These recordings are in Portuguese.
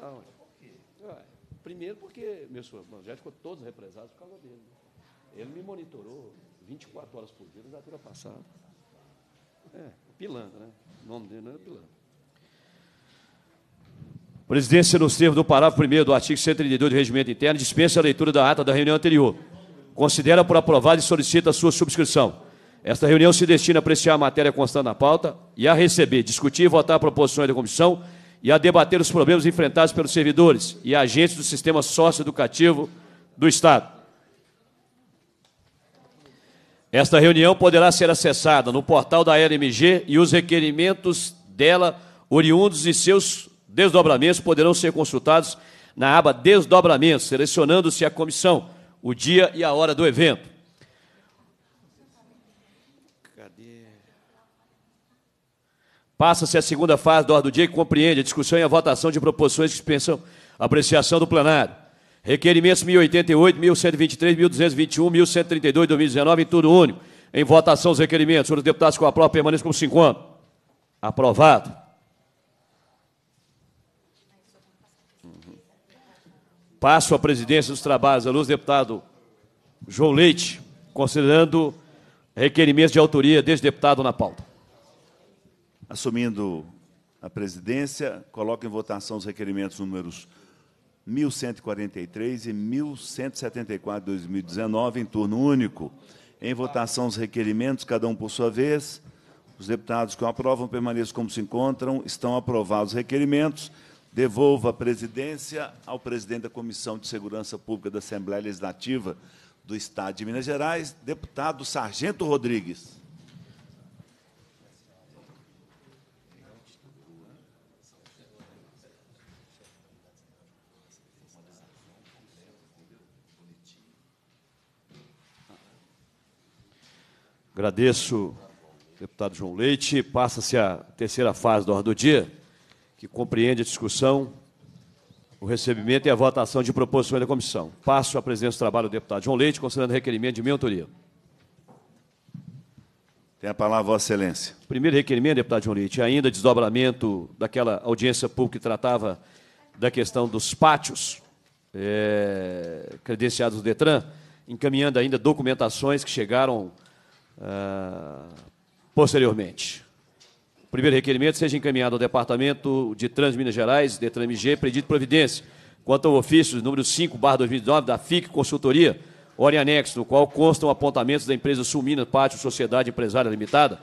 Não. Por quê? Ué. Ah, primeiro porque meus já ficou todos represados por causa dele. Né? Ele me monitorou 24 horas por dia na legislatura passada. É, pilantra, né? O nome dele não era é pilantra. Presidência, nos termos do parágrafo 1 do artigo 132 do Regimento Interno, dispensa a leitura da ata da reunião anterior. Considera por aprovada e solicita a sua subscrição. Esta reunião se destina a apreciar a matéria constante na pauta e a receber, discutir e votar proposições da comissão e a debater os problemas enfrentados pelos servidores e agentes do sistema socioeducativo do Estado. Esta reunião poderá ser acessada no portal da LMG e os requerimentos dela, oriundos de seus desdobramentos, poderão ser consultados na aba Desdobramentos, selecionando-se a comissão, o dia e a hora do evento. Passa-se a segunda fase da ordem do dia que compreende a discussão e a votação de proposições de suspensão, apreciação do plenário. Requerimentos 1088, 1123, 1221, 1132, 2019, em tudo único. Em votação os requerimentos. Senhores deputados, com a prova permaneçam como se encontram. Aprovado. Passo à presidência dos trabalhos à luz, deputado João Leite, considerando requerimentos de autoria deste deputado na pauta. Assumindo a presidência, coloco em votação os requerimentos números 1143 e 1174 de 2019, em turno único. Em votação os requerimentos, cada um por sua vez. Os deputados que o aprovam permaneçam como se encontram. Estão aprovados os requerimentos. Devolvo a presidência ao presidente da Comissão de Segurança Pública da Assembleia Legislativa do Estado de Minas Gerais, deputado Sargento Rodrigues. Agradeço, deputado João Leite. Passa-se a terceira fase da ordem do dia, que compreende a discussão, o recebimento e a votação de proposições da comissão. Passo à presença do trabalho do deputado João Leite, considerando requerimento de minha autoria. Tem a palavra, Vossa Excelência. Primeiro requerimento, deputado João Leite, ainda desdobramento daquela audiência pública que tratava da questão dos pátios é, credenciados do Detran, encaminhando ainda documentações que chegaram ah, posteriormente. O primeiro requerimento seja encaminhado ao Departamento de Trans Minas Gerais, DETRAN-MG, predito providência, quanto ao ofício número 5, barra 2009, da FIC Consultoria, em Anexo, no qual constam apontamentos da empresa Sulmina Pátio Sociedade Empresária Limitada,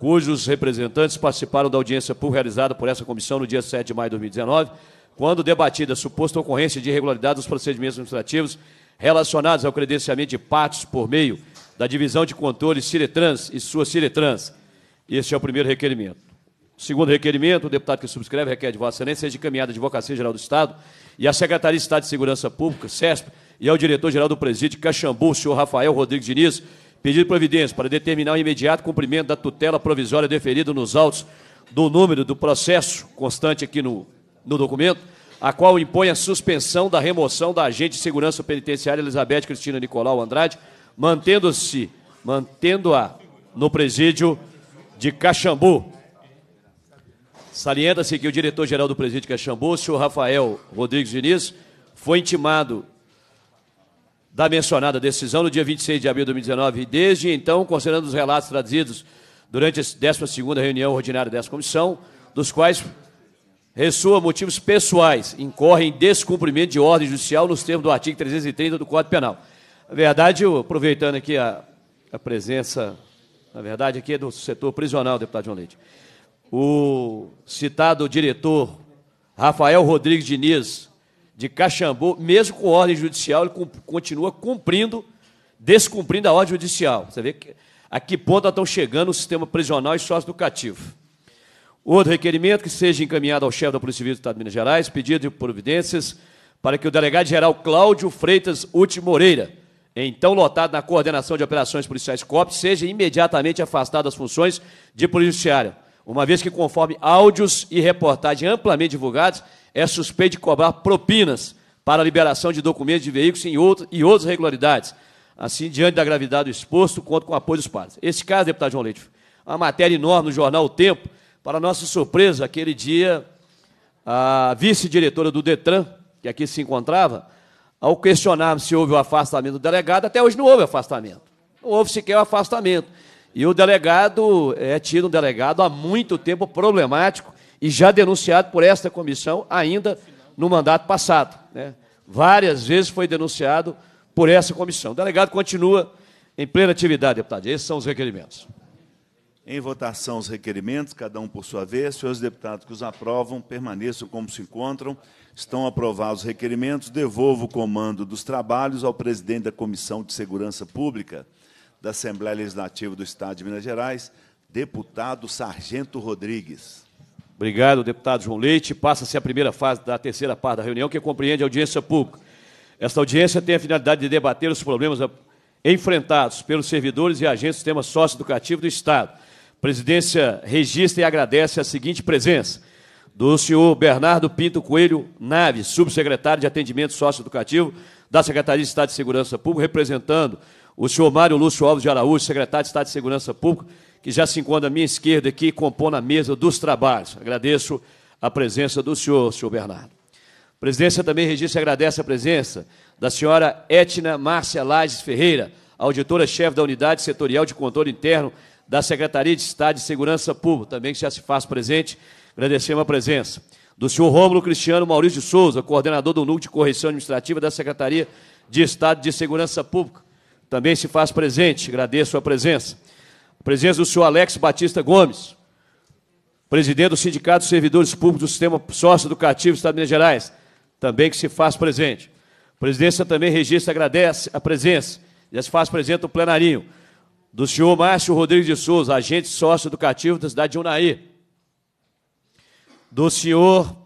cujos representantes participaram da audiência pública realizada por essa comissão no dia 7 de maio de 2019, quando debatida a suposta ocorrência de irregularidade dos procedimentos administrativos relacionados ao credenciamento de pátios por meio da Divisão de Controle Ciretrans e sua Ciretrans. Este é o primeiro requerimento. Segundo requerimento, o deputado que subscreve requer de Vossa Excelência seja encaminhada à Advocacia Geral do Estado e à Secretaria de Estado de Segurança Pública, CESP e ao diretor-geral do presídio Caxambu, senhor Rafael Rodrigues Diniz, pedido de providência para determinar o imediato cumprimento da tutela provisória deferida nos autos do número do processo constante aqui no, no documento, a qual impõe a suspensão da remoção da agente de segurança penitenciária Elizabeth Cristina Nicolau Andrade, mantendo-se, mantendo-a no presídio de Caxambu. Salienta-se que o diretor-geral do presídio de Caxambu, o senhor Rafael Rodrigues Diniz, foi intimado da mencionada decisão no dia 26 de abril de 2019 e desde então, considerando os relatos trazidos durante a 12ª reunião ordinária dessa comissão, dos quais ressoa motivos pessoais, incorrem em descumprimento de ordem judicial nos termos do artigo 330 do Código Penal. Na verdade, aproveitando aqui a, a presença, na verdade, aqui é do setor prisional, deputado João Leite, o citado diretor Rafael Rodrigues Diniz, de Caxambu, mesmo com ordem judicial, ele continua cumprindo, descumprindo a ordem judicial. Você vê que, a que ponto estão chegando o sistema prisional e sócio-educativo. Outro requerimento que seja encaminhado ao chefe da Polícia Civil do Estado de Minas Gerais, pedido de providências para que o delegado-geral Cláudio Freitas Ute Moreira então lotado na coordenação de operações policiais COP, seja imediatamente afastado das funções de policiária, uma vez que, conforme áudios e reportagem amplamente divulgados, é suspeito de cobrar propinas para a liberação de documentos de veículos e, outro, e outras irregularidades. Assim, diante da gravidade do exposto, conto com o apoio dos pares. Esse caso, deputado João Leite, uma matéria enorme no jornal O Tempo. Para nossa surpresa, aquele dia, a vice-diretora do Detran, que aqui se encontrava, ao questionarmos se houve o afastamento do delegado, até hoje não houve afastamento. Não houve sequer o afastamento. E o delegado é tido um delegado há muito tempo problemático e já denunciado por esta comissão ainda no mandato passado. Né? Várias vezes foi denunciado por essa comissão. O delegado continua em plena atividade, deputado. Esses são os requerimentos. Em votação, os requerimentos, cada um por sua vez. Senhores deputados que os aprovam, permaneçam como se encontram. Estão aprovados os requerimentos. Devolvo o comando dos trabalhos ao presidente da Comissão de Segurança Pública da Assembleia Legislativa do Estado de Minas Gerais, deputado Sargento Rodrigues. Obrigado, deputado João Leite. Passa-se a primeira fase da terceira parte da reunião, que compreende a audiência pública. Esta audiência tem a finalidade de debater os problemas enfrentados pelos servidores e agentes do sistema socioeducativo do Estado. A presidência registra e agradece a seguinte presença do senhor Bernardo Pinto Coelho Naves, subsecretário de Atendimento Socioeducativo da Secretaria de Estado de Segurança Pública, representando o senhor Mário Lúcio Alves de Araújo, secretário de Estado de Segurança Pública, que já se encontra à minha esquerda aqui, compondo a mesa dos trabalhos. Agradeço a presença do senhor, senhor Bernardo. A presidência também registra e agradece a presença da senhora Etna Márcia Lages Ferreira, auditora-chefe da Unidade Setorial de Controle Interno da Secretaria de Estado de Segurança Pública, também que já se faz presente Agradecemos a presença do senhor Rômulo Cristiano Maurício de Souza, coordenador do Núcleo de Correção Administrativa da Secretaria de Estado de Segurança Pública. Também se faz presente, agradeço a presença. A presença do senhor Alex Batista Gomes, presidente do Sindicato dos Servidores Públicos do Sistema Sócio Educativo do Estado de Minas Gerais, também que se faz presente. A presidência também registra, agradece a presença, já se faz presente o plenarinho, do senhor Márcio Rodrigues de Souza, agente sócio educativo da cidade de Unaí, do senhor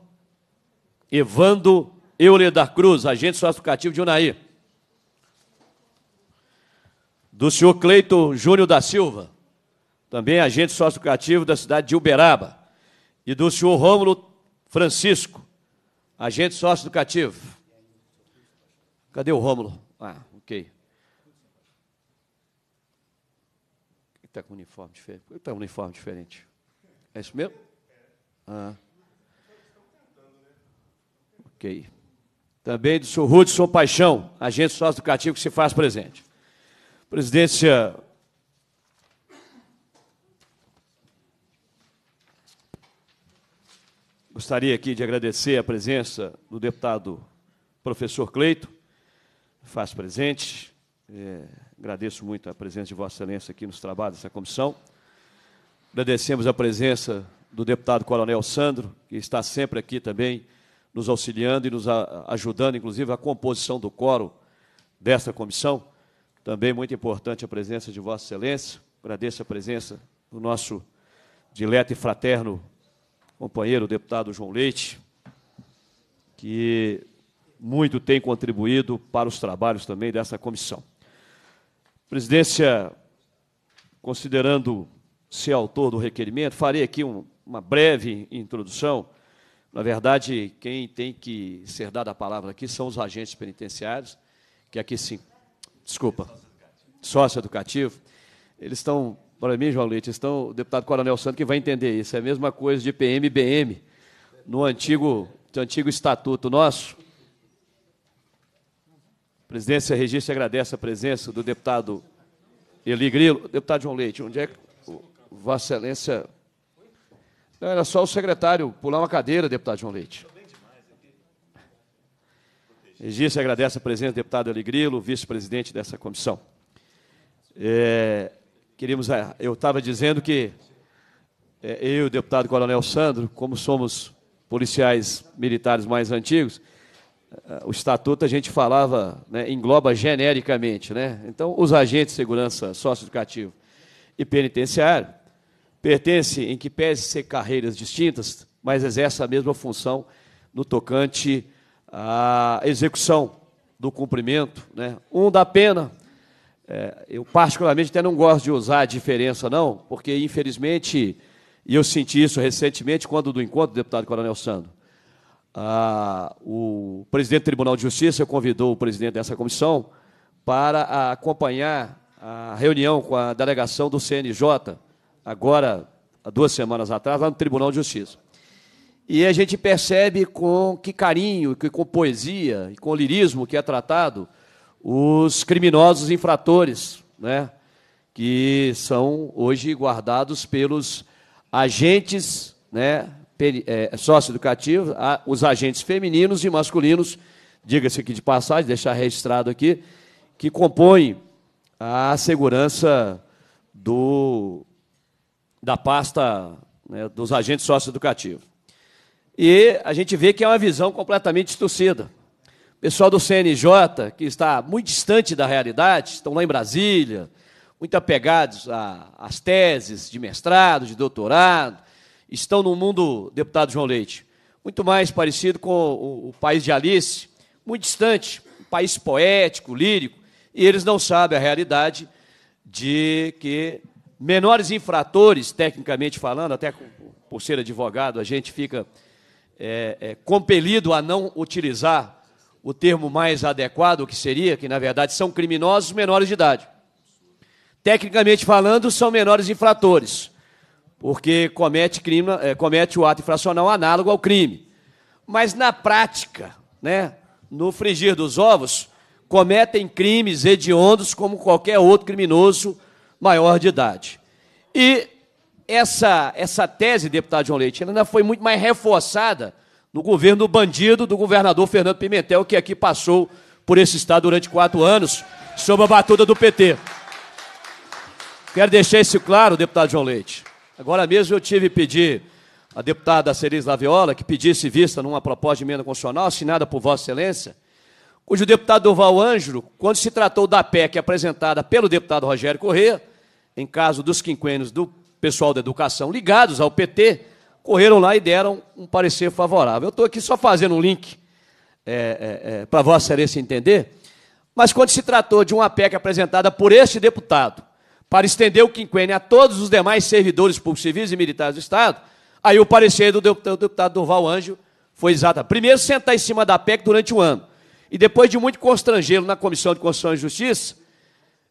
Evando Euler da Cruz, agente socioeducativo de Unaí. Do senhor Cleiton Júnior da Silva, também agente socioeducativo da cidade de Uberaba. E do senhor Rômulo Francisco, agente socioeducativo. Cadê o Rômulo? Ah, ok. Está com um uniforme diferente. Está com um uniforme diferente. É isso mesmo? Ah. Ok. Também do senhor Hudson Paixão, agente sócio-educativo que se faz presente. Presidência Gostaria aqui de agradecer a presença do deputado professor Cleito, faz presente. É, agradeço muito a presença de Vossa Excelência aqui nos trabalhos dessa comissão. Agradecemos a presença do deputado Coronel Sandro, que está sempre aqui também nos auxiliando e nos ajudando, inclusive, a composição do quórum desta comissão. Também muito importante a presença de Vossa Excelência. Agradeço a presença do nosso dileto e fraterno companheiro, deputado João Leite, que muito tem contribuído para os trabalhos também dessa comissão. Presidência, considerando ser autor do requerimento, farei aqui um, uma breve introdução na verdade, quem tem que ser dada a palavra aqui são os agentes penitenciários, que aqui sim, desculpa, sócio educativo. Eles estão, para mim, João Leite, estão, o deputado Coronel Santos que vai entender isso. É a mesma coisa de PMBM e BM, no antigo, no antigo estatuto nosso. A presidência registra e agradece a presença do deputado Eli Grilo. Deputado João Leite, onde é que Vossa Excelência não, era só o secretário pular uma cadeira, deputado João Leite. Registro agradece a presença do deputado Alegrilo, vice-presidente dessa comissão. É, queríamos, é, eu estava dizendo que é, eu e o deputado Coronel Sandro, como somos policiais militares mais antigos, é, o estatuto a gente falava, né, engloba genericamente, né? Então, os agentes de segurança socioeducativo e penitenciário, pertence, em que pese ser carreiras distintas, mas exerce a mesma função no tocante à execução do cumprimento. Né? Um da pena, é, eu particularmente até não gosto de usar a diferença, não, porque infelizmente, e eu senti isso recentemente, quando do encontro do deputado Coronel Sando. o presidente do Tribunal de Justiça convidou o presidente dessa comissão para acompanhar a reunião com a delegação do CNJ, agora, há duas semanas atrás, lá no Tribunal de Justiça. E a gente percebe com que carinho, com poesia e com lirismo que é tratado os criminosos infratores, né? que são hoje guardados pelos agentes né, é, socioeducativos, os agentes femininos e masculinos, diga-se aqui de passagem, deixar registrado aqui, que compõem a segurança do da pasta né, dos agentes socioeducativos. E a gente vê que é uma visão completamente distorcida. O pessoal do CNJ, que está muito distante da realidade, estão lá em Brasília, muito apegados às teses de mestrado, de doutorado, estão no mundo, deputado João Leite, muito mais parecido com o, o país de Alice, muito distante, um país poético, lírico, e eles não sabem a realidade de que Menores infratores, tecnicamente falando, até por ser advogado, a gente fica é, é, compelido a não utilizar o termo mais adequado, que seria, que na verdade são criminosos menores de idade. Tecnicamente falando, são menores infratores, porque comete, crime, é, comete o ato infracional análogo ao crime. Mas na prática, né, no frigir dos ovos, cometem crimes hediondos como qualquer outro criminoso maior de idade. E essa, essa tese, deputado João Leite, ainda foi muito mais reforçada no governo bandido do governador Fernando Pimentel, que aqui passou por esse estado durante quatro anos, sob a batuta do PT. Quero deixar isso claro, deputado João Leite. Agora mesmo eu tive pedir a deputada Ceres Laviola que pedisse vista numa proposta de emenda constitucional assinada por Vossa Excelência, cujo deputado Durval Ângelo, quando se tratou da PEC apresentada pelo deputado Rogério Corrêa, em caso dos quinquênios do pessoal da educação ligados ao PT, correram lá e deram um parecer favorável. Eu estou aqui só fazendo um link é, é, é, para Vossa Excelência entender, mas quando se tratou de uma PEC apresentada por este deputado para estender o quinquênio a todos os demais servidores públicos civis e militares do Estado, aí o parecer do deputado Durval Anjo foi exato. Primeiro, sentar em cima da PEC durante um ano. E depois de muito constrangê-lo na Comissão de Constituição e Justiça,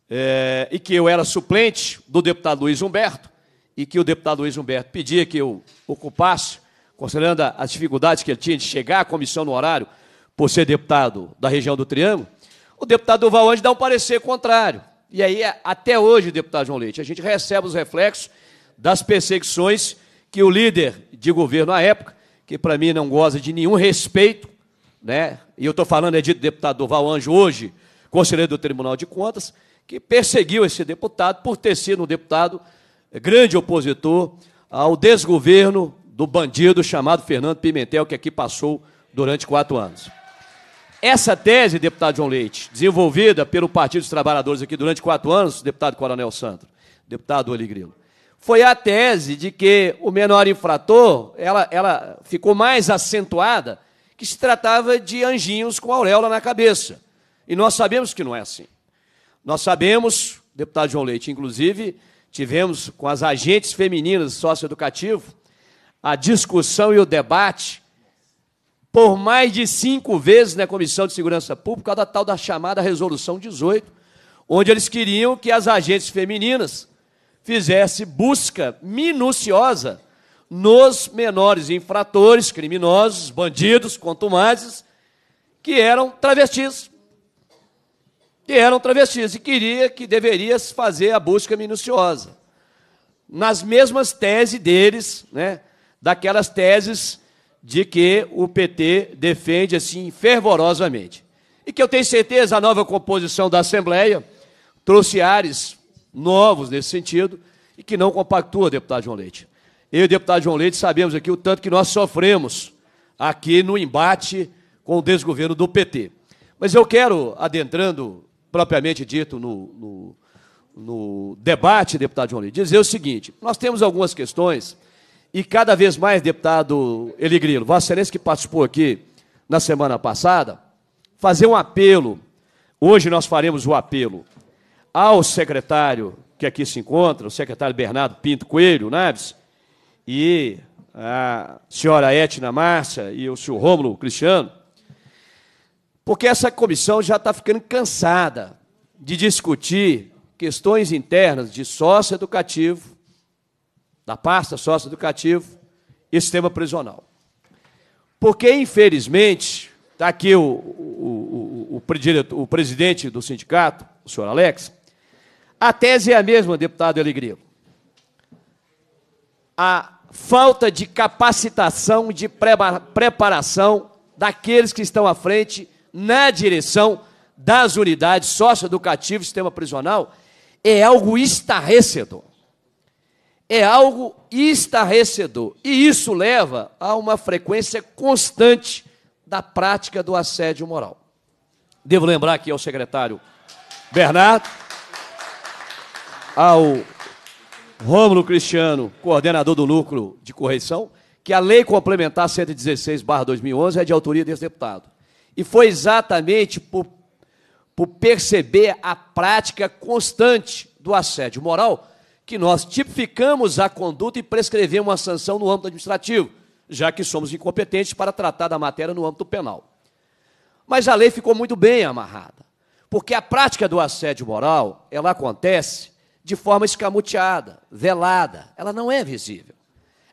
é, e que eu era suplente do deputado Luiz Humberto, e que o deputado Luiz Humberto pedia que eu ocupasse, considerando as dificuldades que ele tinha de chegar à comissão no horário, por ser deputado da região do Triângulo, o deputado Duval dá um parecer contrário. E aí, é, até hoje, deputado João Leite, a gente recebe os reflexos das perseguições que o líder de governo à época, que para mim não goza de nenhum respeito, né? e eu estou falando é de deputado Duval Anjo hoje, conselheiro do Tribunal de Contas, que perseguiu esse deputado por ter sido um deputado eh, grande opositor ao desgoverno do bandido chamado Fernando Pimentel, que aqui passou durante quatro anos. Essa tese, deputado João Leite, desenvolvida pelo Partido dos Trabalhadores aqui durante quatro anos, deputado Coronel Sandro, deputado Oligrilo, foi a tese de que o menor infrator, ela, ela ficou mais acentuada, que se tratava de anjinhos com auréola na cabeça. E nós sabemos que não é assim. Nós sabemos, deputado João Leite, inclusive, tivemos com as agentes femininas socioeducativo a discussão e o debate por mais de cinco vezes na Comissão de Segurança Pública, da tal da chamada Resolução 18, onde eles queriam que as agentes femininas fizessem busca minuciosa nos menores infratores, criminosos, bandidos, contumazes, que eram travestis que eram travestis e queria que deveria fazer a busca minuciosa. Nas mesmas teses deles, né, daquelas teses de que o PT defende assim fervorosamente. E que eu tenho certeza a nova composição da Assembleia trouxe ares novos nesse sentido e que não compactua, deputado João Leite. Eu e o deputado João Leite sabemos aqui o tanto que nós sofremos aqui no embate com o desgoverno do PT. Mas eu quero, adentrando propriamente dito no, no, no debate, deputado João Lins, dizer o seguinte: nós temos algumas questões, e cada vez mais, deputado Eligrilo, Vossa Excelência que participou aqui na semana passada, fazer um apelo. Hoje nós faremos o apelo ao secretário que aqui se encontra, o secretário Bernardo Pinto Coelho Naves, e a senhora Etna Márcia e o senhor Rômulo Cristiano, porque essa comissão já está ficando cansada de discutir questões internas de sócio educativo, da pasta sócio educativo e sistema prisional. Porque, infelizmente, está aqui o, o, o, o, presidente do sindicato, o senhor Alex, a tese é a mesma, deputado Alegria. A falta de capacitação, de preparação daqueles que estão à frente na direção das unidades socioeducativas do sistema prisional é algo estarrecedor. É algo estarrecedor. E isso leva a uma frequência constante da prática do assédio moral. Devo lembrar aqui ao secretário Bernardo, ao Rômulo Cristiano, coordenador do lucro de correção, que a lei complementar 116/2011 é de autoria desse deputado. E foi exatamente por, por perceber a prática constante do assédio moral que nós tipificamos a conduta e prescrevemos uma sanção no âmbito administrativo, já que somos incompetentes para tratar da matéria no âmbito penal. Mas a lei ficou muito bem amarrada, porque a prática do assédio moral, ela acontece de forma escamoteada, velada, ela não é visível.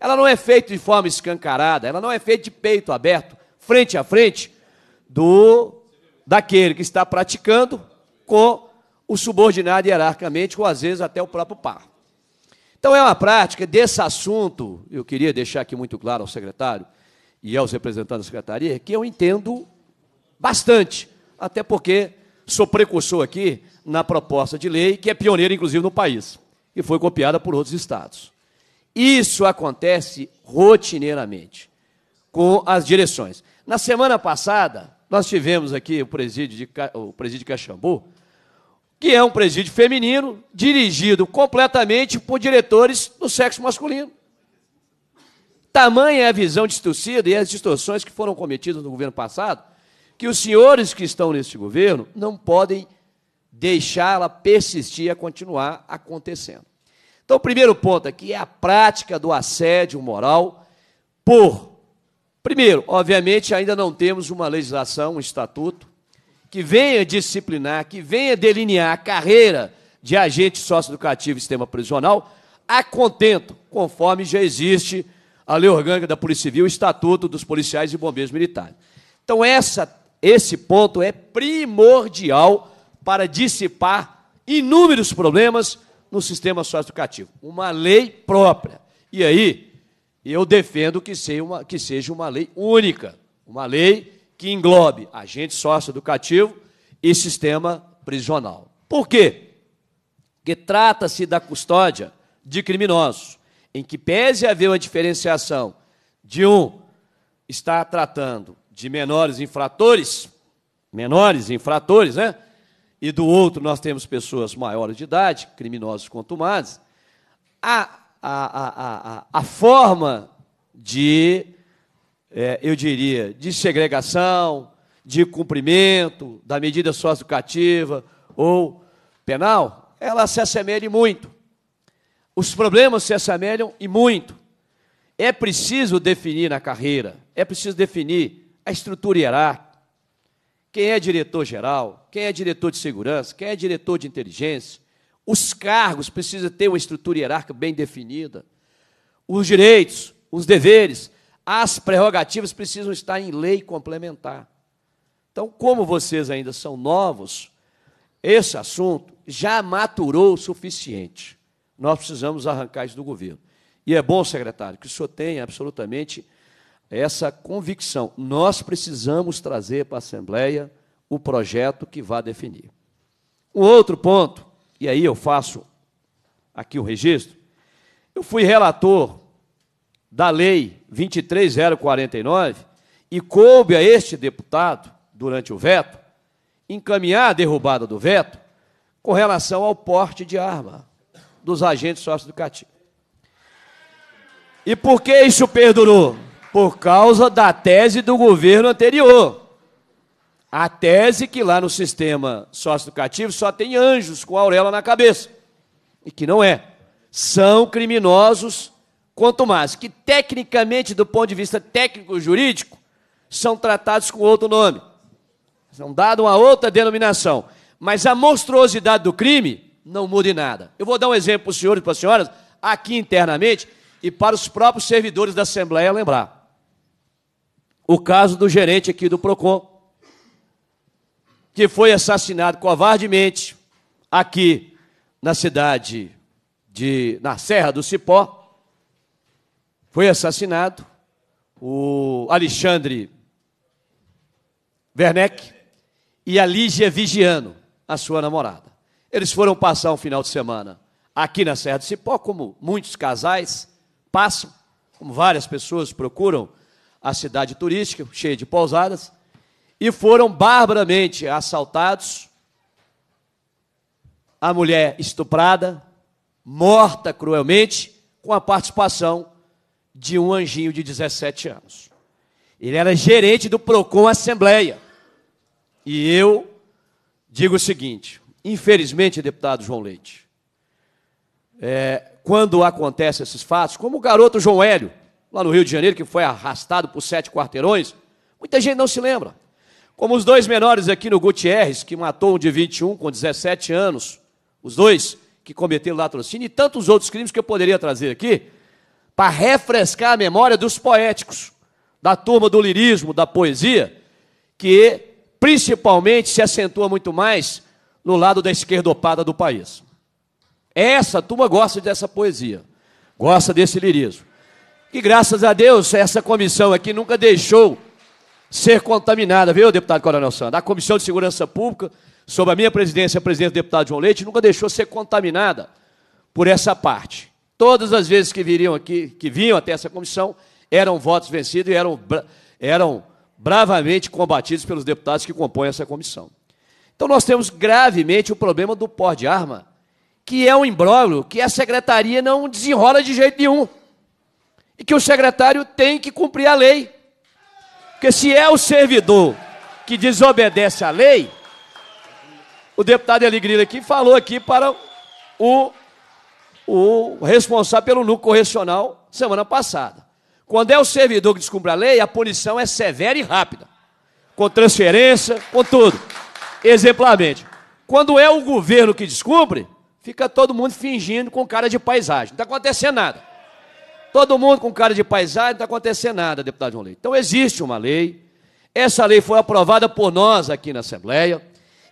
Ela não é feita de forma escancarada, ela não é feita de peito aberto, frente a frente, do daquele que está praticando com o subordinado hierarquicamente, ou às vezes até o próprio par. Então é uma prática desse assunto, eu queria deixar aqui muito claro ao secretário e aos representantes da secretaria, que eu entendo bastante, até porque sou precursor aqui na proposta de lei, que é pioneira, inclusive, no país, e foi copiada por outros estados. Isso acontece rotineiramente com as direções. Na semana passada, nós tivemos aqui o presídio de, o presídio de Caxambu, que é um presídio feminino, dirigido completamente por diretores do sexo masculino. Tamanha é a visão distorcida e as distorções que foram cometidas no governo passado, que os senhores que estão neste governo não podem deixá-la persistir e continuar acontecendo. Então, o primeiro ponto aqui é a prática do assédio moral por Primeiro, obviamente, ainda não temos uma legislação, um estatuto, que venha disciplinar, que venha delinear a carreira de agente socioeducativo e sistema prisional a contento, conforme já existe a lei orgânica da Polícia Civil, o estatuto dos policiais e bombeiros militares. Então, essa, esse ponto é primordial para dissipar inúmeros problemas no sistema socioeducativo. Uma lei própria. E aí, eu defendo que seja, uma, que seja uma lei única, uma lei que englobe agente socioeducativo e sistema prisional. Por quê? Porque trata-se da custódia de criminosos, em que pese haver uma diferenciação de um estar tratando de menores infratores, menores infratores, né? E do outro nós temos pessoas maiores de idade, criminosos contumados. A a, a, a, a forma de, é, eu diria, de segregação, de cumprimento da medida socioeducativa ou penal, ela se assemelha muito. Os problemas se assemelham e muito. É preciso definir na carreira, é preciso definir a estrutura hierárquica. Quem é diretor geral, quem é diretor de segurança, quem é diretor de inteligência, os cargos precisam ter uma estrutura hierárquica bem definida. Os direitos, os deveres, as prerrogativas precisam estar em lei complementar. Então, como vocês ainda são novos, esse assunto já maturou o suficiente. Nós precisamos arrancar isso do governo. E é bom, secretário, que o senhor tenha absolutamente essa convicção. Nós precisamos trazer para a Assembleia o projeto que vá definir. Um outro ponto e aí eu faço aqui o registro, eu fui relator da Lei 23049 e coube a este deputado, durante o veto, encaminhar a derrubada do veto com relação ao porte de arma dos agentes socioeducativos. E por que isso perdurou? Por causa da tese do governo anterior a tese que lá no sistema socioeducativo só tem anjos com auréola na cabeça. E que não é. São criminosos, quanto mais, que tecnicamente, do ponto de vista técnico-jurídico, são tratados com outro nome. São dados uma outra denominação. Mas a monstruosidade do crime não muda em nada. Eu vou dar um exemplo para os senhores e para as senhoras, aqui internamente, e para os próprios servidores da Assembleia lembrar. O caso do gerente aqui do PROCON que foi assassinado covardemente aqui na cidade de na Serra do Cipó. Foi assassinado o Alexandre Werneck e a Lígia Vigiano, a sua namorada. Eles foram passar um final de semana aqui na Serra do Cipó, como muitos casais passam, como várias pessoas procuram a cidade turística, cheia de pousadas e foram barbaramente assaltados. A mulher estuprada, morta cruelmente, com a participação de um anjinho de 17 anos. Ele era gerente do Procon Assembleia. E eu digo o seguinte: infelizmente, deputado João Leite, é, quando acontecem esses fatos, como o garoto João Hélio, lá no Rio de Janeiro, que foi arrastado por sete quarteirões, muita gente não se lembra. Como os dois menores aqui no Gutierrez, que matou um de 21 com 17 anos, os dois que cometeram latrocínio e tantos outros crimes que eu poderia trazer aqui, para refrescar a memória dos poéticos, da turma do lirismo, da poesia, que principalmente se acentua muito mais no lado da esquerdopada do país. Essa turma gosta dessa poesia, gosta desse lirismo. E graças a Deus essa comissão aqui nunca deixou ser contaminada, viu, deputado Coronel Sandro? A Comissão de Segurança Pública, sob a minha presidência, a presidente do deputado João Leite, nunca deixou ser contaminada por essa parte. Todas as vezes que viriam aqui, que vinham até essa comissão, eram votos vencidos e eram, eram bravamente combatidos pelos deputados que compõem essa comissão. Então nós temos gravemente o problema do pó de arma, que é um imbróglio que a secretaria não desenrola de jeito nenhum. E que o secretário tem que cumprir a lei. Porque se é o servidor que desobedece à lei, o deputado Alegria aqui falou aqui para o, o responsável pelo lucro correcional semana passada. Quando é o servidor que descumpre a lei, a punição é severa e rápida. Com transferência, com tudo. Exemplarmente. Quando é o governo que descumpre, fica todo mundo fingindo com cara de paisagem. Não está acontecendo nada. Todo mundo com cara de paisagem, não está acontecendo nada, deputado João Leite. Então existe uma lei, essa lei foi aprovada por nós aqui na Assembleia,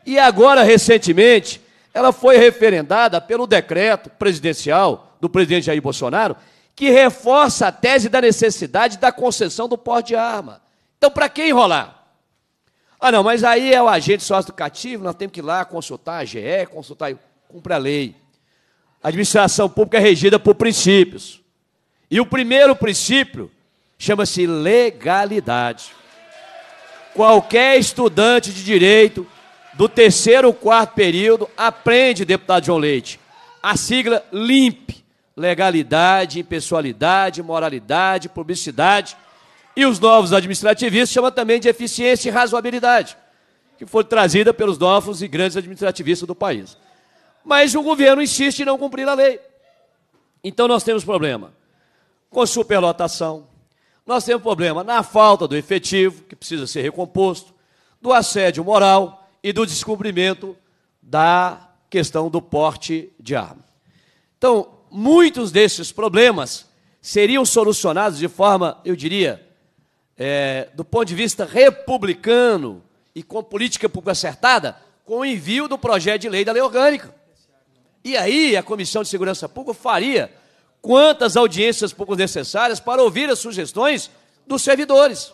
e agora, recentemente, ela foi referendada pelo decreto presidencial do presidente Jair Bolsonaro, que reforça a tese da necessidade da concessão do porte de arma. Então, para que enrolar? Ah, não, mas aí é o agente sócio-educativo, nós temos que ir lá consultar a GE, consultar. Cumpre a lei. A administração pública é regida por princípios. E o primeiro princípio chama-se legalidade. Qualquer estudante de direito do terceiro ou quarto período aprende, deputado João Leite, a sigla LIMP, legalidade, impessoalidade, moralidade, publicidade. E os novos administrativistas chamam também de eficiência e razoabilidade, que foi trazida pelos novos e grandes administrativistas do país. Mas o governo insiste em não cumprir a lei. Então nós temos problema com superlotação. Nós temos problema na falta do efetivo, que precisa ser recomposto, do assédio moral e do descobrimento da questão do porte de arma. Então, muitos desses problemas seriam solucionados de forma, eu diria, é, do ponto de vista republicano e com política pública acertada, com o envio do projeto de lei da lei orgânica. E aí a Comissão de Segurança Pública faria quantas audiências pouco necessárias para ouvir as sugestões dos servidores.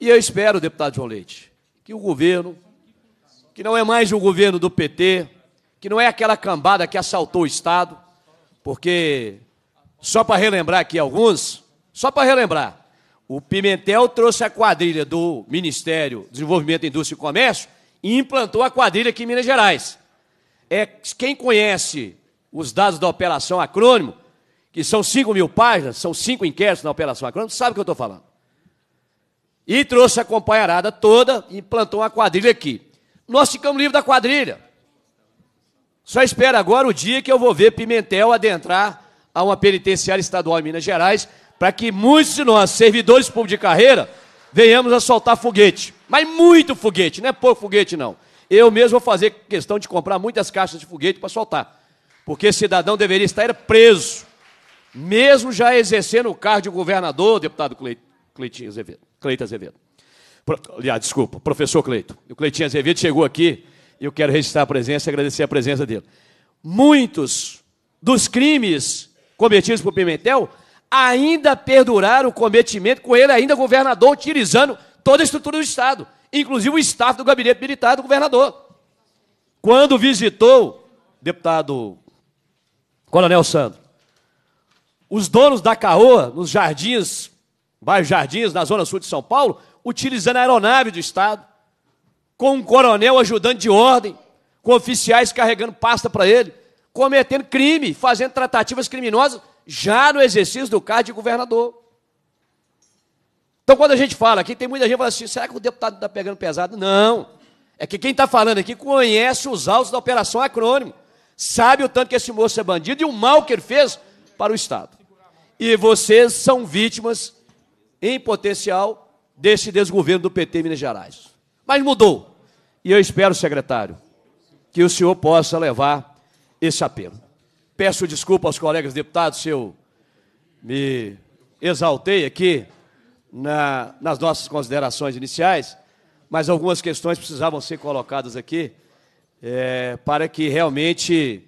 E eu espero, deputado João Leite, que o governo, que não é mais o governo do PT, que não é aquela cambada que assaltou o Estado, porque, só para relembrar aqui alguns, só para relembrar, o Pimentel trouxe a quadrilha do Ministério do Desenvolvimento, Indústria e Comércio e implantou a quadrilha aqui em Minas Gerais. É, quem conhece os dados da Operação Acrônimo, que são 5 mil páginas, são cinco inquéritos na Operação Acrônimo, sabe o que eu estou falando. E trouxe a companheirada toda e implantou uma quadrilha aqui. Nós ficamos livres da quadrilha. Só espera agora o dia que eu vou ver Pimentel adentrar a uma penitenciária estadual em Minas Gerais para que muitos de nós, servidores públicos de carreira, venhamos a soltar foguete. Mas muito foguete, não é pouco foguete, não. Eu mesmo vou fazer questão de comprar muitas caixas de foguete para soltar porque esse cidadão deveria estar preso, mesmo já exercendo o cargo de governador, deputado Cleitinho Azevedo. Cleito Azevedo. Pro, desculpa, professor Cleito. O Cleitinho Azevedo chegou aqui e eu quero registrar a presença e agradecer a presença dele. Muitos dos crimes cometidos por Pimentel ainda perduraram o cometimento com ele ainda governador, utilizando toda a estrutura do Estado, inclusive o staff do gabinete militar do governador. Quando visitou, deputado Coronel Sandro. Os donos da Caoa, nos jardins, bairro Jardins, na zona sul de São Paulo, utilizando a aeronave do Estado, com um coronel ajudando de ordem, com oficiais carregando pasta para ele, cometendo crime, fazendo tratativas criminosas, já no exercício do cargo de governador. Então, quando a gente fala aqui, tem muita gente que fala assim: será que o deputado está pegando pesado? Não. É que quem está falando aqui conhece os autos da Operação Acrônimo sabe o tanto que esse moço é bandido e o mal que ele fez para o Estado. E vocês são vítimas, em potencial, desse desgoverno do PT em Minas Gerais. Mas mudou. E eu espero, secretário, que o senhor possa levar esse apelo. Peço desculpa aos colegas deputados se eu me exaltei aqui na, nas nossas considerações iniciais, mas algumas questões precisavam ser colocadas aqui é, para que realmente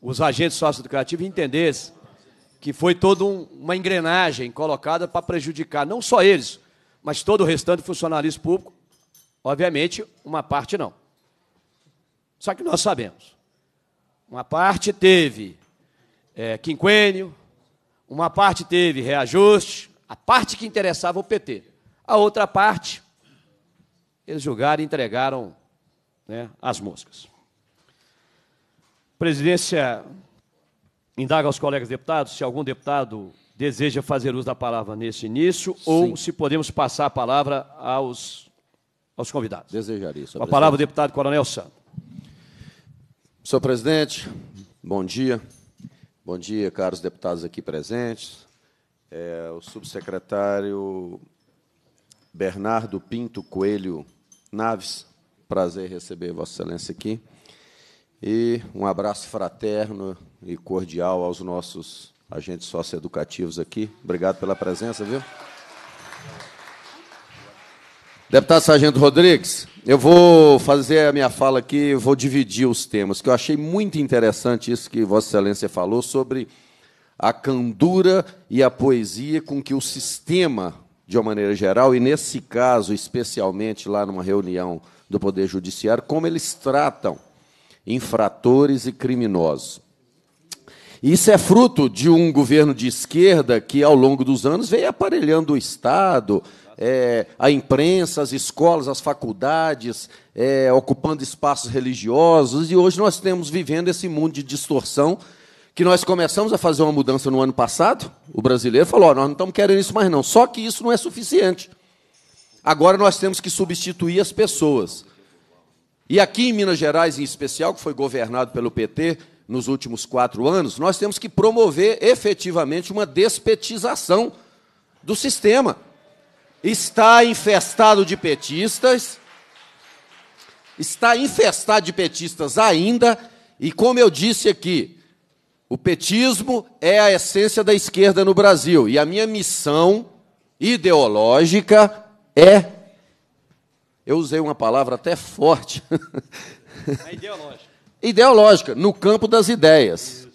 os agentes socioeducativos entendessem que foi toda um, uma engrenagem colocada para prejudicar não só eles, mas todo o restante do funcionalismo público. Obviamente, uma parte não. Só que nós sabemos. Uma parte teve é, quinquênio, uma parte teve reajuste, a parte que interessava o PT. A outra parte, eles julgaram e entregaram né, as moscas. presidência indaga aos colegas deputados se algum deputado deseja fazer uso da palavra nesse início Sim. ou se podemos passar a palavra aos, aos convidados. Desejaria, senhor A palavra, deputado Coronel Santos. Senhor presidente, bom dia. Bom dia, caros deputados aqui presentes. É, o subsecretário Bernardo Pinto Coelho Naves, prazer receber Vossa Excelência aqui. E um abraço fraterno e cordial aos nossos agentes socioeducativos aqui. Obrigado pela presença, viu? Deputado Sargento Rodrigues, eu vou fazer a minha fala aqui, vou dividir os temas, que eu achei muito interessante isso que Vossa Excelência falou sobre a candura e a poesia com que o sistema, de uma maneira geral, e nesse caso especialmente lá numa reunião do Poder Judiciário, como eles tratam infratores e criminosos. Isso é fruto de um governo de esquerda que, ao longo dos anos, veio aparelhando o Estado, é, a imprensa, as escolas, as faculdades, é, ocupando espaços religiosos, e hoje nós temos vivendo esse mundo de distorção que nós começamos a fazer uma mudança no ano passado. O brasileiro falou: oh, nós não estamos querendo isso mais, não. Só que isso não é suficiente. Agora nós temos que substituir as pessoas. E aqui em Minas Gerais, em especial, que foi governado pelo PT nos últimos quatro anos, nós temos que promover efetivamente uma despetização do sistema. Está infestado de petistas, está infestado de petistas ainda, e como eu disse aqui, o petismo é a essência da esquerda no Brasil. E a minha missão ideológica é. Eu usei uma palavra até forte. É ideológica. ideológica, no campo das ideias. Isso.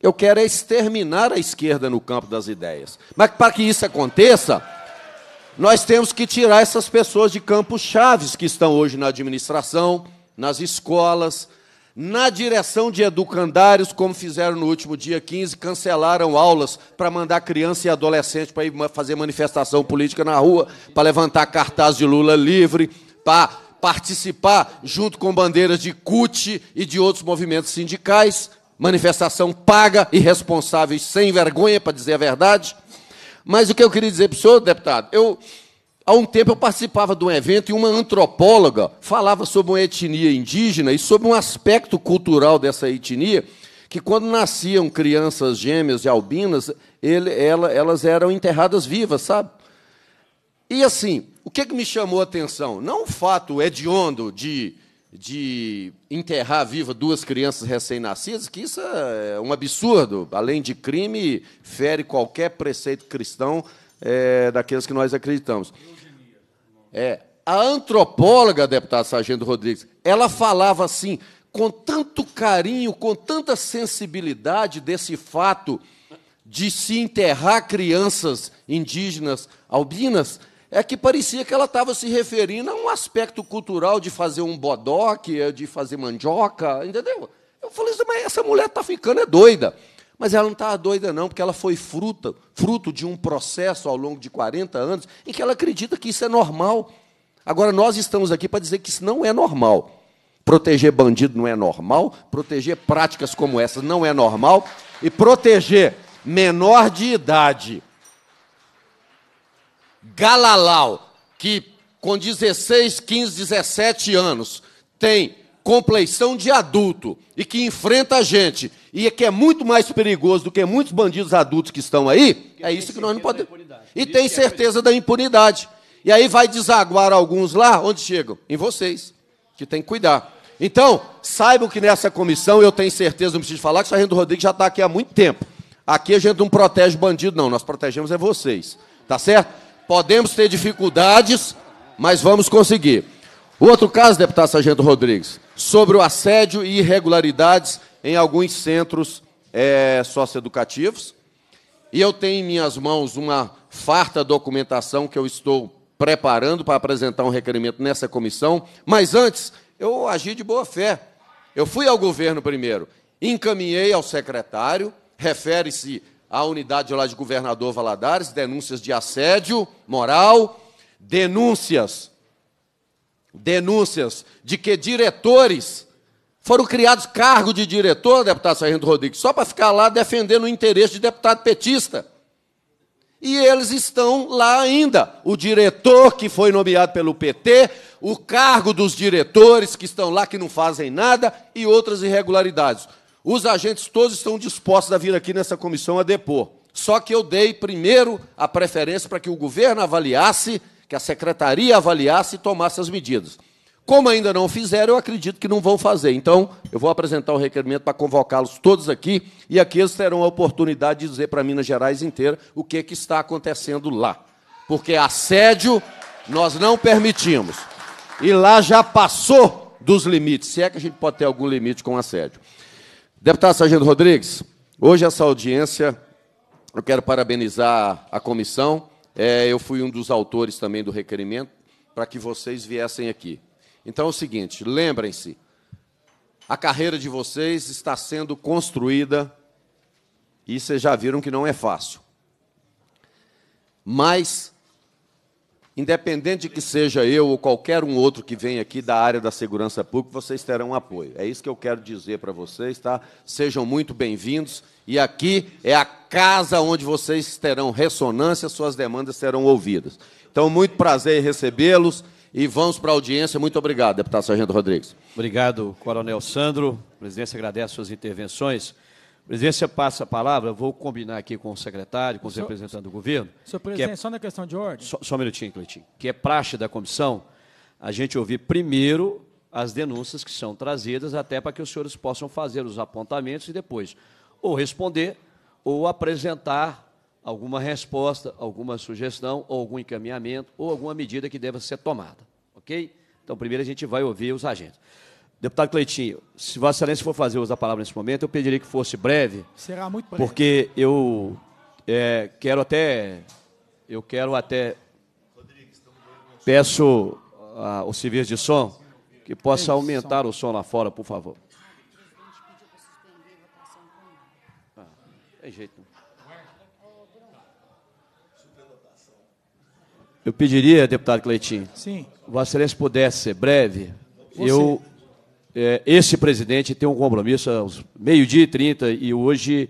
Eu quero é exterminar a esquerda no campo das ideias. Mas para que isso aconteça, nós temos que tirar essas pessoas de campos chaves que estão hoje na administração, nas escolas, na direção de educandários, como fizeram no último dia 15, cancelaram aulas para mandar criança e adolescente para ir fazer manifestação política na rua, para levantar cartaz de Lula livre, para participar junto com bandeiras de CUT e de outros movimentos sindicais, manifestação paga, e responsáveis, sem vergonha, para dizer a verdade. Mas o que eu queria dizer para o senhor, deputado, eu Há um tempo eu participava de um evento e uma antropóloga falava sobre uma etnia indígena e sobre um aspecto cultural dessa etnia, que quando nasciam crianças gêmeas e albinas, ele, ela, elas eram enterradas vivas, sabe? E assim, o que, que me chamou a atenção? Não o fato hediondo de, de enterrar viva duas crianças recém-nascidas, que isso é um absurdo, além de crime, fere qualquer preceito cristão é, daqueles que nós acreditamos. É, a antropóloga, deputada Sargento Rodrigues, ela falava assim, com tanto carinho, com tanta sensibilidade desse fato de se enterrar crianças indígenas albinas, é que parecia que ela estava se referindo a um aspecto cultural de fazer um bodoque, de fazer mandioca, entendeu? Eu falei mas essa mulher está ficando é doida. Mas ela não estava doida, não, porque ela foi fruta, fruto de um processo ao longo de 40 anos em que ela acredita que isso é normal. Agora, nós estamos aqui para dizer que isso não é normal. Proteger bandido não é normal, proteger práticas como essa não é normal, e proteger menor de idade, galalau, que com 16, 15, 17 anos tem compleição de adulto e que enfrenta a gente e é que é muito mais perigoso do que muitos bandidos adultos que estão aí, Porque é isso que nós não podemos. E tem certeza é da impunidade. E aí vai desaguar alguns lá, onde chegam? Em vocês, que tem que cuidar. Então, saibam que nessa comissão, eu tenho certeza, não preciso falar, que o Sargento Rodrigues já está aqui há muito tempo. Aqui a gente não protege bandido, não. Nós protegemos é vocês. Tá certo? Podemos ter dificuldades, mas vamos conseguir. O outro caso, deputado Sargento Rodrigues, sobre o assédio e irregularidades em alguns centros é, socioeducativos. E eu tenho em minhas mãos uma farta documentação que eu estou preparando para apresentar um requerimento nessa comissão. Mas antes, eu agi de boa fé. Eu fui ao governo primeiro, encaminhei ao secretário, refere-se à unidade lá de governador Valadares, denúncias de assédio moral, denúncias denúncias de que diretores foram criados cargo de diretor, deputado Sargento Rodrigues, só para ficar lá defendendo o interesse de deputado petista. E eles estão lá ainda. O diretor que foi nomeado pelo PT, o cargo dos diretores que estão lá que não fazem nada e outras irregularidades. Os agentes todos estão dispostos a vir aqui nessa comissão a depor. Só que eu dei primeiro a preferência para que o governo avaliasse que a secretaria avaliasse e tomasse as medidas. Como ainda não fizeram, eu acredito que não vão fazer. Então, eu vou apresentar o um requerimento para convocá-los todos aqui, e aqui eles terão a oportunidade de dizer para Minas Gerais inteira o que, que está acontecendo lá. Porque assédio nós não permitimos. E lá já passou dos limites, se é que a gente pode ter algum limite com assédio. Deputado Sargento Rodrigues, hoje essa audiência, eu quero parabenizar a comissão, é, eu fui um dos autores também do requerimento para que vocês viessem aqui. Então é o seguinte: lembrem-se, a carreira de vocês está sendo construída e vocês já viram que não é fácil. Mas Independente de que seja eu ou qualquer um outro que venha aqui da área da segurança pública, vocês terão apoio. É isso que eu quero dizer para vocês, tá? Sejam muito bem-vindos. E aqui é a casa onde vocês terão ressonância, suas demandas serão ouvidas. Então, muito prazer em recebê-los e vamos para a audiência. Muito obrigado, deputado Sargento Rodrigues. Obrigado, Coronel Sandro. A presidência agradece suas intervenções. Presidência, passa a palavra. Vou combinar aqui com o secretário, com os representante representantes do governo. Senhor é presidente, é, só na questão de ordem? Só, só um minutinho, Cleitinho. Que é praxe da comissão a gente ouvir primeiro as denúncias que são trazidas, até para que os senhores possam fazer os apontamentos e depois ou responder ou apresentar alguma resposta, alguma sugestão, ou algum encaminhamento, ou alguma medida que deva ser tomada. Ok? Então, primeiro a gente vai ouvir os agentes. Deputado Cleitinho, se Vossa Excelência for fazer uso da palavra nesse momento, eu pediria que fosse breve. Será muito breve. Porque eu é, quero até. Eu quero até. Peço a, serviços serviço de som que possa aumentar o som lá fora, por favor. Ah, tem jeito. Né? Eu pediria, deputado Cleitinho, Sim. Vossa Excelência pudesse ser breve. Você. Eu é, esse presidente tem um compromisso aos meio-dia e 30 e hoje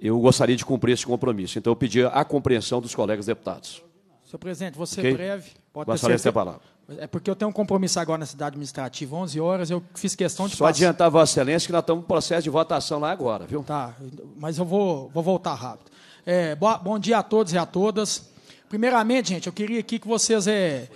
eu gostaria de cumprir esse compromisso. Então, eu pedi a compreensão dos colegas deputados. Senhor presidente, você okay? breve. Pode gostaria de ter a palavra. É porque eu tenho um compromisso agora na cidade administrativa, 11 horas, eu fiz questão de... Só passar. adiantar, Vossa Excelência, que nós estamos no processo de votação lá agora, viu? Tá, mas eu vou, vou voltar rápido. É, bom, bom dia a todos e a todas. Primeiramente, gente, eu queria aqui que vocês é,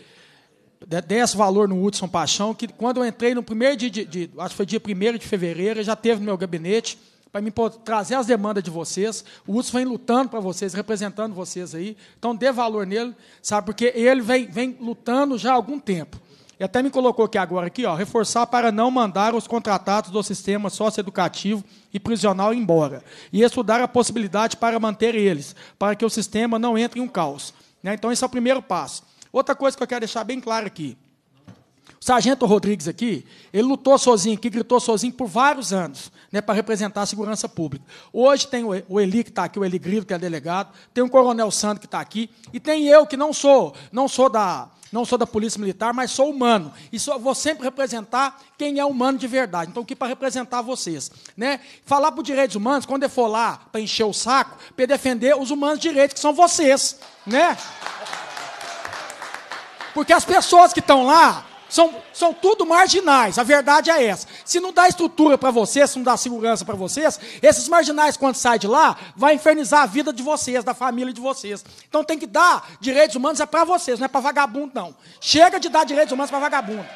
desse valor no Hudson Paixão, que quando eu entrei no primeiro dia, de, de acho que foi dia 1 de fevereiro, já teve no meu gabinete, para me trazer as demandas de vocês. O Hudson vem lutando para vocês, representando vocês aí. Então dê valor nele, sabe? Porque ele vem, vem lutando já há algum tempo. E até me colocou aqui agora, aqui, ó, reforçar para não mandar os contratados do sistema socioeducativo e prisional embora. E estudar a possibilidade para manter eles, para que o sistema não entre em um caos. Né? Então, esse é o primeiro passo. Outra coisa que eu quero deixar bem claro aqui. O sargento Rodrigues aqui, ele lutou sozinho aqui, gritou sozinho por vários anos, né, para representar a segurança pública. Hoje tem o Eli que está aqui, o Eli Grilo, que é delegado, tem o Coronel Sandro que está aqui, e tem eu que não sou, não sou da, não sou da Polícia Militar, mas sou humano. E vou sempre representar quem é humano de verdade. Então, aqui para representar vocês. Né? Falar por direitos humanos, quando eu for lá para encher o saco, para defender os humanos de direitos, que são vocês. Né? Porque as pessoas que estão lá são, são tudo marginais, a verdade é essa. Se não dá estrutura para vocês, se não dá segurança para vocês, esses marginais, quando saem de lá, vai infernizar a vida de vocês, da família de vocês. Então tem que dar direitos humanos é para vocês, não é para vagabundo, não. Chega de dar direitos humanos para vagabundo.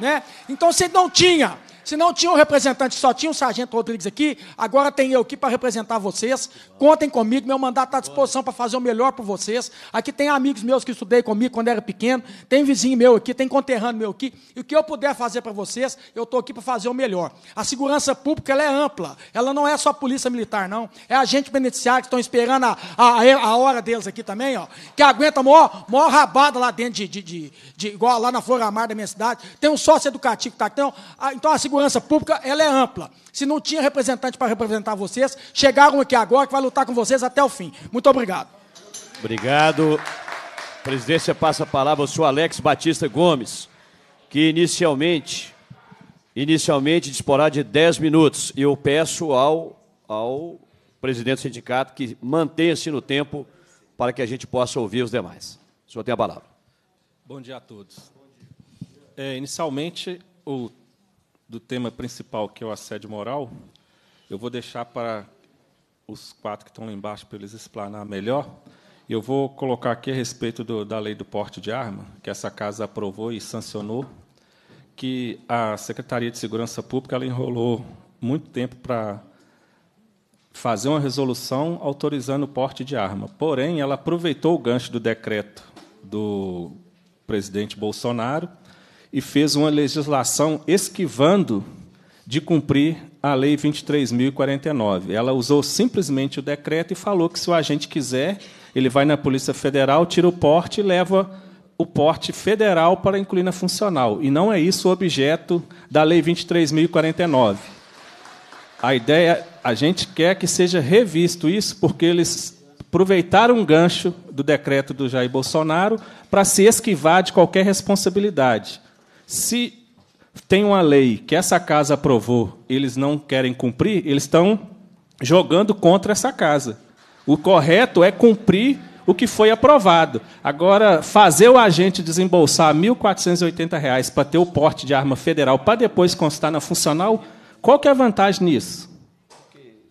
Né? Então, se não tinha se não tinha um representante, só tinha o um Sargento Rodrigues aqui, agora tem eu aqui para representar vocês. Contem comigo, meu mandato está à disposição para fazer o melhor por vocês. Aqui tem amigos meus que estudei comigo quando era pequeno, tem vizinho meu aqui, tem conterrâneo meu aqui. E o que eu puder fazer para vocês, eu estou aqui para fazer o melhor. A segurança pública ela é ampla, ela não é só polícia militar, não. É agente beneficiário que estão esperando a, a, a hora deles aqui também, ó, que aguenta maior, maior rabada lá dentro de, de, de, de igual lá na Flora Mar da minha cidade. Tem um sócio educativo que está aqui. Então, a, ah, então a segurança segurança pública ela é ampla. Se não tinha representante para representar vocês, chegaram aqui agora que vai lutar com vocês até o fim. Muito obrigado. Obrigado. Presidência passa a palavra ao senhor Alex Batista Gomes, que inicialmente inicialmente disporá de 10 minutos. E eu peço ao, ao presidente do sindicato que mantenha-se no tempo para que a gente possa ouvir os demais. O senhor tem a palavra. Bom dia a todos. É, inicialmente, o do tema principal, que é o assédio moral, eu vou deixar para os quatro que estão lá embaixo para eles explanar melhor. Eu vou colocar aqui a respeito do, da lei do porte de arma, que essa casa aprovou e sancionou, que a Secretaria de Segurança Pública ela enrolou muito tempo para fazer uma resolução autorizando o porte de arma. Porém, ela aproveitou o gancho do decreto do presidente Bolsonaro e fez uma legislação esquivando de cumprir a Lei 23.049. Ela usou simplesmente o decreto e falou que, se o agente quiser, ele vai na Polícia Federal, tira o porte e leva o porte federal para incluir na funcional. E não é isso o objeto da Lei 23.049. A ideia, a gente quer que seja revisto isso, porque eles aproveitaram um gancho do decreto do Jair Bolsonaro para se esquivar de qualquer responsabilidade. Se tem uma lei que essa casa aprovou, eles não querem cumprir, eles estão jogando contra essa casa. O correto é cumprir o que foi aprovado. Agora, fazer o agente desembolsar R$ 1.480 para ter o porte de arma federal para depois constar na funcional, qual que é a vantagem nisso?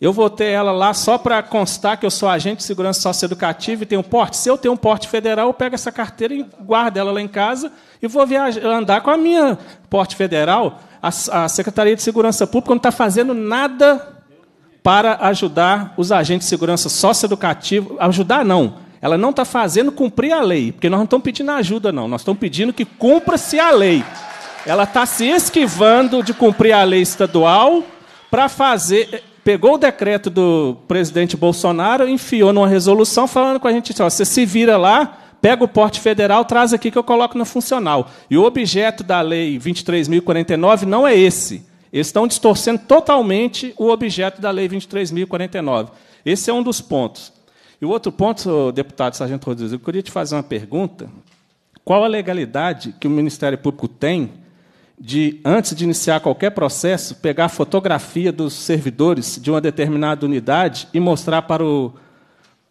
eu votei ela lá só para constar que eu sou agente de segurança socioeducativa e tenho porte. Se eu tenho um porte federal, eu pego essa carteira e guardo ela lá em casa e vou viajar, andar com a minha porte federal. A, a Secretaria de Segurança Pública não está fazendo nada para ajudar os agentes de segurança socioeducativa. Ajudar, não. Ela não está fazendo cumprir a lei, porque nós não estamos pedindo ajuda, não. Nós estamos pedindo que cumpra-se a lei. Ela está se esquivando de cumprir a lei estadual para fazer pegou o decreto do presidente Bolsonaro, enfiou numa resolução falando com a gente: assim, você se vira lá, pega o porte federal, traz aqui que eu coloco no funcional. E o objeto da lei 23.049 não é esse. Eles estão distorcendo totalmente o objeto da lei 23.049. Esse é um dos pontos. E o outro ponto, deputado Sargento Rodrigues, eu queria te fazer uma pergunta. Qual a legalidade que o Ministério Público tem de, antes de iniciar qualquer processo, pegar fotografia dos servidores de uma determinada unidade e mostrar para o,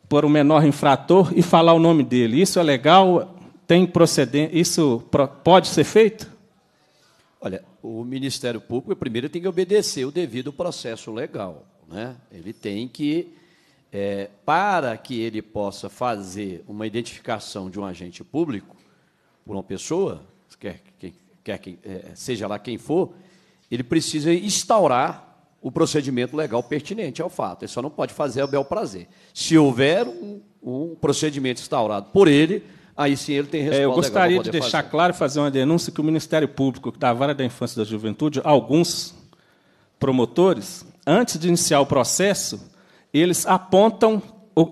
para o menor infrator e falar o nome dele. Isso é legal? Tem procedência? Isso pode ser feito? Olha, o Ministério Público, primeiro, tem que obedecer o devido processo legal. Né? Ele tem que, é, para que ele possa fazer uma identificação de um agente público por uma pessoa, quer que quer que, é, seja lá quem for, ele precisa instaurar o procedimento legal pertinente ao fato. Ele só não pode fazer a bel prazer. Se houver um, um procedimento instaurado por ele, aí sim ele tem resposta. É, eu gostaria de deixar fazer. claro, fazer uma denúncia que o Ministério Público da Vara da Infância e da Juventude, alguns promotores, antes de iniciar o processo, eles apontam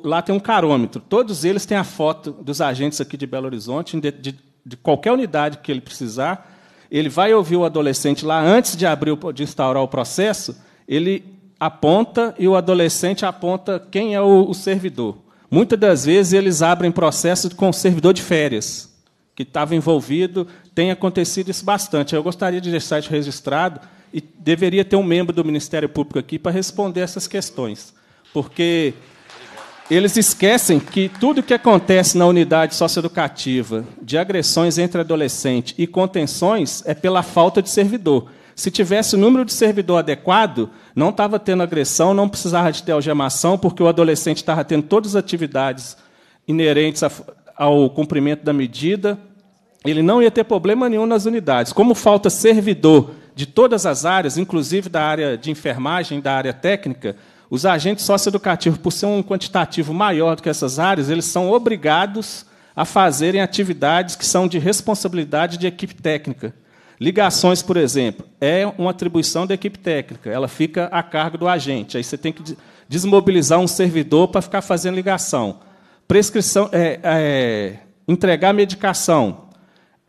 lá tem um carômetro. Todos eles têm a foto dos agentes aqui de Belo Horizonte, de, de, de qualquer unidade que ele precisar, ele vai ouvir o adolescente lá antes de abrir, de instaurar o processo, ele aponta e o adolescente aponta quem é o, o servidor. Muitas das vezes eles abrem processo com o servidor de férias que estava envolvido. Tem acontecido isso bastante. Eu gostaria de deixar isso registrado e deveria ter um membro do Ministério Público aqui para responder essas questões, porque eles esquecem que tudo o que acontece na unidade socioeducativa de agressões entre adolescentes e contenções é pela falta de servidor. Se tivesse o número de servidor adequado, não estava tendo agressão, não precisava de ter algemação, porque o adolescente estava tendo todas as atividades inerentes ao cumprimento da medida. Ele não ia ter problema nenhum nas unidades. Como falta servidor de todas as áreas, inclusive da área de enfermagem, da área técnica, os agentes socioeducativos, por ser um quantitativo maior do que essas áreas, eles são obrigados a fazerem atividades que são de responsabilidade de equipe técnica. Ligações, por exemplo, é uma atribuição da equipe técnica, ela fica a cargo do agente. Aí você tem que desmobilizar um servidor para ficar fazendo ligação. Prescrição, é, é, entregar medicação,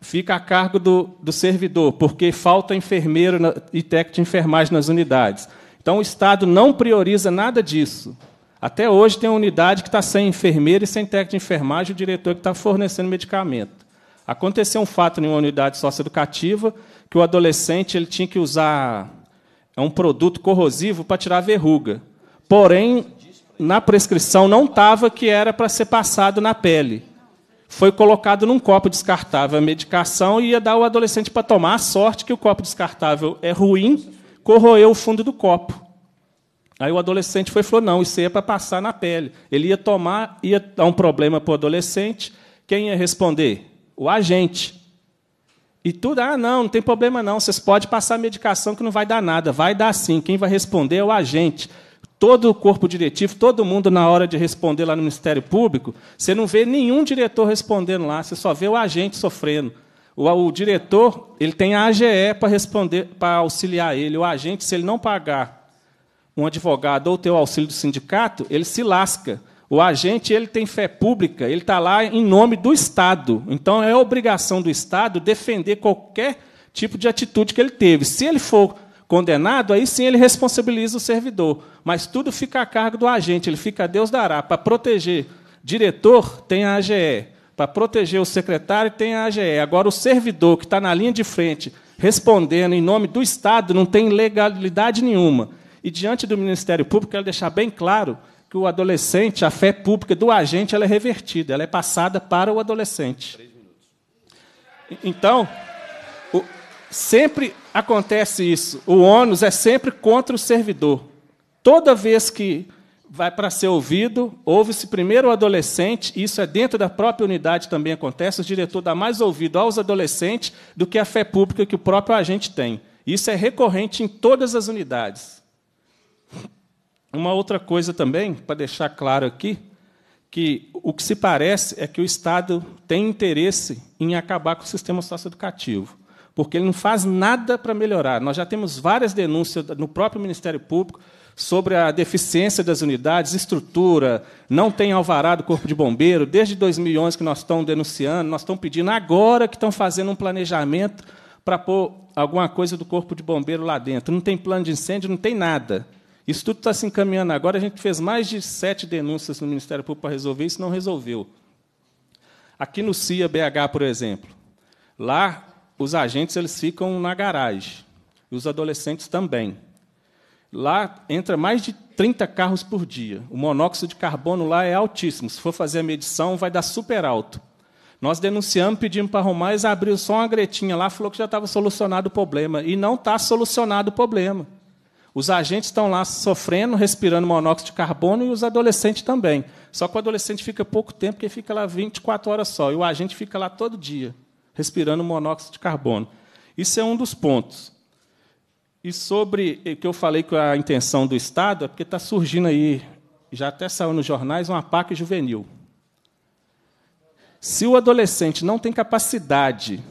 fica a cargo do, do servidor, porque falta enfermeiro e técnico de enfermagem nas unidades. Então o Estado não prioriza nada disso. Até hoje tem uma unidade que está sem enfermeira e sem técnico de enfermagem, o diretor que está fornecendo medicamento. Aconteceu um fato em uma unidade socioeducativa que o adolescente ele tinha que usar é um produto corrosivo para tirar verruga. Porém, na prescrição não estava que era para ser passado na pele. Foi colocado num copo descartável a medicação e ia dar o adolescente para tomar a sorte que o copo descartável é ruim corroeu o fundo do copo. Aí o adolescente foi e falou: não, isso aí é para passar na pele. Ele ia tomar, ia dar um problema para o adolescente. Quem ia responder? O agente. E tudo, ah, não, não tem problema não, vocês podem passar medicação que não vai dar nada, vai dar sim. Quem vai responder é o agente. Todo o corpo diretivo, todo mundo na hora de responder lá no Ministério Público, você não vê nenhum diretor respondendo lá, você só vê o agente sofrendo. O, o diretor ele tem a AGE para responder, para auxiliar ele. O agente, se ele não pagar um advogado ou ter o auxílio do sindicato, ele se lasca. O agente ele tem fé pública, ele está lá em nome do Estado. Então é obrigação do Estado defender qualquer tipo de atitude que ele teve. Se ele for condenado, aí sim ele responsabiliza o servidor. Mas tudo fica a cargo do agente, ele fica a Deus dará. Para proteger diretor, tem a AGE para proteger o secretário, tem a AGE. Agora, o servidor que está na linha de frente, respondendo em nome do Estado, não tem legalidade nenhuma. E, diante do Ministério Público, quero deixar bem claro que o adolescente, a fé pública do agente, ela é revertida, ela é passada para o adolescente. Então, o, sempre acontece isso. O ônus é sempre contra o servidor. Toda vez que vai para ser ouvido, ouve-se primeiro o adolescente, isso é dentro da própria unidade também acontece, o diretor dá mais ouvido aos adolescentes do que a fé pública que o próprio agente tem. Isso é recorrente em todas as unidades. Uma outra coisa também, para deixar claro aqui, que o que se parece é que o Estado tem interesse em acabar com o sistema socioeducativo, porque ele não faz nada para melhorar. Nós já temos várias denúncias no próprio Ministério Público sobre a deficiência das unidades, estrutura, não tem alvará do Corpo de Bombeiro, desde 2011 que nós estamos denunciando, nós estamos pedindo agora que estão fazendo um planejamento para pôr alguma coisa do Corpo de Bombeiro lá dentro. Não tem plano de incêndio, não tem nada. Isso tudo está se encaminhando agora. A gente fez mais de sete denúncias no Ministério Público para resolver, isso não resolveu. Aqui no CIA BH, por exemplo, lá os agentes eles ficam na garagem, e os adolescentes também. Lá entra mais de 30 carros por dia. O monóxido de carbono lá é altíssimo. Se for fazer a medição, vai dar super alto. Nós denunciamos, pedimos para arrumar, eles abriu só uma gretinha lá, falou que já estava solucionado o problema. E não está solucionado o problema. Os agentes estão lá sofrendo, respirando monóxido de carbono e os adolescentes também. Só que o adolescente fica pouco tempo, porque fica lá 24 horas só. E o agente fica lá todo dia, respirando monóxido de carbono. Isso é um dos pontos. E sobre o que eu falei com a intenção do Estado, é porque está surgindo aí, já até saiu nos jornais, uma PAC juvenil. Se o adolescente não tem capacidade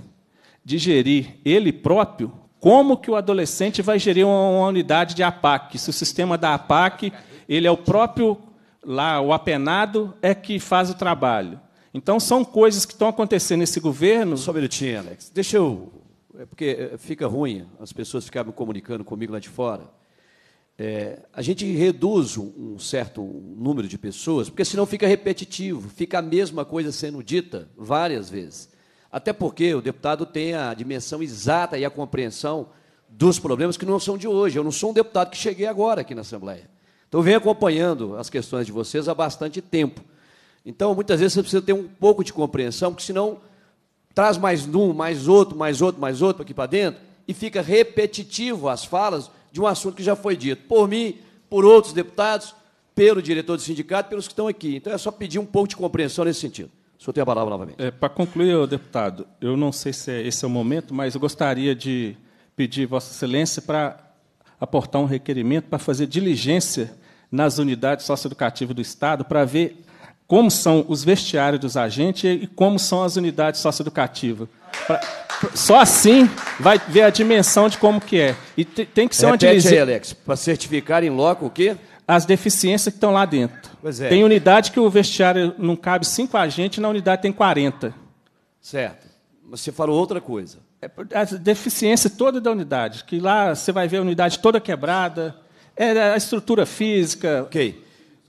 de gerir ele próprio, como que o adolescente vai gerir uma unidade de APAC? Se o sistema da APAC, ele é o próprio lá, o apenado é que faz o trabalho. Então são coisas que estão acontecendo nesse governo. Só um minutinho, Alex. Deixa eu é porque eh, fica ruim as pessoas ficarem comunicando comigo lá de fora. É, a gente reduz um certo número de pessoas, porque senão fica repetitivo, fica a mesma coisa sendo dita várias vezes. Até porque o deputado tem a dimensão exata e a compreensão dos problemas que não são de hoje. Eu não sou um deputado que cheguei agora aqui na Assembleia. Então, venho acompanhando as questões de vocês há bastante tempo. Então, muitas vezes, você precisa ter um pouco de compreensão, porque senão traz mais um, mais outro, mais outro, mais outro aqui para dentro, e fica repetitivo as falas de um assunto que já foi dito por mim, por outros deputados, pelo diretor do sindicato, pelos que estão aqui. Então é só pedir um pouco de compreensão nesse sentido. O senhor tem a palavra novamente. É, para concluir, deputado, eu não sei se é esse é o momento, mas eu gostaria de pedir Vossa Excelência para aportar um requerimento para fazer diligência nas unidades socioeducativas do Estado para ver como são os vestiários dos agentes e como são as unidades socioeducativas. Pra, só assim vai ver a dimensão de como que é. E te, tem que ser Repete uma diligência. Alex, para certificar em loco o quê? As deficiências que estão lá dentro. É. Tem unidade que o vestiário não cabe cinco agentes, na unidade tem 40. Certo. Você falou outra coisa. É a deficiência toda da unidade, que lá você vai ver a unidade toda quebrada, é a estrutura física. Ok.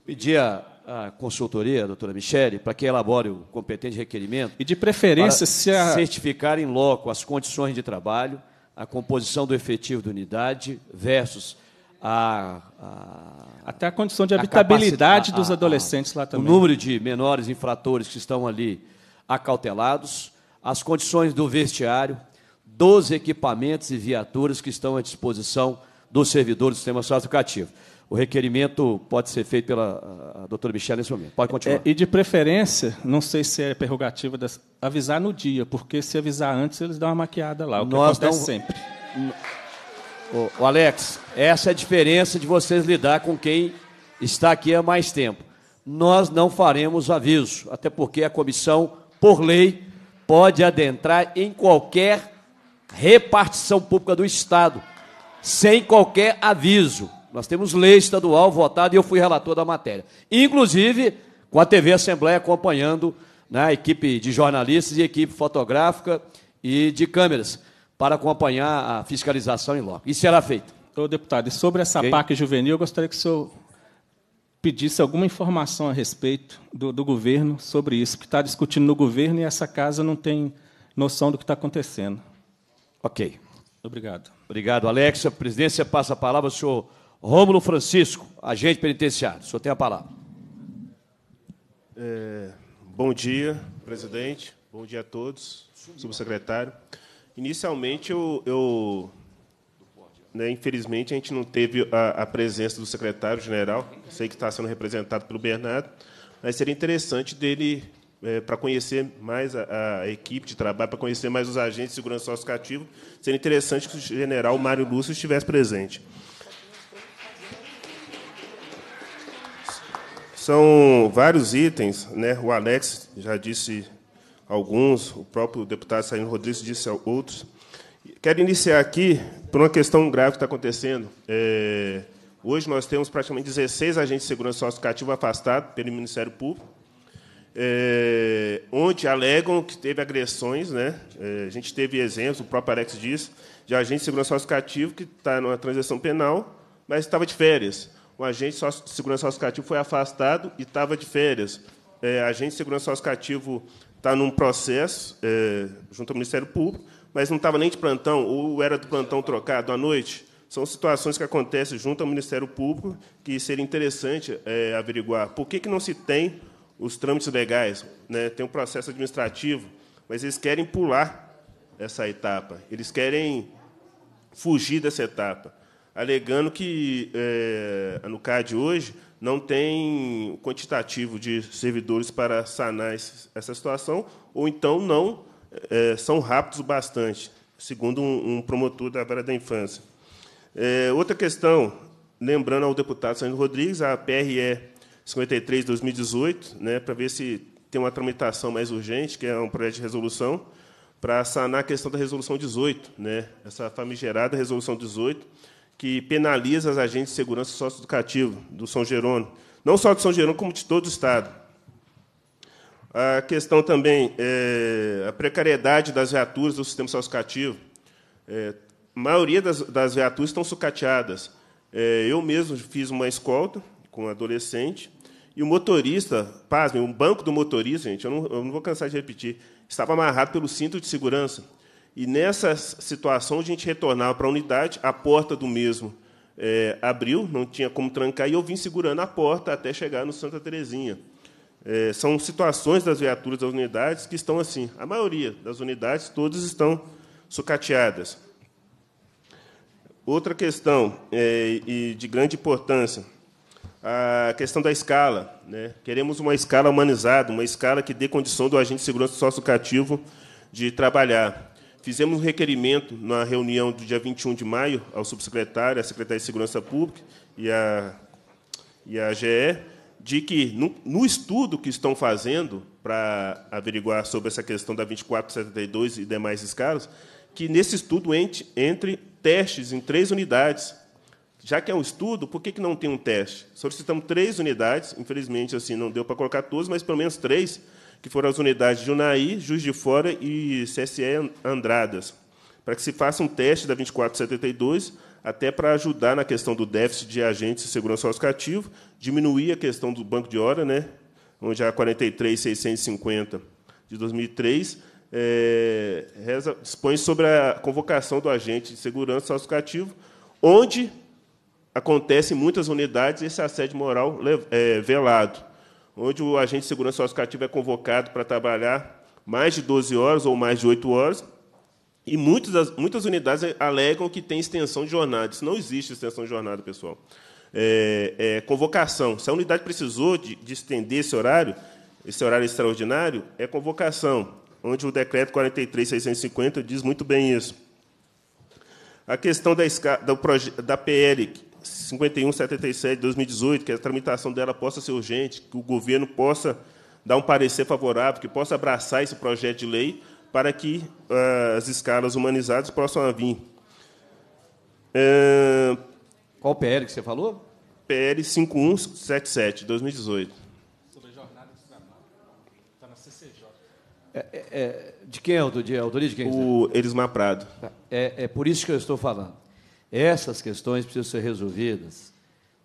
Pedir a a consultoria, a doutora Michele, para que elabore o competente requerimento. E de preferência se a... certificar em loco as condições de trabalho, a composição do efetivo da unidade versus a, a até a condição de habitabilidade dos adolescentes lá também. O número de menores infratores que estão ali acautelados, as condições do vestiário, dos equipamentos e viaturas que estão à disposição dos servidores do sistema socioeducativo. educativo o requerimento pode ser feito pela a doutora Michelle nesse momento. Pode continuar. É, e de preferência, não sei se é prerrogativa, das, avisar no dia, porque se avisar antes, eles dão uma maquiada lá, o Nós que acontece não... sempre. O, o Alex, essa é a diferença de vocês lidar com quem está aqui há mais tempo. Nós não faremos aviso, até porque a comissão, por lei, pode adentrar em qualquer repartição pública do Estado, sem qualquer aviso. Nós temos lei estadual votada e eu fui relator da matéria. Inclusive, com a TV Assembleia acompanhando né, a equipe de jornalistas e equipe fotográfica e de câmeras para acompanhar a fiscalização em loco. Isso será feito. Ô, deputado, e sobre essa okay. PAC juvenil, eu gostaria que o senhor pedisse alguma informação a respeito do, do governo sobre isso, que está discutindo no governo e essa casa não tem noção do que está acontecendo. Ok. Obrigado. Obrigado, Alex. A presidência passa a palavra ao senhor Rômulo Francisco, agente penitenciário. O senhor tem a palavra. É, bom dia, presidente. Bom dia a todos, subsecretário. Inicialmente, eu, eu né, infelizmente, a gente não teve a, a presença do secretário-geral. Sei que está sendo representado pelo Bernardo, mas seria interessante dele é, para conhecer mais a, a, equipe de trabalho, para conhecer mais os agentes de segurança associativa, seria interessante que o general Mário Lúcio estivesse presente. São vários itens, né? o Alex já disse alguns, o próprio deputado Saindo Rodrigues disse outros. Quero iniciar aqui por uma questão grave que está acontecendo. É, hoje nós temos praticamente 16 agentes de segurança sociocativa afastados pelo Ministério Público, é, onde alegam que teve agressões. Né? É, a gente teve exemplos, o próprio Alex disse, de agente de segurança sociocativa que está numa transição penal, mas estava de férias o agente de segurança associativo foi afastado e estava de férias. É, agente de segurança associativo está num processo é, junto ao Ministério Público, mas não estava nem de plantão, ou era do plantão trocado à noite. São situações que acontecem junto ao Ministério Público que seria interessante é, averiguar. Por que, que não se tem os trâmites legais? Né? Tem um processo administrativo, mas eles querem pular essa etapa, eles querem fugir dessa etapa alegando que é, no CAD hoje não tem quantitativo de servidores para sanar esse, essa situação, ou então não é, são rápidos o bastante, segundo um, um promotor da Vara da Infância. É, outra questão, lembrando ao deputado Sandro Rodrigues, a PRE 53-2018, né, para ver se tem uma tramitação mais urgente, que é um projeto de resolução, para sanar a questão da Resolução 18, né, essa famigerada Resolução 18, que penaliza as agentes de segurança socioeducativo do São Jerônimo, não só do São Jerônimo, como de todo o Estado. A questão também é a precariedade das viaturas do sistema socioeducativo. É, a maioria das, das, viaturas estão sucateadas. É, eu mesmo fiz uma escolta com um adolescente, e o motorista, pasme, o banco do motorista, gente, eu não, eu não vou cansar de repetir, estava amarrado pelo cinto de segurança. E nessa situação, a gente retornava para a unidade, a porta do mesmo é, abriu, não tinha como trancar, e eu vim segurando a porta até chegar no Santa Terezinha. É, são situações das viaturas das unidades que estão assim. A maioria das unidades, todas estão sucateadas. Outra questão é, e de grande importância, a questão da escala. Né? Queremos uma escala humanizada, uma escala que dê condição do agente de segurança socioeducativo de trabalhar. Fizemos um requerimento na reunião do dia 21 de maio ao subsecretário, à secretária de Segurança Pública e à, e à GE, de que, no, no estudo que estão fazendo para averiguar sobre essa questão da 2472 e demais escalas, que nesse estudo entre, entre testes em três unidades. Já que é um estudo, por que, que não tem um teste? Solicitamos três unidades, infelizmente assim não deu para colocar todos, mas pelo menos três, que foram as unidades de Unai, Juiz de Fora e CSE Andradas, para que se faça um teste da 2472, até para ajudar na questão do déficit de agentes de segurança roscativo, diminuir a questão do banco de hora, né, onde a 43650 de 2003 é, reza, dispõe sobre a convocação do agente de segurança roscativo, onde acontece em muitas unidades esse assédio moral é, velado onde o agente de segurança associativa é convocado para trabalhar mais de 12 horas ou mais de 8 horas, e muitas, muitas unidades alegam que tem extensão de jornada. Isso não existe extensão de jornada, pessoal. É, é, convocação. Se a unidade precisou de, de estender esse horário, esse horário extraordinário, é convocação, onde o decreto 43650 diz muito bem isso. A questão da, da, da PL 5177 de 2018, que a tramitação dela possa ser urgente, que o governo possa dar um parecer favorável, que possa abraçar esse projeto de lei para que uh, as escalas humanizadas possam vir. Uh, Qual PL que você falou? PL 5177, de 2018. Sobre a jornada de trabalho. Está na CCJ. É, é, é, de quem é o autoria de quem? O Elismar Prado. Tá, é, é por isso que eu estou falando. Essas questões precisam ser resolvidas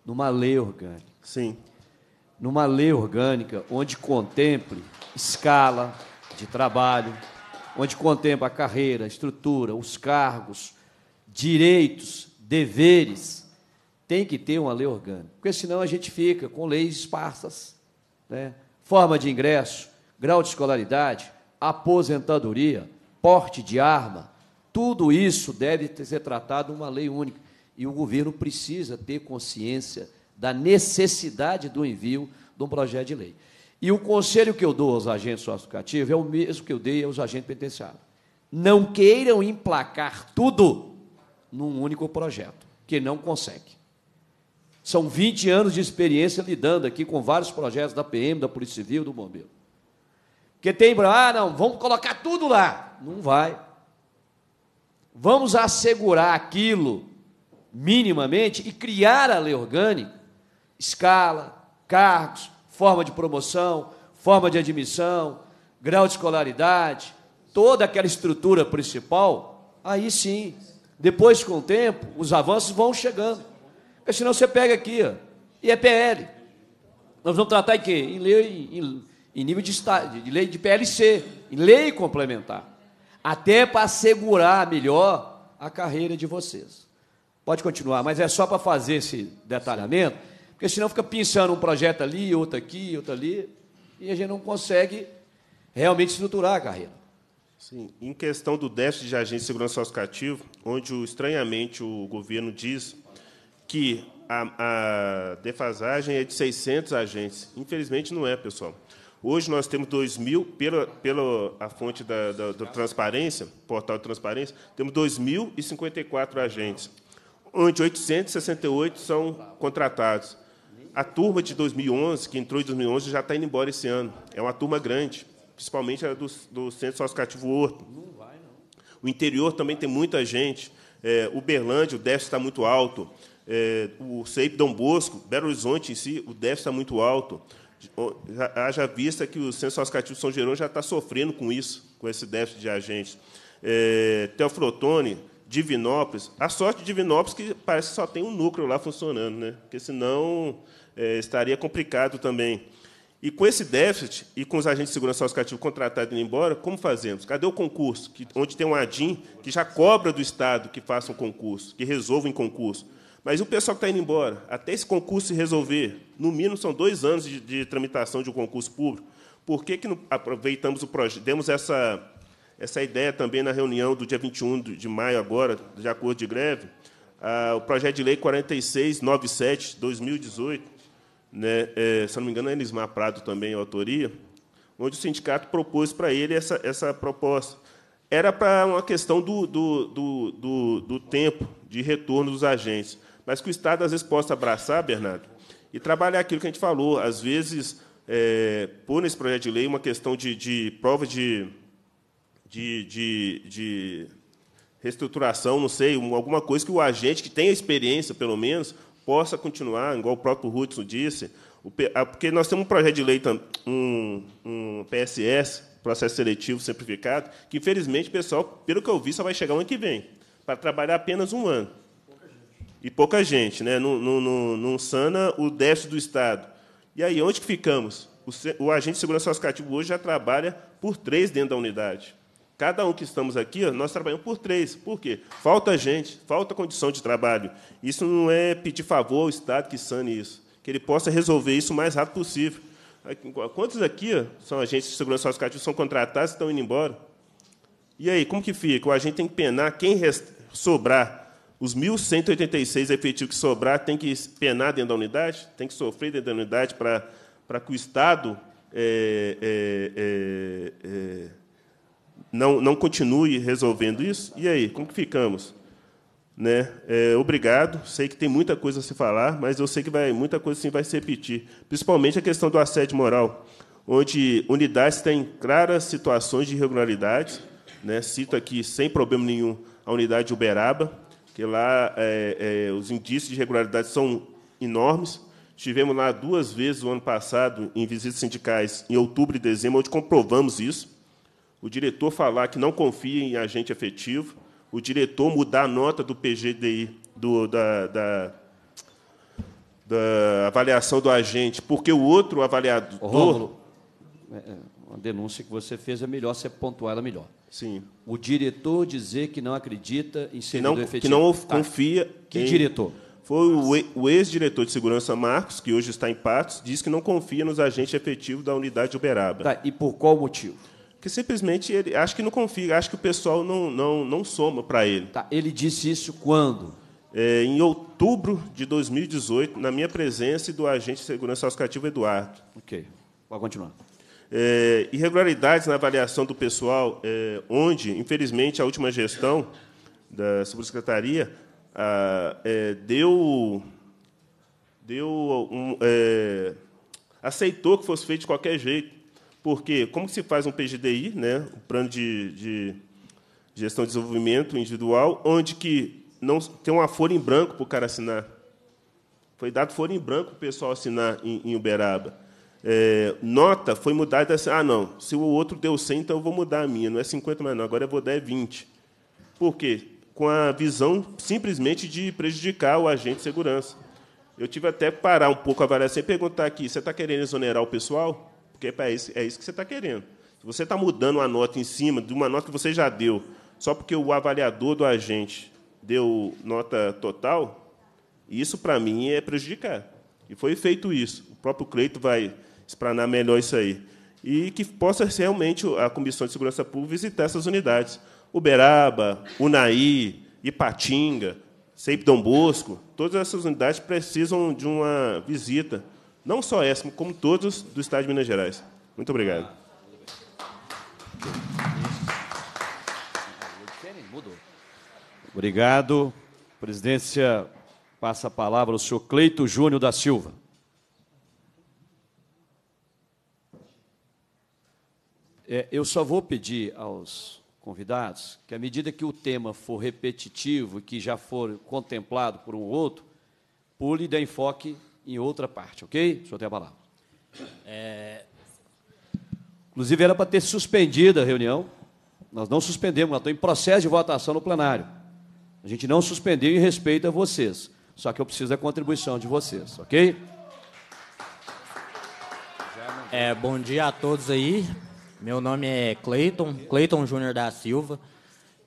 numa lei orgânica. Sim. Numa lei orgânica onde contemple escala de trabalho, onde contemple a carreira, a estrutura, os cargos, direitos, deveres. Tem que ter uma lei orgânica, porque senão a gente fica com leis esparsas. Né? Forma de ingresso, grau de escolaridade, aposentadoria, porte de arma, tudo isso deve ser tratado uma lei única. E o governo precisa ter consciência da necessidade do envio de um projeto de lei. E o conselho que eu dou aos agentes educativos é o mesmo que eu dei aos agentes penitenciários. Não queiram emplacar tudo num único projeto, que não consegue. São 20 anos de experiência lidando aqui com vários projetos da PM, da Polícia Civil, do Bombeiro. Porque tem, ah, não, vamos colocar tudo lá. Não vai. Vamos assegurar aquilo minimamente e criar a lei orgânica, escala, cargos, forma de promoção, forma de admissão, grau de escolaridade, toda aquela estrutura principal, aí sim, depois com o tempo, os avanços vão chegando. Porque senão você pega aqui, ó, e é PL. Nós vamos tratar em quê? Em lei, em, em nível de, de lei de PLC, em lei complementar até para assegurar melhor a carreira de vocês. Pode continuar, mas é só para fazer esse detalhamento, porque senão fica pensando um projeto ali, outro aqui, outro ali, e a gente não consegue realmente estruturar a carreira. Sim, em questão do déficit de agente de segurança associativo, onde estranhamente o governo diz que a, a defasagem é de 600 agentes. Infelizmente não é, pessoal. Hoje nós temos 2 mil, pela, pela a fonte da, da, da Transparência, portal de Transparência, temos 2.054 agentes, onde 868 são contratados. A turma de 2011, que entrou em 2011, já está indo embora esse ano. É uma turma grande, principalmente a do, do Centro Sociocativo Horto. O interior também tem muita gente. É, Uberlândia, o déficit está muito alto. É, o CEIP Dom Bosco, Belo Horizonte em si, o déficit está muito alto haja vista que o Centro Sociativo São Jerônimo já está sofrendo com isso, com esse déficit de agentes. É, Teofrotone, Divinópolis, a sorte de Divinópolis que parece que só tem um núcleo lá funcionando, né? porque senão é, estaria complicado também. E com esse déficit e com os agentes de segurança associativa contratados indo embora, como fazemos? Cadê o concurso? Que, onde tem um ADIM que já cobra do Estado que faça um concurso, que resolva um concurso. Mas o pessoal que está indo embora, até esse concurso se resolver, no mínimo são dois anos de, de tramitação de um concurso público. Por que, que não aproveitamos o projeto? Demos essa, essa ideia também na reunião do dia 21 de maio, agora, de acordo de greve, ah, o projeto de lei 4697, 2018, né, é, se não me engano, é Elismar Prado também, a autoria, onde o sindicato propôs para ele essa, essa proposta. Era para uma questão do, do, do, do, do tempo de retorno dos agentes mas que o Estado às vezes possa abraçar, Bernardo, e trabalhar aquilo que a gente falou. Às vezes, é, pôr nesse projeto de lei uma questão de, de prova de, de, de, de reestruturação, não sei, alguma coisa que o agente que tenha experiência, pelo menos, possa continuar, igual o próprio Hudson disse, porque nós temos um projeto de lei, um, um PSS, processo seletivo simplificado, que, infelizmente, pessoal, pelo que eu vi, só vai chegar um ano que vem, para trabalhar apenas um ano e pouca gente, né? não, não, não sana o déficit do Estado. E aí, onde que ficamos? O, o agente de segurança associativa hoje já trabalha por três dentro da unidade. Cada um que estamos aqui, nós trabalhamos por três. Por quê? Falta gente, falta condição de trabalho. Isso não é pedir favor ao Estado que sane isso, que ele possa resolver isso o mais rápido possível. Quantos aqui são agentes de segurança associativa, são contratados e estão indo embora? E aí, como que fica? O agente tem que penar quem sobrar os 1.186 efetivos que sobrar têm que penar dentro da unidade, têm que sofrer dentro da unidade para, para que o Estado é, é, é, é, não, não continue resolvendo isso? E aí, como que ficamos? Né? É, obrigado. Sei que tem muita coisa a se falar, mas eu sei que vai, muita coisa sim vai se repetir, principalmente a questão do assédio moral, onde unidades têm claras situações de irregularidades. Né? Cito aqui, sem problema nenhum, a unidade de Uberaba, que lá é, é, os indícios de irregularidade são enormes. Tivemos lá duas vezes o ano passado, em visitas sindicais, em outubro e dezembro, onde comprovamos isso. O diretor falar que não confia em agente efetivo, o diretor mudar a nota do PGDI, do, da, da, da avaliação do agente, porque o outro avaliador. É, é uma denúncia que você fez, é melhor você pontuar ela melhor. Sim. O diretor dizer que não acredita em servidor que não, efetivo. Que não tá. confia. Que em... diretor? Foi o ex-diretor de segurança Marcos, que hoje está em Patos, diz que não confia nos agentes efetivos da unidade de Uberaba. Tá, e por qual motivo? Porque simplesmente ele acha que não confia, acha que o pessoal não, não, não soma para ele. Tá, ele disse isso quando? É, em outubro de 2018, na minha presença e do agente de segurança associativa Eduardo. Ok, pode continuar. É, irregularidades na avaliação do pessoal, é, onde, infelizmente, a última gestão da subsecretaria a, é, deu, deu um, é, aceitou que fosse feito de qualquer jeito, porque como se faz um PGDI, né, um plano de, de gestão de desenvolvimento individual, onde que não tem uma folha em branco para o cara assinar. Foi dado folha em branco para o pessoal assinar em, em Uberaba é, nota foi mudada assim, ah, não, se o outro deu 100, então eu vou mudar a minha, não é 50 mais não, agora eu vou dar 20. É Por quê? Com a visão simplesmente de prejudicar o agente de segurança. Eu tive até que parar um pouco a avaliação e perguntar aqui, você está querendo exonerar o pessoal? Porque é isso, é isso que você está querendo. Se você está mudando a nota em cima de uma nota que você já deu, só porque o avaliador do agente deu nota total, isso, para mim, é prejudicar. E foi feito isso. O próprio Cleito vai explanar melhor isso aí. E que possa realmente a Comissão de Segurança Pública visitar essas unidades. Uberaba, Unai, Ipatinga, Seip Dom Bosco, todas essas unidades precisam de uma visita, não só essa, como todos do Estado de Minas Gerais. Muito obrigado. Obrigado. Presidência, passa a palavra ao senhor Cleito Júnior da Silva. É, eu só vou pedir aos convidados que, à medida que o tema for repetitivo e que já for contemplado por um ou outro, pule e dê enfoque em outra parte, ok? O senhor tem a palavra. É... Inclusive, era para ter suspendido a reunião. Nós não suspendemos, nós estamos em processo de votação no plenário. A gente não suspendeu em respeito a vocês. Só que eu preciso da contribuição de vocês, ok? É, bom dia a todos aí. Meu nome é Cleiton, Cleiton Júnior da Silva.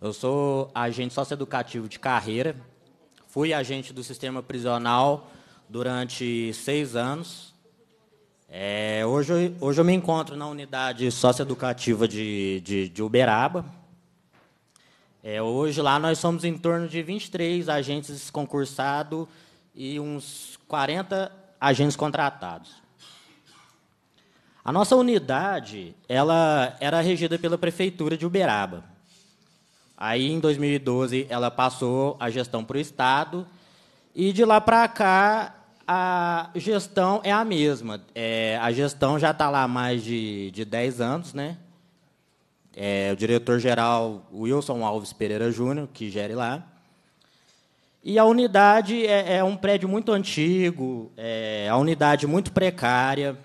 Eu sou agente socioeducativo de carreira. Fui agente do sistema prisional durante seis anos. É, hoje, hoje eu me encontro na unidade socioeducativa de, de, de Uberaba. É, hoje lá nós somos em torno de 23 agentes concursados e uns 40 agentes contratados. A nossa unidade ela era regida pela prefeitura de Uberaba. Aí, em 2012, ela passou a gestão para o Estado e de lá para cá a gestão é a mesma. É, a gestão já está lá há mais de, de 10 anos, né? É, o diretor-geral Wilson Alves Pereira Júnior, que gere lá. E a unidade é, é um prédio muito antigo, é a unidade muito precária.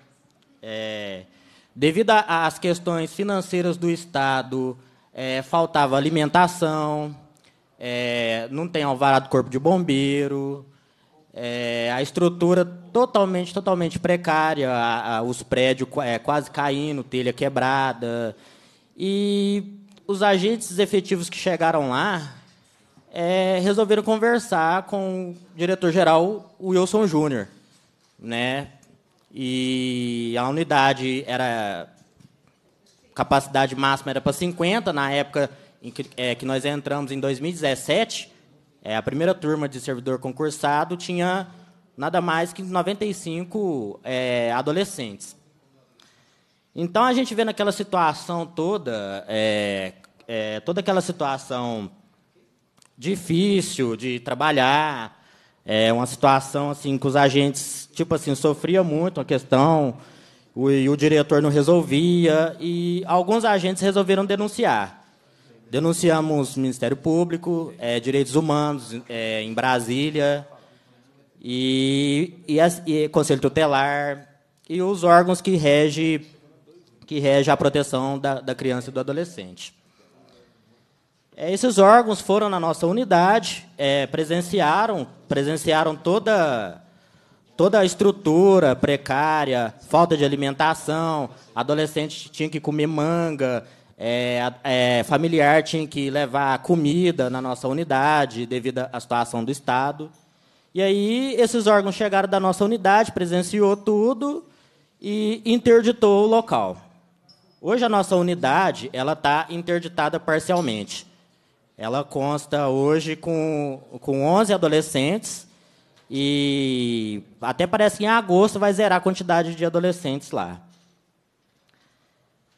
É, devido às questões financeiras do Estado, é, faltava alimentação, é, não tem alvará do corpo de bombeiro, é, a estrutura totalmente, totalmente precária, a, a, os prédios é, quase caindo, telha quebrada. E os agentes efetivos que chegaram lá é, resolveram conversar com o diretor-geral Wilson Júnior, né, e a unidade era. Capacidade máxima era para 50, na época em que, é, que nós entramos em 2017, é, a primeira turma de servidor concursado tinha nada mais que 95 é, adolescentes. Então a gente vê naquela situação toda, é, é, toda aquela situação difícil de trabalhar, é uma situação assim que os agentes, tipo assim, sofria muito a questão, o, e o diretor não resolvia e alguns agentes resolveram denunciar. Denunciamos Ministério Público, é, Direitos Humanos é, em Brasília e, e, e Conselho Tutelar e os órgãos que rege que rege a proteção da, da criança e do adolescente. É, esses órgãos foram na nossa unidade, é, presenciaram, presenciaram toda, toda a estrutura precária, falta de alimentação, adolescente tinha que comer manga, é, é, familiar tinha que levar comida na nossa unidade devido à situação do Estado. E aí esses órgãos chegaram da nossa unidade, presenciou tudo e interditou o local. Hoje a nossa unidade ela está interditada parcialmente. Ela consta hoje com, com 11 adolescentes e até parece que em agosto vai zerar a quantidade de adolescentes lá.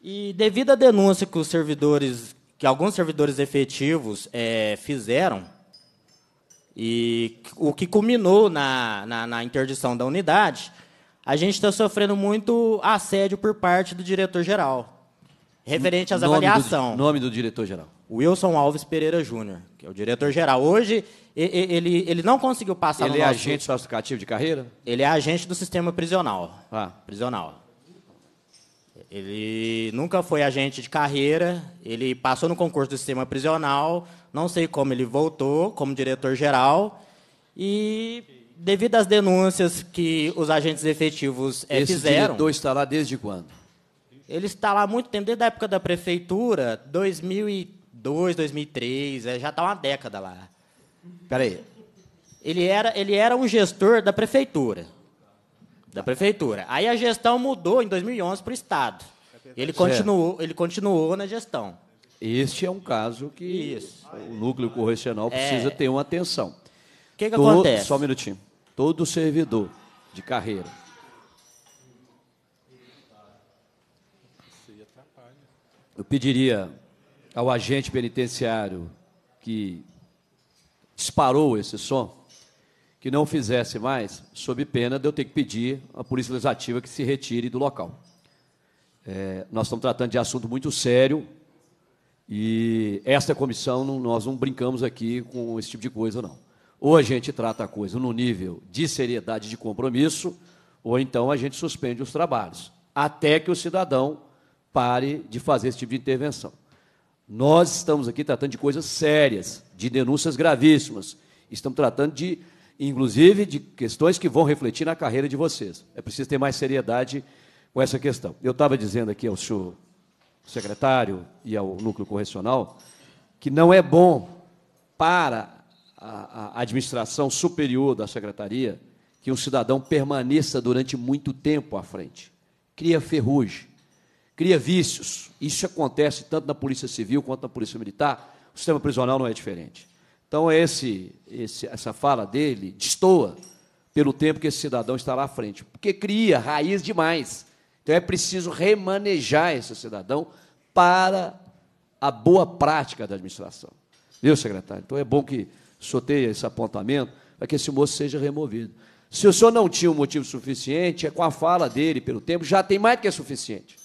E devido à denúncia que os servidores, que alguns servidores efetivos é, fizeram, e o que culminou na, na, na interdição da unidade, a gente está sofrendo muito assédio por parte do diretor-geral, referente às avaliações. Nome do diretor-geral. Wilson Alves Pereira Júnior, que é o diretor-geral. Hoje, ele, ele não conseguiu passar Ele no é nosso... agente classificativo de carreira? Ele é agente do sistema prisional. Ah. Prisional. Ele nunca foi agente de carreira, ele passou no concurso do sistema prisional, não sei como ele voltou como diretor-geral, e devido às denúncias que os agentes efetivos eh, Esse fizeram... Esse diretor está lá desde quando? Ele está lá há muito tempo, desde a época da prefeitura, 2013. 2002, 2003, é, já está uma década lá. Peraí. Ele era, ele era um gestor da prefeitura. Da prefeitura. Aí a gestão mudou em 2011 para o Estado. Ele continuou, ele continuou na gestão. Este é um caso que Isso. o núcleo correcional é. precisa é... ter uma atenção. O que, que Todo, acontece? Só um minutinho. Todo servidor de carreira. Eu pediria ao agente penitenciário que disparou esse som, que não fizesse mais, sob pena de eu ter que pedir à Polícia Legislativa que se retire do local. É, nós estamos tratando de assunto muito sério e esta comissão, não, nós não brincamos aqui com esse tipo de coisa, não. Ou a gente trata a coisa no nível de seriedade de compromisso, ou então a gente suspende os trabalhos, até que o cidadão pare de fazer esse tipo de intervenção. Nós estamos aqui tratando de coisas sérias, de denúncias gravíssimas. Estamos tratando de, inclusive, de questões que vão refletir na carreira de vocês. É preciso ter mais seriedade com essa questão. Eu estava dizendo aqui ao senhor secretário e ao núcleo correcional que não é bom para a, a administração superior da secretaria que um cidadão permaneça durante muito tempo à frente. Cria ferrugem cria vícios. Isso acontece tanto na Polícia Civil quanto na Polícia Militar. O sistema prisional não é diferente. Então, é esse, esse, essa fala dele destoa pelo tempo que esse cidadão está lá à frente, porque cria raiz demais. Então, é preciso remanejar esse cidadão para a boa prática da administração. Viu, secretário? Então, é bom que sorteie esse apontamento para que esse moço seja removido. Se o senhor não tinha um motivo suficiente, é com a fala dele pelo tempo, já tem mais do que é suficiente.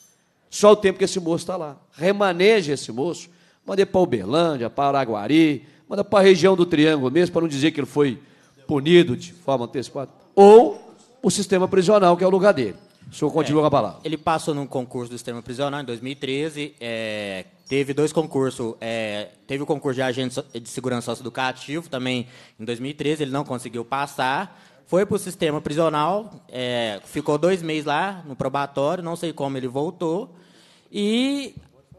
Só o tempo que esse moço está lá. Remaneja esse moço, manda para Uberlândia, para Araguari, manda para a região do Triângulo mesmo, para não dizer que ele foi punido de forma antecipada. Ou o sistema prisional, que é o lugar dele. O senhor continua é, com a palavra. Ele passou num concurso do sistema prisional em 2013, é, teve dois concursos. É, teve o concurso de agente de segurança socioeducativo também em 2013, ele não conseguiu passar. Foi para o sistema prisional, é, ficou dois meses lá no probatório, não sei como ele voltou. E,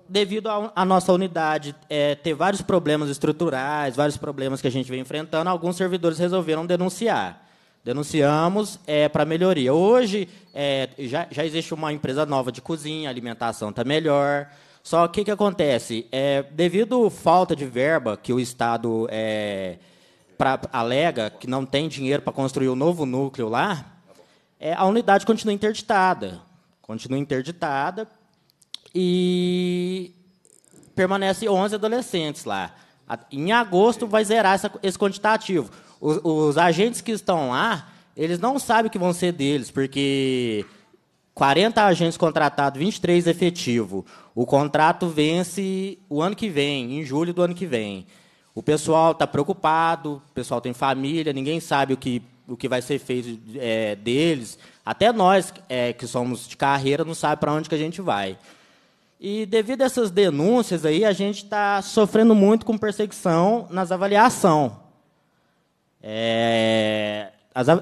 devido à nossa unidade é, ter vários problemas estruturais, vários problemas que a gente vem enfrentando, alguns servidores resolveram denunciar. Denunciamos é, para melhoria. Hoje, é, já, já existe uma empresa nova de cozinha, a alimentação está melhor. Só que o que acontece? É, devido à falta de verba que o Estado é, pra, alega que não tem dinheiro para construir o um novo núcleo lá, é, a unidade continua interditada. Continua interditada e permanece 11 adolescentes lá. Em agosto vai zerar essa, esse quantitativo. Os, os, agentes que estão lá, eles não sabem o que vão ser deles, porque 40 agentes contratados, 23 efetivo. O contrato vence o ano que vem, em julho do ano que vem. O pessoal está preocupado, o pessoal tem família, ninguém sabe o que, o que vai ser feito é, deles. Até nós, é, que somos de carreira, não sabe para onde que a gente vai. E devido a essas denúncias aí, a gente está sofrendo muito com perseguição nas avaliações. É,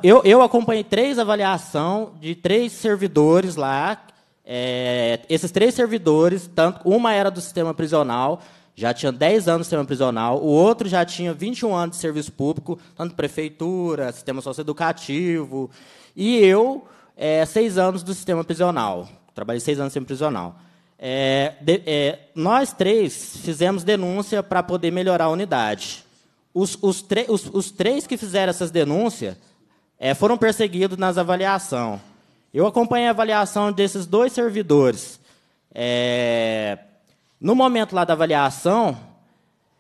eu, eu, acompanhei três avaliações de três servidores lá. É, esses três servidores, tanto uma era do sistema prisional, já tinha 10 anos de sistema prisional, o outro já tinha 21 anos de serviço público, tanto prefeitura, sistema socioeducativo, e eu, é, seis anos do sistema prisional. Trabalhei seis anos no sistema prisional. É, de, é, nós três fizemos denúncia para poder melhorar a unidade. Os, os, os, os três que fizeram essas denúncias é, foram perseguidos nas avaliações. Eu acompanhei a avaliação desses dois servidores. É, no momento lá da avaliação,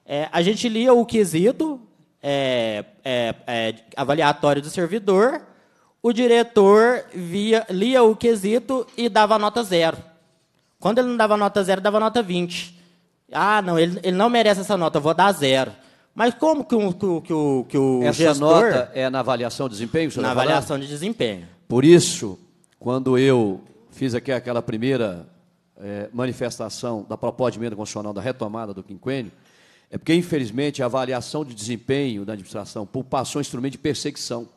é, a gente lia o quesito é, é, é, avaliatório do servidor, o diretor via, lia o quesito e dava nota zero. Quando ele não dava nota zero, dava nota 20. Ah, não, ele, ele não merece essa nota, vou dar zero. Mas como que o, que o, que o Essa gestor... nota é na avaliação de desempenho, senhor? Na avaliação de desempenho. Por isso, quando eu fiz aqui aquela primeira é, manifestação da proposta de emenda constitucional da retomada do quinquênio, é porque, infelizmente, a avaliação de desempenho da administração pública passou um instrumento de perseguição.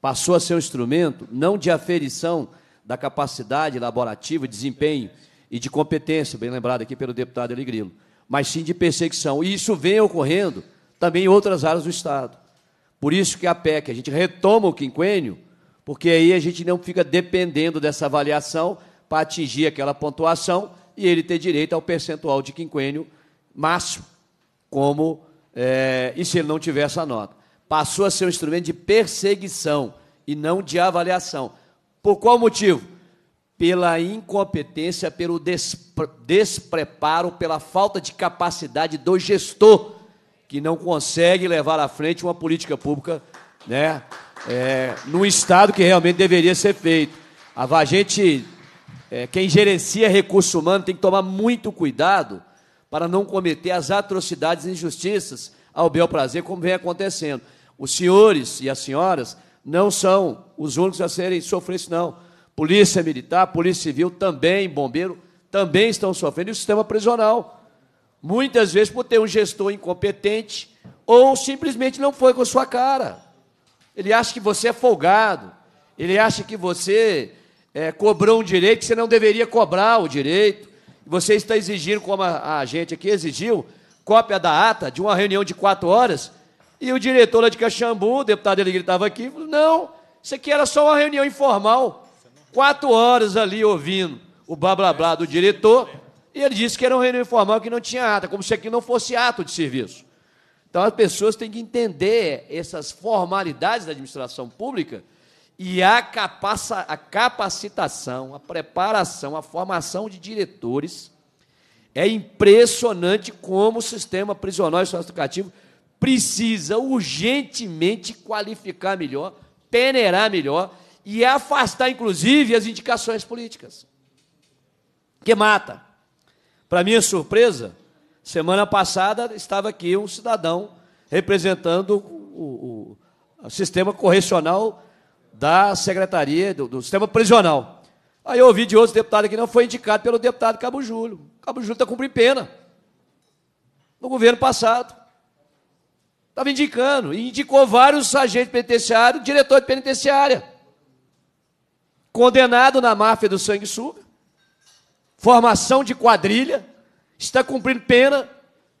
Passou a ser um instrumento não de aferição da capacidade laborativa desempenho e de competência, bem lembrado aqui pelo deputado Eligrilo, mas sim de perseguição. E isso vem ocorrendo também em outras áreas do Estado. Por isso que a PEC, a gente retoma o quinquênio, porque aí a gente não fica dependendo dessa avaliação para atingir aquela pontuação e ele ter direito ao percentual de quinquênio máximo, como é, e se ele não tiver essa nota. Passou a ser um instrumento de perseguição e não de avaliação. Por qual motivo? Pela incompetência, pelo despre despreparo, pela falta de capacidade do gestor, que não consegue levar à frente uma política pública né, é, eh, no estado que realmente deveria ser feito. A gente é, quem gerencia recurso humano tem que tomar muito cuidado para não cometer as atrocidades e injustiças ao bel prazer, como vem acontecendo. Os senhores e as senhoras não são os únicos a serem sofrer isso, não. Polícia Militar, Polícia Civil, também, bombeiro, também estão sofrendo. E o sistema prisional, muitas vezes por ter um gestor incompetente ou simplesmente não foi com a sua cara. Ele acha que você é folgado, ele acha que você é, cobrou um direito que você não deveria cobrar o direito. Você está exigindo, como a, a gente aqui exigiu, cópia da ata de uma reunião de quatro horas. E o diretor lá de Caxambu, o deputado ele gritava aqui, falou, não, isso aqui era só uma reunião informal. Quatro horas ali ouvindo o blá blá blá do diretor. E ele disse que era uma reunião informal que não tinha ata, como se aqui não fosse ato de serviço. Então as pessoas têm que entender essas formalidades da administração pública e a, capaça, a capacitação, a preparação, a formação de diretores. É impressionante como o sistema prisional e socioeducativo precisa urgentemente qualificar melhor, peneirar melhor e afastar, inclusive, as indicações políticas. Que mata. Para minha surpresa, semana passada estava aqui um cidadão representando o, o, o sistema correcional da Secretaria do, do Sistema Prisional. Aí eu ouvi de outros deputados que não foi indicado pelo deputado Cabo Júlio. Cabo Júlio está cumprindo pena. No governo passado. Estava indicando. E indicou vários agentes penitenciários, diretor de penitenciária. Condenado na máfia do sangue sanguessuga. Formação de quadrilha. Está cumprindo pena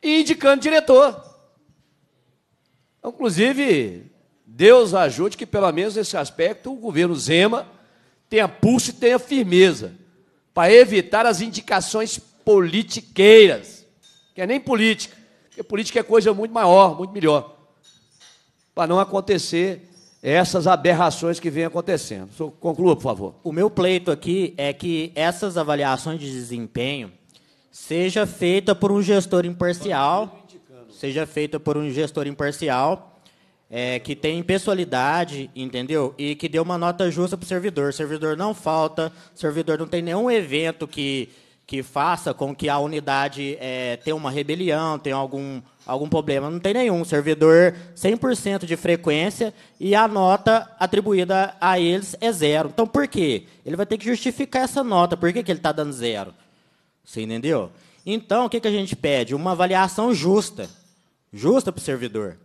e indicando diretor. Inclusive, Deus ajude que, pelo menos nesse aspecto, o governo Zema tenha pulso e tenha firmeza para evitar as indicações politiqueiras, que é nem política, porque política é coisa muito maior, muito melhor, para não acontecer essas aberrações que vêm acontecendo. conclua, por favor. O meu pleito aqui é que essas avaliações de desempenho seja feita por um gestor imparcial, seja feita por um gestor imparcial é, que tem pessoalidade, entendeu? E que deu uma nota justa para o servidor. O servidor não falta, o servidor não tem nenhum evento que, que faça com que a unidade é, tenha uma rebelião, tenha algum, algum problema. Não tem nenhum. Servidor 100% de frequência e a nota atribuída a eles é zero. Então, por quê? Ele vai ter que justificar essa nota. Por que, que ele está dando zero? Você entendeu? Então, o que, que a gente pede? Uma avaliação justa. Justa para o servidor.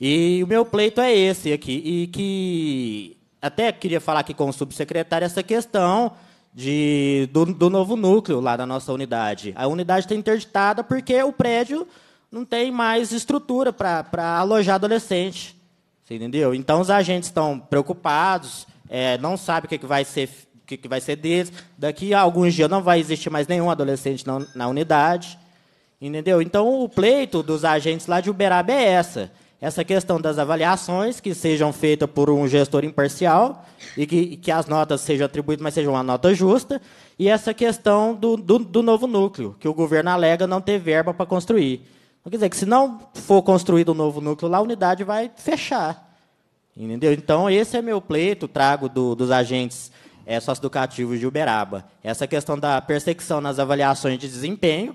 E o meu pleito é esse aqui. E que até queria falar aqui com o subsecretário essa questão de, do, do novo núcleo lá da nossa unidade. A unidade está interditada porque o prédio não tem mais estrutura para alojar adolescente. Você entendeu? Então os agentes estão preocupados, é, não sabem o que, que vai ser o que, que vai ser deles. Daqui a alguns dias não vai existir mais nenhum adolescente na, na unidade. Entendeu? Então o pleito dos agentes lá de Uberaba é essa essa questão das avaliações que sejam feitas por um gestor imparcial e que, que as notas sejam atribuídas, mas sejam uma nota justa, e essa questão do, do, do novo núcleo, que o governo alega não ter verba para construir. Então, quer dizer que se não for construído um novo núcleo lá, a unidade vai fechar. Entendeu? Então, esse é meu pleito, trago do, dos agentes é, socioeducativos de Uberaba. Essa questão da perseguição nas avaliações de desempenho,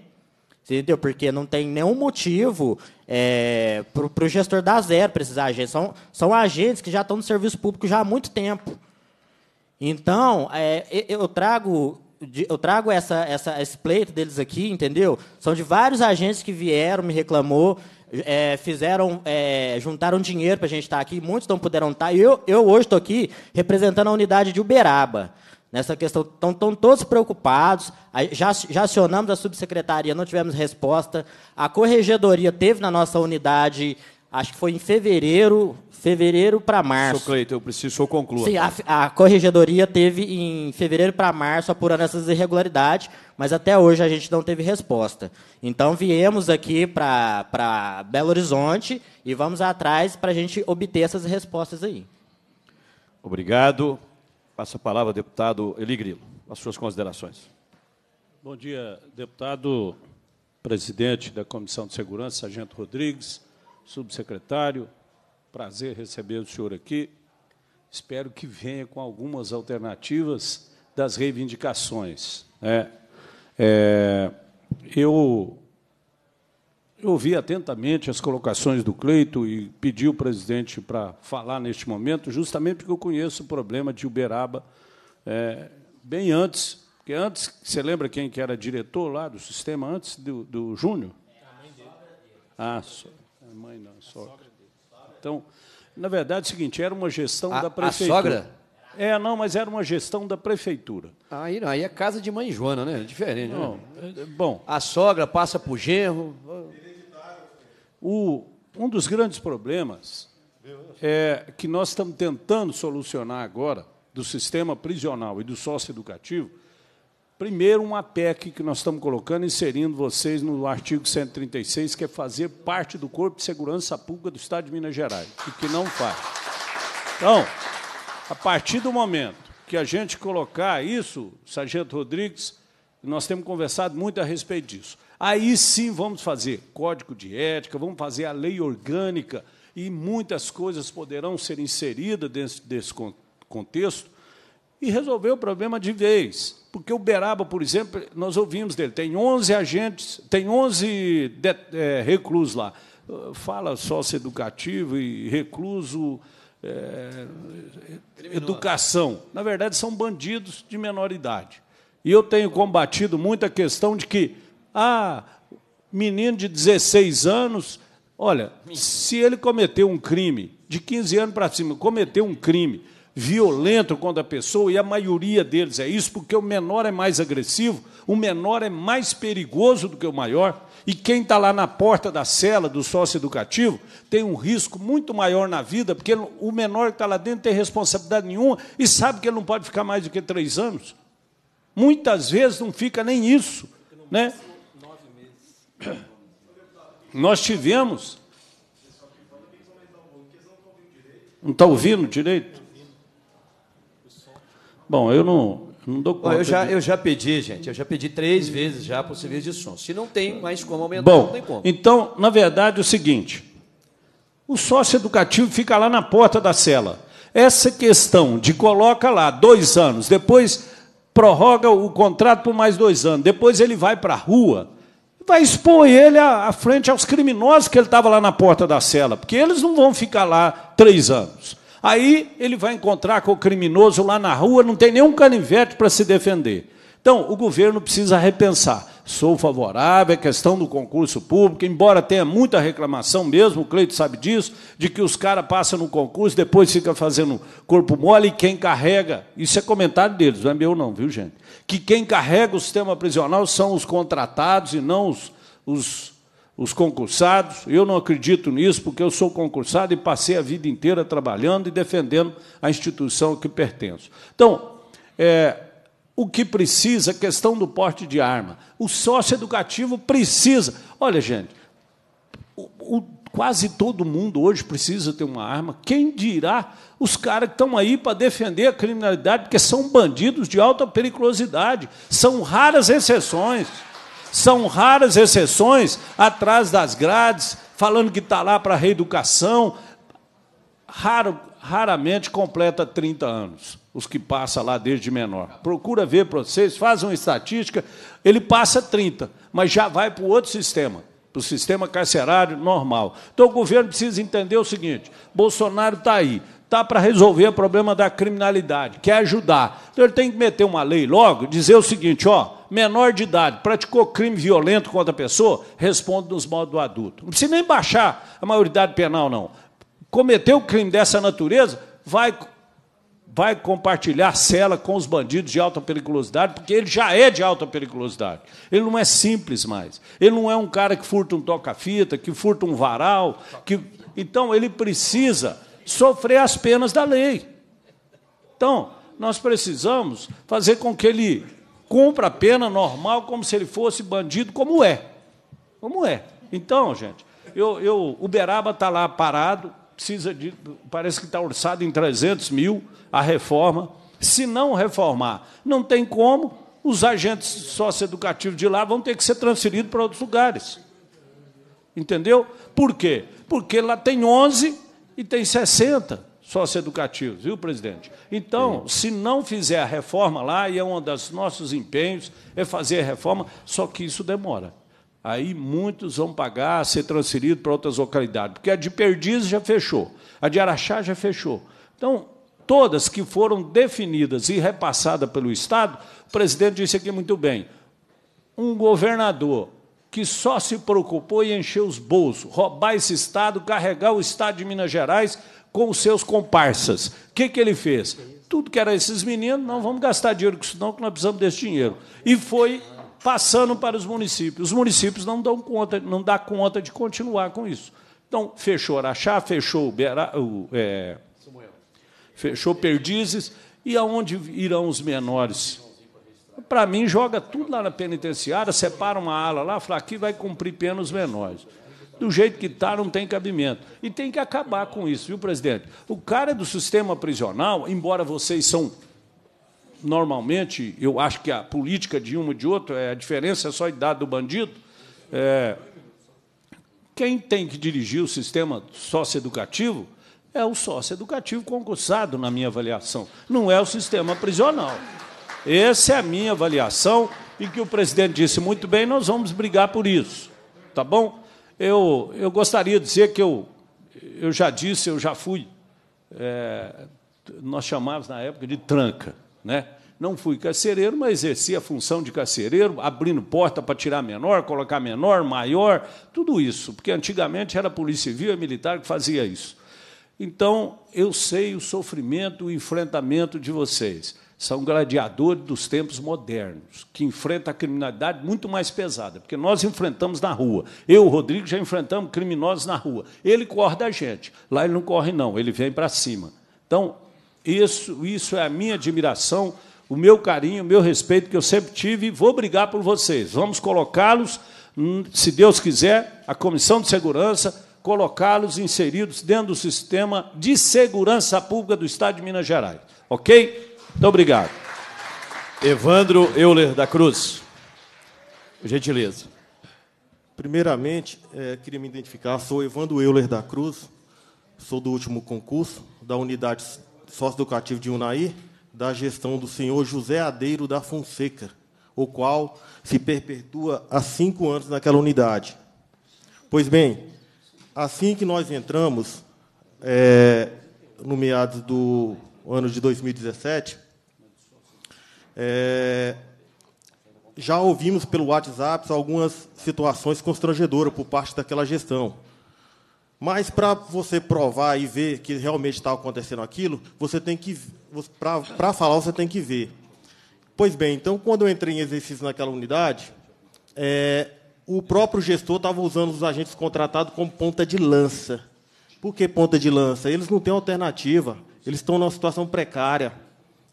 Entendeu? Porque não tem nenhum motivo é, para o gestor da zero precisar agentes. São, são agentes que já estão no serviço público já há muito tempo. Então, é, eu trago eu trago essa, essa, esse pleito deles aqui, entendeu? São de vários agentes que vieram, me reclamou, é, fizeram, é, juntaram dinheiro para a gente estar aqui, muitos não puderam estar. Eu, eu hoje estou aqui representando a unidade de Uberaba nessa questão. Então, estão todos preocupados. Já, já acionamos a subsecretaria, não tivemos resposta. A corregedoria teve na nossa unidade, acho que foi em fevereiro, fevereiro para março. Sr. Cleito, eu preciso concluir conclua. Sim, a, a, corregedoria teve em fevereiro para março apurando essas irregularidades, mas até hoje a gente não teve resposta. Então, viemos aqui para Belo Horizonte e vamos atrás para a gente obter essas respostas aí. Obrigado. Passa a palavra ao deputado Eli Grilo, as suas considerações. Bom dia, deputado presidente da Comissão de Segurança, Sargento Rodrigues, subsecretário. Prazer receber o senhor aqui. Espero que venha com algumas alternativas das reivindicações. Né? É, eu eu ouvi atentamente as colocações do Cleito e pedi o presidente para falar neste momento, justamente porque eu conheço o problema de Uberaba é, bem antes. Porque antes, você lembra quem que era diretor lá do sistema antes do, do Júnior? A mãe dele. Ah, so, a mãe não, a sogra. Então, na verdade, é o seguinte, era uma gestão a, da prefeitura. A sogra? É, não, mas era uma gestão da prefeitura. Aí não, aí é casa de mãe Joana, né? Diferente, né? não, né? Bom. A sogra passa para o genro. O, um dos grandes problemas é que nós estamos tentando solucionar agora, do sistema prisional e do sócio-educativo, primeiro uma PEC que nós estamos colocando, inserindo vocês no artigo 136, que é fazer parte do Corpo de Segurança Pública do Estado de Minas Gerais, e que não faz. Então, a partir do momento que a gente colocar isso, Sargento Rodrigues, nós temos conversado muito a respeito disso. Aí sim vamos fazer código de ética, vamos fazer a lei orgânica e muitas coisas poderão ser inseridas dentro desse contexto e resolver o problema de vez. Porque o Beraba, por exemplo, nós ouvimos dele, tem 11 agentes, tem 11 de, é, reclusos lá. Fala sócio educativo e recluso, é, educação. Na verdade, são bandidos de menor idade. E eu tenho combatido muito a questão de que ah, menino de 16 anos, olha, se ele cometeu um crime, de 15 anos para cima, cometeu um crime violento contra a pessoa, e a maioria deles é isso, porque o menor é mais agressivo, o menor é mais perigoso do que o maior, e quem está lá na porta da cela do sócio educativo tem um risco muito maior na vida, porque o menor que está lá dentro tem responsabilidade nenhuma e sabe que ele não pode ficar mais do que três anos. Muitas vezes não fica nem isso. Né? Nós tivemos. Não está ouvindo direito? Bom, eu não, não dou conta. Bom, eu, já, de... eu já pedi, gente, eu já pedi três vezes já para o serviço de som. Se não tem mais como aumentar, Bom, não tem como. Então, na verdade, é o seguinte: o sócio educativo fica lá na porta da cela. Essa questão de coloca lá dois anos, depois prorroga o contrato por mais dois anos, depois ele vai para a rua vai tá, expor ele à frente aos criminosos que ele estava lá na porta da cela, porque eles não vão ficar lá três anos. Aí ele vai encontrar com o criminoso lá na rua, não tem nenhum canivete para se defender. Então, o governo precisa repensar sou favorável à questão do concurso público, embora tenha muita reclamação mesmo, o Cleito sabe disso, de que os caras passam no concurso, depois fica fazendo corpo mole e quem carrega, isso é comentário deles, não é meu não, viu, gente? Que quem carrega o sistema prisional são os contratados e não os, os, os concursados. Eu não acredito nisso, porque eu sou concursado e passei a vida inteira trabalhando e defendendo a instituição a que pertenço. Então, é, o que precisa, questão do porte de arma. O sócio educativo precisa. Olha, gente, o, o, quase todo mundo hoje precisa ter uma arma. Quem dirá os caras que estão aí para defender a criminalidade, porque são bandidos de alta periculosidade. São raras exceções. São raras exceções atrás das grades, falando que está lá para a reeducação. Raro, raramente completa 30 anos, os que passa lá desde menor. Procura ver para vocês, faz uma estatística, ele passa 30, mas já vai para o outro sistema, para o sistema carcerário normal. Então o governo precisa entender o seguinte: Bolsonaro está aí, está para resolver o problema da criminalidade, quer ajudar. Então ele tem que meter uma lei logo, dizer o seguinte, ó, menor de idade, praticou crime violento contra a pessoa, responde nos modos do adulto. Não precisa nem baixar a maioridade penal, não cometeu um crime dessa natureza, vai, vai compartilhar cela com os bandidos de alta periculosidade, porque ele já é de alta periculosidade. Ele não é simples mais. Ele não é um cara que furta um toca-fita, que furta um varal. que Então, ele precisa sofrer as penas da lei. Então, nós precisamos fazer com que ele cumpra a pena normal, como se ele fosse bandido, como é. Como é. Então, gente, eu, eu Uberaba está lá parado, precisa de. Parece que está orçado em 300 mil a reforma. Se não reformar, não tem como, os agentes socioeducativos de lá vão ter que ser transferidos para outros lugares. Entendeu? Por quê? Porque lá tem 11 e tem 60 socioeducativos, viu, presidente? Então, Sim. se não fizer a reforma lá, e é um dos nossos empenhos, é fazer a reforma, só que isso demora. Aí muitos vão pagar, ser transferido para outras localidades, porque a de Perdiz já fechou, a de Araxá já fechou. Então, todas que foram definidas e repassadas pelo Estado, o presidente disse aqui muito bem, um governador que só se preocupou em encher os bolsos, roubar esse Estado, carregar o Estado de Minas Gerais com os seus comparsas. O que, que ele fez? Tudo que era esses meninos, não vamos gastar dinheiro com isso, não, que nós precisamos desse dinheiro. E foi passando para os municípios. Os municípios não dão conta, não dá conta de continuar com isso. Então, fechou Araxá, fechou Berá, o, é, fechou Perdizes, e aonde irão os menores? Para mim, joga tudo lá na penitenciária, separa uma ala lá, fala, aqui vai cumprir pena os menores. Do jeito que está, não tem cabimento. E tem que acabar com isso, viu, presidente? O cara do sistema prisional, embora vocês são normalmente, eu acho que a política de uma e de outra, é, a diferença é só a idade do bandido. É, quem tem que dirigir o sistema socioeducativo é o socioeducativo concursado, na minha avaliação, não é o sistema prisional. Essa é a minha avaliação e que o presidente disse muito bem, nós vamos brigar por isso. Tá bom? Eu, eu gostaria de dizer que eu, eu já disse, eu já fui. É, nós chamávamos na época de tranca né? Não fui carcereiro, mas exerci a função de carcereiro, abrindo porta para tirar menor, colocar menor, maior, tudo isso, porque antigamente era a polícia civil e militar que fazia isso. Então, eu sei o sofrimento, o enfrentamento de vocês. São gladiadores dos tempos modernos, que enfrentam a criminalidade muito mais pesada, porque nós enfrentamos na rua. Eu, o Rodrigo, já enfrentamos criminosos na rua. Ele corre da gente. Lá ele não corre, não, ele vem para cima. Então, isso, isso é a minha admiração, o meu carinho, o meu respeito que eu sempre tive e vou brigar por vocês. Vamos colocá-los, hum, se Deus quiser, a Comissão de Segurança, colocá-los inseridos dentro do sistema de segurança pública do Estado de Minas Gerais. Ok? Muito obrigado. Evandro Euler da Cruz. Gentileza. Primeiramente, é, queria me identificar. Sou Evandro Euler da Cruz, sou do último concurso da unidade sócio educativo de Unai da gestão do senhor José Adeiro da Fonseca, o qual se perpetua há cinco anos naquela unidade. Pois bem, assim que nós entramos, é, no meados do ano de 2017, é, já ouvimos pelo WhatsApp algumas situações constrangedoras por parte daquela gestão. Mas para você provar e ver que realmente está acontecendo aquilo, você tem que para falar você tem que ver. Pois bem, então quando eu entrei em exercício naquela unidade, é, o próprio gestor estava usando os agentes contratados como ponta de lança. Por que ponta de lança? Eles não têm alternativa. Eles estão numa situação precária,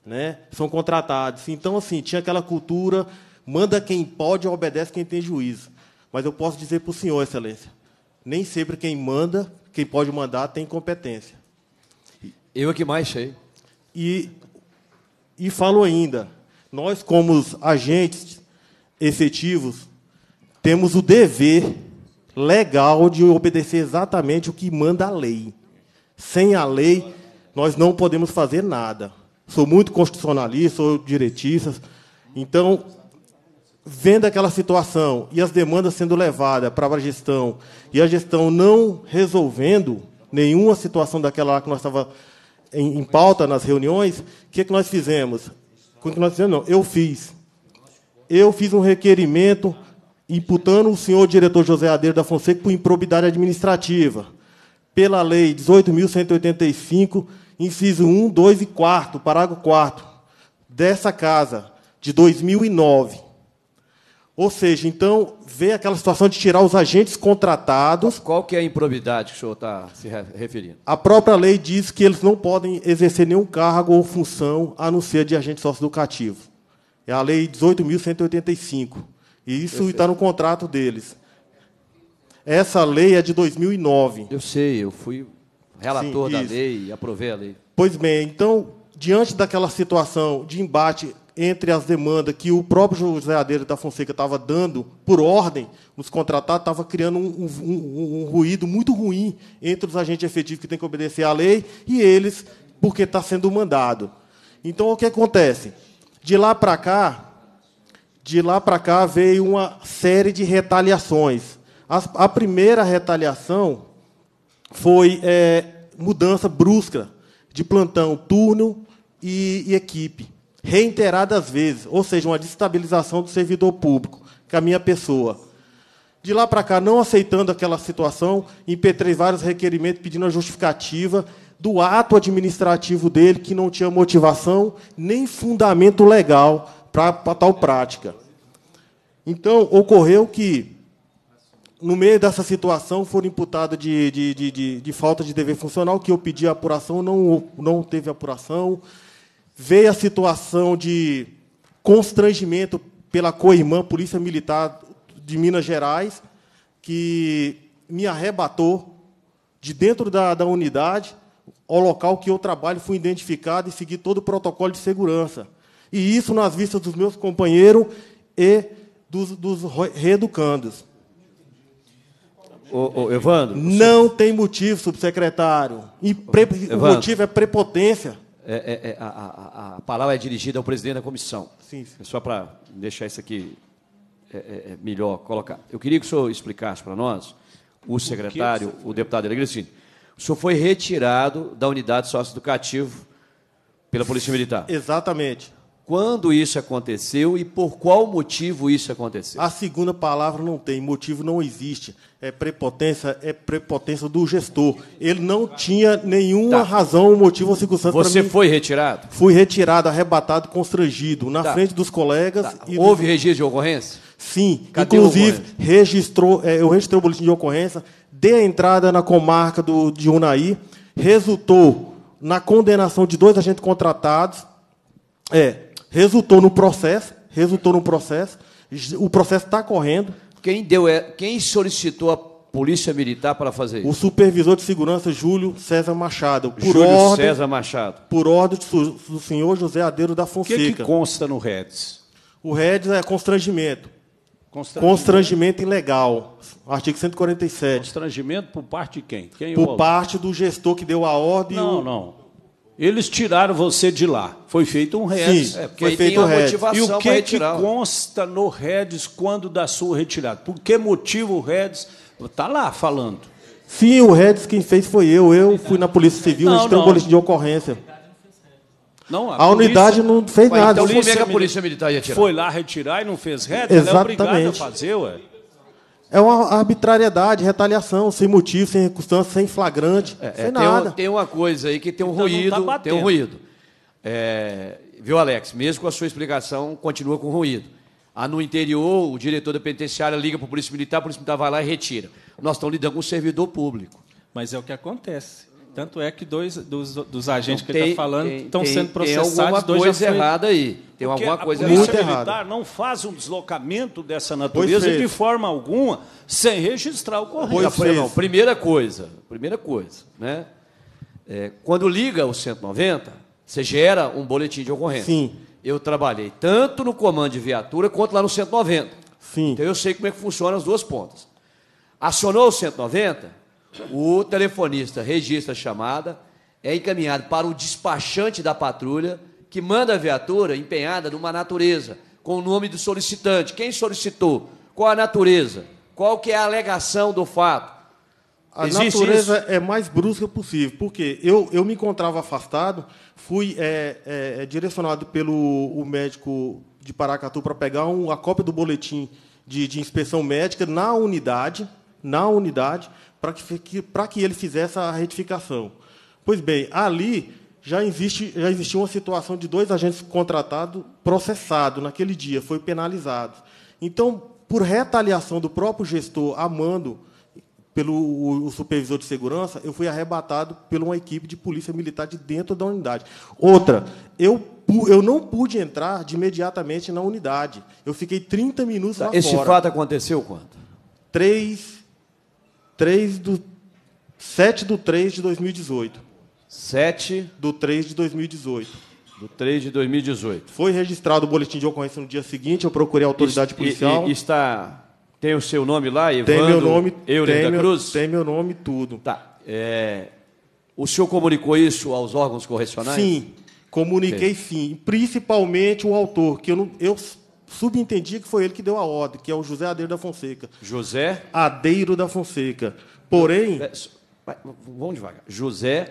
né? São contratados. Então assim tinha aquela cultura manda quem pode, obedece quem tem juízo. Mas eu posso dizer para o senhor, excelência, nem sempre quem manda, quem pode mandar, tem competência. Eu é que mais sei. E, e falo ainda, nós, como agentes efetivos, temos o dever legal de obedecer exatamente o que manda a lei. Sem a lei, nós não podemos fazer nada. Sou muito constitucionalista, sou diretista, então vendo aquela situação e as demandas sendo levadas para a gestão e a gestão não resolvendo nenhuma situação daquela lá que nós estava em, em, pauta nas reuniões, o que, é que nós fizemos? O que nós fizemos? Não, eu fiz. Eu fiz um requerimento imputando o senhor diretor José Adeiro da Fonseca por improbidade administrativa, pela Lei 18.185, inciso 1, 2 e 4, parágrafo 4, dessa casa, de 2009 ou seja, então, vê aquela situação de tirar os agentes contratados. Qual que é a improbidade que o senhor está se referindo? A própria lei diz que eles não podem exercer nenhum cargo ou função a não ser de agente socioeducativo. É a lei 18.185. E isso está no contrato deles. Essa lei é de 2009. Eu sei, eu fui relator Sim, da lei e aprovei a lei. Pois bem, então, diante daquela situação de embate entre as demandas que o próprio José Adeiro da Fonseca estava dando por ordem, nos contratar, estava criando um, um, um, ruído muito ruim entre os agentes efetivos que têm que obedecer à lei e eles, porque está sendo mandado. Então, o que acontece? De lá para cá, de lá para cá veio uma série de retaliações. A, a primeira retaliação foi é, mudança brusca de plantão, turno e, e equipe reiteradas vezes, ou seja, uma destabilização do servidor público, que é a minha pessoa. De lá para cá, não aceitando aquela situação, impetrei vários requerimentos pedindo a justificativa do ato administrativo dele, que não tinha motivação nem fundamento legal para tal prática. Então, ocorreu que, no meio dessa situação, foram imputados de, de, de, de, falta de dever funcional, que eu pedi apuração, não, não teve apuração, veio a situação de constrangimento pela co-irmã Polícia Militar de Minas Gerais, que me arrebatou de dentro da, da unidade ao local que eu trabalho, fui identificado e segui todo o protocolo de segurança. E isso nas vistas dos meus companheiros e dos, dos reeducandos. Ô, ô, Evandro. Não tem motivo, subsecretário. E pre... O motivo é prepotência é, é, é a, a, palavra é dirigida ao presidente da comissão. Sim, sim. É só para deixar isso aqui é, é, melhor colocar. Eu queria que o senhor explicasse para nós, o secretário, o, o deputado Elegrecini, o senhor foi retirado da unidade sócio-educativo pela Polícia Militar. Exatamente quando isso aconteceu e por qual motivo isso aconteceu? A segunda palavra não tem, motivo não existe. É prepotência, é prepotência do gestor. Ele não tinha nenhuma tá. razão, motivo ou circunstância Você mim, foi retirado? Fui retirado, arrebatado, constrangido, na tá. frente dos colegas. Tá. Houve registro de ocorrência? Sim, Cadê inclusive registrou, é, eu registrei o boletim de ocorrência, dei a entrada na comarca do, de Unaí, resultou na condenação de dois agentes contratados. É, Resultou no processo, resultou no processo, o processo está correndo. Quem deu, é, quem solicitou a Polícia Militar para fazer isso? O supervisor de segurança Júlio César Machado. Por Júlio ordem, César Machado. Por ordem do senhor José Adeiro da Fonseca. O que, que consta no REDS? O REDS é constrangimento. Constrangimento, constrangimento ilegal. Artigo 147. Constrangimento por parte de quem? quem é por parte do gestor que deu a ordem. Não, o... não. Eles tiraram você de lá. Foi feito um REDS. Sim, é, foi feito um REDS. E o que, que consta no REDS quando da sua retirada? Por que motivo o REDS? Está lá falando. Sim, o REDS quem fez foi eu. Eu fui na Polícia Civil, não, a gente tem um boletim de ocorrência. Não, a, a polícia... unidade não fez então nada. Então, como é que a Polícia Militar ia tirar? Foi lá retirar e não fez REDS? Exatamente. Ela é obrigada a fazer, ué. É uma arbitrariedade, retaliação, sem motivo, sem circunstância, sem flagrante, é, é sem nada. tem uma coisa aí que tem um então tá ruído. Tá tem um ruído. É, viu, Alex? Mesmo com a sua explicação, continua com ruído. Ah, no interior, o diretor da penitenciária liga para a Polícia Militar, a Polícia Militar vai lá e retira. Nós estamos lidando com o servidor público. Mas é o que acontece. Tanto é que dois dos, dos agentes então, que ele está falando estão sendo processados. Tem alguma dois coisa foi... errada aí. Tem Porque alguma coisa a polícia errada. militar não faz um deslocamento dessa natureza de forma alguma sem registrar o correio. primeira coisa, primeira coisa, né? É, quando liga o 190, você gera um boletim de ocorrência. Sim. Eu trabalhei tanto no comando de viatura quanto lá no 190. Sim. Então eu sei como é que funciona as duas pontas. Acionou o 190, o telefonista registra a chamada, é encaminhado para o despachante da patrulha, que manda a viatura empenhada numa natureza, com o nome do solicitante. Quem solicitou? Qual a natureza? Qual que é a alegação do fato? A Existe natureza isso? é mais brusca possível, porque eu, eu me encontrava afastado, fui é, é, é direcionado pelo o médico de Paracatu para pegar um, a cópia do boletim de, de inspeção médica na unidade, na unidade, para que, para que ele fizesse a retificação. Pois bem, ali já, existe, já existiu uma situação de dois agentes contratados processados naquele dia, foi penalizados. Então, por retaliação do próprio gestor amando pelo o, o supervisor de segurança, eu fui arrebatado por uma equipe de polícia militar de dentro da unidade. Outra, eu eu não pude entrar de imediatamente na unidade. Eu fiquei 30 minutos tá, lá Esse fora. fato aconteceu quando? Três 3 do 7 do 3 de 2018. 7 do 3 de 2018. Do 3 de 2018. Foi registrado o boletim de ocorrência no dia seguinte, eu procurei a autoridade Est policial. E, e, está tem o seu nome lá, Evandro? Tem meu nome, Euler tem meu, Tem meu nome tudo. Tá. É, o senhor comunicou isso aos órgãos correcionais? Sim, comuniquei sim. sim. Principalmente o autor, que eu, não, eu subentendia que foi ele que deu a ordem, que é o José Adeiro da Fonseca. José? Adeiro da Fonseca. Porém. É, vamos devagar. José.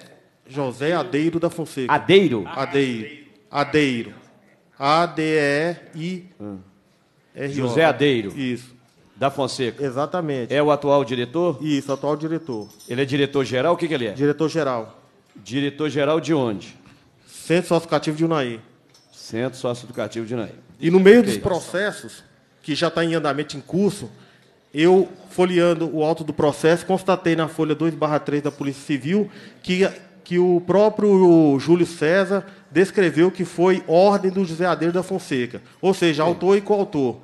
José Adeiro da Fonseca. Adeiro? Adeiro. Adeiro. A-D-E-I. Hum. José Adeiro. Isso. Da Fonseca. Exatamente. É o atual diretor? Isso, atual diretor. Ele é diretor-geral? O que, que ele é? Diretor-geral. Diretor-geral de onde? Centro Socioeducativo de Unaí. Centro Socioeducativo de Unaí. E no meio dos processos, que já está em andamento, em curso, eu, folheando o auto do processo, constatei na folha 2 3 da Polícia Civil que, que o próprio Júlio César descreveu que foi ordem do José Adeiro da Fonseca, ou seja, Sim. autor e coautor.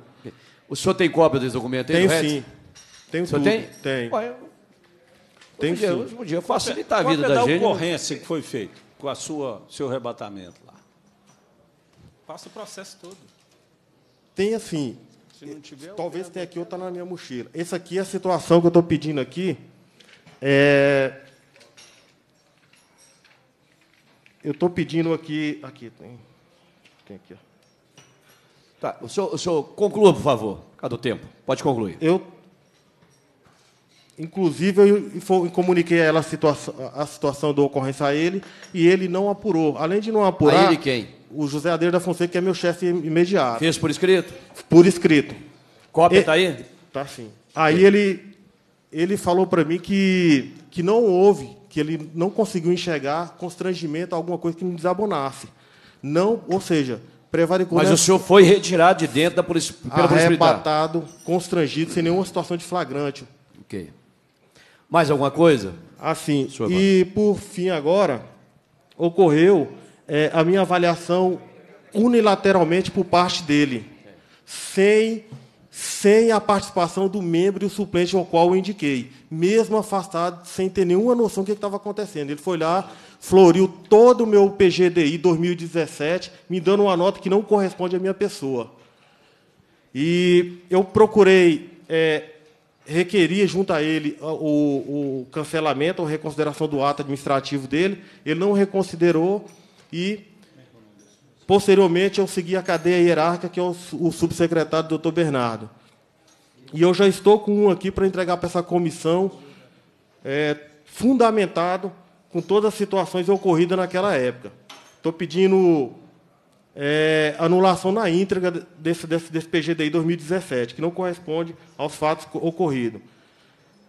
O senhor tem cópia desse documento aí? Tenho do sim. Tenho tudo. tem? Tem. tem dia, sim. Hoje um facilitar a vida da, da gente. Qual né? a ocorrência que foi feita com a sua seu arrebatamento lá? Passa o processo todo. Tem assim. Tiver, talvez tenha aqui ou está na minha mochila. Essa aqui é a situação que eu estou pedindo aqui. É... Eu estou pedindo aqui. Aqui tem. Tem aqui, ó. Tá, o senhor, o senhor conclua, por favor, por causa do tempo. Pode concluir. Eu Inclusive, eu comuniquei a ela a situação, a situação do ocorrência a ele e ele não apurou. Além de não apurar. A ele quem? O José Adeiro da Fonseca, que é meu chefe imediato. Fez por escrito? Por escrito. Cópia está aí? Tá sim. Aí ele, ele falou para mim que, que não houve, que ele não conseguiu enxergar constrangimento, alguma coisa que me desabonasse. Não, ou seja, prevaricou. Mas o senhor foi retirado de dentro da polícia, pela arrebatado, polícia constrangido, sem nenhuma situação de flagrante. Ok. Mais alguma coisa? Assim, e por fim agora, ocorreu é, a minha avaliação unilateralmente por parte dele, sem, sem a participação do membro e o suplente ao qual eu indiquei, mesmo afastado, sem ter nenhuma noção do que estava acontecendo. Ele foi lá, floriu todo o meu PGDI 2017, me dando uma nota que não corresponde à minha pessoa. E eu procurei é, requeria junto a ele ah, o, o cancelamento ou reconsideração do ato administrativo dele, ele não reconsiderou e, posteriormente, eu segui a cadeia hierárquica, que é o, o subsecretário doutor Bernardo. E eu já estou com um aqui para entregar para essa comissão, é, fundamentado com todas as situações ocorridas naquela época. Estou pedindo é, anulação na íntegra desse, desse, desse PGDI 2017, que não corresponde aos fatos ocorridos.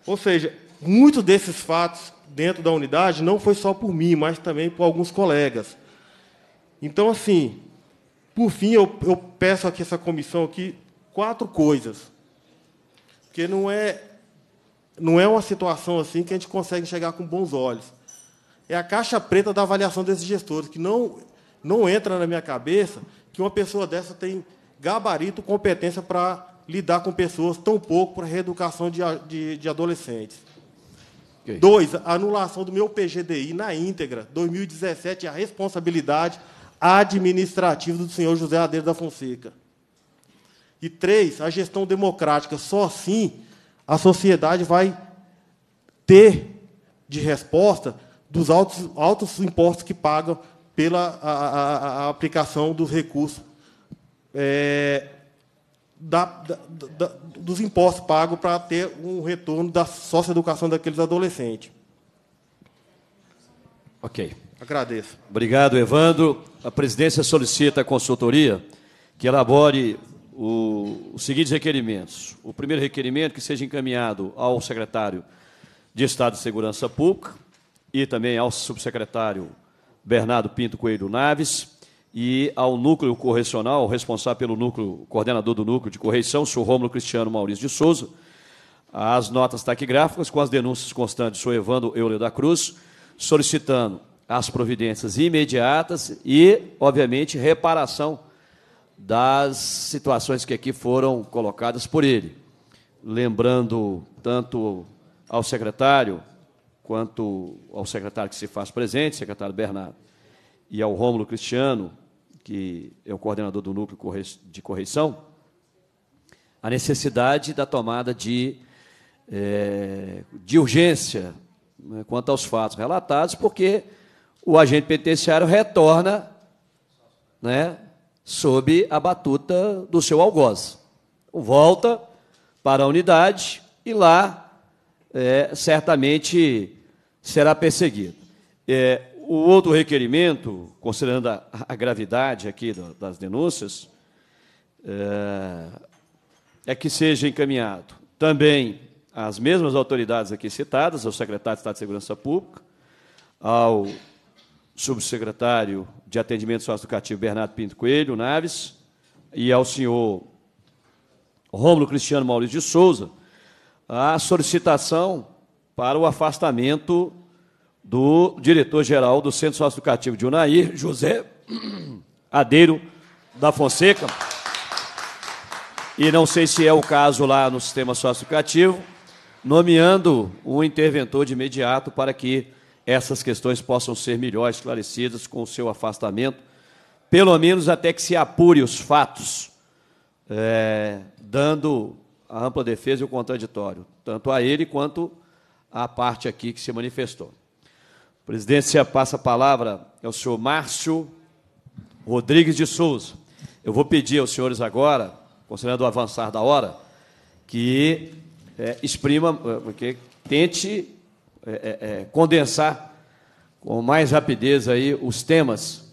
Ou seja, muitos desses fatos dentro da unidade não foi só por mim, mas também por alguns colegas. Então, assim, por fim, eu, eu peço aqui essa comissão aqui quatro coisas. Porque não é, não é uma situação assim que a gente consegue enxergar com bons olhos. É a caixa preta da avaliação desses gestores, que não não entra na minha cabeça que uma pessoa dessa tem gabarito, competência para lidar com pessoas tão pouco para reeducação de, de, de adolescentes. Okay. Dois, anulação do meu PGDI na íntegra, 2017, a responsabilidade administrativa do senhor José Adeiro da Fonseca. E três, a gestão democrática. Só assim a sociedade vai ter de resposta dos altos, altos impostos que pagam pela a, a, a aplicação dos recursos é, da, da, da, dos impostos pagos para ter um retorno da socioeducação daqueles adolescentes. Ok. Agradeço. Obrigado, Evandro. A presidência solicita à consultoria que elabore o, os seguintes requerimentos. O primeiro requerimento que seja encaminhado ao secretário de Estado de Segurança Pública e também ao subsecretário Bernardo Pinto Coelho Naves, e ao núcleo correcional, responsável pelo núcleo, coordenador do núcleo de correição, senhor Rômulo Cristiano Maurício de Souza, as notas taquigráficas com as denúncias constantes, senhor Evandro Euler da Cruz, solicitando as providências imediatas e, obviamente, reparação das situações que aqui foram colocadas por ele. Lembrando tanto ao secretário, quanto ao secretário que se faz presente, secretário Bernardo, e ao Rômulo Cristiano, que é o coordenador do núcleo de correção, a necessidade da tomada de, é, de urgência né, quanto aos fatos relatados, porque o agente penitenciário retorna né, sob a batuta do seu algoz. Volta para a unidade e lá é, certamente será perseguido. É, o outro requerimento, considerando a, a gravidade aqui do, das denúncias, é, é, que seja encaminhado também às mesmas autoridades aqui citadas, ao secretário de Estado de Segurança Pública, ao subsecretário de Atendimento Socioeducativo Bernardo Pinto Coelho, Naves, e ao senhor Rômulo Cristiano Maurício de Souza, a solicitação para o afastamento do diretor-geral do Centro Socioeducativo de Unaí, José Adeiro da Fonseca. E não sei se é o caso lá no sistema socioeducativo, nomeando um interventor de imediato para que essas questões possam ser melhor esclarecidas com o seu afastamento, pelo menos até que se apure os fatos, é, dando a ampla defesa e o contraditório, tanto a ele quanto à parte aqui que se manifestou. A presidência passa a palavra ao senhor Márcio Rodrigues de Souza. Eu vou pedir aos senhores agora, considerando o avançar da hora, que é, exprima, é, que tente é, é, é, condensar com mais rapidez aí os temas,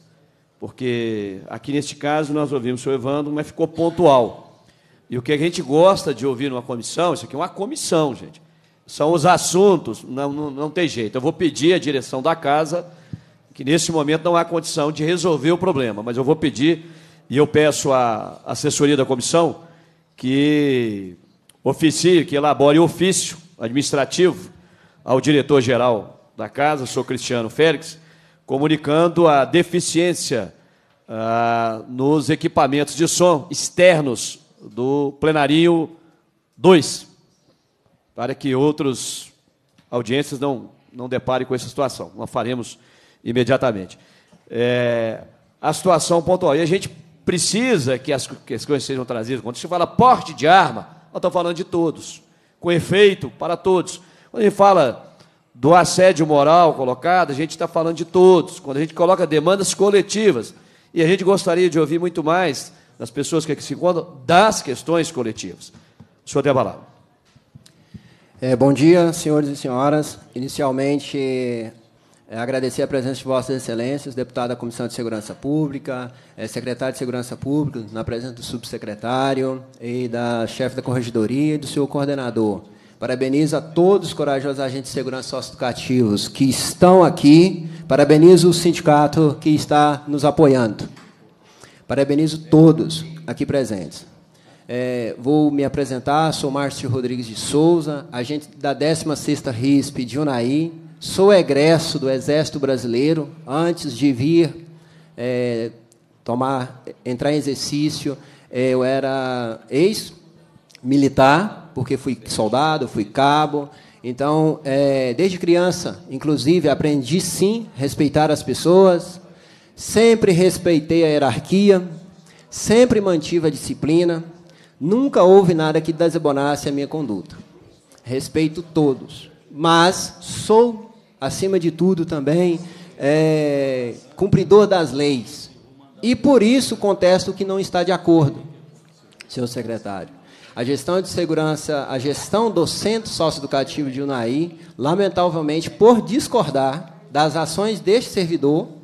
porque aqui neste caso nós ouvimos o senhor Evandro, mas ficou pontual. E o que a gente gosta de ouvir numa comissão, isso aqui é uma comissão, gente. São os assuntos, não, não, não tem jeito. Eu vou pedir à direção da casa, que nesse momento não há condição de resolver o problema, mas eu vou pedir, e eu peço à assessoria da comissão, que oficie, que elabore ofício administrativo ao diretor-geral da casa, sou Cristiano Félix, comunicando a deficiência ah, nos equipamentos de som externos do plenário 2, para que outras audiências não, não deparem com essa situação. Nós faremos imediatamente. É, a situação pontual. E a gente precisa que as, questões sejam trazidas. Quando a gente fala porte de arma, nós estamos falando de todos, com efeito para todos. Quando a gente fala do assédio moral colocado, a gente está falando de todos. Quando a gente coloca demandas coletivas, e a gente gostaria de ouvir muito mais das pessoas que se encontram, das questões coletivas. O senhor tem a palavra. É, bom dia, senhores e senhoras. Inicialmente, é, agradecer a presença de Vossas Excelências, deputado da Comissão de Segurança Pública, é, secretário de Segurança Pública, na presença do subsecretário e da chefe da corregedoria e do seu coordenador. Parabenizo a todos os corajosos agentes de segurança socioeducativos que estão aqui. Parabenizo o sindicato que está nos apoiando. Parabenizo todos aqui presentes. É, vou me apresentar, sou Márcio Rodrigues de Souza, agente da 16ª RISP de Unai, sou egresso do Exército Brasileiro, antes de vir é, tomar, entrar em exercício, é, eu era ex-militar, porque fui soldado, fui cabo, então, é, desde criança, inclusive, aprendi sim respeitar as pessoas, Sempre respeitei a hierarquia, sempre mantive a disciplina, nunca houve nada que desabonasse a minha conduta. Respeito todos, mas sou, acima de tudo, também é, cumpridor das leis. E por isso contesto que não está de acordo, senhor secretário. A gestão de segurança, a gestão do Centro Socioeducativo de Unai, lamentavelmente, por discordar das ações deste servidor,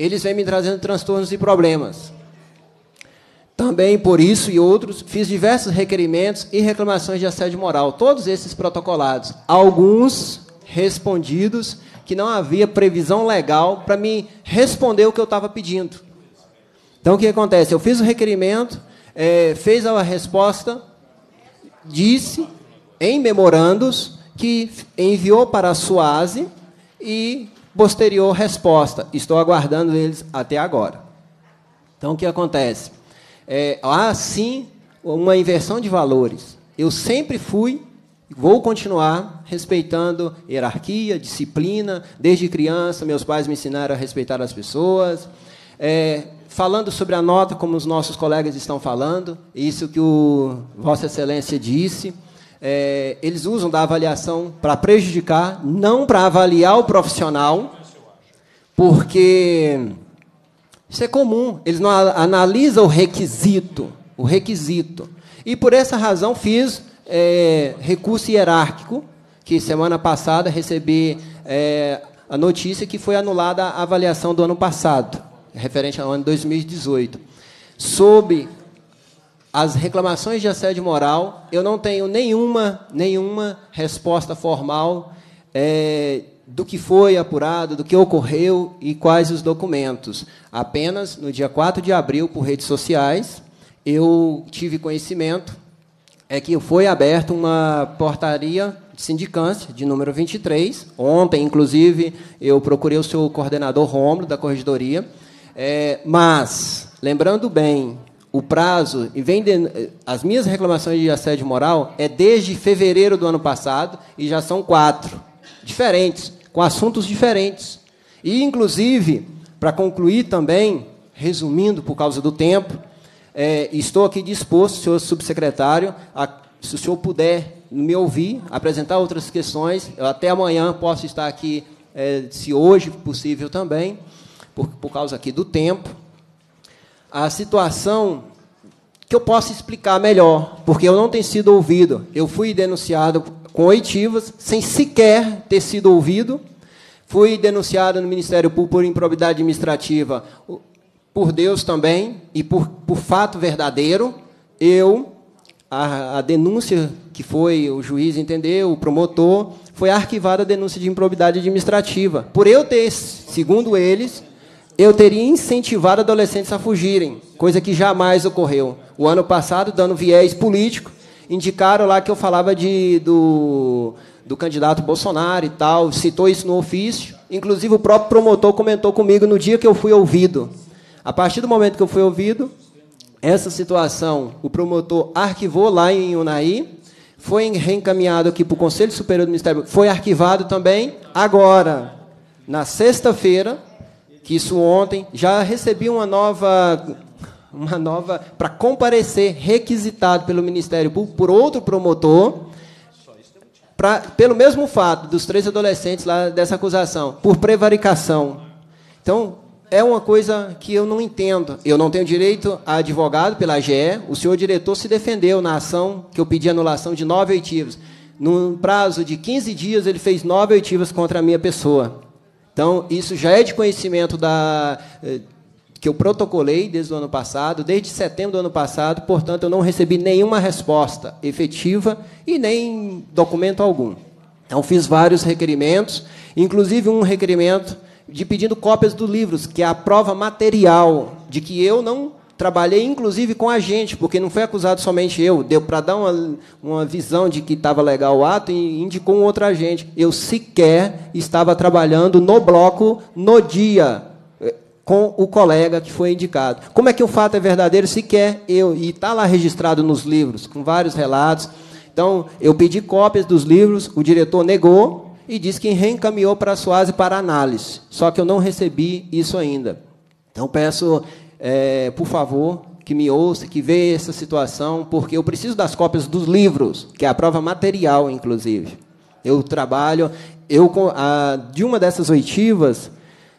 eles vêm me trazendo transtornos e problemas. Também por isso e outros, fiz diversos requerimentos e reclamações de assédio moral, todos esses protocolados. Alguns respondidos que não havia previsão legal para me responder o que eu estava pedindo. Então, o que acontece? Eu fiz o requerimento, é, fez a resposta, disse em memorandos que enviou para a SUASE e Posterior resposta: estou aguardando eles até agora. Então, o que acontece? É, há sim uma inversão de valores. Eu sempre fui vou continuar respeitando hierarquia, disciplina. Desde criança, meus pais me ensinaram a respeitar as pessoas. É, falando sobre a nota, como os nossos colegas estão falando, isso que o Vossa Excelência disse. É, eles usam da avaliação para prejudicar, não para avaliar o profissional, porque isso é comum. Eles não analisam o requisito, o requisito. E por essa razão fiz é, recurso hierárquico, que semana passada recebi é, a notícia que foi anulada a avaliação do ano passado, referente ao ano 2018, sobre as reclamações de assédio moral, eu não tenho nenhuma, nenhuma resposta formal é, do que foi apurado, do que ocorreu e quais os documentos. Apenas no dia 4 de abril, por redes sociais, eu tive conhecimento é que foi aberta uma portaria de sindicância de número 23. Ontem, inclusive, eu procurei o seu coordenador Romulo da corregedoria. É, mas, lembrando bem o prazo, e vem de, as minhas reclamações de assédio moral é desde fevereiro do ano passado e já são quatro, diferentes, com assuntos diferentes. E, inclusive, para concluir também, resumindo por causa do tempo, é, estou aqui disposto, senhor subsecretário, a, se o senhor puder me ouvir, apresentar outras questões, eu até amanhã posso estar aqui, é, se hoje possível também, por, por causa aqui do tempo a situação que eu posso explicar melhor, porque eu não tenho sido ouvido. Eu fui denunciado com oitivas, sem sequer ter sido ouvido. Fui denunciado no Ministério Público por improbidade administrativa, por Deus também, e por, por fato verdadeiro. Eu, a, a denúncia que foi, o juiz entendeu, o promotor, foi arquivada a denúncia de improbidade administrativa. Por eu ter, segundo eles, eu teria incentivado adolescentes a fugirem, coisa que jamais ocorreu. O ano passado, dando viés político, indicaram lá que eu falava de, do, do candidato Bolsonaro e tal, citou isso no ofício. Inclusive, o próprio promotor comentou comigo no dia que eu fui ouvido. A partir do momento que eu fui ouvido, essa situação o promotor arquivou lá em Unai, foi reencaminhado aqui para o Conselho Superior do Ministério Público, foi arquivado também agora, na sexta-feira que isso ontem. Já recebi uma nova uma nova para comparecer requisitado pelo Ministério Público por outro promotor pra, pelo mesmo fato dos três adolescentes lá dessa acusação por prevaricação. Então é uma coisa que eu não entendo. Eu não tenho direito a advogado pela AGE. O senhor diretor se defendeu na ação que eu pedi anulação de nove oitivas. No prazo de 15 dias, ele fez nove oitivas contra a minha pessoa. Então, isso já é de conhecimento da eh, que eu protocolei desde o ano passado, desde setembro do ano passado, portanto, eu não recebi nenhuma resposta efetiva e nem documento algum. Então, fiz vários requerimentos, inclusive um requerimento de pedindo cópias dos livros, que é a prova material de que eu não trabalhei inclusive com a gente, porque não foi acusado somente eu, deu para dar uma, uma visão de que estava legal o ato e indicou um outro agente. Eu sequer estava trabalhando no bloco no dia eh, com o colega que foi indicado. Como é que o fato é verdadeiro? Sequer eu, e está lá registrado nos livros, com vários relatos. Então, eu pedi cópias dos livros, o diretor negou e disse que reencaminhou para a Suase para análise. Só que eu não recebi isso ainda. Então, peço é, por favor, que me ouça, que vê essa situação, porque eu preciso das cópias dos livros, que é a prova material, inclusive. Eu trabalho, eu a, de uma dessas oitivas,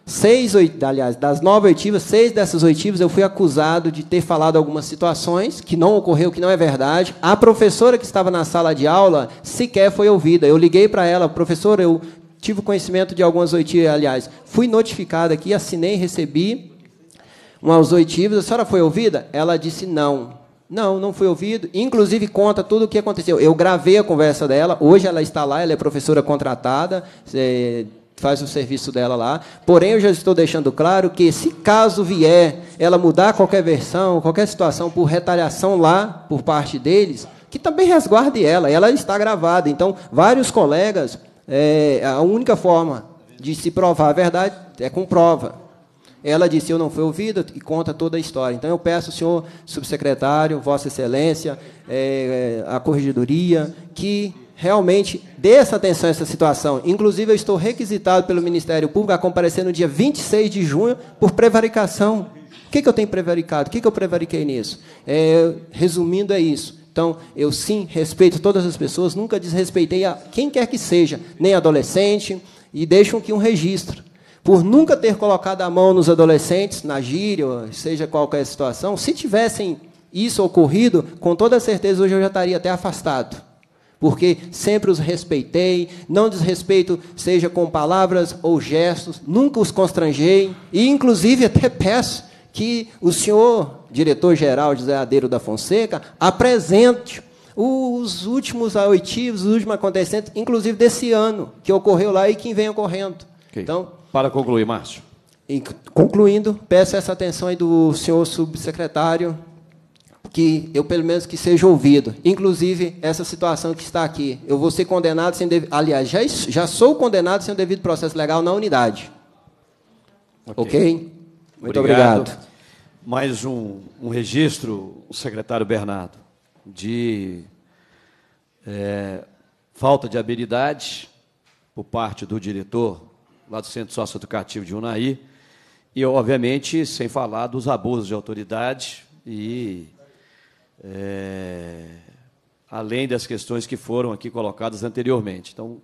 seis, oit, aliás, das nove oitivas, seis dessas oitivas eu fui acusado de ter falado algumas situações que não ocorreu, que não é verdade. A professora que estava na sala de aula sequer foi ouvida. Eu liguei para ela, professora, eu tive conhecimento de algumas oitivas, aliás, fui notificado aqui, assinei, recebi, um aos oitivos, a senhora foi ouvida? Ela disse não. Não, não fui ouvido. Inclusive conta tudo o que aconteceu. Eu gravei a conversa dela. Hoje ela está lá, ela é professora contratada, faz o serviço dela lá. Porém, eu já estou deixando claro que se caso vier ela mudar qualquer versão, qualquer situação por retaliação lá por parte deles, que também resguarde ela. Ela está gravada. Então, vários colegas, é, a única forma de se provar a verdade é com prova. Ela disse: Eu não fui ouvida e conta toda a história. Então eu peço ao senhor subsecretário, Vossa Excelência, é, a corregedoria, que realmente dê essa atenção a essa situação. Inclusive, eu estou requisitado pelo Ministério Público a comparecer no dia 26 de junho por prevaricação. O que, que eu tenho prevaricado? O que, que eu prevariquei nisso? É, resumindo, é isso. Então, eu sim respeito todas as pessoas, nunca desrespeitei a quem quer que seja, nem adolescente, e deixo aqui um registro por nunca ter colocado a mão nos adolescentes, na gíria, seja qualquer situação, se tivessem isso ocorrido, com toda certeza hoje eu já estaria até afastado. Porque sempre os respeitei, não desrespeito, seja com palavras ou gestos, nunca os constrangei, e inclusive até peço que o senhor, diretor-geral José Adeiro da Fonseca, apresente os últimos oitivos, os últimos acontecimentos, inclusive desse ano, que ocorreu lá e que vem ocorrendo. Okay. Então, para concluir, Márcio. concluindo, peço essa atenção aí do senhor subsecretário, que eu pelo menos que seja ouvido. Inclusive essa situação que está aqui, eu vou ser condenado sem aliás já, já sou condenado sem o devido processo legal na unidade. Ok. okay? Muito obrigado. obrigado. Mais um, um registro, secretário Bernardo, de é, falta de habilidade por parte do diretor lá do Centro Socioeducativo de Unaí, e, obviamente, sem falar dos abusos de autoridade e, é, além das questões que foram aqui colocadas anteriormente. Então,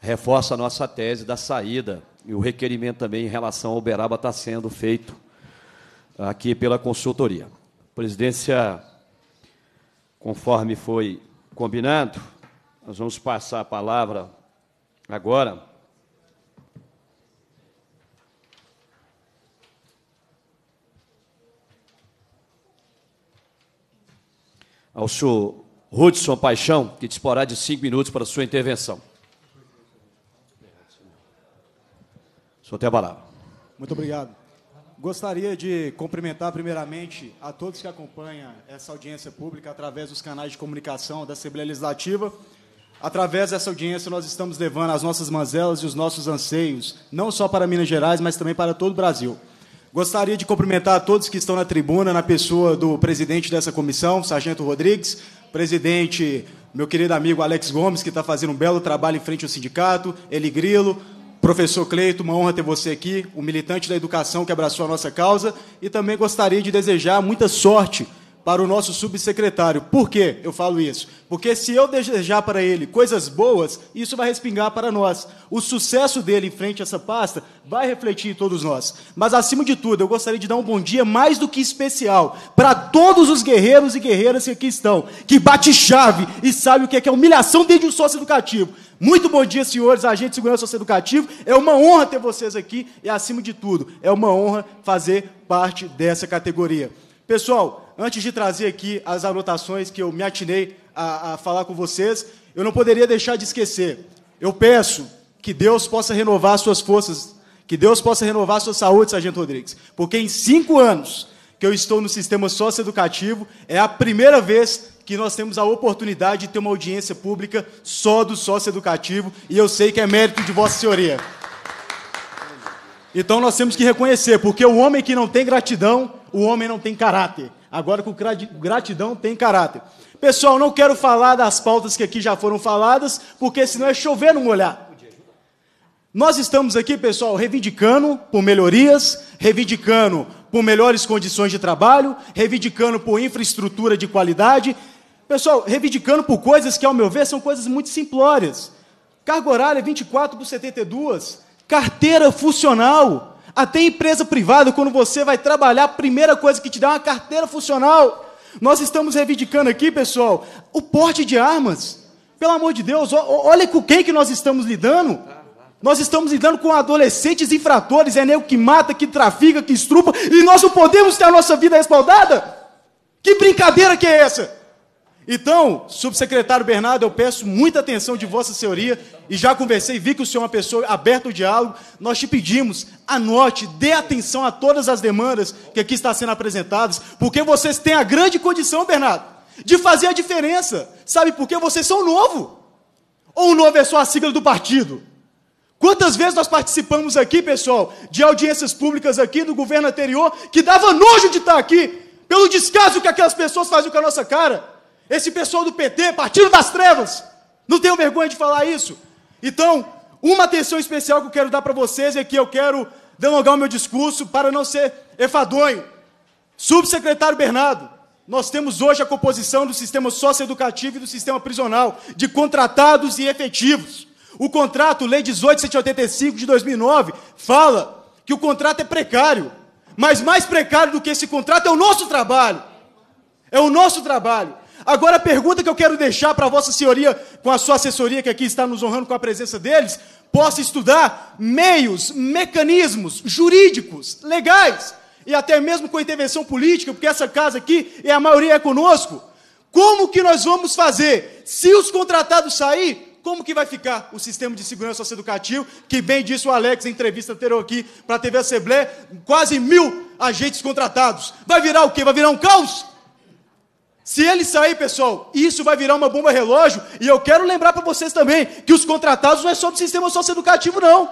reforça a nossa tese da saída e o requerimento também em relação ao Uberaba está sendo feito aqui pela consultoria. presidência, conforme foi combinado, nós vamos passar a palavra agora ao senhor Hudson Paixão, que disporá de cinco minutos para sua intervenção. O senhor tem a palavra. Muito obrigado. Gostaria de cumprimentar primeiramente a todos que acompanham essa audiência pública através dos canais de comunicação da Assembleia Legislativa. Através dessa audiência, nós estamos levando as nossas manzelas e os nossos anseios, não só para Minas Gerais, mas também para todo o Brasil. Gostaria de cumprimentar a todos que estão na tribuna, na pessoa do presidente dessa comissão, Sargento Rodrigues, presidente, meu querido amigo Alex Gomes, que está fazendo um belo trabalho em frente ao sindicato, Eli Grilo, professor Cleito, uma honra ter você aqui, um militante da educação que abraçou a nossa causa, e também gostaria de desejar muita sorte para o nosso subsecretário. Por que eu falo isso? Porque se eu desejar para ele coisas boas, isso vai respingar para nós. O sucesso dele em frente a essa pasta vai refletir em todos nós. Mas, acima de tudo, eu gostaria de dar um bom dia mais do que especial para todos os guerreiros e guerreiras que aqui estão, que bate chave e sabe o que é, que é humilhação dentro de um sócio educativo. Muito bom dia, senhores, agentes de segurança educativo. É uma honra ter vocês aqui e, acima de tudo, é uma honra fazer parte dessa categoria. Pessoal, antes de trazer aqui as anotações que eu me atinei a, a falar com vocês, eu não poderia deixar de esquecer. Eu peço que Deus possa renovar suas forças, que Deus possa renovar sua saúde, Sargento Rodrigues, porque em cinco anos que eu estou no sistema socioeducativo, é a primeira vez que nós temos a oportunidade de ter uma audiência pública só do socioeducativo, e eu sei que é mérito de Vossa Senhoria. Então nós temos que reconhecer, porque o homem que não tem gratidão, o homem não tem caráter. Agora com gratidão tem caráter. Pessoal, não quero falar das pautas que aqui já foram faladas, porque senão é chover no molhar. Nós estamos aqui, pessoal, reivindicando por melhorias, reivindicando por melhores condições de trabalho, reivindicando por infraestrutura de qualidade, pessoal, reivindicando por coisas que, ao meu ver, são coisas muito simplórias. Carga horária 24 por 72, carteira funcional, até empresa privada, quando você vai trabalhar, a primeira coisa que te dá é uma carteira funcional. Nós estamos reivindicando aqui, pessoal, o porte de armas. Pelo amor de Deus, olha com quem que nós estamos lidando. Nós estamos lidando com adolescentes infratores, é nego que mata, que trafica, que estrupa, e nós não podemos ter a nossa vida respaldada. Que brincadeira que é essa? Então, subsecretário Bernardo, eu peço muita atenção de Vossa Senhoria e já conversei, vi que o senhor é uma pessoa aberta ao diálogo. Nós te pedimos, anote, dê atenção a todas as demandas que aqui estão sendo apresentadas, porque vocês têm a grande condição, Bernardo, de fazer a diferença. Sabe por quê? Vocês são novo. Ou o novo é só a sigla do partido? Quantas vezes nós participamos aqui, pessoal, de audiências públicas aqui do governo anterior, que dava nojo de estar aqui, pelo descaso que aquelas pessoas faziam com a nossa cara? Esse pessoal do PT, Partido das Trevas, não tenho vergonha de falar isso. Então, uma atenção especial que eu quero dar para vocês é que eu quero delongar o meu discurso para não ser efadonho. Subsecretário Bernardo, nós temos hoje a composição do sistema socioeducativo e do sistema prisional, de contratados e efetivos. O contrato, Lei 1885 de 2009, fala que o contrato é precário, mas mais precário do que esse contrato é o nosso trabalho. É o nosso trabalho. Agora a pergunta que eu quero deixar para a vossa senhoria, com a sua assessoria que aqui está nos honrando com a presença deles, possa estudar meios, mecanismos jurídicos, legais, e até mesmo com intervenção política, porque essa casa aqui é a maioria é conosco. Como que nós vamos fazer? Se os contratados sair, como que vai ficar o sistema de segurança socioeducativo, que bem disse o Alex em entrevista anterior aqui para a TV Assembleia, quase mil agentes contratados. Vai virar o quê? Vai virar um caos? Se ele sair, pessoal, isso vai virar uma bomba relógio. E eu quero lembrar para vocês também que os contratados não é só do sistema socioeducativo, não.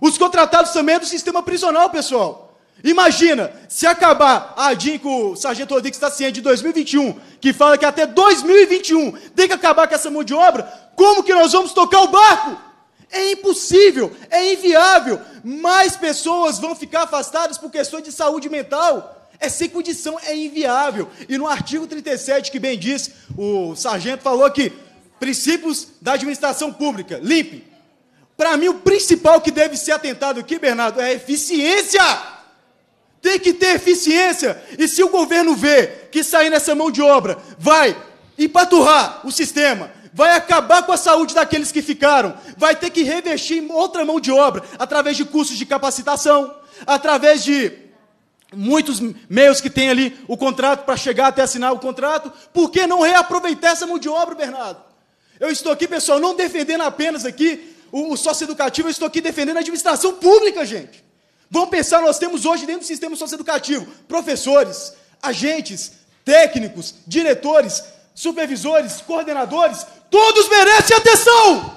Os contratados também é do sistema prisional, pessoal. Imagina, se acabar a DIN o Sargento Rodrigues está ciente de 2021, que fala que até 2021 tem que acabar com essa mão de obra, como que nós vamos tocar o barco? É impossível, é inviável. Mais pessoas vão ficar afastadas por questões de saúde mental. É sem condição, é inviável. E no artigo 37, que bem diz, o sargento falou que princípios da administração pública, limpe. Para mim, o principal que deve ser atentado aqui, Bernardo, é a eficiência. Tem que ter eficiência. E se o governo vê que sair nessa mão de obra vai empaturrar o sistema, vai acabar com a saúde daqueles que ficaram, vai ter que revestir outra mão de obra através de cursos de capacitação, através de muitos meios que tem ali o contrato para chegar até assinar o contrato, por que não reaproveitar essa mão de obra, Bernardo? Eu estou aqui, pessoal, não defendendo apenas aqui o, o educativo. eu estou aqui defendendo a administração pública, gente. Vamos pensar, nós temos hoje dentro do sistema socioeducativo professores, agentes, técnicos, diretores, supervisores, coordenadores, todos merecem atenção!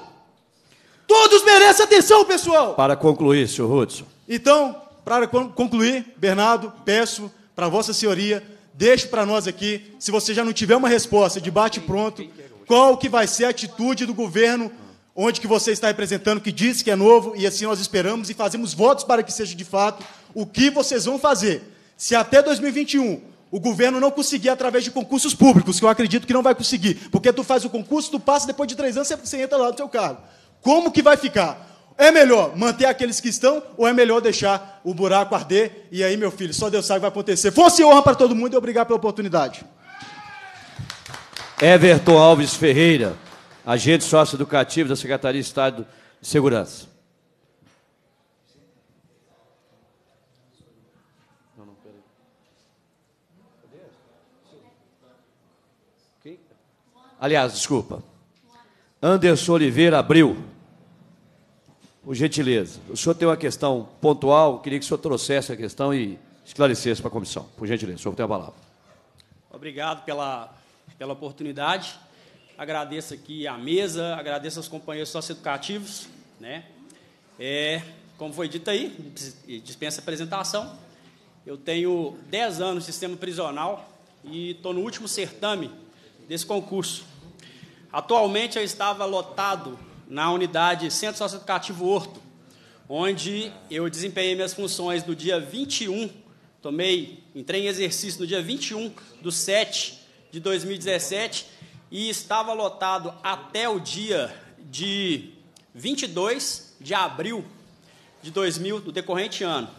Todos merecem atenção, pessoal! Para concluir, senhor Hudson. Então, para concluir, Bernardo, peço para Vossa Senhoria, deixe para nós aqui, se você já não tiver uma resposta de bate-pronto, qual que vai ser a atitude do governo onde que você está representando, que diz que é novo, e assim nós esperamos e fazemos votos para que seja de fato o que vocês vão fazer. Se até 2021 o governo não conseguir através de concursos públicos, que eu acredito que não vai conseguir, porque tu faz o concurso, tu passa, depois de três anos você entra lá no seu cargo. Como que vai ficar? É melhor manter aqueles que estão ou é melhor deixar o buraco arder? E aí, meu filho, só Deus sabe o que vai acontecer. Fosse honra para todo mundo e obrigado pela oportunidade. Everton Alves Ferreira, agente sócio-educativo da Secretaria de Estado de Segurança. Aliás, desculpa. Anderson Oliveira Abril. Por gentileza. O senhor tem uma questão pontual, queria que o senhor trouxesse a questão e esclarecesse para a comissão. Por gentileza, o senhor tem a palavra. Obrigado pela, pela oportunidade. Agradeço aqui a mesa, agradeço aos companheiros socioeducativos. Né? É, como foi dito aí, dispensa apresentação. Eu tenho 10 anos de sistema prisional e estou no último certame desse concurso. Atualmente eu estava lotado na unidade Centro Socioeducativo Horto, onde eu desempenhei minhas funções no dia 21, tomei, entrei em exercício no dia 21 do 7 de 2017 e estava lotado até o dia de 22 de abril de 2000, do decorrente ano.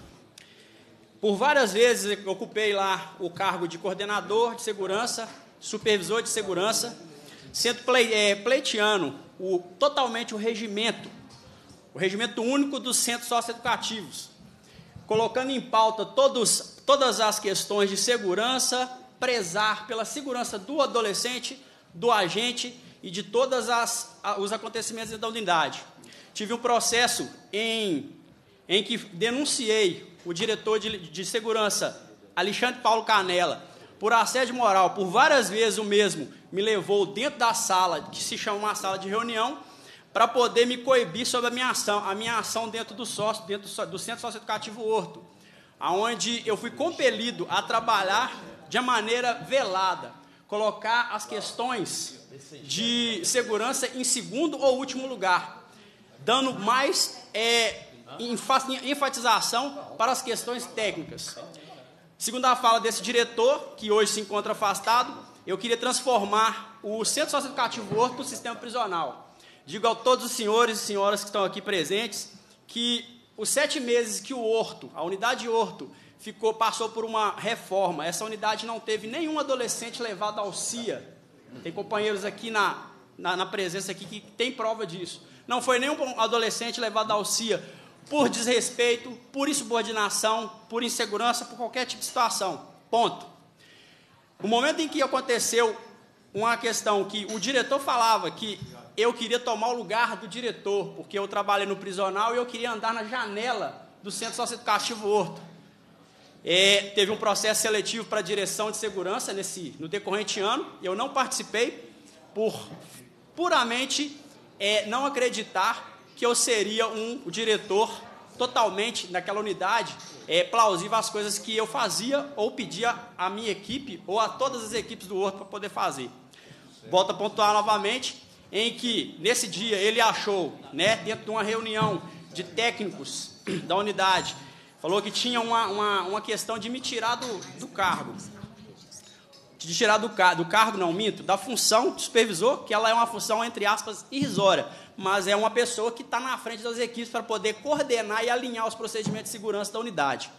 Por várias vezes ocupei lá o cargo de coordenador de segurança, supervisor de segurança, sendo eh, pleiteando o, totalmente o regimento, o regimento único dos centros socioeducativos, colocando em pauta todos, todas as questões de segurança, prezar pela segurança do adolescente, do agente e de todos os acontecimentos da unidade. Tive um processo em, em que denunciei o diretor de, de segurança, Alexandre Paulo Canela, por assédio moral, por várias vezes o mesmo, me levou dentro da sala, que se chama uma sala de reunião, para poder me coibir sobre a minha ação, a minha ação dentro do sócio, dentro do Centro Socioeducativo Horto, aonde eu fui compelido a trabalhar de maneira velada, colocar as questões de segurança em segundo ou último lugar, dando mais é, enfatização para as questões técnicas. Segundo a fala desse diretor, que hoje se encontra afastado, eu queria transformar o Centro Socioeducativo Horto no sistema prisional. Digo a todos os senhores e senhoras que estão aqui presentes que os sete meses que o Horto, a unidade Horto, ficou, passou por uma reforma, essa unidade não teve nenhum adolescente levado ao CIA. Tem companheiros aqui na, na, na presença aqui que tem prova disso. Não foi nenhum adolescente levado ao CIA por desrespeito, por insubordinação, por insegurança, por qualquer tipo de situação. Ponto. O momento em que aconteceu uma questão que o diretor falava que eu queria tomar o lugar do diretor, porque eu trabalhei no prisional e eu queria andar na janela do Centro Socioeducativo Horto. É, teve um processo seletivo para direção de segurança nesse, no decorrente ano, eu não participei por puramente é, não acreditar que eu seria um diretor totalmente naquela unidade é, plausível as coisas que eu fazia ou pedia à minha equipe ou a todas as equipes do outro para poder fazer. Volto a pontuar novamente em que nesse dia ele achou, né, dentro de uma reunião de técnicos da unidade, falou que tinha uma, uma, uma questão de me tirar do, do cargo. De tirar do, do cargo, não, minto, da função de supervisor, que ela é uma função, entre aspas, irrisória mas é uma pessoa que está na frente das equipes para poder coordenar e alinhar os procedimentos de segurança da unidade.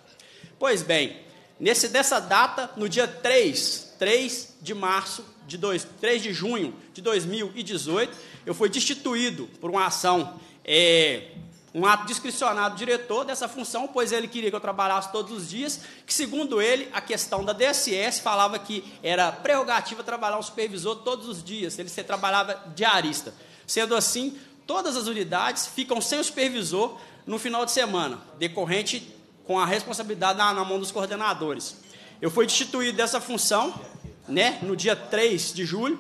Pois bem, nesse dessa data, no dia 3, 3 de março de dois, 3 de junho de 2018, eu fui destituído por uma ação é, um ato discricionado do diretor dessa função, pois ele queria que eu trabalhasse todos os dias, que segundo ele, a questão da DSS falava que era prerrogativa trabalhar um supervisor todos os dias, ele se trabalhava diarista. Sendo assim, Todas as unidades ficam sem o supervisor no final de semana, decorrente com a responsabilidade na, na mão dos coordenadores. Eu fui destituído dessa função, né, no dia 3 de julho,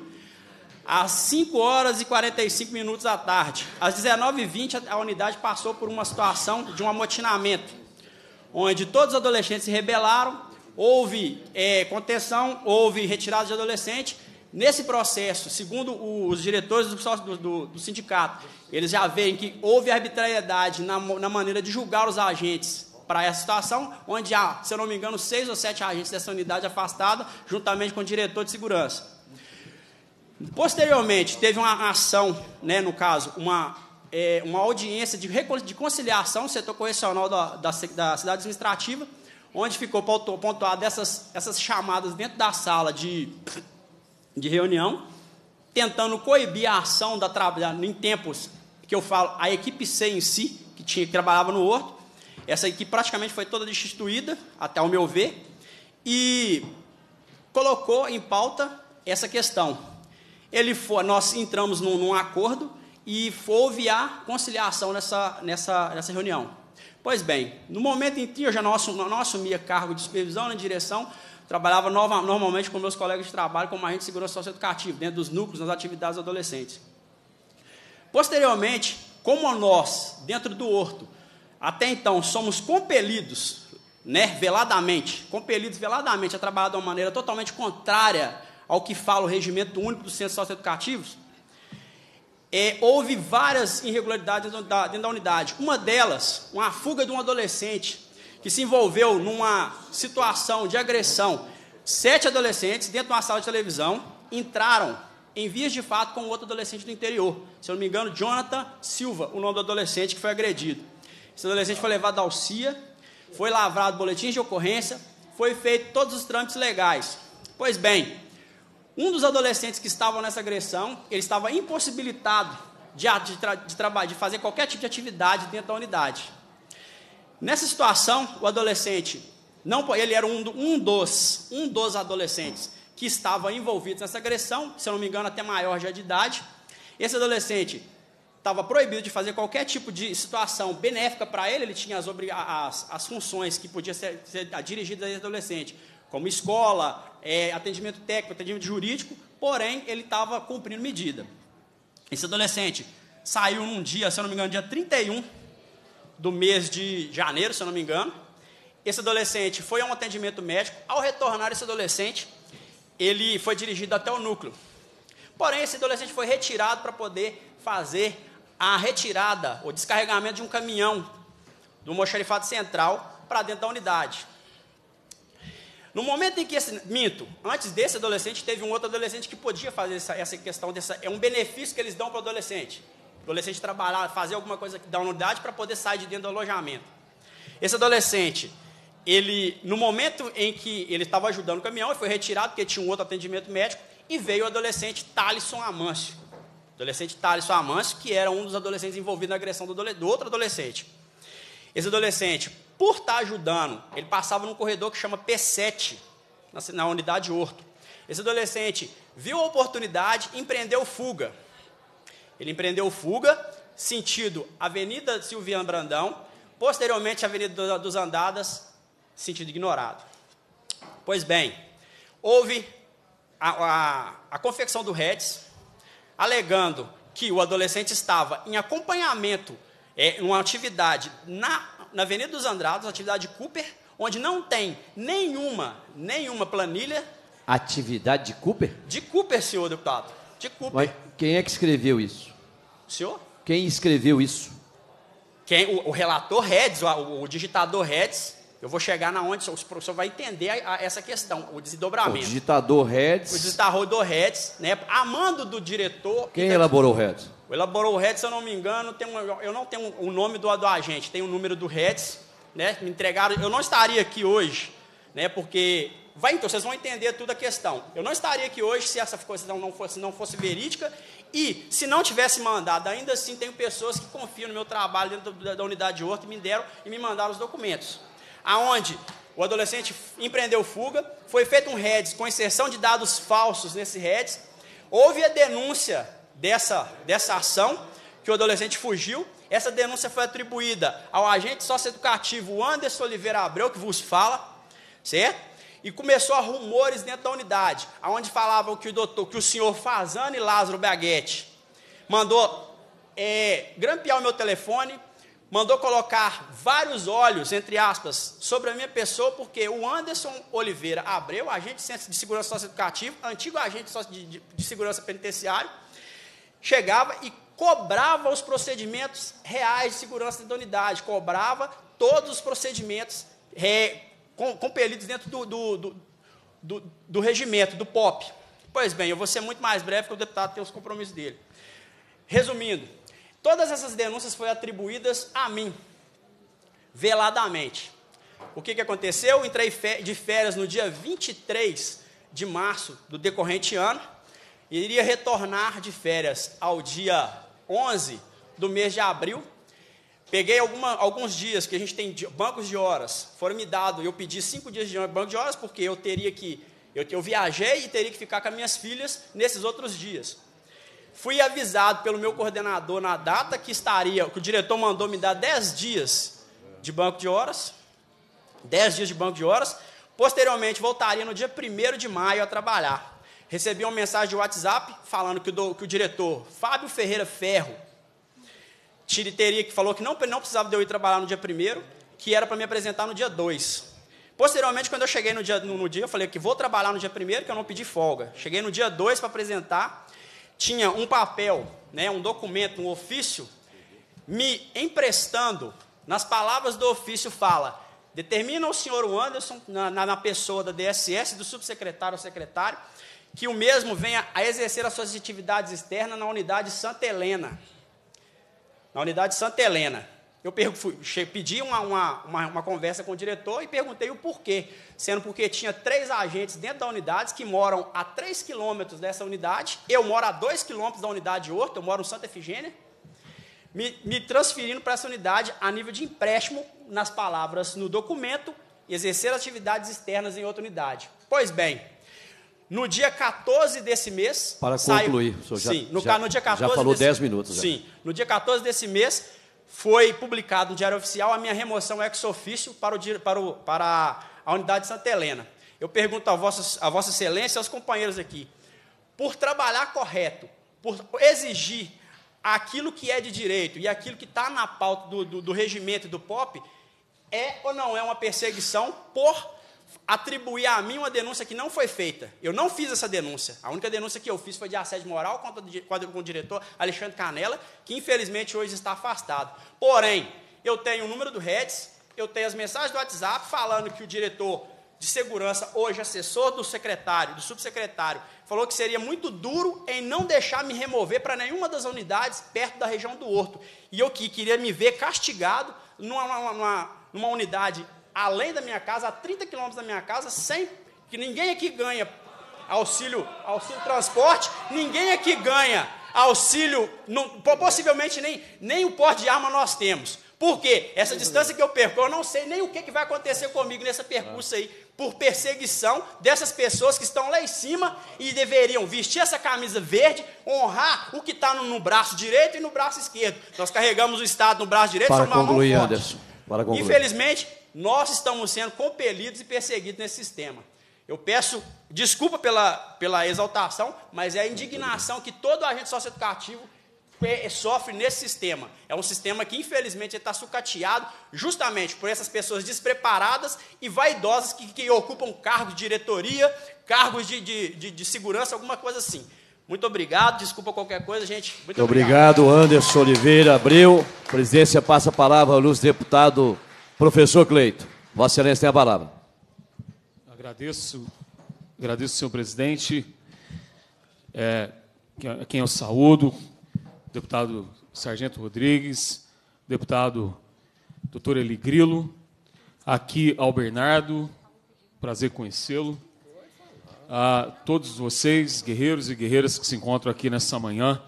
às 5 horas e 45 minutos da tarde. Às 19h20, a unidade passou por uma situação de um amotinamento, onde todos os adolescentes se rebelaram, houve é, contenção, houve retirada de adolescente. Nesse processo, segundo os diretores do, do, do sindicato, eles já veem que houve arbitrariedade na, na maneira de julgar os agentes para essa situação, onde há, se eu não me engano, seis ou sete agentes dessa unidade afastada, juntamente com o diretor de segurança. Posteriormente, teve uma ação, né, no caso, uma, é, uma audiência de, de conciliação setor correcional da, da, da cidade administrativa, onde ficou pontuada essas, essas chamadas dentro da sala de, de reunião, tentando coibir a ação da, em tempos que eu falo, a equipe C em si, que, tinha, que trabalhava no Horto, essa equipe praticamente foi toda destituída, até o meu ver, e colocou em pauta essa questão. Ele foi, nós entramos num, num acordo e houve a conciliação nessa, nessa, nessa reunião. Pois bem, no momento em que eu já não, não assumia cargo de supervisão na direção, trabalhava nova, normalmente com meus colegas de trabalho como agente de segurança socioeducativa, dentro dos núcleos, nas atividades adolescentes. Posteriormente, como nós, dentro do horto, até então somos compelidos, né, veladamente, compelidos veladamente a trabalhar de uma maneira totalmente contrária ao que fala o regimento único dos centros socioeducativos, é, houve várias irregularidades dentro da, dentro da unidade. Uma delas, uma fuga de um adolescente que se envolveu numa situação de agressão. Sete adolescentes, dentro de uma sala de televisão, entraram em vias de fato com outro adolescente do interior. Se eu não me engano, Jonathan Silva, o nome do adolescente que foi agredido. Esse adolescente foi levado à alcia, foi lavrado boletim de ocorrência, foi feito todos os trâmites legais. Pois bem, um dos adolescentes que estavam nessa agressão, ele estava impossibilitado de, de, tra, de, de fazer qualquer tipo de atividade dentro da unidade. Nessa situação, o adolescente, não, ele era um, um dos, um dos adolescentes que estavam envolvidos nessa agressão, se eu não me engano, até maior já de idade. Esse adolescente estava proibido de fazer qualquer tipo de situação benéfica para ele, ele tinha as, as, as funções que podiam ser, ser dirigidas a esse adolescente, como escola, é, atendimento técnico, atendimento jurídico, porém, ele estava cumprindo medida. Esse adolescente saiu num dia, se eu não me engano, dia 31 do mês de janeiro, se eu não me engano. Esse adolescente foi a um atendimento médico. Ao retornar, esse adolescente ele foi dirigido até o núcleo. Porém, esse adolescente foi retirado para poder fazer a retirada, o descarregamento de um caminhão do Moxerifado Central para dentro da unidade. No momento em que esse. Minto, antes desse adolescente, teve um outro adolescente que podia fazer essa, essa questão dessa. É um benefício que eles dão para o adolescente. O adolescente trabalhar, fazer alguma coisa da unidade para poder sair de dentro do alojamento. Esse adolescente ele, no momento em que ele estava ajudando o caminhão, ele foi retirado porque tinha um outro atendimento médico e veio o adolescente Talisson Amâncio. Adolescente Talisson Amâncio, que era um dos adolescentes envolvidos na agressão do, do outro adolescente. Esse adolescente, por estar tá ajudando, ele passava num corredor que chama P7, na, na unidade Horto. Esse adolescente viu a oportunidade, empreendeu fuga. Ele empreendeu fuga, sentido Avenida Silviano Brandão, posteriormente Avenida dos Andadas, sentido ignorado. Pois bem, houve a, a, a confecção do RETS, alegando que o adolescente estava em acompanhamento, é, uma atividade na, na Avenida dos Andrados, atividade Cooper, onde não tem nenhuma, nenhuma planilha. Atividade de Cooper? De Cooper, senhor deputado. De Cooper. Mas quem é que escreveu isso? O senhor? Quem escreveu isso? Quem, o, o relator Reds, o, o digitador Reds, eu vou chegar na onde o professor vai entender a, a essa questão, o desdobramento. O digitador Reds. O digitador Reds, né? Amando do diretor. Quem elaborou o Reds? Elaborou o Reds, se eu não me engano, tem um, eu não tenho o um, um nome do, do, agente, tem o um número do Reds, né? Me entregaram. Eu não estaria aqui hoje, né? Porque vai então, vocês vão entender tudo a questão. Eu não estaria aqui hoje se essa questão não fosse não fosse verídica e se não tivesse mandado, ainda assim tenho pessoas que confiam no meu trabalho dentro da, da unidade de horto e me deram e me mandaram os documentos aonde o adolescente empreendeu fuga, foi feito um REDS com inserção de dados falsos nesse REDS, houve a denúncia dessa, dessa ação, que o adolescente fugiu, essa denúncia foi atribuída ao agente socioeducativo Anderson Oliveira Abreu, que vos fala, certo? E começou a rumores dentro da unidade, aonde falavam que o doutor, que o senhor Fazano e Lázaro Baguete mandou é, grampear o meu telefone, mandou colocar vários olhos, entre aspas, sobre a minha pessoa, porque o Anderson Oliveira Abreu, agente de Segurança Socioeducativo, antigo agente de, segurança penitenciário, chegava e cobrava os procedimentos reais de segurança da unidade, cobrava todos os procedimentos é, com, compelidos dentro do do, do, do, do regimento, do POP. Pois bem, eu vou ser muito mais breve, porque o deputado tem os compromissos dele. Resumindo, Todas essas denúncias foram atribuídas a mim, veladamente. O que, que aconteceu? Entrei de férias no dia 23 de março do decorrente ano, e iria retornar de férias ao dia 11 do mês de abril. Peguei alguma, alguns dias que a gente tem bancos de horas, foram me dados, eu pedi cinco dias de banco de horas, porque eu teria que, eu, eu viajei e teria que ficar com as minhas filhas nesses outros dias. Fui avisado pelo meu coordenador na data que estaria, que o diretor mandou me dar 10 dias de banco de horas. 10 dias de banco de horas. Posteriormente, voltaria no dia 1 de maio a trabalhar. Recebi uma mensagem de WhatsApp falando que o, do, que o diretor Fábio Ferreira Ferro teria que falou que não, não precisava de eu ir trabalhar no dia 1 que era para me apresentar no dia 2. Posteriormente, quando eu cheguei no dia, no, no dia, eu falei que vou trabalhar no dia 1 que eu não pedi folga. Cheguei no dia 2 para apresentar, tinha um papel, né, um documento, um ofício, me emprestando, nas palavras do ofício fala, determina o senhor Anderson, na, na, na pessoa da DSS, do subsecretário ou secretário, que o mesmo venha a exercer as suas atividades externas na unidade Santa Helena. Na unidade Santa Helena. Eu fui, pedi uma, uma, uma, uma, conversa com o diretor e perguntei o porquê, sendo porque tinha três agentes dentro da unidade que moram a 3 quilômetros dessa unidade, eu moro a 2 quilômetros da unidade Horta, eu moro em Santa Efigênia, me, me transferindo para essa unidade a nível de empréstimo, nas palavras no documento, exercer atividades externas em outra unidade. Pois bem, no dia 14 desse mês. Para concluir, senhor, já, sim, no, já, no dia 14 já falou desse, 10 minutos. Já. Né? Sim, no dia 14 desse mês foi publicado no Diário Oficial a minha remoção é ex officio para, o, para, o, para a Unidade Santa Helena. Eu pergunto a Vossa, a vossa Excelência e aos companheiros aqui: por trabalhar correto, por exigir aquilo que é de direito e aquilo que está na pauta do, do, do regimento do POP, é ou não é uma perseguição por atribuir a mim uma denúncia que não foi feita. Eu não fiz essa denúncia. A única denúncia que eu fiz foi de assédio moral contra, o diretor Alexandre Canela, que infelizmente hoje está afastado. Porém, eu tenho o número do Reds, eu tenho as mensagens do WhatsApp falando que o diretor de segurança, hoje assessor do secretário, do subsecretário, falou que seria muito duro em não deixar me remover para nenhuma das unidades perto da região do Horto. E eu que queria me ver castigado numa, numa, numa unidade além da minha casa, a 30 quilômetros da minha casa, sem que ninguém aqui ganha auxílio, auxílio transporte, ninguém aqui ganha auxílio, não, possivelmente nem, nem o porte de arma nós temos. Por quê? Essa distância que eu percorro, eu não sei nem o que, que vai acontecer comigo nesse percurso aí, por perseguição dessas pessoas que estão lá em cima e deveriam vestir essa camisa verde, honrar o que está no, no, braço direito e no braço esquerdo. Nós carregamos o Estado no braço direito, para concluir, Anderson. Para concluir. Infelizmente, nós estamos sendo compelidos e perseguidos nesse sistema. Eu peço desculpa pela, pela exaltação, mas é a indignação que todo agente socioeducativo sofre nesse sistema. É um sistema que, infelizmente, está sucateado justamente por essas pessoas despreparadas e vaidosas que, que ocupam cargos de diretoria, cargos de, de, de, de, segurança, alguma coisa assim. Muito obrigado, desculpa qualquer coisa, gente. Muito obrigado. obrigado, Anderson Oliveira Abreu. Presidência passa a palavra ao ilustre deputado Professor Cleito, Vossa Excelência tem a palavra. Agradeço, agradeço, senhor presidente, é, quem eu saúdo, deputado Sargento Rodrigues, deputado doutor Eli Grilo, aqui ao Bernardo, prazer conhecê-lo, a todos vocês, guerreiros e guerreiras que se encontram aqui nessa manhã,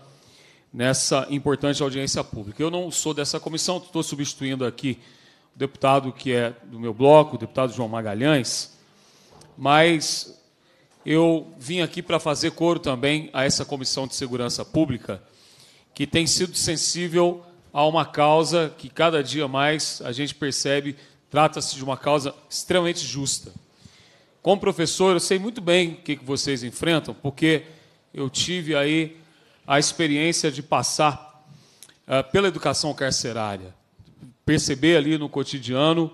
nessa importante audiência pública. Eu não sou dessa comissão, estou substituindo aqui o deputado que é do meu bloco, o deputado João Magalhães, mas eu vim aqui para fazer coro também a essa Comissão de Segurança Pública, que tem sido sensível a uma causa que cada dia mais a gente percebe trata-se de uma causa extremamente justa. Como professor, eu sei muito bem o que vocês enfrentam, porque eu tive aí a experiência de passar eh, pela educação carcerária perceber ali no cotidiano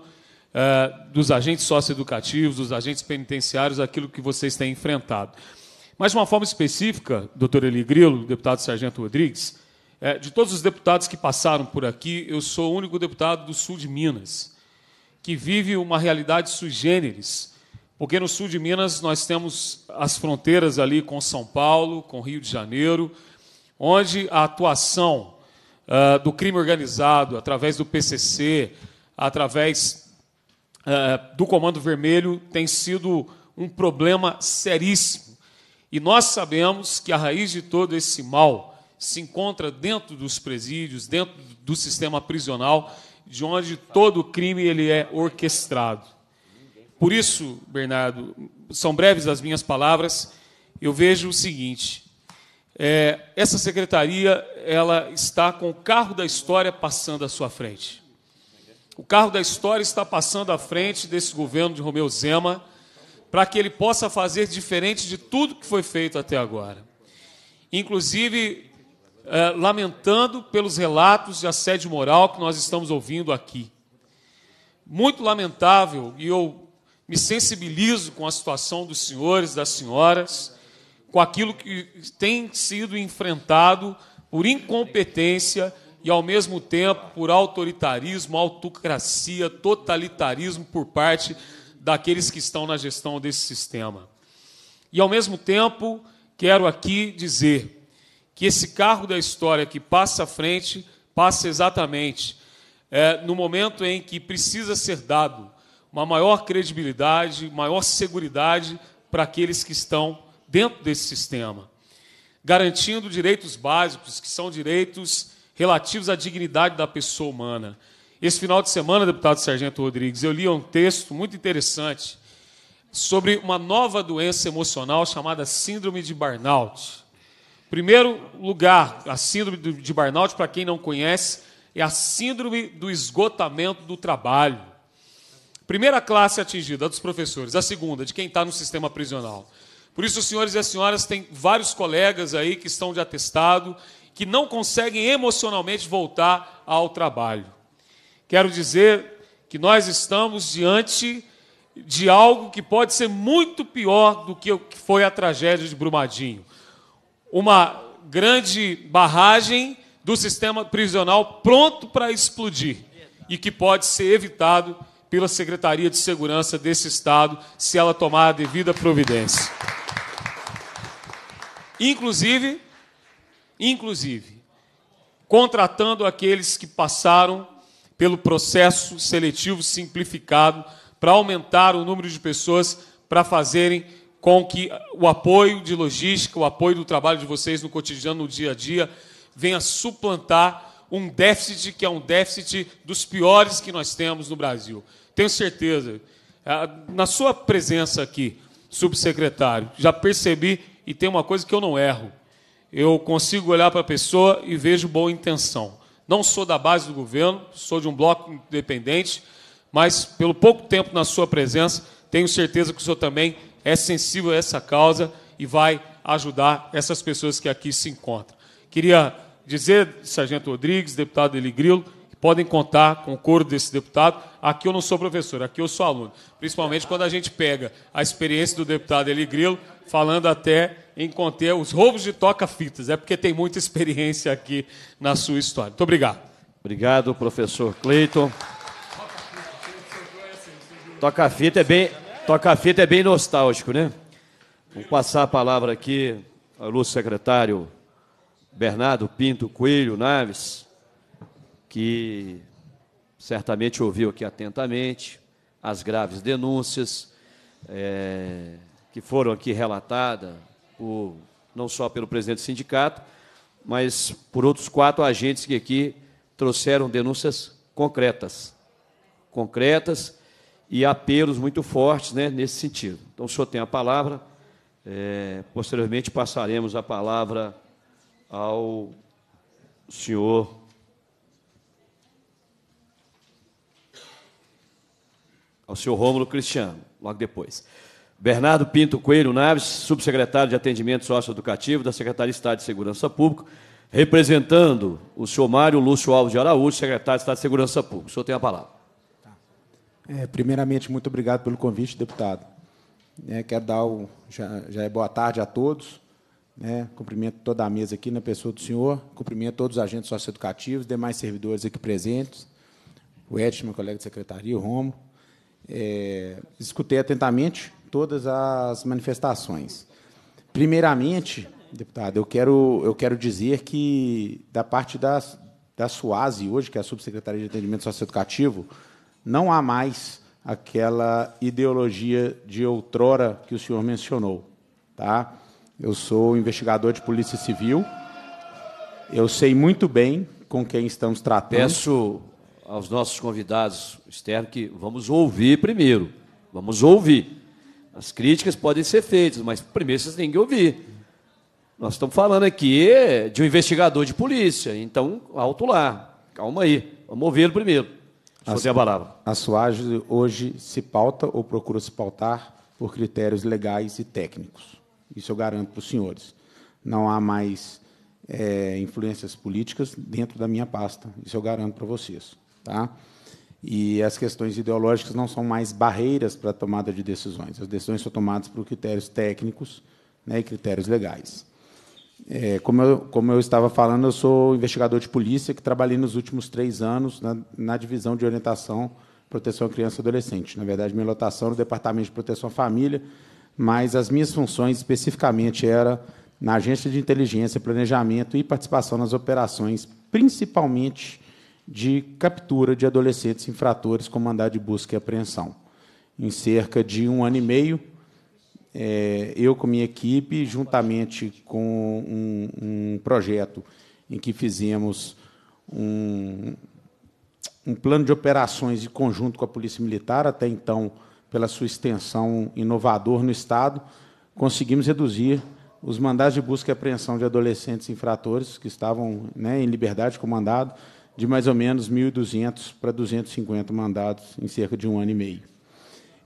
é, dos agentes socioeducativos, dos agentes penitenciários, aquilo que vocês têm enfrentado. Mas, de uma forma específica, doutor Eli Grilo, deputado Sargento Rodrigues, é, de todos os deputados que passaram por aqui, eu sou o único deputado do sul de Minas que vive uma realidade sui generis, porque no sul de Minas nós temos as fronteiras ali com São Paulo, com Rio de Janeiro, onde a atuação ah, do crime organizado, através do PCC, através uh, do Comando Vermelho, tem sido um problema seríssimo. E nós sabemos que a raiz de todo esse mal se encontra dentro dos presídios, dentro do sistema prisional, de onde todo o crime ele é orquestrado. Por isso, Bernardo, são breves as minhas palavras. Eu vejo o seguinte: é, essa secretaria ela está com o carro da história passando à sua frente. O carro da história está passando à frente desse governo de Romeu Zema para que ele possa fazer diferente de tudo que foi feito até agora. Inclusive, é, lamentando pelos relatos de assédio moral que nós estamos ouvindo aqui. Muito lamentável, e eu me sensibilizo com a situação dos senhores, das senhoras com aquilo que tem sido enfrentado por incompetência e, ao mesmo tempo, por autoritarismo, autocracia, totalitarismo por parte daqueles que estão na gestão desse sistema. E, ao mesmo tempo, quero aqui dizer que esse carro da história que passa à frente passa exatamente é, no momento em que precisa ser dado uma maior credibilidade, maior segurança para aqueles que estão dentro desse sistema, garantindo direitos básicos, que são direitos relativos à dignidade da pessoa humana. Esse final de semana, deputado Sargento Rodrigues, eu li um texto muito interessante sobre uma nova doença emocional chamada Síndrome de Burnout. Primeiro lugar, a Síndrome de Burnout, para quem não conhece, é a Síndrome do Esgotamento do Trabalho. Primeira classe atingida, a dos professores. A segunda, de quem está no sistema prisional. Por isso, senhores e as senhoras tem vários colegas aí que estão de atestado, que não conseguem emocionalmente voltar ao trabalho. Quero dizer que nós estamos diante de algo que pode ser muito pior do que foi a tragédia de Brumadinho. Uma grande barragem do sistema prisional pronto para explodir e que pode ser evitado pela Secretaria de Segurança desse Estado se ela tomar a devida providência. Inclusive, inclusive, contratando aqueles que passaram pelo processo seletivo simplificado para aumentar o número de pessoas para fazerem com que o apoio de logística, o apoio do trabalho de vocês no cotidiano, no dia a dia, venha suplantar um déficit que é um déficit dos piores que nós temos no Brasil. Tenho certeza. Ah, na sua presença aqui, subsecretário, já percebi e tem uma coisa que eu não erro. Eu consigo olhar para a pessoa e vejo boa intenção. Não sou da base do governo, sou de um bloco independente, mas pelo pouco tempo na sua presença, tenho certeza que o senhor também é sensível a essa causa e vai ajudar essas pessoas que aqui se encontram. Queria dizer, Sargento Rodrigues, deputado Eli podem contar com o coro desse deputado. Aqui eu não sou professor, aqui eu sou aluno. Principalmente quando a gente pega a experiência do deputado Eli Grillo, falando até em conter os roubos de toca-fitas. É porque tem muita experiência aqui na sua história. Muito obrigado. Obrigado, professor Cleiton. Toca-fita é bem, toca-fita é bem nostálgico, né? Vou passar a palavra aqui ao nosso secretário Bernardo Pinto Coelho Naves que certamente ouviu aqui atentamente as graves denúncias é, que foram aqui relatadas, por, não só pelo presidente do sindicato, mas por outros quatro agentes que aqui trouxeram denúncias concretas, concretas e apelos muito fortes né, nesse sentido. Então, o senhor tem a palavra. É, posteriormente, passaremos a palavra ao senhor ao senhor Rômulo Cristiano, logo depois. Bernardo Pinto Coelho Naves, subsecretário de Atendimento Socioeducativo da Secretaria de Estado de Segurança Pública, representando o senhor Mário Lúcio Alves de Araújo, secretário de Estado de Segurança Pública. O senhor tem a palavra. Tá. É, primeiramente, muito obrigado pelo convite, deputado. É, quero dar o, já, já é boa tarde a todos. Né? Cumprimento toda a mesa aqui na pessoa do senhor, cumprimento todos os agentes socioeducativos, demais servidores aqui presentes, o Edson, meu colega de secretaria, o Romulo é, escutei atentamente todas as manifestações. Primeiramente, deputado, eu quero, eu quero dizer que, da parte da, da SUASE, hoje, que é a Subsecretaria de Atendimento Socioeducativo, não há mais aquela ideologia de outrora que o senhor mencionou. Tá? Eu sou investigador de Polícia Civil, eu sei muito bem com quem estamos tratando. Peço aos nossos convidados externos que vamos ouvir primeiro. Vamos ouvir. As críticas podem ser feitas, mas primeiro vocês têm que ouvir. Nós estamos falando aqui de um investigador de polícia, então alto lá. Calma aí, vamos ouvir primeiro. fazer a, a palavra. A SUAGE hoje se pauta ou procura se pautar por critérios legais e técnicos. Isso eu garanto para os senhores. Não há mais é, influências políticas dentro da minha pasta. Isso eu garanto para vocês. Tá? E as questões ideológicas não são mais barreiras para a tomada de decisões. As decisões são tomadas por critérios técnicos né, e critérios legais. É, como, eu, como, eu, estava falando, eu sou investigador de polícia que trabalhei nos últimos três anos na, na divisão de orientação proteção à criança e adolescente. Na verdade, minha lotação no Departamento de Proteção à Família, mas as minhas funções especificamente era na Agência de Inteligência, Planejamento e participação nas operações, principalmente de captura de adolescentes infratores com mandado de busca e apreensão. Em cerca de um ano e meio, é, eu com minha equipe, juntamente com um, um projeto em que fizemos um, um plano de operações em conjunto com a Polícia Militar, até então, pela sua extensão inovador no Estado, conseguimos reduzir os mandados de busca e apreensão de adolescentes infratores que estavam né, em liberdade com mandado de mais ou menos 1.200 para 250 mandados em cerca de um ano e meio.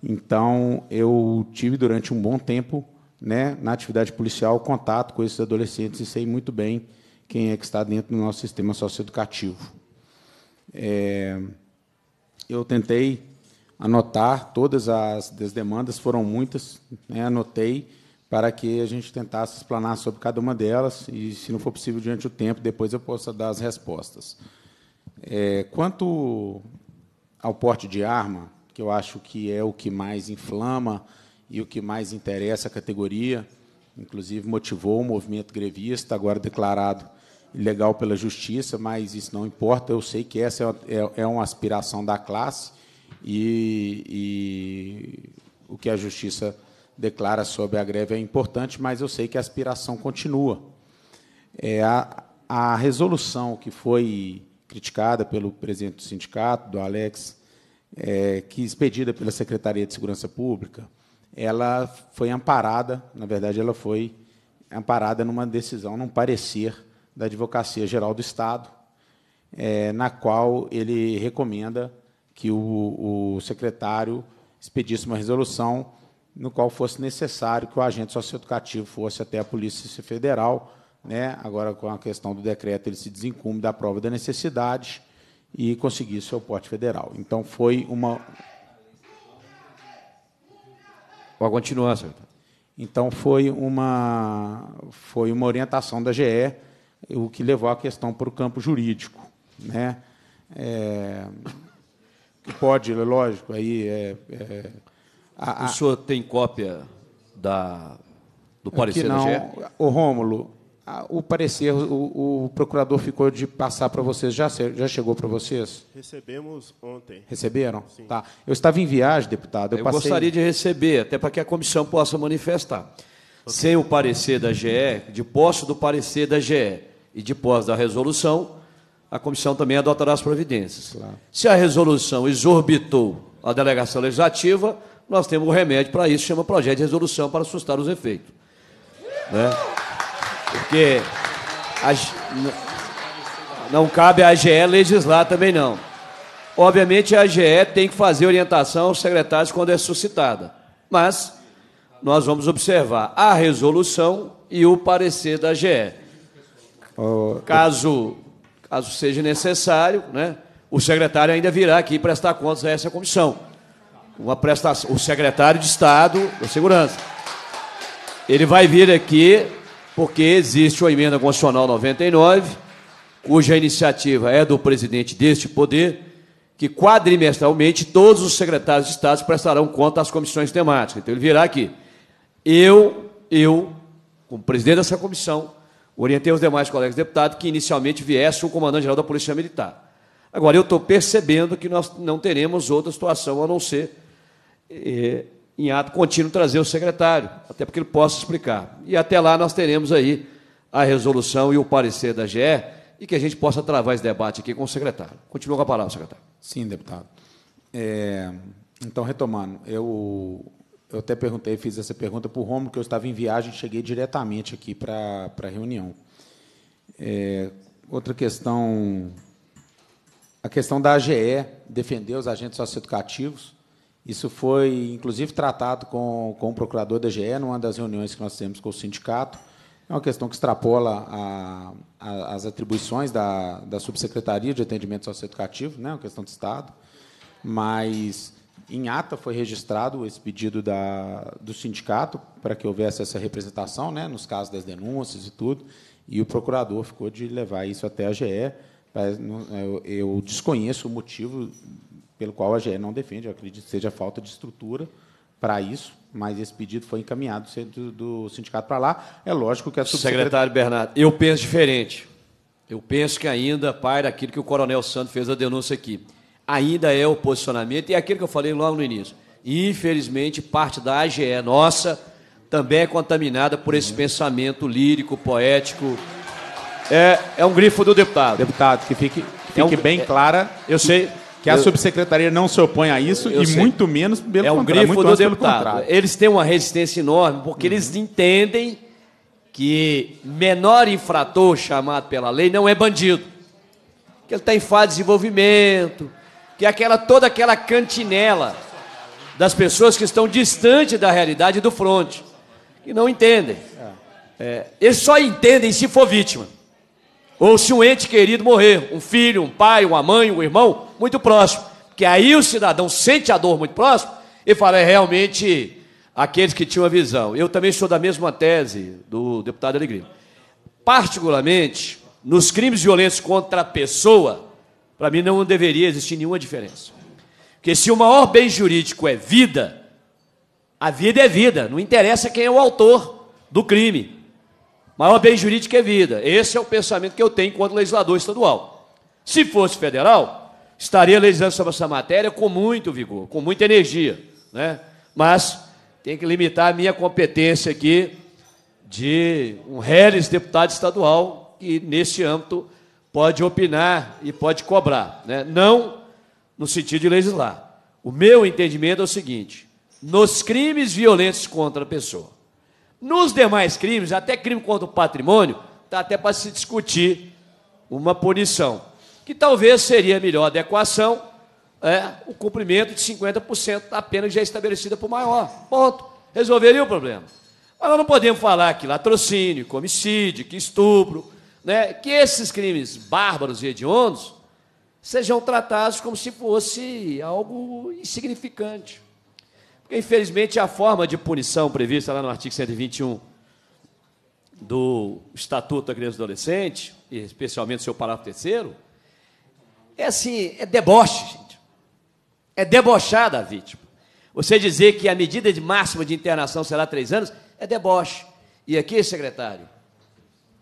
Então, eu tive durante um bom tempo, né, na atividade policial, contato com esses adolescentes e sei muito bem quem é que está dentro do nosso sistema socioeducativo. É, eu tentei anotar todas as, as demandas, foram muitas, né, anotei para que a gente tentasse explanar sobre cada uma delas e, se não for possível, durante o tempo, depois eu possa dar as respostas. É, quanto ao porte de arma, que eu acho que é o que mais inflama e o que mais interessa a categoria, inclusive motivou o movimento grevista, agora declarado ilegal pela justiça, mas isso não importa. Eu sei que essa é, uma é, é aspiração da classe e, e o que a justiça declara sobre a greve é importante, mas eu sei que a aspiração continua. É, a, a resolução que foi criticada pelo presidente do sindicato, do Alex, é, que é expedida pela Secretaria de Segurança Pública, ela foi amparada, na verdade, ela foi amparada numa decisão, num parecer da Advocacia Geral do Estado, é, na qual ele recomenda que o, o secretário expedisse uma resolução no qual fosse necessário que o agente socioeducativo fosse até a Polícia Federal né? Agora, com a questão do decreto, ele se desincumbe da prova da necessidade e conseguir seu porte federal. Então, foi uma. Pode continuar, senhor. Então, foi uma, foi uma orientação da GE, o que levou a questão para o campo jurídico. Né? É, pode, é lógico, aí é, é, a, a... O senhor tem cópia da, do é parecer não, da GE? O Rômulo, ah, o parecer, o, o, procurador ficou de passar para vocês. Já, já chegou para vocês? Recebemos ontem. Receberam? Sim. Tá. Eu estava em viagem, deputado. Eu, eu passei... gostaria de receber, até para que a comissão possa manifestar. Okay. Sem o parecer da GE, de posse do parecer da GE e de posse da resolução, a comissão também adotará as providências. Claro. Se a resolução exorbitou a delegação legislativa, nós temos um remédio para isso, chama projeto de resolução para assustar os efeitos. Né? Porque a, não cabe à AGE legislar também não. Obviamente a AGE tem que fazer orientação aos secretários quando é suscitada, mas nós vamos observar a resolução e o parecer da AGE. Caso, caso seja necessário, né, o secretário ainda virá aqui prestar contas a essa comissão. Uma prestação, o secretário de Estado da Segurança. Ele vai vir aqui porque existe a emenda constitucional 99, cuja iniciativa é do presidente deste poder, que quadrimestralmente todos os secretários de Estado prestarão conta às comissões temáticas. Então ele virá aqui. Eu, eu, como presidente dessa comissão, orientei os demais colegas deputados que inicialmente viesse o comandante-geral da Polícia Militar. Agora, eu estou percebendo que nós não teremos outra situação a não ser eh, em ato contínuo trazer o secretário, até porque ele possa explicar. E até lá nós teremos aí a resolução e o parecer da GE e que a gente possa travar esse debate aqui com o secretário. Continua com a palavra, secretário. Sim, deputado. É, então, retomando, eu, eu até perguntei, fiz essa pergunta para o Romulo, que eu estava em viagem, cheguei diretamente aqui para, para a reunião. É, outra questão, a questão da AGE, defender os agentes socioeducativos. Isso foi, inclusive, tratado com, com o procurador da GE numa das reuniões que nós temos com o sindicato. É uma questão que extrapola a, a, as atribuições da, da Subsecretaria de Atendimento Socioeducativo, né? É uma questão de Estado, mas em ata foi registrado esse pedido da, do sindicato para que houvesse essa representação, né, nos casos das denúncias e tudo, e o procurador ficou de levar isso até a GE. Eu, eu desconheço o motivo pelo qual a GE não defende, eu acredito que seja falta de estrutura para isso, mas esse pedido foi encaminhado do, do sindicato para lá. É lógico que a subsecretária... Secretário Bernardo, eu penso diferente. Eu penso que ainda paira aquilo que o Coronel Santos fez a denúncia aqui. Ainda é o posicionamento, e é aquilo que eu falei logo no início. Infelizmente, parte da AGE nossa também é contaminada por esse uhum. pensamento lírico, poético. É, é um grifo do deputado. Deputado, que fique, que fique é um, bem é, clara. Eu sei que a subsecretaria não se opõe a isso e sei. muito menos pelo É o grifo muito do deputado. Eles têm uma resistência enorme porque uhum. eles entendem que menor infrator chamado pela lei não é bandido. Que ele está em fase de desenvolvimento, que é aquela, toda aquela cantinela das pessoas que estão distante da realidade do fronte, que não entendem. É. É, eles só entendem se for vítima. Ou se um ente querido morrer, um filho, um pai, uma mãe, um irmão, muito próximo. Que aí o cidadão sente a dor muito próximo e fala, é realmente aqueles que tinham a visão. Eu também sou da mesma tese do deputado Alegria. Particularmente, nos crimes violentos contra a pessoa, para mim não deveria existir nenhuma diferença. Porque se o maior bem jurídico é vida, a vida é vida, não interessa quem é o autor do crime. Maior bem jurídico é vida. Esse é o pensamento que eu tenho enquanto legislador estadual. Se fosse federal, estaria legislando sobre essa matéria com muito vigor, com muita energia. Né? Mas tem que limitar a minha competência aqui de um réis deputado estadual que, nesse âmbito, pode opinar e pode cobrar. Né? Não no sentido de legislar. O meu entendimento é o seguinte: nos crimes violentos contra a pessoa, nos demais crimes, até crime contra o patrimônio, está até para se discutir uma punição, que talvez seria a melhor adequação é, o cumprimento de 50% da pena já estabelecida por maior. Ponto. Resolveria o problema. Mas nós não podemos falar que latrocínio, que homicídio, que estupro, né, que esses crimes bárbaros e hediondos sejam tratados como se fosse algo insignificante. Infelizmente, a forma de punição prevista lá no artigo 121 do Estatuto da Criança e do Adolescente, e especialmente seu parágrafo terceiro, é assim, é deboche, gente. É debochar da vítima. Tipo. Você dizer que a medida de máxima de internação será três anos é deboche. E aqui, secretário,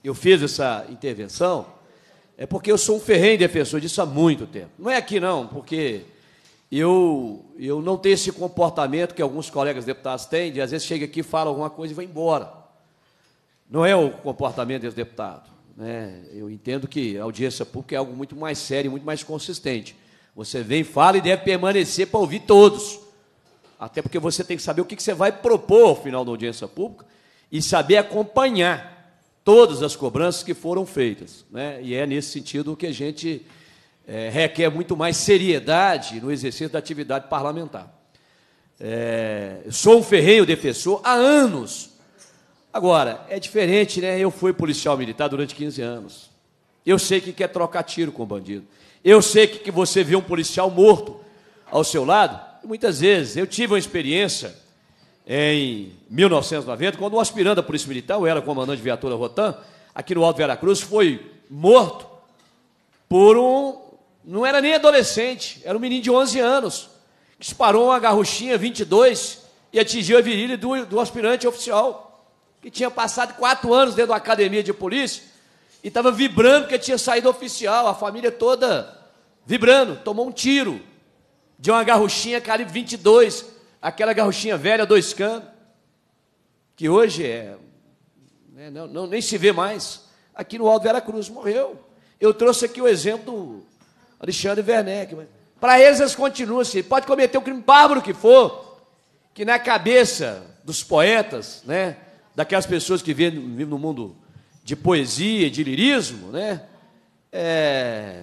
eu fiz essa intervenção é porque eu sou um ferrenho defensor disso há muito tempo. Não é aqui não, porque eu, eu não tenho esse comportamento que alguns colegas deputados têm, de às vezes chega aqui, fala alguma coisa e vai embora. Não é o comportamento desse deputado. Né? Eu entendo que a audiência pública é algo muito mais sério, muito mais consistente. Você vem, fala e deve permanecer para ouvir todos. Até porque você tem que saber o que você vai propor ao final da audiência pública e saber acompanhar todas as cobranças que foram feitas. Né? E é nesse sentido que a gente é, requer muito mais seriedade no exercício da atividade parlamentar. É, sou um ferreiro defensor há anos. Agora, é diferente, né? Eu fui policial militar durante 15 anos. Eu sei que quer trocar tiro com o bandido. Eu sei que, você vê um policial morto ao seu lado. Muitas vezes, eu tive uma experiência em 1990, quando um aspirante da Polícia Militar, eu era comandante de viatura Rotan, aqui no Alto Veracruz, foi morto por um não era nem adolescente, era um menino de 11 anos, que disparou uma garruchinha 22 e atingiu a virilha do, do aspirante oficial, que tinha passado quatro anos dentro da academia de polícia e estava vibrando porque tinha saído oficial, a família toda vibrando, tomou um tiro de uma garruchinha calibre 22, aquela garruchinha velha, dois canos, que hoje é, né, não, não, nem se vê mais, aqui no Alto Vera Cruz, morreu. Eu trouxe aqui o exemplo do Alexandre Werneck. Para eles, eles continuam assim. Pode cometer o crime bárbaro que for, que na cabeça dos poetas, né, daquelas pessoas que vivem no mundo de poesia, de lirismo, né, é,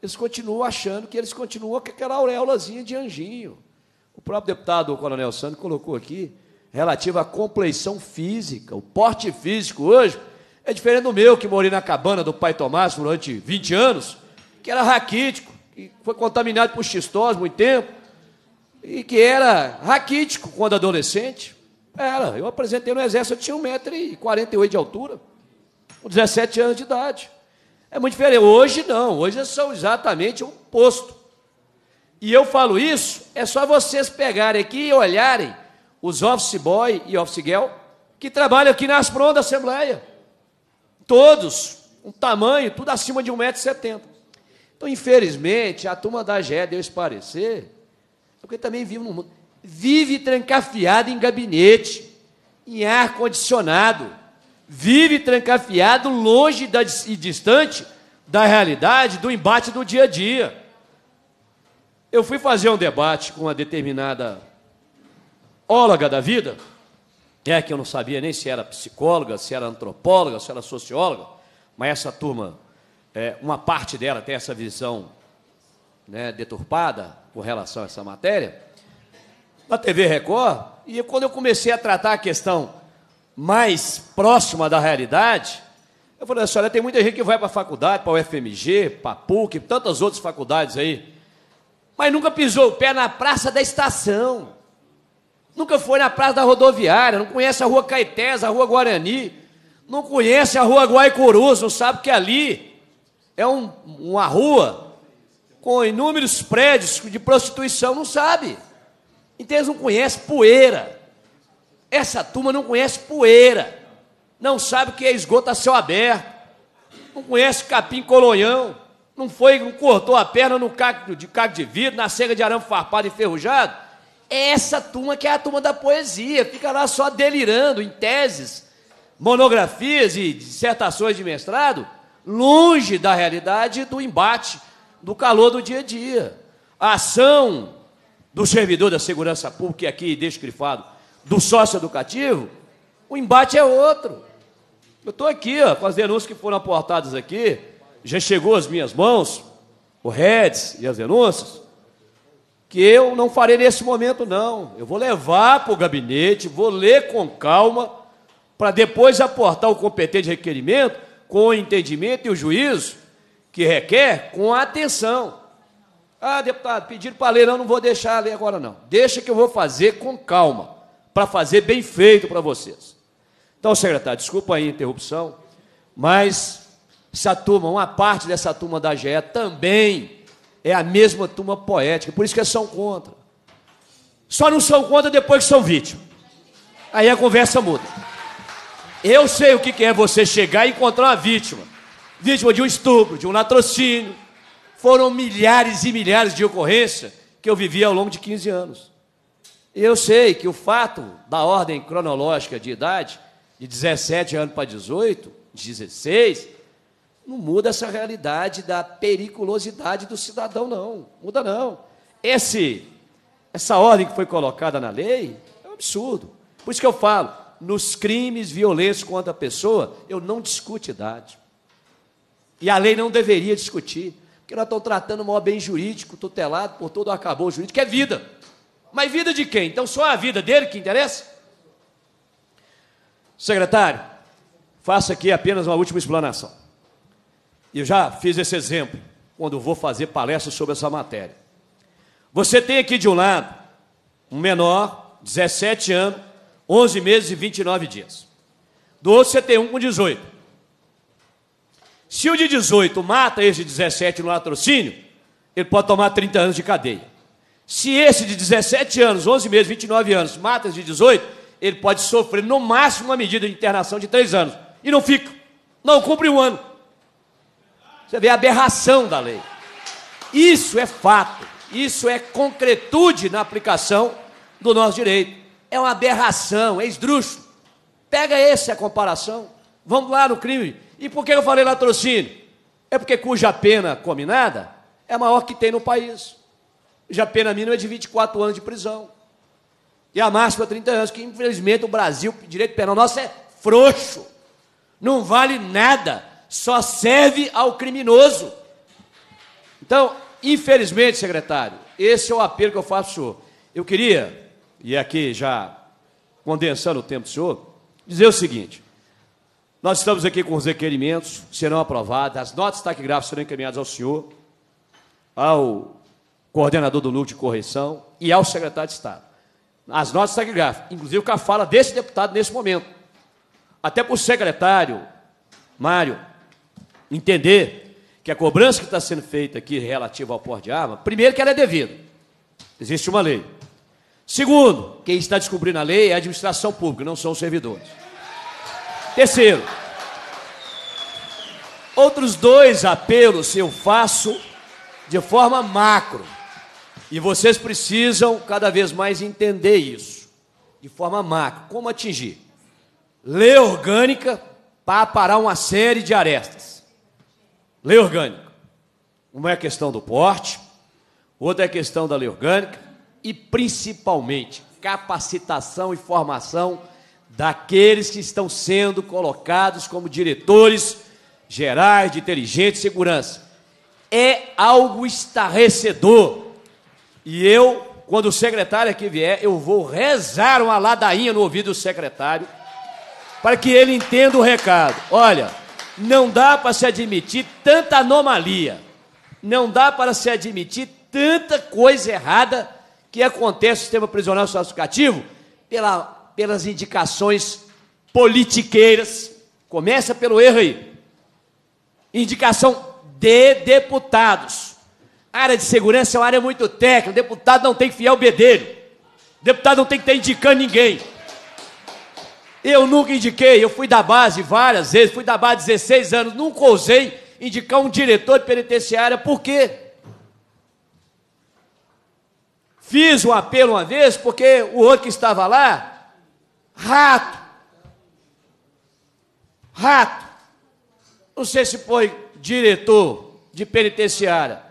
eles continuam achando que eles continuam com aquela auréolazinha de anjinho. O próprio deputado o Coronel Sandro colocou aqui, relativo à compleição física, o porte físico hoje é diferente do meu, que morei na cabana do pai Tomás durante 20 anos que era raquítico, que foi contaminado por xistose muito tempo, e que era raquítico quando adolescente. Era, eu apresentei no exército, eu tinha 1,48m de altura, com 17 anos de idade. É muito diferente. Hoje não, hoje é são exatamente o oposto. E eu falo isso, é só vocês pegarem aqui e olharem os office boy e office girl que trabalham aqui nas prontas da Assembleia. Todos, um tamanho, tudo acima de 1,70m. Então, infelizmente, a turma da GE deu esse parecer, porque também vive no mundo. Vive trancafiado em gabinete, em ar-condicionado. Vive trancafiado longe da, e distante da realidade, do embate do dia a dia. Eu fui fazer um debate com uma determinada óloga da vida, é que eu não sabia nem se era psicóloga, se era antropóloga, se era socióloga, mas essa turma é, uma parte dela tem essa visão né, deturpada com relação a essa matéria, na TV Record, e quando eu comecei a tratar a questão mais próxima da realidade, eu falei assim, olha, tem muita gente que vai para a faculdade, para o FMG, para a PUC, tantas outras faculdades aí, mas nunca pisou o pé na Praça da Estação, nunca foi na Praça da Rodoviária, não conhece a Rua Caetés, a Rua Guarani, não conhece a Rua Guaicurus, não sabe que é ali é um, uma rua com inúmeros prédios de prostituição, não sabe. Então eles não conhecem poeira. Essa turma não conhece poeira. Não sabe o que é esgoto a céu aberto. Não conhece capim colonhão. Não foi, não cortou a perna no caco de, caco de vidro, na cega de arame farpado enferrujado. É essa turma que é a turma da poesia. Fica lá só delirando em teses, monografias e dissertações de mestrado longe da realidade do embate, do calor do dia a dia. A ação do servidor da segurança pública, aqui descrifado, do sócio educativo, o embate é outro. Eu estou aqui ó, com as denúncias que foram aportadas aqui, já chegou às minhas mãos, o REDS e as denúncias, que eu não farei nesse momento, não. Eu vou levar para o gabinete, vou ler com calma, para depois aportar o competente requerimento com o entendimento e o juízo que requer, com atenção. Ah, deputado, pediram para ler, não, não vou deixar ler agora não. Deixa que eu vou fazer com calma, para fazer bem feito para vocês. Então, secretário, desculpa aí a interrupção, mas essa turma, uma parte dessa turma da GE também é a mesma turma poética, por isso que são contra. Só não são contra depois que são vítimas Aí a conversa muda. Eu sei o que é você chegar e encontrar uma vítima. Vítima de um estupro, de um latrocínio. Foram milhares e milhares de ocorrências que eu vivi ao longo de 15 anos. Eu sei que o fato da ordem cronológica de idade, de 17 anos para 18, 16, não muda essa realidade da periculosidade do cidadão, não. Muda não. Esse, essa ordem que foi colocada na lei é um absurdo. Por isso que eu falo, nos crimes violentos contra a pessoa, eu não discuto idade. E a lei não deveria discutir, porque nós estamos tratando um bem jurídico, tutelado por todo o acabou jurídico, que é vida. Mas vida de quem? Então só a vida dele que interessa? Secretário, faço aqui apenas uma última explanação. Eu já fiz esse exemplo quando vou fazer palestra sobre essa matéria. Você tem aqui de um lado um menor, 17 anos, 11 meses e 29 dias. Do outro você tem um com 18. Se o de 18 mata esse de 17 no latrocínio, ele pode tomar 30 anos de cadeia. Se esse de 17 anos, 11 meses, 29 anos, mata esse de 18, ele pode sofrer no máximo uma medida de internação de 3 anos. E não fica. Não cumpre um ano. Você vê a aberração da lei. Isso é fato. Isso é concretude na aplicação do nosso direito é uma aberração, é esdrúxulo. Pega essa a comparação. Vamos lá no crime. E por que eu falei latrocínio? É porque cuja pena combinada é a maior que tem no país. Já a pena mínima é de 24 anos de prisão. E a máxima é 30 anos, que infelizmente o Brasil, o direito penal nosso é frouxo. Não vale nada, só serve ao criminoso. Então, infelizmente, secretário, esse é o apelo que eu faço o senhor. Eu queria e é aqui já condensando o tempo do senhor, dizer o seguinte: nós estamos aqui com os requerimentos, serão aprovados, as notas taquigráficas serão encaminhadas ao senhor, ao coordenador do núcleo de correção e ao secretário de Estado. As notas taquigráficas, inclusive com a fala desse deputado nesse momento. Até para o secretário, Mário, entender que a cobrança que está sendo feita aqui relativa ao porte de arma, primeiro que ela é devida. Existe uma lei. Segundo, quem está descobrindo a lei é a administração pública, não são os servidores. Terceiro, outros dois apelos eu faço de forma macro. E vocês precisam cada vez mais entender isso, de forma macro. Como atingir? Lei orgânica para parar uma série de arestas. Lei orgânica. Uma é a questão do porte, outra é a questão da lei orgânica, e principalmente capacitação e formação daqueles que estão sendo colocados como diretores gerais de inteligência e segurança. É algo estarrecedor. E eu, quando o secretário aqui vier, eu vou rezar uma ladainha no ouvido do secretário para que ele entenda o recado. Olha, não dá para se admitir tanta anomalia. Não dá para se admitir tanta coisa errada que acontece o sistema prisional socioeducativo pela, pelas indicações politiqueiras. Começa pelo erro aí. Indicação de deputados. área de segurança é uma área muito técnica. O deputado não tem que fiar o bedelho. O deputado não tem que estar indicando ninguém. Eu nunca indiquei, eu fui da base várias vezes, fui da base 16 anos, nunca ousei indicar um diretor de penitenciária, por quê? Fiz o um apelo uma vez porque o outro que estava lá, rato. Rato. Não sei se foi diretor de penitenciária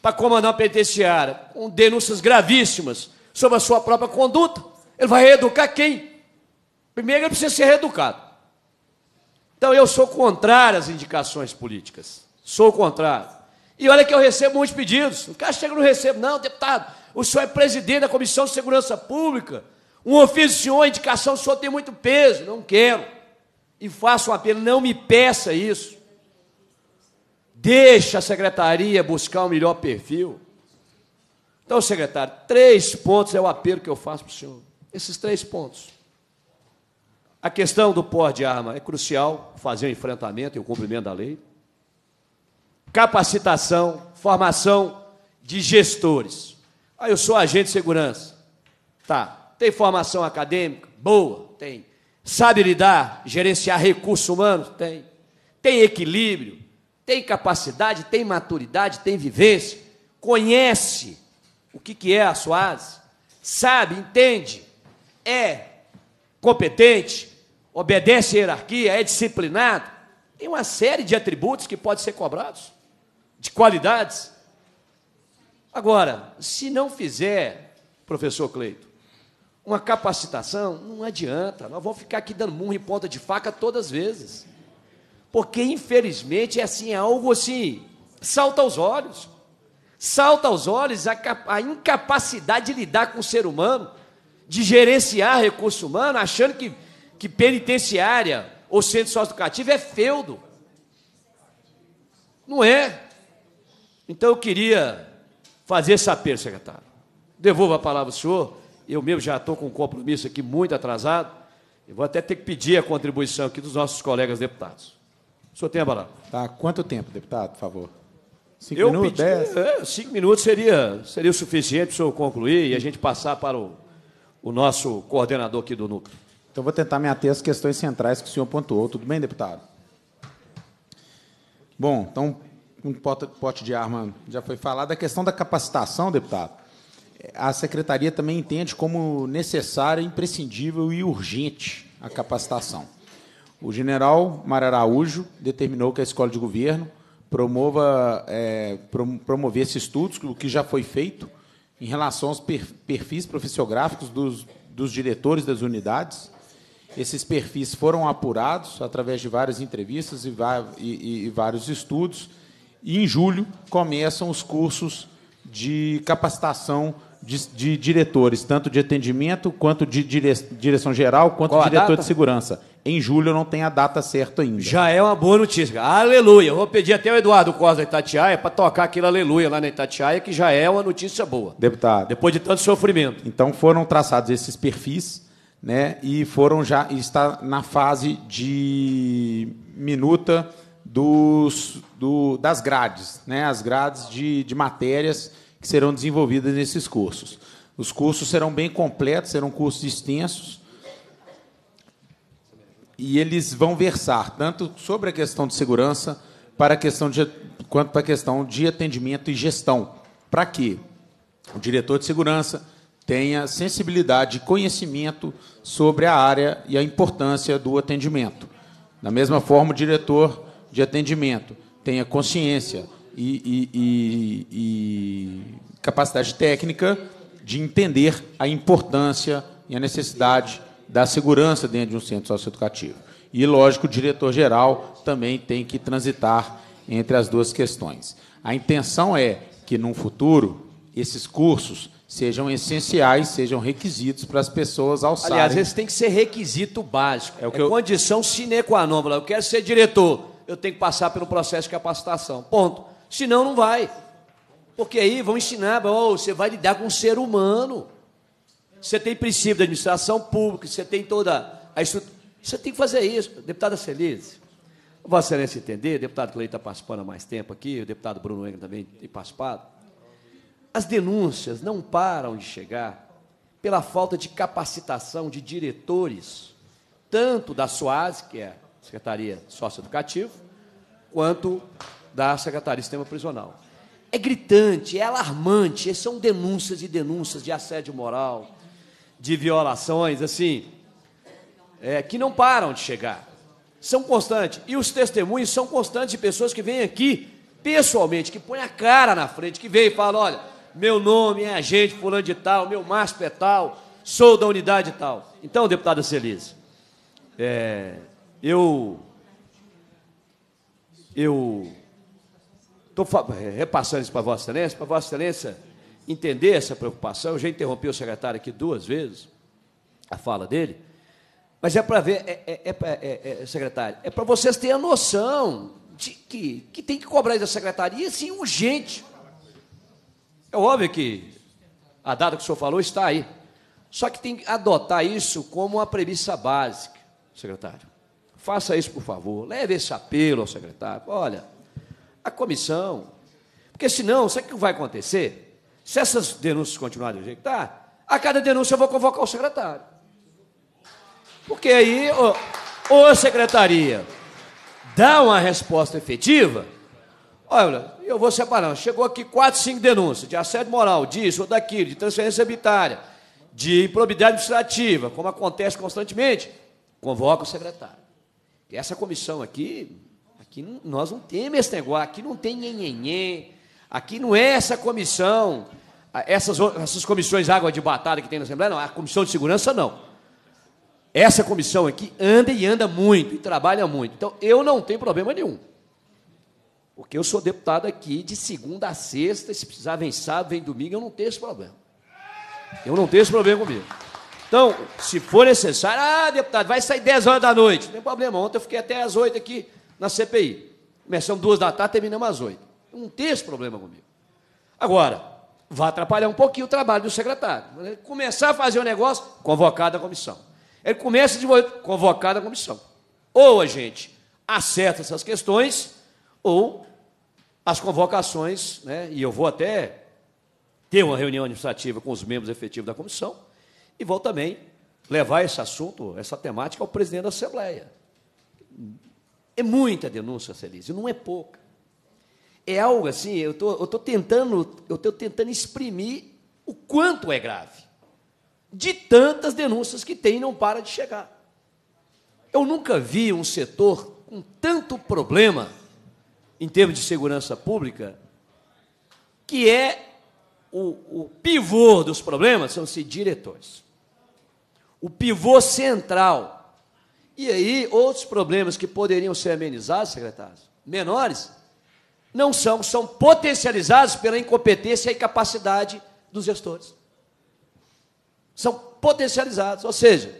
para comandar uma penitenciária com denúncias gravíssimas sobre a sua própria conduta. Ele vai reeducar quem? Primeiro ele precisa ser reeducado. Então eu sou contrário às indicações políticas. Sou contrário. E olha que eu recebo muitos pedidos. O cara chega e não recebo, não, deputado o senhor é presidente da Comissão de Segurança Pública, um ofício uma senhor, indicação senhor tem muito peso, não quero. E faço um apelo, não me peça isso. Deixa a secretaria buscar o um melhor perfil. Então, secretário, três pontos é o apelo que eu faço para o senhor. Esses três pontos. A questão do porte de arma é crucial, fazer o enfrentamento e o cumprimento da lei. Capacitação, formação de gestores. Ah, eu sou agente de segurança. Tá. Tem formação acadêmica? Boa, tem. Sabe lidar, gerenciar recursos humanos? Tem. Tem equilíbrio, tem capacidade, tem maturidade, tem vivência. Conhece o que, que é a SUASE, sabe, entende, é competente, obedece à hierarquia, é disciplinado. Tem uma série de atributos que podem ser cobrados, de qualidades. Agora, se não fizer, professor Cleito, uma capacitação, não adianta. Nós vamos ficar aqui dando murro em ponta de faca todas as vezes. Porque, infelizmente, é assim, é algo assim, salta aos olhos. Salta aos olhos a, a incapacidade de lidar com o ser humano, de gerenciar recurso humano, achando que, que penitenciária ou centro socioeducativo é feudo. Não é. Então eu queria fazer saber, secretário. Devolvo a palavra ao senhor. Eu mesmo já estou com um compromisso aqui muito atrasado. Eu vou até ter que pedir a contribuição aqui dos nossos colegas deputados. O senhor tem a palavra. Tá, quanto tempo, deputado, por favor? Cinco eu minutos? Pedi, dez? É, cinco minutos seria, seria o suficiente para o senhor concluir e a gente passar para o, o nosso coordenador aqui do núcleo. Então, vou tentar me ater às questões centrais que o senhor pontuou. Tudo bem, deputado? Bom, então, um pote de arma já foi falado, a questão da capacitação, deputado. A secretaria também entende como necessária, imprescindível e urgente a capacitação. O general Mara Araújo determinou que a escola de governo promova é, promovesse estudos, o que já foi feito, em relação aos perfis profissiográficos dos, dos diretores das unidades. Esses perfis foram apurados através de várias entrevistas e, e, e vários estudos e em julho começam os cursos de capacitação de, de diretores, tanto de atendimento quanto de dire, direção geral, quanto Qual de diretor de segurança. Em julho não tem a data certa ainda. Já é uma boa notícia. Aleluia. vou pedir até o Eduardo Costa Itatiaia para tocar aquele aleluia lá na Itatiaia, que já é uma notícia boa. Deputado. Depois de tanto sofrimento. Então foram traçados esses perfis, né? E foram já está na fase de minuta dos, do, das grades, né? as grades de, de matérias que serão desenvolvidas nesses cursos. Os cursos serão bem completos, serão cursos extensos, e eles vão versar tanto sobre a questão de segurança para a questão de, quanto para a questão de atendimento e gestão. Para que o diretor de segurança tenha sensibilidade e conhecimento sobre a área e a importância do atendimento. Da mesma forma, o diretor de atendimento tenha consciência e, e, e, e capacidade técnica de entender a importância e a necessidade da segurança dentro de um centro socioeducativo. E, lógico, o diretor-geral também tem que transitar entre as duas questões. A intenção é que, num futuro, esses cursos sejam essenciais, sejam requisitos para as pessoas alçarem. Aliás, esse tem que ser requisito básico. É, o é que é eu... condição sine qua non. Eu quero ser diretor eu tenho que passar pelo processo de capacitação. Ponto. Senão, não vai. Porque aí vão ensinar, oh, você vai lidar com um ser humano. Você tem princípio da administração pública, você tem toda a estrutura. Você tem que fazer isso. Deputada Celise, Vossa Excelência entender, o deputado Cleiton está participando há mais tempo aqui, o deputado Bruno Enga também tem participado. As denúncias não param de chegar pela falta de capacitação de diretores, tanto da SOAS, que é Secretaria Educativo, quanto da Secretaria de Sistema Prisional. É gritante, é alarmante, é, são denúncias e denúncias de assédio moral, de violações, assim, é, que não param de chegar. São constantes. E os testemunhos são constantes de pessoas que vêm aqui pessoalmente, que põem a cara na frente, que vêm e falam: olha, meu nome é agente fulano de tal, meu masco é tal, sou da unidade tal. Então, deputada Celise, é, eu. Eu. Estou repassando isso para Vossa Excelência, para Vossa Excelência entender essa preocupação. Eu já interrompi o secretário aqui duas vezes, a fala dele. Mas é para ver, é, é, é, é, secretário, é para vocês terem a noção de que, que tem que cobrar isso da secretaria, sim, urgente. É óbvio que a data que o senhor falou está aí. Só que tem que adotar isso como uma premissa básica, secretário faça isso por favor, leve esse apelo ao secretário. Olha, a comissão, porque senão, sabe o que vai acontecer? Se essas denúncias continuarem do jeito que tá, a cada denúncia eu vou convocar o secretário. Porque aí, ô, ô secretaria, dá uma resposta efetiva. Olha, eu vou separando. Chegou aqui quatro, cinco denúncias de assédio moral, disso ou daquilo, de transferência arbitrária, de improbidade administrativa, como acontece constantemente. Convoca o secretário essa comissão aqui, aqui não, nós não temos esse negócio, aqui não tem nhenhenhê, aqui não é essa comissão, essas, essas comissões água de batata que tem na Assembleia, não, a comissão de segurança não. Essa comissão aqui anda e anda muito, e trabalha muito. Então, eu não tenho problema nenhum. Porque eu sou deputado aqui de segunda a sexta, se precisar vem sábado, vem domingo, eu não tenho esse problema. Eu não tenho esse problema comigo. Então, se for necessário, ah, deputado, vai sair 10 horas da noite. Não tem problema, ontem eu fiquei até às 8 aqui na CPI. Começamos duas da tarde, terminamos às 8. Não tem esse problema comigo. Agora, vai atrapalhar um pouquinho o trabalho do secretário. Ele começar a fazer o um negócio, convocado a comissão. Ele começa a desenvolver, convocado a comissão. Ou a gente acerta essas questões, ou as convocações, né, e eu vou até ter uma reunião administrativa com os membros efetivos da comissão, e vou também levar esse assunto, essa temática, ao presidente da Assembleia. É muita denúncia, Celise, não é pouca. É algo assim, eu tô, estou tô tentando, eu tô tentando exprimir o quanto é grave. De tantas denúncias que tem, não para de chegar. Eu nunca vi um setor com tanto problema em termos de segurança pública, que é o, o pivô dos problemas, são-se diretores o pivô central. E aí, outros problemas que poderiam ser amenizados, secretários, menores, não são, são potencializados pela incompetência e incapacidade dos gestores. São potencializados. Ou seja,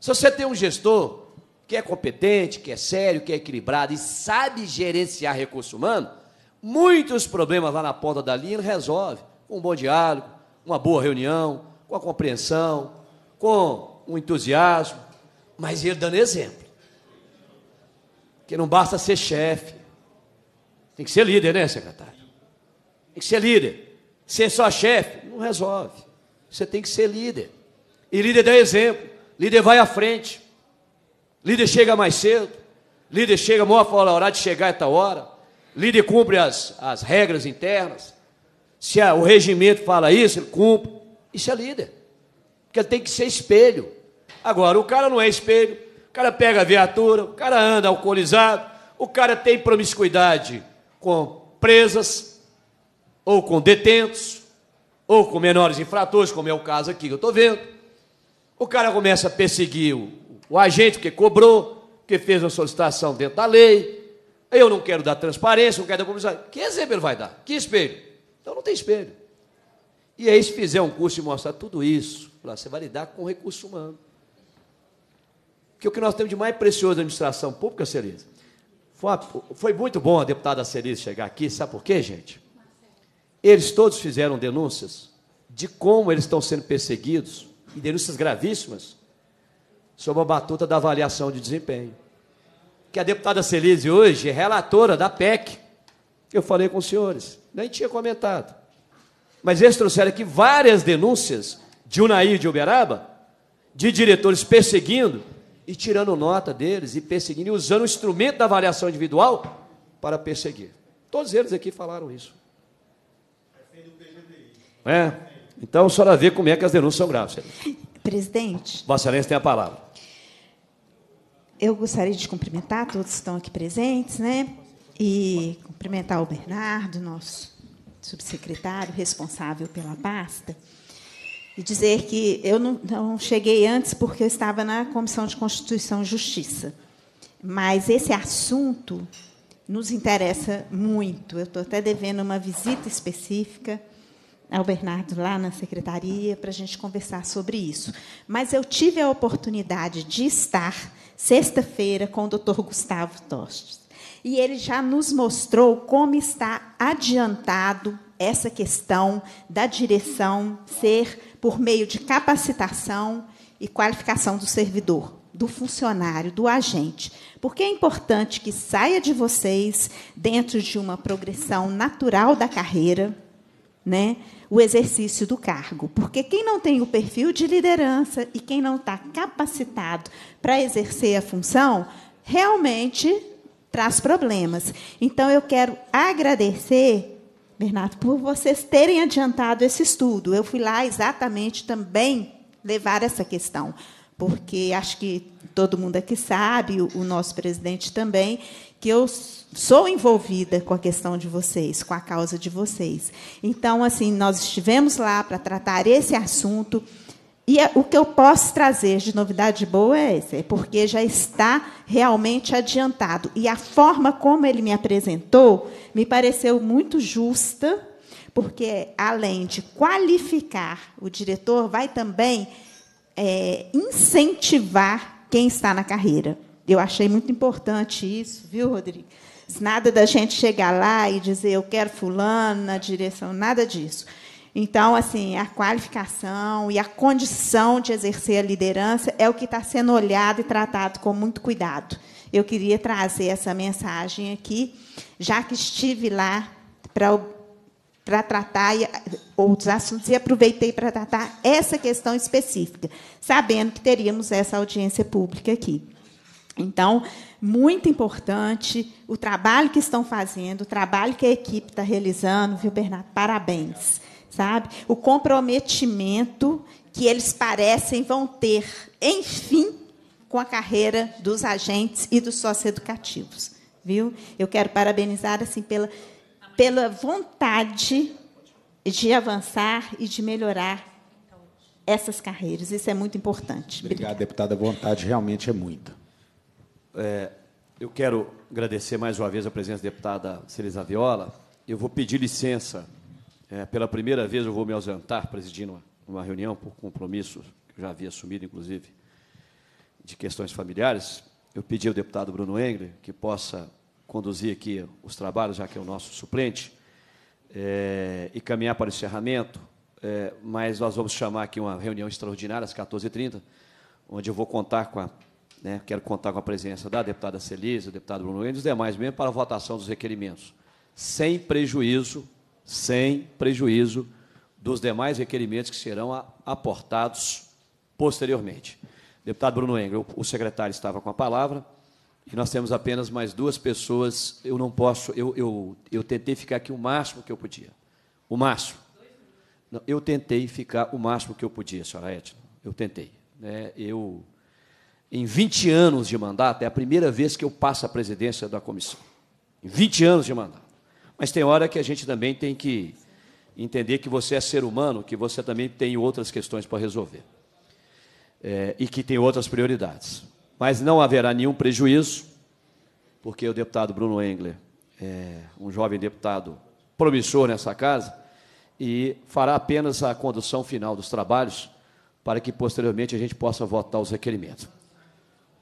se você tem um gestor que é competente, que é sério, que é equilibrado e sabe gerenciar recurso humano, muitos problemas lá na ponta da linha resolve. Com um bom diálogo, uma boa reunião, com a compreensão, com um entusiasmo, mas ele dando exemplo. Que não basta ser chefe, tem que ser líder, né, secretário? Tem que ser líder. Ser só chefe não resolve. Você tem que ser líder. E líder dá exemplo. Líder vai à frente. Líder chega mais cedo. Líder chega, mostra a hora de chegar é tal hora. Líder cumpre as, as regras internas. Se a, o regimento fala isso, ele cumpre. Isso é líder. Porque tem que ser espelho. Agora, o cara não é espelho, o cara pega a viatura, o cara anda alcoolizado, o cara tem promiscuidade com presas, ou com detentos, ou com menores infratores, como é o caso aqui que eu estou vendo. O cara começa a perseguir o, o agente, porque cobrou, porque fez uma solicitação dentro da lei. Eu não quero dar transparência, não quero dar publicidade. Que exemplo ele vai dar? Que espelho? Então não tem espelho. E aí, se fizer um curso e mostrar tudo isso, você vai lidar com recurso humano. Porque o que nós temos de mais precioso na administração pública, Celise, foi, foi, muito bom a deputada Celise chegar aqui, sabe por quê, gente? Eles todos fizeram denúncias de como eles estão sendo perseguidos, e denúncias gravíssimas, sobre a batuta da avaliação de desempenho. Que a deputada Celise hoje é relatora da PEC. Eu falei com os senhores, nem tinha comentado. Mas eles trouxeram aqui várias denúncias de Unaí de Uberaba, de diretores perseguindo e tirando nota deles e perseguindo e usando o instrumento da avaliação individual para perseguir. Todos eles aqui falaram isso. É. Então, a senhora vê como é que as denúncias são graves. Presidente. Vossa Excelência tem a palavra. Eu gostaria de cumprimentar todos que estão aqui presentes, né? E cumprimentar o Bernardo, nosso subsecretário responsável pela pasta e dizer que eu não, não cheguei antes porque eu estava na Comissão de Constituição e Justiça. Mas esse assunto nos interessa muito. Eu estou até devendo uma visita específica ao Bernardo lá na secretaria para a gente conversar sobre isso. Mas eu tive a oportunidade de estar sexta-feira com o Dr. Gustavo Tostes. E ele já nos mostrou como está adiantado essa questão da direção ser por meio de capacitação e qualificação do servidor, do funcionário, do agente. Porque é importante que saia de vocês, dentro de uma progressão natural da carreira, né, o exercício do cargo. Porque quem não tem o perfil de liderança e quem não está capacitado para exercer a função, realmente traz problemas. Então, eu quero agradecer Bernardo, por vocês terem adiantado esse estudo. Eu fui lá exatamente também levar essa questão, porque acho que todo mundo aqui sabe, o nosso presidente também, que eu sou envolvida com a questão de vocês, com a causa de vocês. Então, assim, nós estivemos lá para tratar esse assunto. E é, o que eu posso trazer de novidade boa é essa, é porque já está realmente adiantado. E a forma como ele me apresentou me pareceu muito justa, porque além de qualificar o diretor, vai também é, incentivar quem está na carreira. Eu achei muito importante isso, viu, Rodrigo? Nada da gente chegar lá e dizer eu quero fulano na direção, nada disso. Então, assim, a qualificação e a condição de exercer a liderança é o que está sendo olhado e tratado com muito cuidado. Eu queria trazer essa mensagem aqui, já que estive lá para para tratar outros assuntos e aproveitei para tratar essa questão específica, sabendo que teríamos essa audiência pública aqui. Então, muito importante o trabalho que estão fazendo, o trabalho que a equipe está realizando, viu, Bernardo? Parabéns sabe? O comprometimento que eles parecem vão ter, enfim, com a carreira dos agentes e dos socioeducativos, viu? Eu quero parabenizar assim pela pela vontade de avançar e de melhorar essas carreiras. Isso é muito importante. Obrigado, deputada. A vontade realmente é muita. É, eu quero agradecer mais uma vez a presença da deputada Celisa Viola. Eu vou pedir licença é, pela primeira vez eu vou me ausentar presidindo uma, uma reunião por compromisso que eu já havia assumido, inclusive, de questões familiares. Eu pedi ao deputado Bruno Engle que possa conduzir aqui os trabalhos, já que é o nosso suplente, é, e caminhar para o encerramento, é, mas nós vamos chamar aqui uma reunião extraordinária às 14h30, onde eu vou contar com a, né, quero contar com a presença da deputada Celise, do deputado Bruno Engle e os demais mesmo para a votação dos requerimentos, sem prejuízo sem prejuízo dos demais requerimentos que serão aportados posteriormente. Deputado Bruno Engel, o secretário estava com a palavra e nós temos apenas mais duas pessoas. Eu não posso, eu, eu, eu tentei ficar aqui o máximo que eu podia. O máximo. Não, eu tentei ficar o máximo que eu podia, senhora Etna. Eu tentei. Né? Eu, em 20 anos de mandato, é a primeira vez que eu passo a presidência da comissão. Em 20 anos de mandato. Mas tem hora que a gente também tem que entender que você é ser humano, que você também tem outras questões para resolver é, e que tem outras prioridades. Mas não haverá nenhum prejuízo, porque o deputado Bruno Engler é um jovem deputado promissor nessa casa e fará apenas a condução final dos trabalhos para que posteriormente a gente possa votar os requerimentos.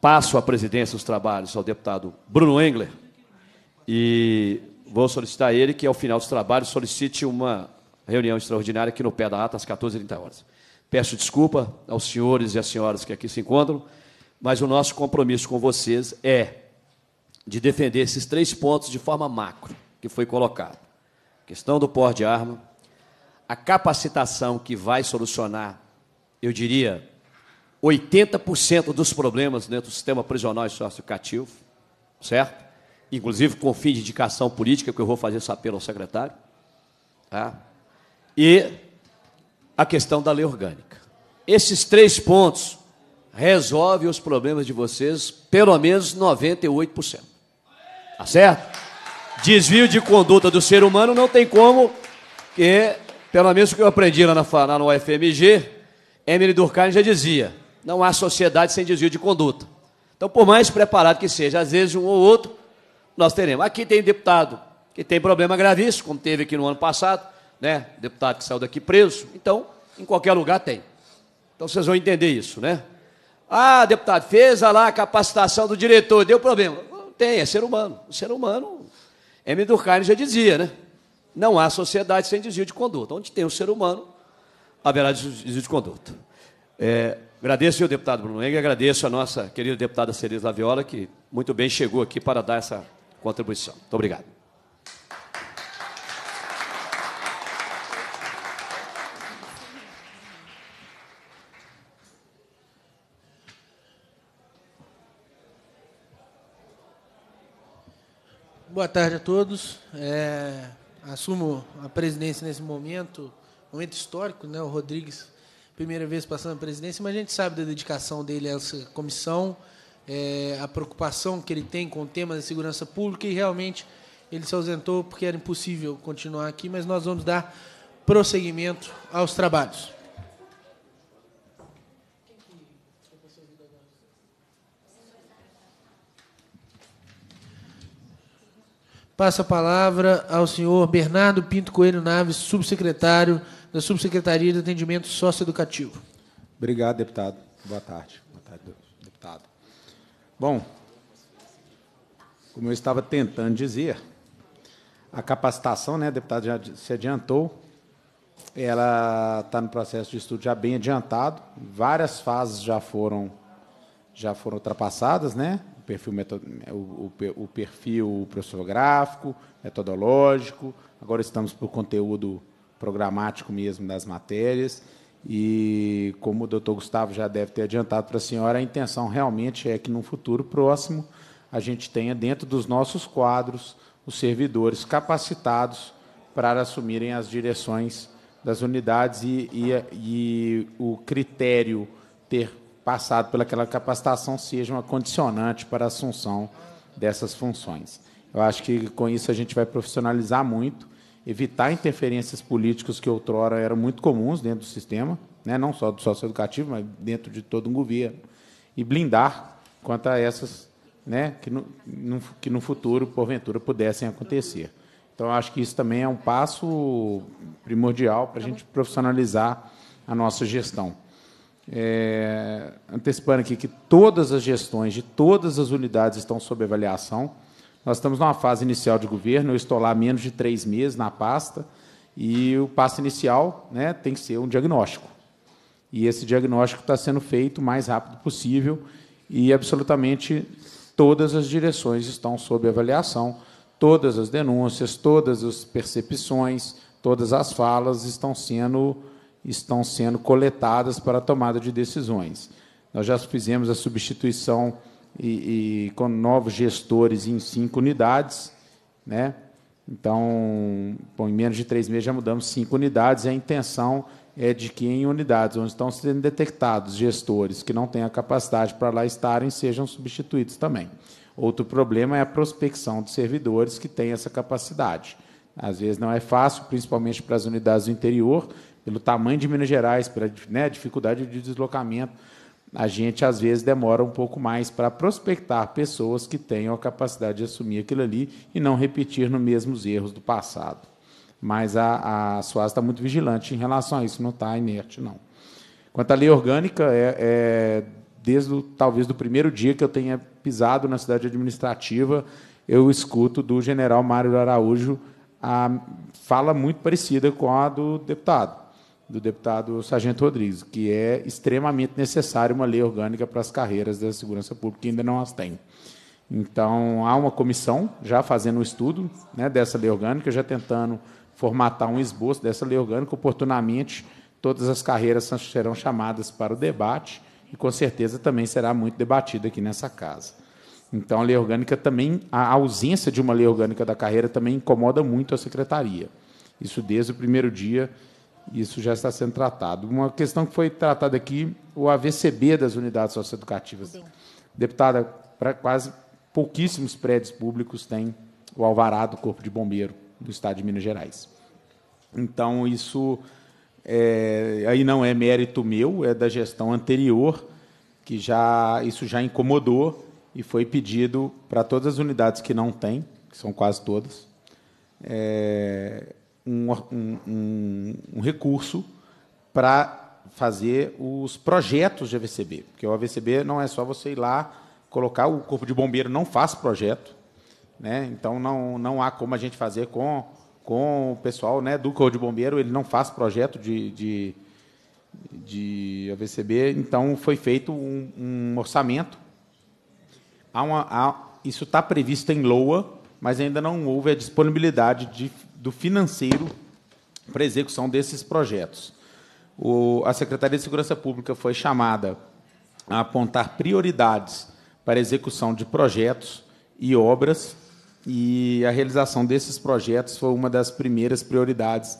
Passo a presidência dos trabalhos ao deputado Bruno Engler e vou solicitar a ele que, ao final dos trabalhos, solicite uma reunião extraordinária aqui no pé da ata, às 14h30 horas. Peço desculpa aos senhores e às senhoras que aqui se encontram, mas o nosso compromisso com vocês é de defender esses três pontos de forma macro que foi colocado. A questão do porte de arma, a capacitação que vai solucionar, eu diria, 80% dos problemas dentro do sistema prisional e cativo, certo? inclusive com fim de indicação política, que eu vou fazer esse apelo ao secretário, tá? e a questão da lei orgânica. Esses três pontos resolvem os problemas de vocês, pelo menos 98%. Tá certo? Desvio de conduta do ser humano não tem como, que, pelo menos o que eu aprendi lá, na, lá no UFMG, Emily Durkheim já dizia, não há sociedade sem desvio de conduta. Então, por mais preparado que seja, às vezes um ou outro nós teremos. Aqui tem deputado que tem problema gravíssimo, como teve aqui no ano passado, né? Deputado que saiu daqui preso. Então, em qualquer lugar tem. Então vocês vão entender isso, né? Ah, deputado, fez lá a capacitação do diretor, deu problema. Tem, é ser humano. O ser humano, M. Durkheim já dizia, né? Não há sociedade sem desvio de conduta. Onde tem o ser humano, haverá desvio de conduta. É, agradeço o deputado Bruno Engue, agradeço a nossa querida deputada Cereza Viola, que muito bem chegou aqui para dar essa contribuição. Muito obrigado. Boa tarde a todos. É, assumo a presidência nesse momento, momento histórico, né? O Rodrigues, primeira vez passando a presidência, mas a gente sabe da dedicação dele a essa comissão, é, a preocupação que ele tem com o tema da segurança pública e realmente ele se ausentou porque era impossível continuar aqui, mas nós vamos dar prosseguimento aos trabalhos. Passa a palavra ao senhor Bernardo Pinto Coelho Naves, subsecretário da Subsecretaria de Atendimento Socioeducativo. Obrigado, deputado. Boa tarde. Bom, como eu estava tentando dizer, a capacitação, né, a deputada já se adiantou, ela está no processo de estudo já bem adiantado, várias fases já foram já foram ultrapassadas, né? O perfil, meto, o, o, o perfil profissional metodológico, agora estamos para o conteúdo programático mesmo das matérias. E como o doutor Gustavo já deve ter adiantado para a senhora, a intenção realmente é que no futuro próximo a gente tenha dentro dos nossos quadros os servidores capacitados para assumirem as direções das unidades e, e, e o critério ter passado pelaquela capacitação seja uma condicionante para a assunção dessas funções. Eu acho que com isso a gente vai profissionalizar muito evitar interferências políticas que outrora eram muito comuns dentro do sistema, né, não só do socioeducativo, mas dentro de todo um governo, e blindar quanto a essas né, que, no, que no futuro, porventura, pudessem acontecer. Então, acho que isso também é um passo primordial para a gente profissionalizar a nossa gestão. É, antecipando aqui que todas as gestões de todas as unidades estão sob avaliação. Nós estamos numa fase inicial de governo, eu estou lá há menos de três meses na pasta, e o passo inicial né, tem que ser um diagnóstico. E esse diagnóstico está sendo feito o mais rápido possível, e absolutamente todas as direções estão sob avaliação, todas as denúncias, todas as percepções, todas as falas estão sendo, estão sendo coletadas para a tomada de decisões. Nós já fizemos a substituição e, e com novos gestores em cinco unidades, né? Então, bom, em menos de três meses já mudamos cinco unidades e a intenção é de que em unidades onde estão sendo detectados gestores que não têm a capacidade para lá estarem sejam substituídos também. Outro problema é a prospecção de servidores que têm essa capacidade. Às vezes não é fácil, principalmente para as unidades do interior, pelo tamanho de Minas Gerais, pela né, dificuldade de deslocamento a gente às vezes demora um pouco mais para prospectar pessoas que tenham a capacidade de assumir aquilo ali e não repetir nos mesmos erros do passado. Mas a, a SUAS está muito vigilante em relação a isso, não está inerte, não. Quanto à lei orgânica, é, é desde o, talvez do primeiro dia que eu tenha pisado na cidade administrativa, eu escuto do general Mário Araújo a fala muito parecida com a do deputado do deputado Sargento Rodrigues, que é extremamente necessário uma lei orgânica para as carreiras da segurança pública, que ainda não as tem. Então, há uma comissão já fazendo um estudo né, dessa lei orgânica, já tentando formatar um esboço dessa lei orgânica. Oportunamente, todas as carreiras serão chamadas para o debate e, com certeza, também será muito debatida aqui nessa casa. Então, a lei orgânica também, a ausência de uma lei orgânica da carreira também incomoda muito a secretaria. Isso desde o primeiro dia isso já está sendo tratado. Uma questão que foi tratada aqui, o AVCB das unidades socioeducativas. Sim. Deputada, para quase pouquíssimos prédios públicos têm o alvará do Corpo de Bombeiro do Estado de Minas Gerais. Então, isso é, aí não é mérito meu, é da gestão anterior, que já isso já incomodou e foi pedido para todas as unidades que não têm, que são quase todas, é, um, um, um recurso para fazer os projetos de AVCB. Porque o AVCB não é só você ir lá colocar, o Corpo de Bombeiro não faz projeto, né? então não, não há como a gente fazer com, com o pessoal né, do Corpo de Bombeiro, ele não faz projeto de, de, de AVCB, então foi feito um, um orçamento. Há uma, há, isso está previsto em LOA, mas ainda não houve a disponibilidade de, do financeiro para execução desses projetos. O, a Secretaria de Segurança Pública foi chamada a apontar prioridades para execução de projetos e obras, e a realização desses projetos foi uma das primeiras prioridades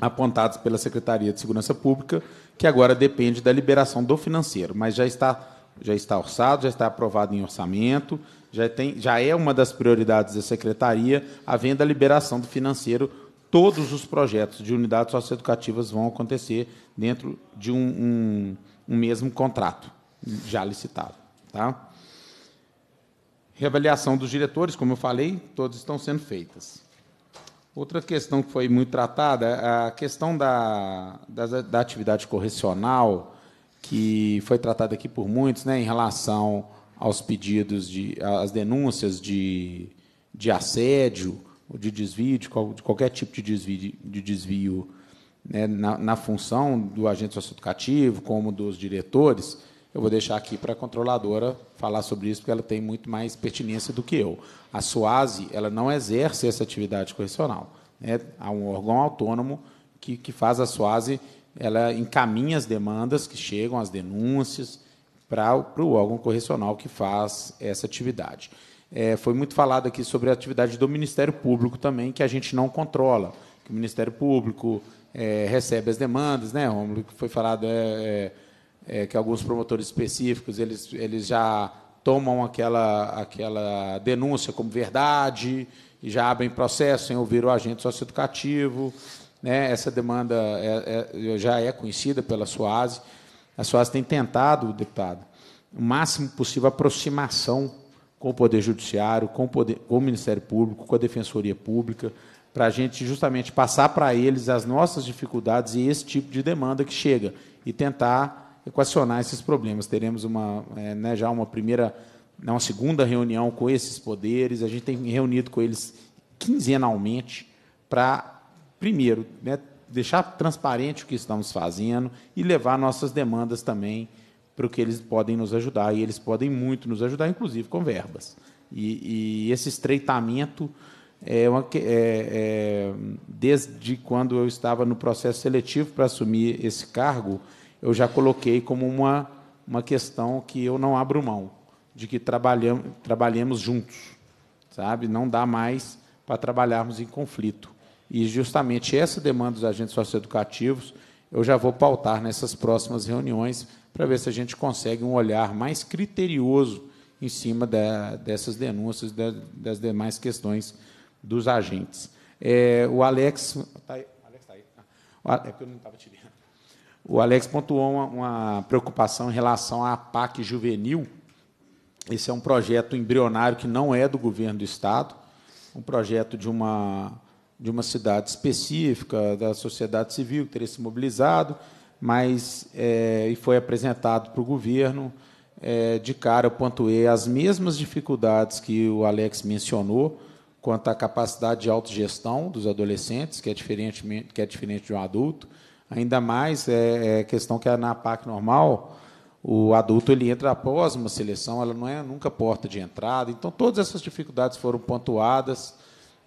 apontadas pela Secretaria de Segurança Pública, que agora depende da liberação do financeiro, mas já está já está orçado, já está aprovado em orçamento, já, tem, já é uma das prioridades da secretaria, havendo a liberação do financeiro, todos os projetos de unidades socioeducativas vão acontecer dentro de um, um, um mesmo contrato já licitado. Tá? Reavaliação dos diretores, como eu falei, todas estão sendo feitas. Outra questão que foi muito tratada, é a questão da, da, da atividade correcional, que foi tratada aqui por muitos, né, em relação aos pedidos de às denúncias de, de assédio ou de desvio de, qual, de, qualquer tipo de desvio, de desvio né, na, na, função do agente socioeducativo como dos diretores eu vou deixar aqui para a controladora falar sobre isso porque ela tem muito mais pertinência do que eu a SUASE ela não exerce essa atividade correcional né? há um órgão autônomo que, que faz a SUASE ela encaminha as demandas que chegam as denúncias para o órgão correcional que faz essa atividade. É, foi muito falado aqui sobre a atividade do Ministério Público também, que a gente não controla, que o Ministério Público é, recebe as demandas, né, Romulo? foi falado é, é, é, que alguns promotores específicos eles, eles já tomam aquela, aquela denúncia como verdade e já abrem processo sem ouvir o agente socioeducativo. Né? Essa demanda é, é, já é conhecida pela SUASE a SOAS tem tentado, deputado, o máximo possível aproximação com o Poder Judiciário, com o, poder, com o Ministério Público, com a Defensoria Pública, para a gente justamente passar para eles as nossas dificuldades e esse tipo de demanda que chega e tentar equacionar esses problemas. Teremos uma, é, né, já uma primeira, né, uma segunda reunião com esses poderes, a gente tem reunido com eles quinzenalmente para, primeiro, né, deixar transparente o que estamos fazendo e levar nossas demandas também para o que eles podem nos ajudar. E eles podem muito nos ajudar, inclusive com verbas. E, e esse estreitamento é, uma, é, é desde quando eu estava no processo seletivo para assumir esse cargo, eu já coloquei como uma, uma questão que eu não abro mão, de que trabalhamos, trabalhemos juntos, sabe? Não dá mais para trabalharmos em conflito. E justamente essa demanda dos agentes socioeducativos eu já vou pautar nessas próximas reuniões para ver se a gente consegue um olhar mais criterioso em cima da, dessas denúncias, da, das demais questões dos agentes. É, o Alex. Tá aí, Alex tá aí. O, ah, é porque eu não estava te vendo. O Alex pontuou uma, uma preocupação em relação à PAC juvenil. Esse é um projeto embrionário que não é do governo do Estado, um projeto de uma de uma cidade específica, da sociedade civil que teria se mobilizado, mas é, e foi apresentado para o governo. É, de cara, eu pontuei as mesmas dificuldades que o Alex mencionou quanto à capacidade de autogestão dos adolescentes, que é diferente, que é diferente de um adulto. Ainda mais é, é questão que é na PAC normal, o adulto ele entra após uma seleção, ela não é nunca porta de entrada. Então, todas essas dificuldades foram pontuadas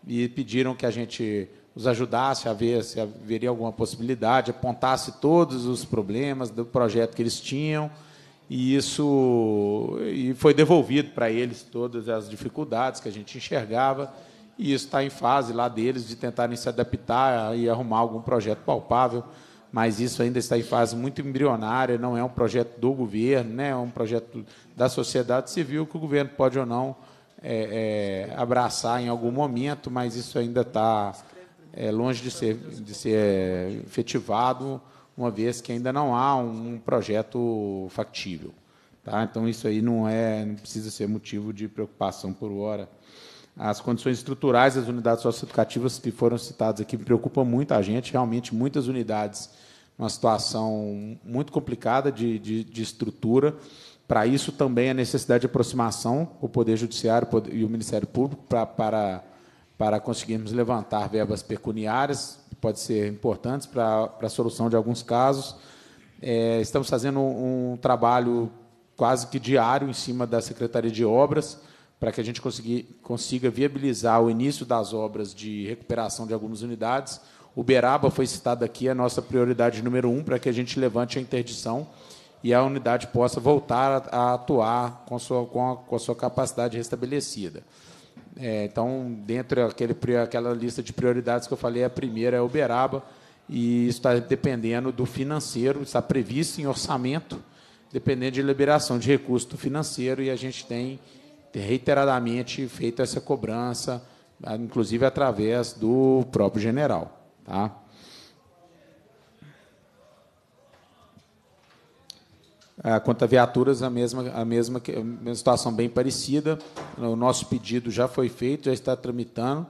e pediram que a gente os ajudasse a ver se haveria alguma possibilidade, apontasse todos os problemas do projeto que eles tinham, e isso e foi devolvido para eles todas as dificuldades que a gente enxergava, e isso está em fase lá deles de tentarem se adaptar e arrumar algum projeto palpável, mas isso ainda está em fase muito embrionária, não é um projeto do governo, né? é um projeto da sociedade civil que o governo pode ou não é, é, abraçar em algum momento, mas isso ainda está é, longe de ser, de ser é, efetivado, uma vez que ainda não há um projeto factível. Tá? Então, isso aí não, é, não precisa ser motivo de preocupação por hora. As condições estruturais das unidades socioeducativas que foram citadas aqui preocupam muito a gente. Realmente, muitas unidades, uma situação muito complicada de, de, de estrutura, para isso também a necessidade de aproximação, o Poder Judiciário e o Ministério Público, para, para, para conseguirmos levantar verbas pecuniárias, que podem ser importantes para, para a solução de alguns casos. É, estamos fazendo um, um trabalho quase que diário em cima da Secretaria de Obras, para que a gente consiga viabilizar o início das obras de recuperação de algumas unidades. Uberaba foi citado aqui, é a nossa prioridade número um, para que a gente levante a interdição e a unidade possa voltar a atuar com a sua, com a, com a sua capacidade restabelecida. É, então, dentro daquele, aquela lista de prioridades que eu falei, a primeira é Uberaba, e isso está dependendo do financeiro, está previsto em orçamento, dependendo de liberação de recursos do financeiro, e a gente tem reiteradamente feito essa cobrança, inclusive através do próprio general. Tá? Ah, quanto a viaturas, a mesma, a mesma, situação bem parecida. O nosso pedido já foi feito, já está tramitando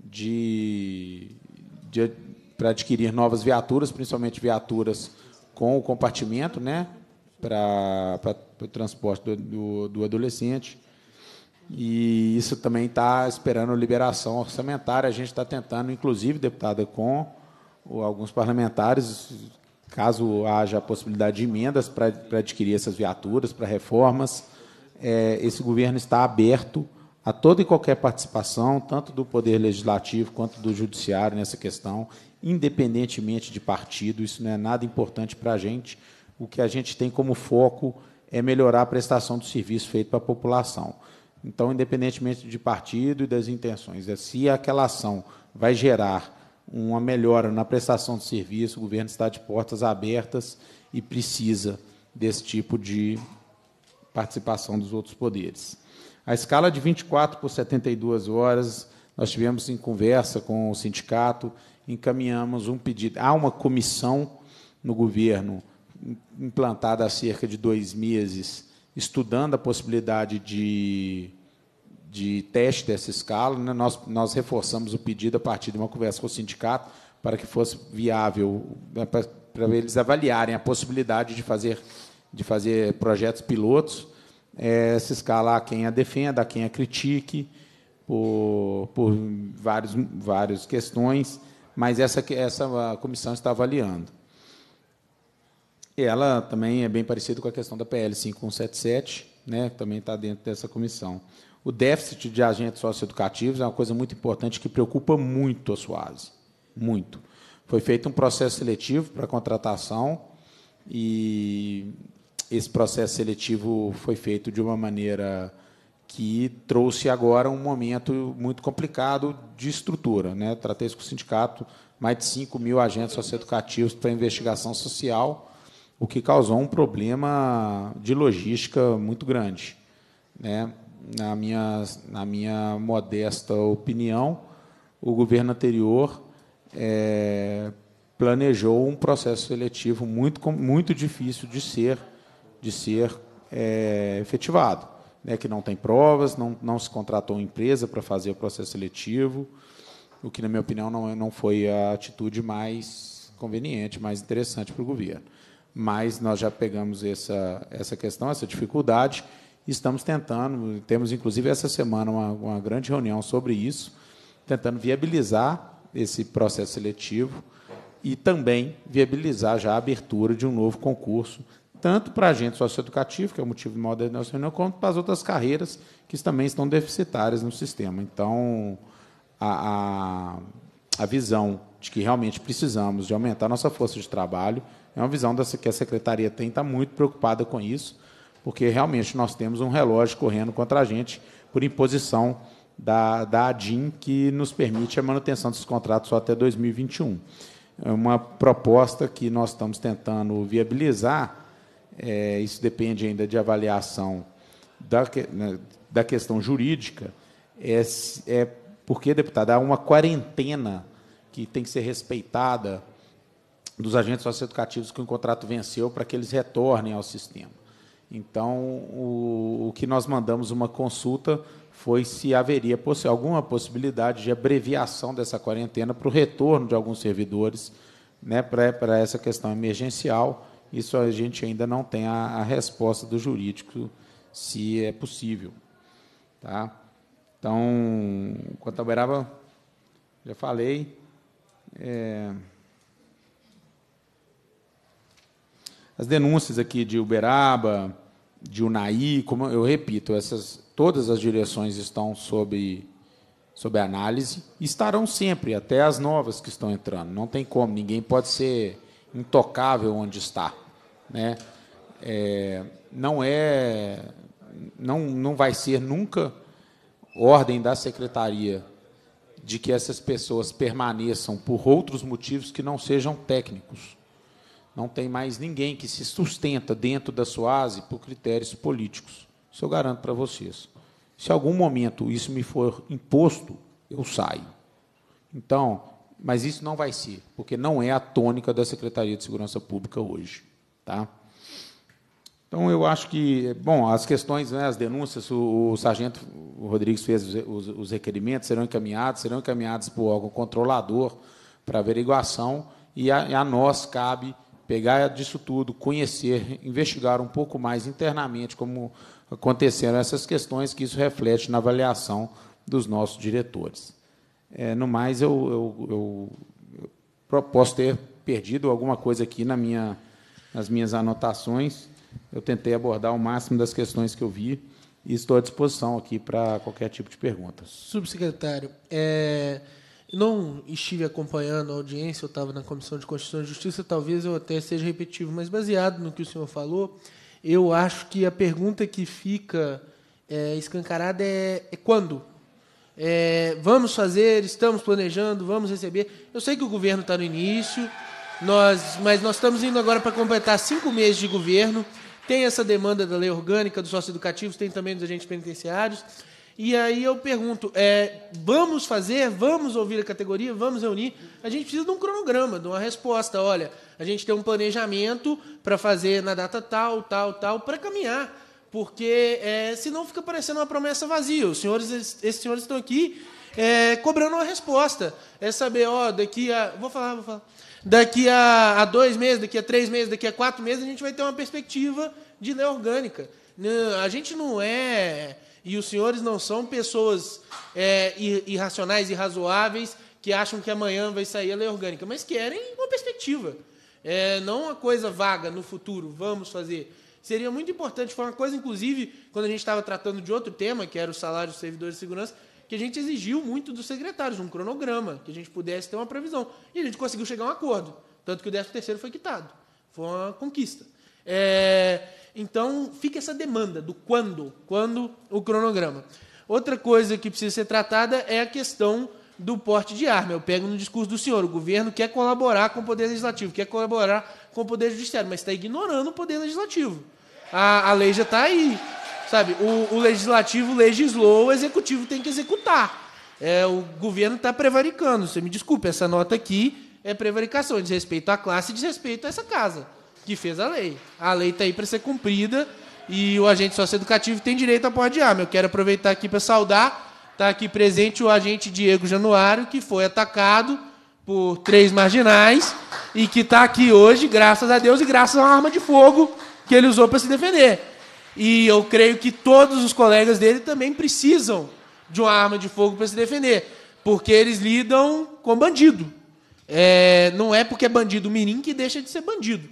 de, de para adquirir novas viaturas, principalmente viaturas com o compartimento, né? Para, para, para o transporte do, do, do adolescente. E isso também está esperando liberação orçamentária. A gente está tentando, inclusive, deputada, com alguns parlamentares, caso haja a possibilidade de emendas para adquirir essas viaturas, para reformas, é, esse governo está aberto a toda e qualquer participação, tanto do Poder Legislativo quanto do Judiciário nessa questão, independentemente de partido, isso não é nada importante para a gente. O que a gente tem como foco é melhorar a prestação do serviço feito para a população. Então, independentemente de partido e das intenções, é se aquela ação vai gerar uma melhora na prestação de serviço, o governo está de portas abertas e precisa desse tipo de participação dos outros poderes. A escala de 24 por 72 horas, nós tivemos em conversa com o sindicato, encaminhamos um pedido. Há uma comissão no governo implantada há cerca de dois meses, estudando a possibilidade de de teste dessa escala. Né? Nós, nós reforçamos o pedido a partir de uma conversa com o sindicato para que fosse viável, né? para, para eles avaliarem a possibilidade de fazer, de fazer projetos pilotos, é, essa escala há quem a defenda, há quem a critique, por, por vários, várias questões, mas essa, essa comissão está avaliando. E ela também é bem parecida com a questão da PL 5177, né, também está dentro dessa comissão. O déficit de agentes socioeducativos é uma coisa muito importante que preocupa muito a Suase. Muito. Foi feito um processo seletivo para contratação e esse processo seletivo foi feito de uma maneira que trouxe agora um momento muito complicado de estrutura. Né? Tratei isso com o sindicato, mais de 5 mil agentes socioeducativos para investigação social, o que causou um problema de logística muito grande. Né? na minha, na minha modesta opinião, o governo anterior é, planejou um processo seletivo muito, muito difícil de ser, de ser é, efetivado, né, que não tem provas, não, não se contratou empresa para fazer o processo seletivo, o que, na minha opinião, não, não foi a atitude mais conveniente, mais interessante para o governo. Mas nós já pegamos essa, essa questão, essa dificuldade, Estamos tentando, temos inclusive essa semana uma, uma grande reunião sobre isso, tentando viabilizar esse processo seletivo e também viabilizar já a abertura de um novo concurso, tanto para agente socioeducativo, que é o motivo maior da nossa reunião, quanto para as outras carreiras que também estão deficitárias no sistema. Então, a, a, a visão de que realmente precisamos de aumentar nossa força de trabalho é uma visão dessa, que a secretaria tem, está muito preocupada com isso porque realmente nós temos um relógio correndo contra a gente por imposição da, da ADIM, que nos permite a manutenção desses contratos só até 2021. É uma proposta que nós estamos tentando viabilizar, é, isso depende ainda de avaliação da, né, da questão jurídica, é, é porque, deputado, há uma quarentena que tem que ser respeitada dos agentes socioeducativos que o contrato venceu para que eles retornem ao sistema. Então, o, o que nós mandamos uma consulta foi se haveria possi alguma possibilidade de abreviação dessa quarentena para o retorno de alguns servidores né, para essa questão emergencial. Isso a gente ainda não tem a, a resposta do jurídico se é possível. Tá? Então, quanto ao Uberaba, já falei. É... as denúncias aqui de Uberaba, de Unaí, como eu repito, essas, todas as direções estão sob, sob análise e estarão sempre, até as novas que estão entrando. Não tem como, ninguém pode ser intocável onde está. Né? É, não é. Não, não vai ser nunca ordem da secretaria de que essas pessoas permaneçam por outros motivos que não sejam técnicos não tem mais ninguém que se sustenta dentro da SUASE por critérios políticos. Isso eu garanto para vocês. Se algum momento isso me for imposto, eu saio. Então, mas isso não vai ser, porque não é a tônica da Secretaria de Segurança Pública hoje, tá? Então eu acho que, bom, as questões, né, as denúncias, o, o sargento Rodrigues fez os, os, os requerimentos, serão encaminhados, serão encaminhados para o órgão controlador para averiguação e a, a nós cabe pegar disso tudo, conhecer, investigar um pouco mais internamente como aconteceram essas questões, que isso reflete na avaliação dos nossos diretores. É, no mais, eu, eu, eu, eu posso ter perdido alguma coisa aqui na minha, nas minhas anotações. Eu tentei abordar o máximo das questões que eu vi e estou à disposição aqui para qualquer tipo de pergunta. Subsecretário, é, não estive acompanhando a audiência, eu estava na Comissão de Constituição e Justiça, talvez eu até seja repetitivo, mas baseado no que o senhor falou, eu acho que a pergunta que fica é, escancarada é, é quando? É, vamos fazer, estamos planejando, vamos receber. Eu sei que o governo está no início, nós, mas nós estamos indo agora para completar cinco meses de governo. Tem essa demanda da lei orgânica, dos sócios educativos, tem também dos agentes penitenciários. E aí eu pergunto, é, vamos fazer, vamos ouvir a categoria, vamos reunir. A gente precisa de um cronograma, de uma resposta. Olha, a gente tem um planejamento para fazer na data tal, tal, tal, para caminhar. Porque é, senão fica parecendo uma promessa vazia. Os senhores, esses senhores estão aqui é, cobrando uma resposta. É saber, ó, daqui a. Vou falar, vou falar. Daqui a, a dois meses, daqui a três meses, daqui a quatro meses, a gente vai ter uma perspectiva de lei orgânica. A gente não é e os senhores não são pessoas é, irracionais, irrazoáveis, que acham que amanhã vai sair a lei orgânica, mas querem uma perspectiva. É, não uma coisa vaga no futuro, vamos fazer. Seria muito importante, foi uma coisa, inclusive, quando a gente estava tratando de outro tema, que era o salário dos servidores de segurança, que a gente exigiu muito dos secretários, um cronograma, que a gente pudesse ter uma previsão. E a gente conseguiu chegar a um acordo. Tanto que o 13 terceiro foi quitado. Foi uma conquista. É, então, fica essa demanda do quando, quando o cronograma. Outra coisa que precisa ser tratada é a questão do porte de arma. Eu pego no discurso do senhor, o governo quer colaborar com o Poder Legislativo, quer colaborar com o Poder Judiciário, mas está ignorando o Poder Legislativo. A, a lei já está aí. Sabe, o, o, Legislativo legislou, o Executivo tem que executar. É, o governo está prevaricando. Você me desculpe, essa nota aqui é prevaricação, desrespeito à classe e desrespeito a essa casa que fez a lei. A lei está aí para ser cumprida e o agente socioeducativo tem direito a pordear. Eu quero aproveitar aqui para saudar. Está aqui presente o agente Diego Januário, que foi atacado por três marginais e que está aqui hoje, graças a Deus, e graças a uma arma de fogo que ele usou para se defender. E eu creio que todos os colegas dele também precisam de uma arma de fogo para se defender, porque eles lidam com bandido. É, não é porque é bandido mirim que deixa de ser bandido.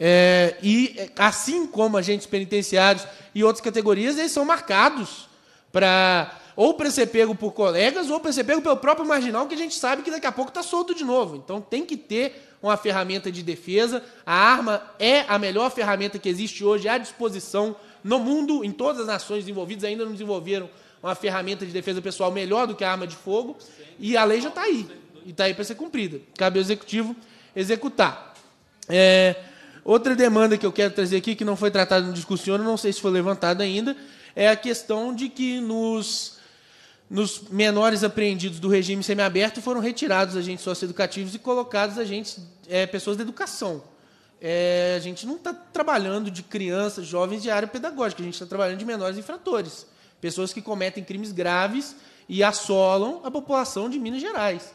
É, e assim como agentes penitenciários e outras categorias, eles são marcados para ou para ser pego por colegas ou para ser pego pelo próprio marginal, que a gente sabe que daqui a pouco está solto de novo. Então tem que ter uma ferramenta de defesa. A arma é a melhor ferramenta que existe hoje à disposição no mundo, em todas as nações envolvidas ainda não desenvolveram uma ferramenta de defesa pessoal melhor do que a arma de fogo. E a lei já está aí. E está aí para ser cumprida. Cabe ao executivo executar. É, Outra demanda que eu quero trazer aqui, que não foi tratada no discurso, não sei se foi levantada ainda, é a questão de que nos, nos menores apreendidos do regime semiaberto foram retirados agentes socioeducativos e colocados agentes, é, pessoas da educação. É, a gente não está trabalhando de crianças, jovens de área pedagógica, a gente está trabalhando de menores infratores, pessoas que cometem crimes graves e assolam a população de Minas Gerais.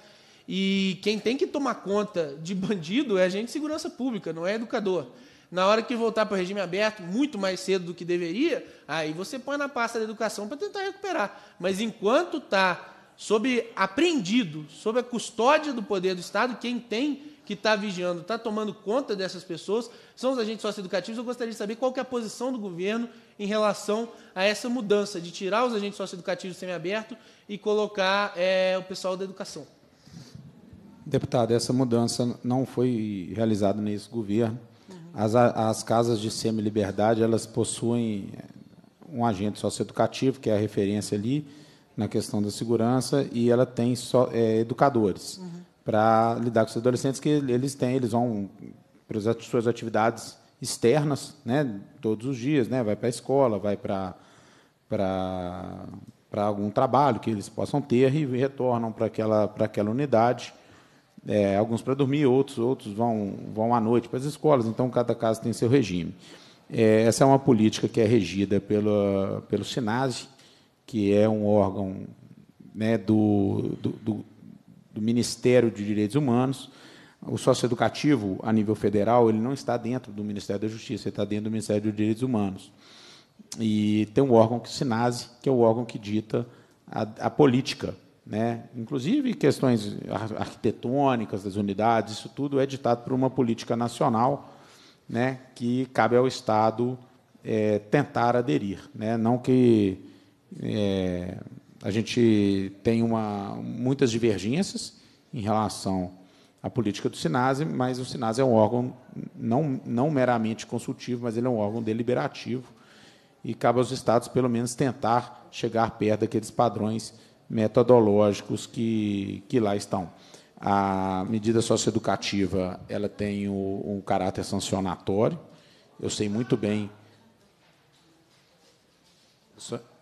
E quem tem que tomar conta de bandido é agente de segurança pública, não é educador. Na hora que voltar para o regime aberto, muito mais cedo do que deveria, aí você põe na pasta da educação para tentar recuperar. Mas enquanto está sob apreendido, sob a custódia do poder do Estado, quem tem que está vigiando, está tomando conta dessas pessoas, são os agentes socioeducativos. Eu gostaria de saber qual é a posição do governo em relação a essa mudança de tirar os agentes socioeducativos semiaberto e colocar é, o pessoal da educação. Deputado, essa mudança não foi realizada nesse governo. As, as casas de semi-liberdade, elas possuem eh, um agente socioeducativo, que é a referência ali na questão da segurança, e ela tem só, é, educadores uhum. para lidar com os adolescentes, que eles têm, eles vão para as suas atividades externas, né, todos os dias, né, vai para a escola, vai para para algum trabalho que eles possam ter e retornam para aquela para aquela unidade é, alguns para dormir, outros, outros vão, vão à noite para as escolas, então cada casa tem seu regime. É, essa é uma política que é regida pelo pelo SINASE, que é um órgão né, do, do, do, do Ministério de Direitos Humanos. O socioeducativo, a nível federal, ele não está dentro do Ministério da Justiça, ele está dentro do Ministério dos Direitos Humanos. E tem um órgão que é o SINASE, que é o órgão que dita a, a política né? inclusive questões arquitetônicas das unidades, isso tudo é ditado por uma política nacional né? que cabe ao Estado é, tentar aderir. Né? Não que é, a gente tenha uma, muitas divergências em relação à política do SINASE, mas o SINASE é um órgão não, não meramente consultivo, mas ele é um órgão deliberativo e cabe aos Estados, pelo menos, tentar chegar perto daqueles padrões metodológicos que, que lá estão. A medida socioeducativa ela tem um caráter sancionatório. Eu sei muito bem.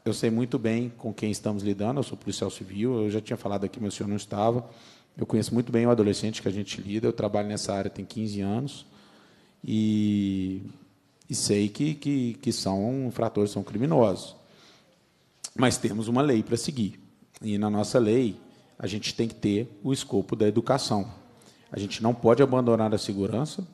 Eu sei muito bem com quem estamos lidando. Eu sou policial civil. Eu já tinha falado aqui, mas o senhor não estava. Eu conheço muito bem o adolescente que a gente lida. Eu trabalho nessa área tem 15 anos e, e sei que, que, que são infratores, são criminosos. Mas temos uma lei para seguir. E na nossa lei, a gente tem que ter o escopo da educação. A gente não pode abandonar a segurança,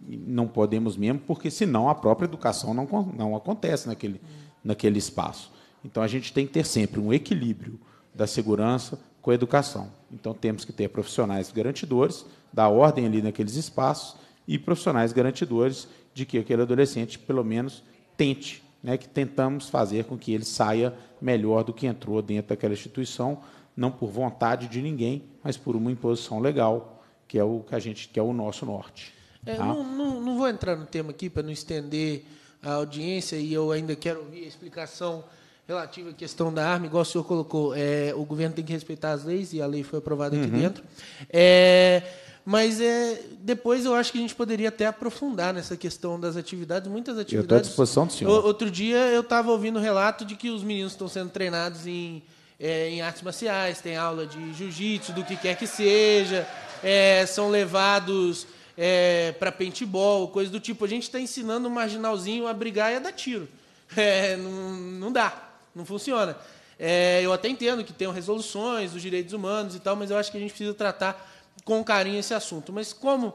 não podemos mesmo, porque senão a própria educação não, não acontece naquele, naquele espaço. Então a gente tem que ter sempre um equilíbrio da segurança com a educação. Então temos que ter profissionais garantidores da ordem ali naqueles espaços e profissionais garantidores de que aquele adolescente, pelo menos, tente né, que tentamos fazer com que ele saia melhor do que entrou dentro daquela instituição, não por vontade de ninguém, mas por uma imposição legal, que é o que a gente que é o nosso norte. É, tá? não, não, não, vou entrar no tema aqui para não estender a audiência e eu ainda quero ouvir a explicação relativa à questão da arma, igual o senhor colocou, é, o governo tem que respeitar as leis e a lei foi aprovada aqui uhum. dentro. É, mas é, depois eu acho que a gente poderia até aprofundar nessa questão das atividades, muitas atividades. Eu à disposição do senhor. Outro dia eu estava ouvindo o relato de que os meninos estão sendo treinados em, é, em artes marciais, tem aula de jiu-jitsu, do que quer que seja, é, são levados é, para paintball, coisa do tipo. A gente está ensinando o marginalzinho a brigar e a dar tiro. É, não, não dá, não funciona. É, eu até entendo que tenham resoluções dos direitos humanos e tal, mas eu acho que a gente precisa tratar com carinho esse assunto. Mas como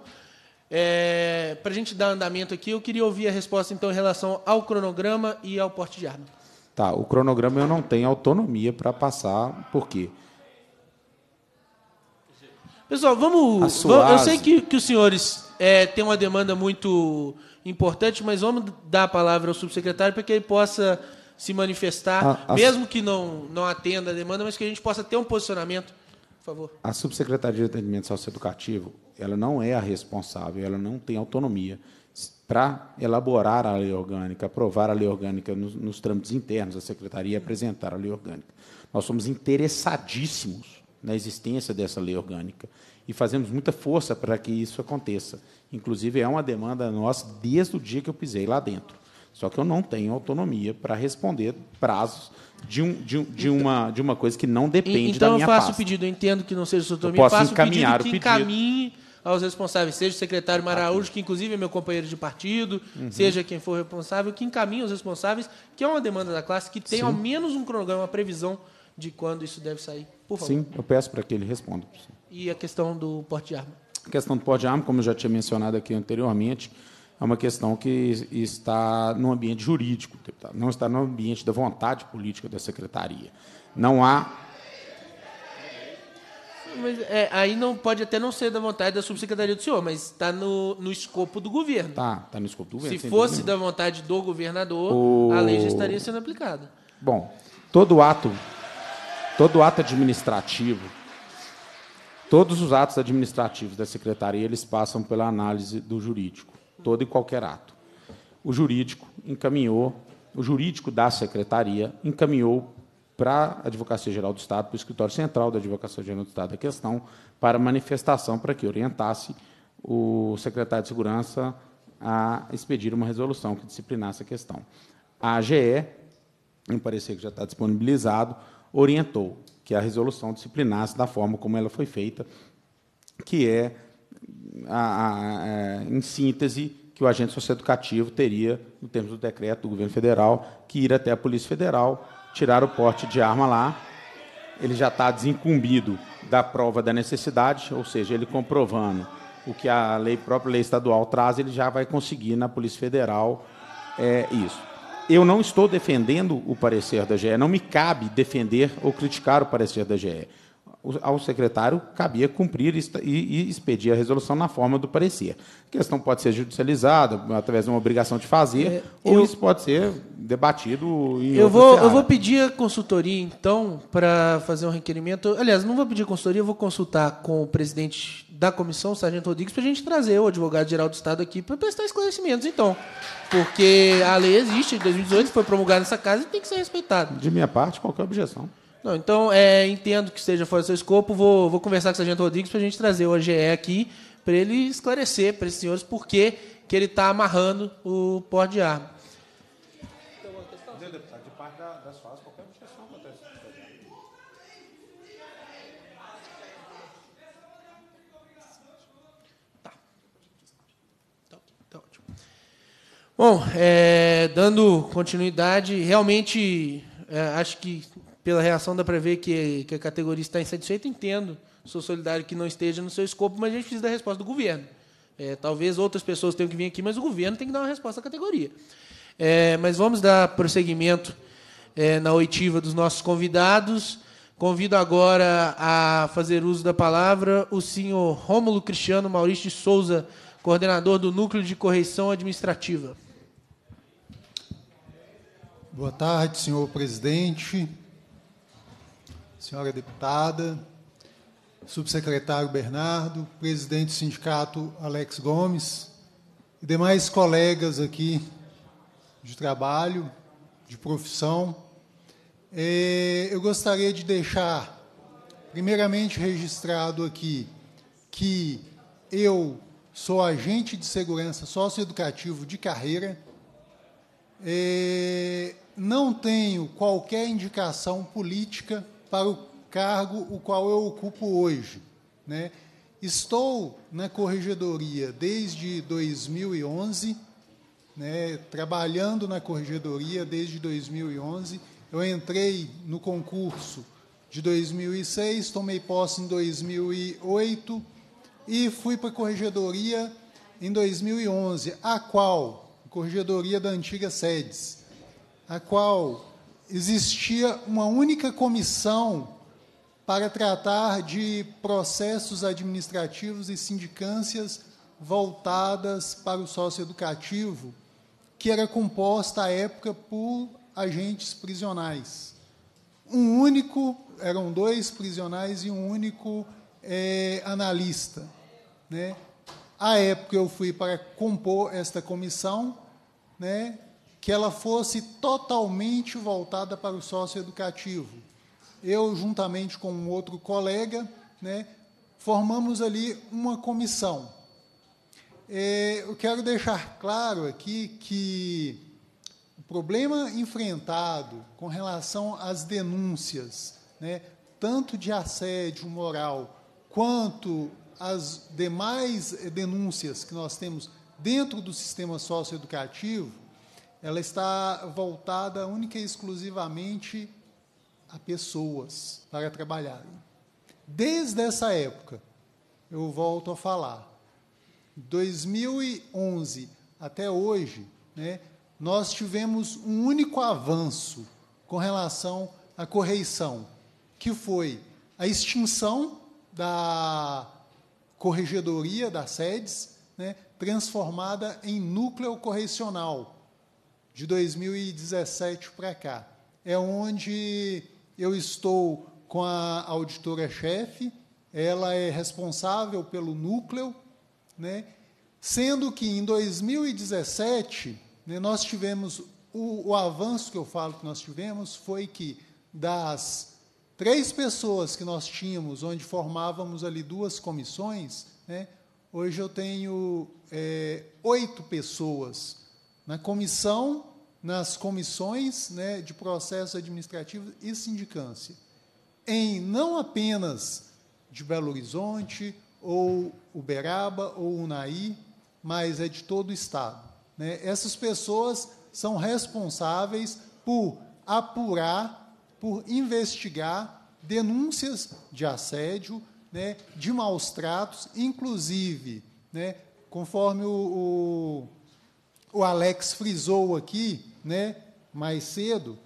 é, para a gente dar andamento aqui, eu queria ouvir a resposta então em relação ao cronograma e ao porte de arma. Tá, o cronograma eu não tenho autonomia para passar, por quê? Pessoal, vamos. eu sei que, que os senhores é, têm uma demanda muito importante, mas vamos dar a palavra ao subsecretário para que ele possa se manifestar, a, a... mesmo que não, não atenda a demanda, mas que a gente possa ter um posicionamento favor. A Subsecretaria de Atendimento Socioeducativo, ela não é a responsável, ela não tem autonomia para elaborar a lei orgânica, aprovar a lei orgânica nos, nos trâmites internos da secretaria e apresentar a lei orgânica. Nós somos interessadíssimos na existência dessa lei orgânica e fazemos muita força para que isso aconteça. Inclusive, é uma demanda nossa desde o dia que eu pisei lá dentro. Só que eu não tenho autonomia para responder prazos de, um, de, de, então, uma, de uma coisa que não depende então da minha Então eu faço o pedido, eu entendo que não seja o sotomia, posso faço encaminhar o pedido que encaminhe aos responsáveis, seja o secretário tá Maraújo, que inclusive é meu companheiro de partido, uhum. seja quem for responsável, que encaminhe os responsáveis, que é uma demanda da classe, que tem Sim. ao menos um cronograma, uma previsão de quando isso deve sair. Por favor. Sim, eu peço para que ele responda. E a questão do porte de arma? A questão do porte de arma, como eu já tinha mencionado aqui anteriormente, é uma questão que está no ambiente jurídico, deputado, não está no ambiente da vontade política da secretaria. Não há. Mas, é, aí não pode até não ser da vontade da subsecretaria do senhor, mas está no, no escopo do governo. Tá, está no escopo do governo. Se fosse da vontade do governador, o... a lei já estaria sendo aplicada. Bom, todo ato, todo ato administrativo Todos os atos administrativos da secretaria eles passam pela análise do jurídico todo e qualquer ato. O jurídico encaminhou, o jurídico da secretaria encaminhou para a Advocacia Geral do Estado, para o escritório central da Advocacia Geral do Estado, a questão para manifestação para que orientasse o secretário de Segurança a expedir uma resolução que disciplinasse a questão. A AGE, em parecer que já está disponibilizado, orientou que a resolução disciplinasse da forma como ela foi feita, que é a, a, é, em síntese, que o agente socioeducativo teria, no termos do decreto do governo federal, que ir até a Polícia Federal, tirar o porte de arma lá. Ele já está desincumbido da prova da necessidade, ou seja, ele comprovando o que a lei, própria lei estadual traz, ele já vai conseguir na Polícia Federal é, isso. Eu não estou defendendo o parecer da GE, não me cabe defender ou criticar o parecer da GE ao secretário cabia cumprir e expedir a resolução na forma do parecer. A questão pode ser judicializada através de uma obrigação de fazer, é, ou eu, isso pode ser debatido em eu vou Eu vou pedir a consultoria, então, para fazer um requerimento. Aliás, não vou pedir consultoria, vou consultar com o presidente da comissão, o Sargento Rodrigues, para a gente trazer o advogado-geral do Estado aqui para prestar esclarecimentos, então. Porque a lei existe, em 2018 foi promulgada nessa casa e tem que ser respeitada. De minha parte, qualquer objeção. Não, então, é, entendo que esteja fora do seu escopo. Vou, vou conversar com o Sargento Rodrigues para a gente trazer o AGE aqui, para ele esclarecer para esses senhores por que, que ele está amarrando o porte de arma. Bom, é, dando continuidade, realmente é, acho que pela reação da Prever que, que a categoria está insatisfeita, entendo. Sou solidário que não esteja no seu escopo, mas a gente precisa da resposta do governo. É, talvez outras pessoas tenham que vir aqui, mas o governo tem que dar uma resposta à categoria. É, mas vamos dar prosseguimento é, na oitiva dos nossos convidados. Convido agora a fazer uso da palavra o senhor Rômulo Cristiano Maurício de Souza, coordenador do Núcleo de Correição Administrativa. Boa tarde, senhor presidente, senhora deputada, subsecretário Bernardo, presidente do sindicato Alex Gomes e demais colegas aqui de trabalho, de profissão. É, eu gostaria de deixar, primeiramente, registrado aqui que eu sou agente de segurança socioeducativo de carreira, é, não tenho qualquer indicação política para o cargo o qual eu ocupo hoje. Né? Estou na corregedoria desde 2011, né, trabalhando na corregedoria desde 2011. Eu entrei no concurso de 2006, tomei posse em 2008 e fui para a corregedoria em 2011, a qual, corregedoria da antiga SEDES, a qual existia uma única comissão para tratar de processos administrativos e sindicâncias voltadas para o sócio educativo, que era composta à época por agentes prisionais. Um único, eram dois prisionais e um único é, analista. Né? À época eu fui para compor esta comissão, né? que ela fosse totalmente voltada para o sócio educativo. Eu, juntamente com um outro colega, né, formamos ali uma comissão. É, eu quero deixar claro aqui que o problema enfrentado com relação às denúncias, né, tanto de assédio moral quanto as demais denúncias que nós temos dentro do sistema socioeducativo, ela está voltada única e exclusivamente a pessoas para trabalharem. Desde essa época, eu volto a falar, 2011 até hoje, né, nós tivemos um único avanço com relação à correição, que foi a extinção da corregedoria das sedes, né, transformada em núcleo correcional de 2017 para cá. É onde eu estou com a auditora-chefe, ela é responsável pelo núcleo, né? sendo que em 2017 né, nós tivemos o, o avanço que eu falo que nós tivemos foi que das três pessoas que nós tínhamos, onde formávamos ali duas comissões, né, hoje eu tenho é, oito pessoas na comissão, nas comissões né, de processo administrativo e sindicância, em não apenas de Belo Horizonte, ou Uberaba, ou Unaí, mas é de todo o Estado. Né? Essas pessoas são responsáveis por apurar, por investigar denúncias de assédio, né, de maus tratos, inclusive, né, conforme o, o o Alex frisou aqui, né, mais cedo,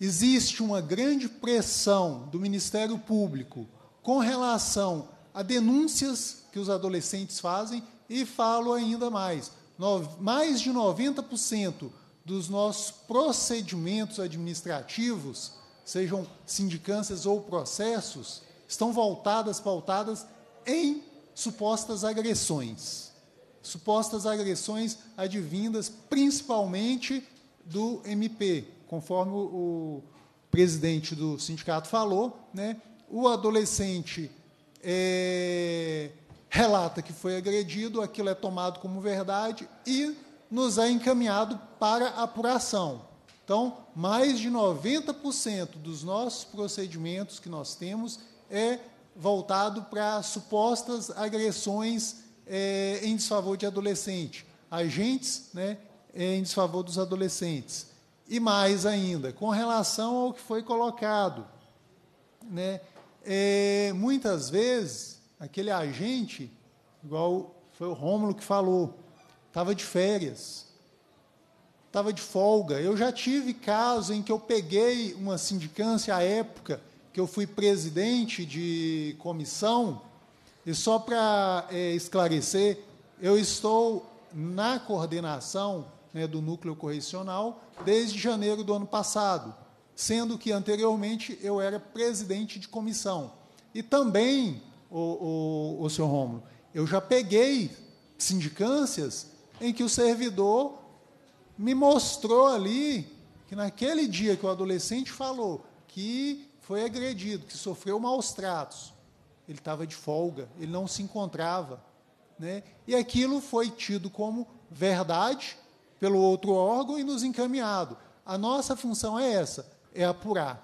existe uma grande pressão do Ministério Público com relação a denúncias que os adolescentes fazem e falo ainda mais, no, mais de 90% dos nossos procedimentos administrativos, sejam sindicâncias ou processos, estão voltadas, pautadas em supostas agressões supostas agressões advindas principalmente do MP, conforme o presidente do sindicato falou, né? O adolescente é, relata que foi agredido, aquilo é tomado como verdade e nos é encaminhado para apuração. Então, mais de 90% dos nossos procedimentos que nós temos é voltado para supostas agressões é, em desfavor de adolescente, agentes né, é, em desfavor dos adolescentes. E mais ainda, com relação ao que foi colocado, né, é, muitas vezes aquele agente, igual foi o Rômulo que falou, estava de férias, estava de folga. Eu já tive caso em que eu peguei uma sindicância à época que eu fui presidente de comissão e só para é, esclarecer, eu estou na coordenação né, do núcleo correcional desde janeiro do ano passado, sendo que anteriormente eu era presidente de comissão. E também, o, o, o senhor Romulo, eu já peguei sindicâncias em que o servidor me mostrou ali que naquele dia que o adolescente falou que foi agredido, que sofreu maus tratos, ele estava de folga, ele não se encontrava. Né? E aquilo foi tido como verdade pelo outro órgão e nos encaminhado. A nossa função é essa, é apurar.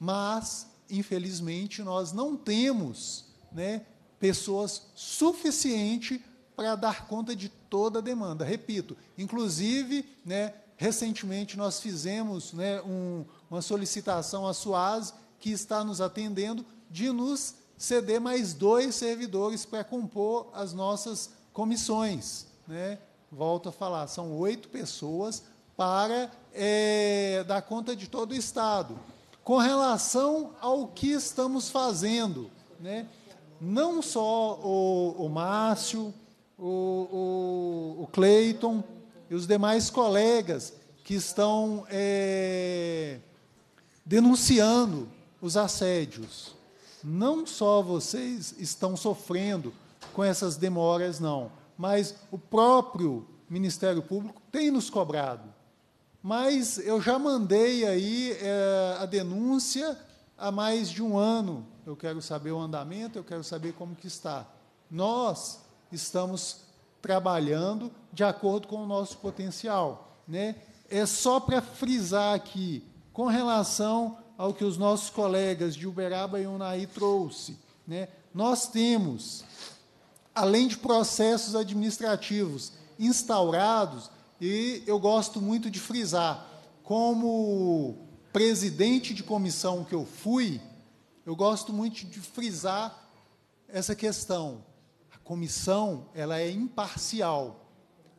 Mas, infelizmente, nós não temos né, pessoas suficiente para dar conta de toda a demanda. Repito, inclusive, né, recentemente nós fizemos né, um, uma solicitação à SUAS, que está nos atendendo, de nos ceder mais dois servidores para compor as nossas comissões. Né? Volto a falar, são oito pessoas para é, dar conta de todo o Estado. Com relação ao que estamos fazendo, né? não só o, o Márcio, o, o, o Cleiton e os demais colegas que estão é, denunciando os assédios não só vocês estão sofrendo com essas demoras, não, mas o próprio Ministério Público tem nos cobrado. Mas eu já mandei aí é, a denúncia há mais de um ano. Eu quero saber o andamento, eu quero saber como que está. Nós estamos trabalhando de acordo com o nosso potencial. Né? É só para frisar aqui, com relação ao que os nossos colegas de Uberaba e Unai trouxe. Né? Nós temos, além de processos administrativos instaurados, e eu gosto muito de frisar, como presidente de comissão que eu fui, eu gosto muito de frisar essa questão. A comissão, ela é imparcial.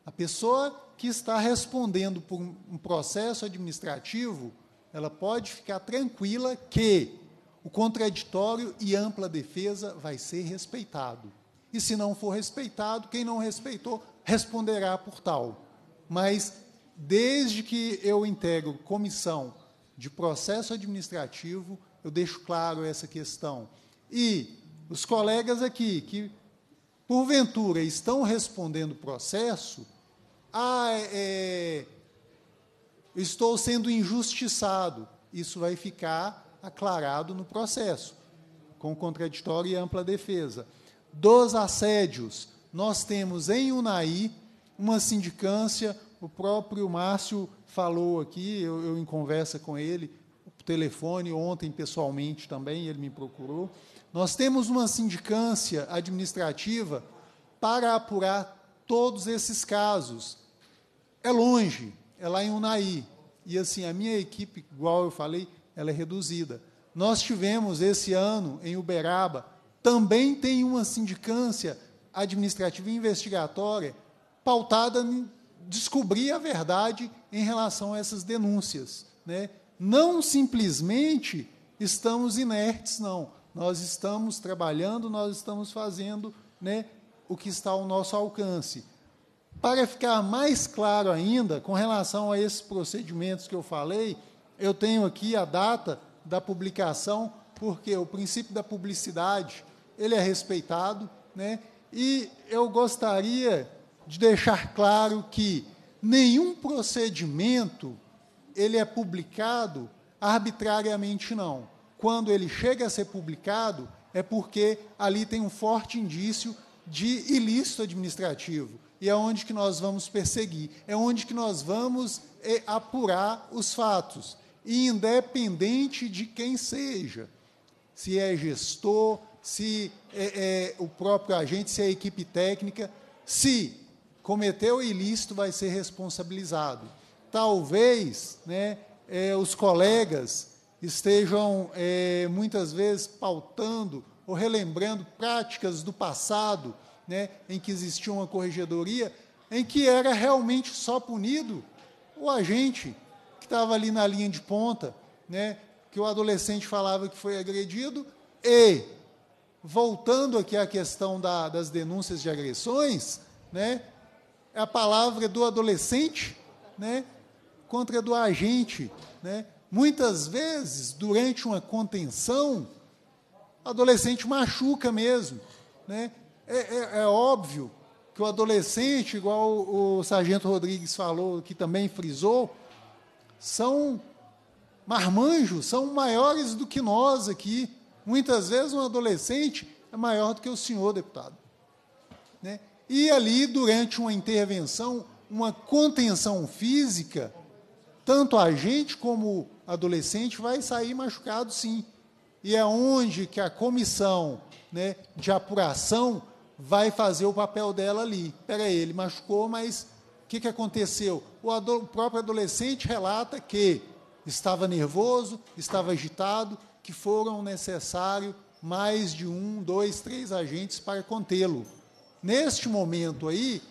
A pessoa que está respondendo por um processo administrativo, ela pode ficar tranquila que o contraditório e ampla defesa vai ser respeitado. E se não for respeitado, quem não respeitou responderá por tal. Mas desde que eu integro comissão de processo administrativo, eu deixo claro essa questão. E os colegas aqui que porventura estão respondendo o processo, ah, é, estou sendo injustiçado. Isso vai ficar aclarado no processo, com contraditório e ampla defesa. Dos assédios, nós temos em Unai uma sindicância, o próprio Márcio falou aqui, eu, eu em conversa com ele, por telefone, ontem pessoalmente também, ele me procurou. Nós temos uma sindicância administrativa para apurar todos esses casos. É longe, é lá em Unai E assim, a minha equipe, igual eu falei, ela é reduzida. Nós tivemos esse ano em Uberaba, também tem uma sindicância administrativa e investigatória pautada em descobrir a verdade em relação a essas denúncias. Né? Não simplesmente estamos inertes, não. Nós estamos trabalhando, nós estamos fazendo né, o que está ao nosso alcance. Para ficar mais claro ainda, com relação a esses procedimentos que eu falei, eu tenho aqui a data da publicação, porque o princípio da publicidade ele é respeitado, né? E eu gostaria de deixar claro que nenhum procedimento ele é publicado arbitrariamente não. Quando ele chega a ser publicado é porque ali tem um forte indício de ilícito administrativo e é onde que nós vamos perseguir, é onde que nós vamos eh, apurar os fatos, independente de quem seja, se é gestor, se é, é o próprio agente, se é a equipe técnica, se cometeu ilícito vai ser responsabilizado. Talvez, né, é, os colegas estejam é, muitas vezes pautando ou relembrando práticas do passado né, em que existia uma corregedoria, em que era realmente só punido o agente que estava ali na linha de ponta, né, que o adolescente falava que foi agredido, e, voltando aqui à questão da, das denúncias de agressões, né, a palavra do adolescente né, contra do agente. Né? Muitas vezes, durante uma contenção, o adolescente machuca mesmo. Né? É, é, é óbvio que o adolescente, igual o, o sargento Rodrigues falou, que também frisou, são marmanjos, são maiores do que nós aqui. Muitas vezes um adolescente é maior do que o senhor deputado. Né? E ali, durante uma intervenção, uma contenção física, tanto a gente como o adolescente vai sair machucado, sim. E é onde que a comissão né, de apuração vai fazer o papel dela ali. Peraí, aí, ele machucou, mas o que, que aconteceu? O, o próprio adolescente relata que estava nervoso, estava agitado, que foram necessários mais de um, dois, três agentes para contê-lo. Neste momento aí,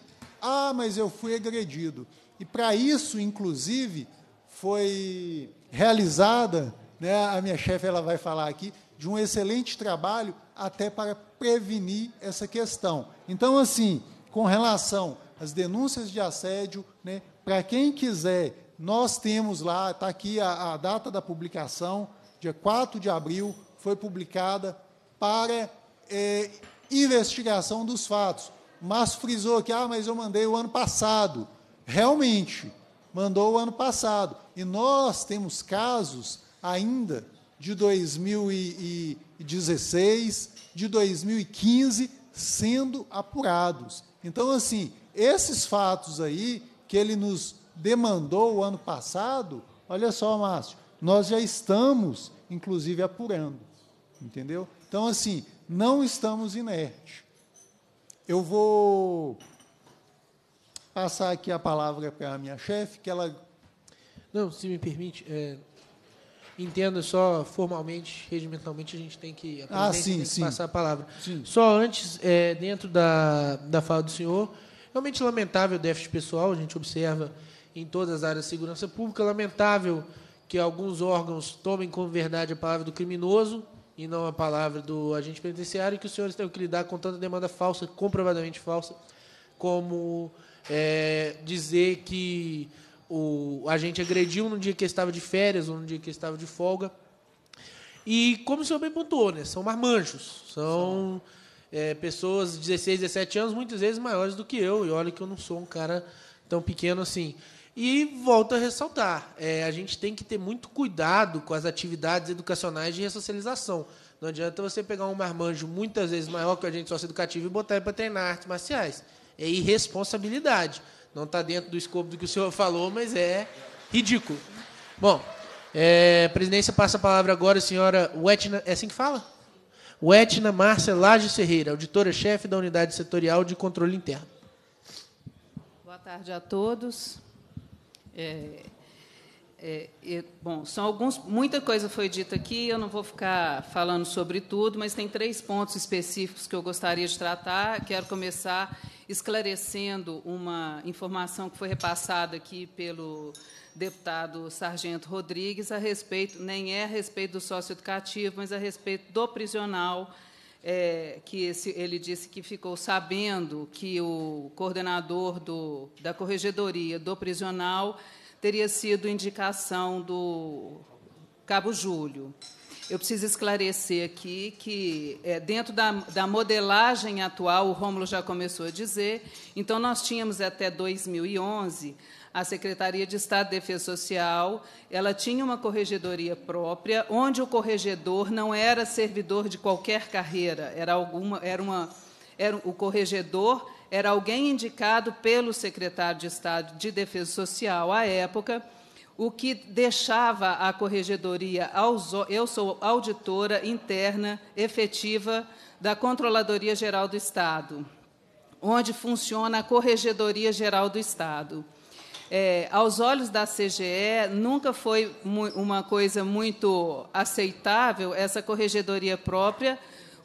ah, mas eu fui agredido. E para isso, inclusive, foi realizada, né, a minha chefe ela vai falar aqui, de um excelente trabalho até para prevenir essa questão. Então, assim, com relação às denúncias de assédio, né, para quem quiser, nós temos lá, está aqui a, a data da publicação, dia 4 de abril, foi publicada para é, investigação dos fatos. Mas frisou que, ah, mas eu mandei o ano passado. Realmente, mandou o ano passado. E nós temos casos ainda de 2000 e, e 16 de 2015 sendo apurados. Então, assim, esses fatos aí que ele nos demandou o ano passado, olha só, Márcio, nós já estamos, inclusive, apurando. Entendeu? Então, assim, não estamos inertes. Eu vou passar aqui a palavra para a minha chefe, que ela. Não, se me permite, é, Entendo só formalmente, regimentalmente, a gente tem que, ah, sim, tem que sim. passar a palavra. Sim. Só antes, é, dentro da, da fala do senhor, realmente lamentável o déficit pessoal, a gente observa em todas as áreas de segurança pública, lamentável que alguns órgãos tomem como verdade a palavra do criminoso e não a palavra do agente penitenciário, e que os senhores tenham que lidar com tanta demanda falsa, comprovadamente falsa, como é, dizer que o agente agrediu no dia que ele estava de férias ou no dia que ele estava de folga. E como o senhor bem pontuou, né, são marmanjos, são é, pessoas de 16, 17 anos, muitas vezes maiores do que eu, e olha que eu não sou um cara tão pequeno assim. E volto a ressaltar, é, a gente tem que ter muito cuidado com as atividades educacionais de ressocialização. Não adianta você pegar um marmanjo muitas vezes maior que o agente socioeducativo e botar ele para treinar artes marciais. É irresponsabilidade. Não está dentro do escopo do que o senhor falou, mas é ridículo. Bom, é, presidência passa a palavra agora à senhora Wetna. É assim que fala? Wetna Márcia Lage Ferreira, auditora-chefe da Unidade Setorial de Controle Interno. Boa tarde a todos. é, é, bom, são alguns, muita coisa foi dita aqui, eu não vou ficar falando sobre tudo, mas tem três pontos específicos que eu gostaria de tratar. Quero começar esclarecendo uma informação que foi repassada aqui pelo deputado Sargento Rodrigues a respeito, nem é a respeito do sócio educativo mas a respeito do prisional, é, que esse, ele disse que ficou sabendo que o coordenador do, da corregedoria do prisional teria sido indicação do Cabo Júlio. Eu preciso esclarecer aqui que, é, dentro da, da modelagem atual, o Rômulo já começou a dizer, então nós tínhamos até 2011 a Secretaria de Estado de Defesa Social, ela tinha uma corregedoria própria, onde o corregedor não era servidor de qualquer carreira, era alguma, era uma, era o corregedor era alguém indicado pelo secretário de Estado de Defesa Social à época o que deixava a corregedoria aos, eu sou auditora interna efetiva da Controladoria Geral do Estado, onde funciona a Corregedoria Geral do Estado. É, aos olhos da CGE, nunca foi uma coisa muito aceitável essa corregedoria própria,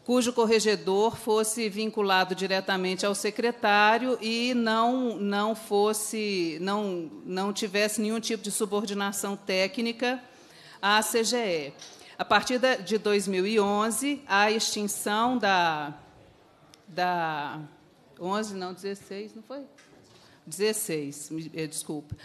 cujo corregedor fosse vinculado diretamente ao secretário e não não fosse não não tivesse nenhum tipo de subordinação técnica à CGE. A partir de 2011, a extinção da da 11 não 16, não foi? 16, eh, desculpa.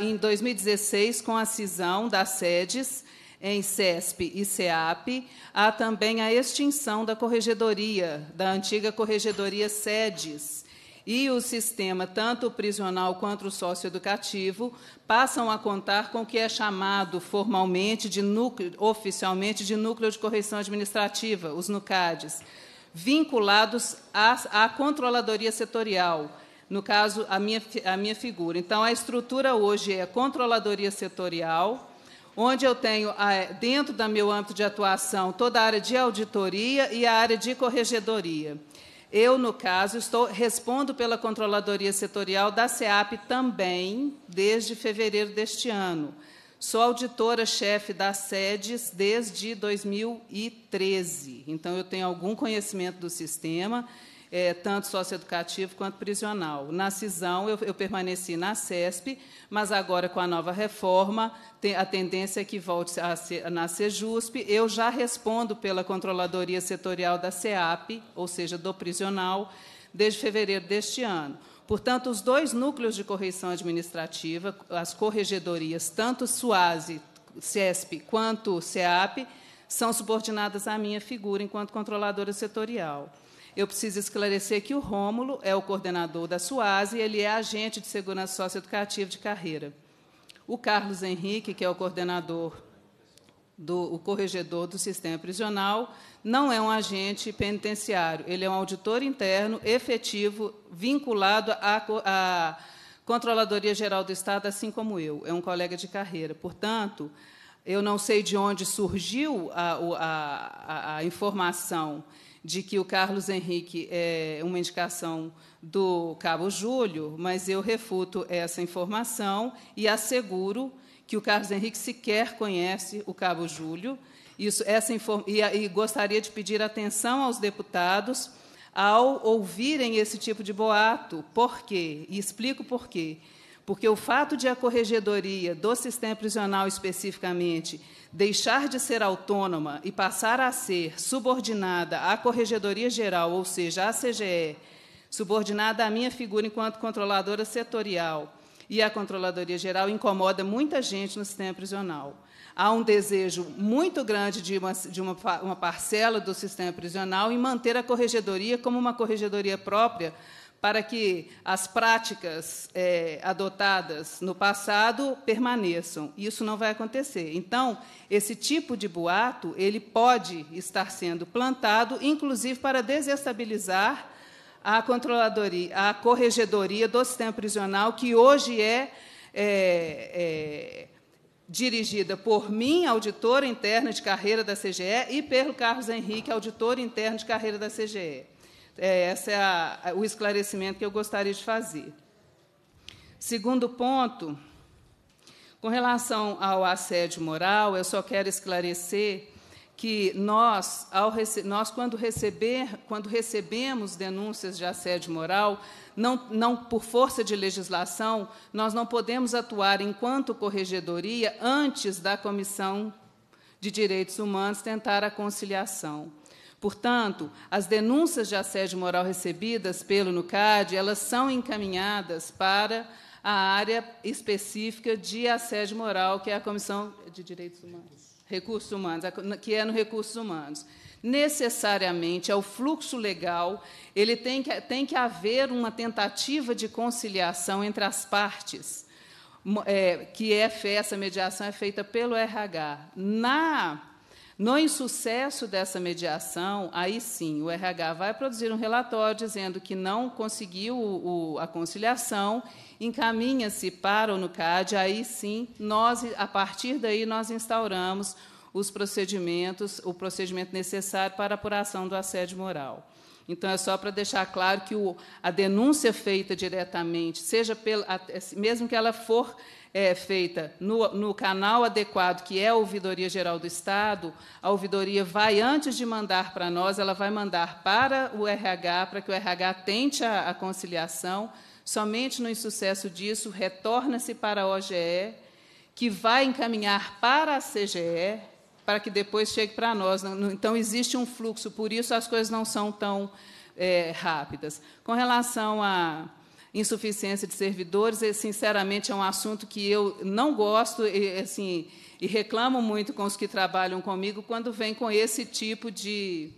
Em 2016, com a cisão das sedes, em CESP e CEAP, há também a extinção da corregedoria, da antiga corregedoria SEDES, e o sistema, tanto o prisional quanto o socioeducativo, passam a contar com o que é chamado formalmente, de núcleo, oficialmente, de Núcleo de Correção Administrativa, os NUCADs, vinculados à, à controladoria setorial, no caso, a minha, a minha figura. Então, a estrutura hoje é a controladoria setorial, onde eu tenho, ah, é, dentro do meu âmbito de atuação, toda a área de auditoria e a área de corregedoria. Eu, no caso, estou respondo pela controladoria setorial da SEAP também desde fevereiro deste ano. Sou auditora-chefe das sedes desde 2013, então eu tenho algum conhecimento do sistema é, tanto socioeducativo quanto prisional. Na cisão, eu, eu, permaneci na CESP, mas agora, com a nova reforma, tem, a tendência é que volte a, a, na CEJUSP. Eu já respondo pela Controladoria Setorial da CEAP, ou seja, do prisional, desde fevereiro deste ano. Portanto, os dois núcleos de correição administrativa, as corregedorias, tanto SUASE, CESP, quanto CEAP, são subordinadas à minha figura enquanto controladora setorial. Eu preciso esclarecer que o Rômulo é o coordenador da SUASE e ele é agente de segurança socioeducativa de carreira. O Carlos Henrique, que é o coordenador do o corregedor do sistema prisional, não é um agente penitenciário, ele é um auditor interno efetivo vinculado à, à Controladoria Geral do Estado, assim como eu, é um colega de carreira. Portanto, eu não sei de onde surgiu a, a, a informação de que o Carlos Henrique é uma indicação do Cabo Júlio, mas eu refuto essa informação e asseguro que o Carlos Henrique sequer conhece o Cabo Júlio. Isso, essa e, e gostaria de pedir atenção aos deputados ao ouvirem esse tipo de boato. Por quê? E explico por quê porque o fato de a corregedoria do sistema prisional especificamente deixar de ser autônoma e passar a ser subordinada à corregedoria geral, ou seja, à CGE, subordinada à minha figura enquanto controladora setorial e à controladoria geral, incomoda muita gente no sistema prisional. Há um desejo muito grande de uma, de uma, uma parcela do sistema prisional em manter a corregedoria como uma corregedoria própria, para que as práticas é, adotadas no passado permaneçam. Isso não vai acontecer. Então, esse tipo de boato ele pode estar sendo plantado, inclusive para desestabilizar a controladoria, a corregedoria do sistema prisional, que hoje é, é, é dirigida por mim, auditora interna de carreira da CGE, e pelo Carlos Henrique, auditor interno de carreira da CGE. É, esse é a, o esclarecimento que eu gostaria de fazer. Segundo ponto, com relação ao assédio moral, eu só quero esclarecer que nós, ao nós quando, receber, quando recebemos denúncias de assédio moral, não, não por força de legislação, nós não podemos atuar enquanto corregedoria antes da Comissão de Direitos Humanos tentar a conciliação. Portanto, as denúncias de assédio moral recebidas pelo NUCAD, elas são encaminhadas para a área específica de assédio moral, que é a Comissão de Direitos Humanos, Recursos Humanos, que é no Recursos Humanos. Necessariamente, ao é fluxo legal, ele tem que, tem que haver uma tentativa de conciliação entre as partes, é, que é essa mediação é feita pelo RH. Na no insucesso dessa mediação, aí sim, o RH vai produzir um relatório dizendo que não conseguiu o, o, a conciliação, encaminha-se para o NUCAD, aí sim, nós, a partir daí, nós instauramos os procedimentos, o procedimento necessário para apuração do assédio moral. Então, é só para deixar claro que o, a denúncia feita diretamente, seja pela, é, mesmo que ela for é, feita no, no, canal adequado, que é a Ouvidoria Geral do Estado, a ouvidoria vai, antes de mandar para nós, ela vai mandar para o RH, para que o RH tente a, a conciliação. Somente no insucesso disso, retorna-se para a OGE, que vai encaminhar para a CGE, para que depois chegue para nós. Então, existe um fluxo, por isso as coisas não são tão é, rápidas. Com relação à insuficiência de servidores, é, sinceramente, é um assunto que eu não gosto e, assim, e reclamo muito com os que trabalham comigo quando vem com esse tipo de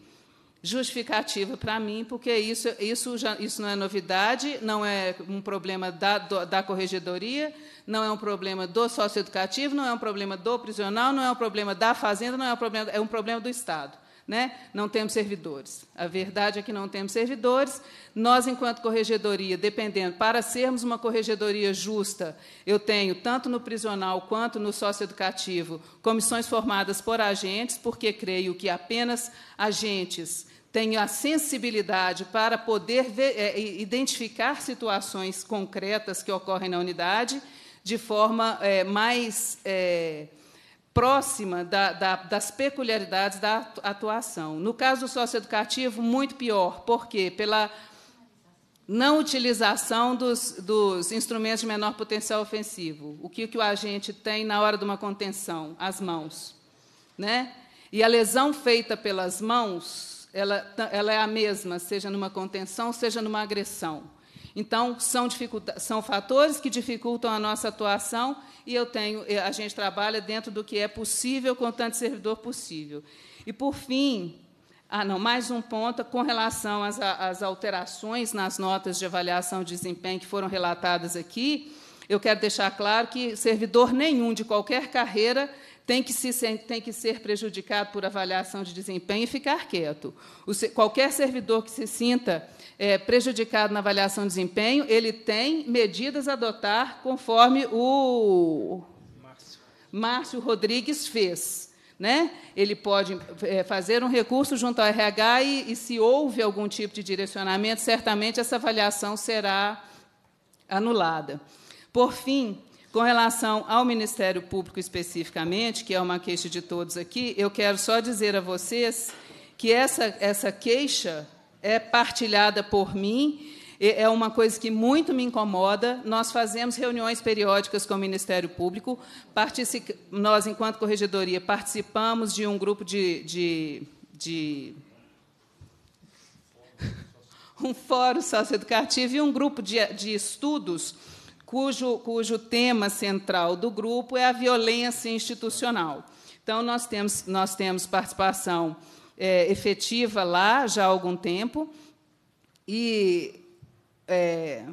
justificativa para mim, porque isso, isso, já, isso não é novidade, não é um problema da, da corregedoria, não é um problema do socioeducativo, não é um problema do prisional, não é um problema da fazenda, não é um problema, é um problema do Estado. Né? Não temos servidores. A verdade é que não temos servidores. Nós, enquanto corregedoria, dependendo, para sermos uma corregedoria justa, eu tenho, tanto no prisional quanto no socioeducativo, comissões formadas por agentes, porque creio que apenas agentes tenho a sensibilidade para poder ver, é, identificar situações concretas que ocorrem na unidade de forma é, mais é, próxima da, da, das peculiaridades da atuação. No caso do socioeducativo, muito pior, por quê? Pela não utilização dos, dos instrumentos de menor potencial ofensivo. O que, que o agente tem na hora de uma contenção? As mãos. Né? E a lesão feita pelas mãos ela, ela é a mesma, seja numa contenção, seja numa agressão. Então, são, são fatores que dificultam a nossa atuação e eu tenho, a gente trabalha dentro do que é possível com tanto servidor possível. E, por fim, ah, não, mais um ponto com relação às, às alterações nas notas de avaliação de desempenho que foram relatadas aqui. Eu quero deixar claro que servidor nenhum de qualquer carreira tem que, se, tem que ser prejudicado por avaliação de desempenho e ficar quieto. O, qualquer servidor que se sinta é, prejudicado na avaliação de desempenho, ele tem medidas a adotar conforme o Márcio, Márcio Rodrigues fez. Né? Ele pode é, fazer um recurso junto ao RH e, e, se houve algum tipo de direcionamento, certamente essa avaliação será anulada. Por fim, com relação ao Ministério Público especificamente, que é uma queixa de todos aqui, eu quero só dizer a vocês que essa, essa queixa é partilhada por mim, é uma coisa que muito me incomoda. Nós fazemos reuniões periódicas com o Ministério Público, nós, enquanto corregedoria, participamos de um grupo de, de, de um fórum socioeducativo e um grupo de, de estudos cujo, cujo tema central do grupo é a violência institucional. Então, nós temos, nós temos participação é, efetiva lá já há algum tempo, e é,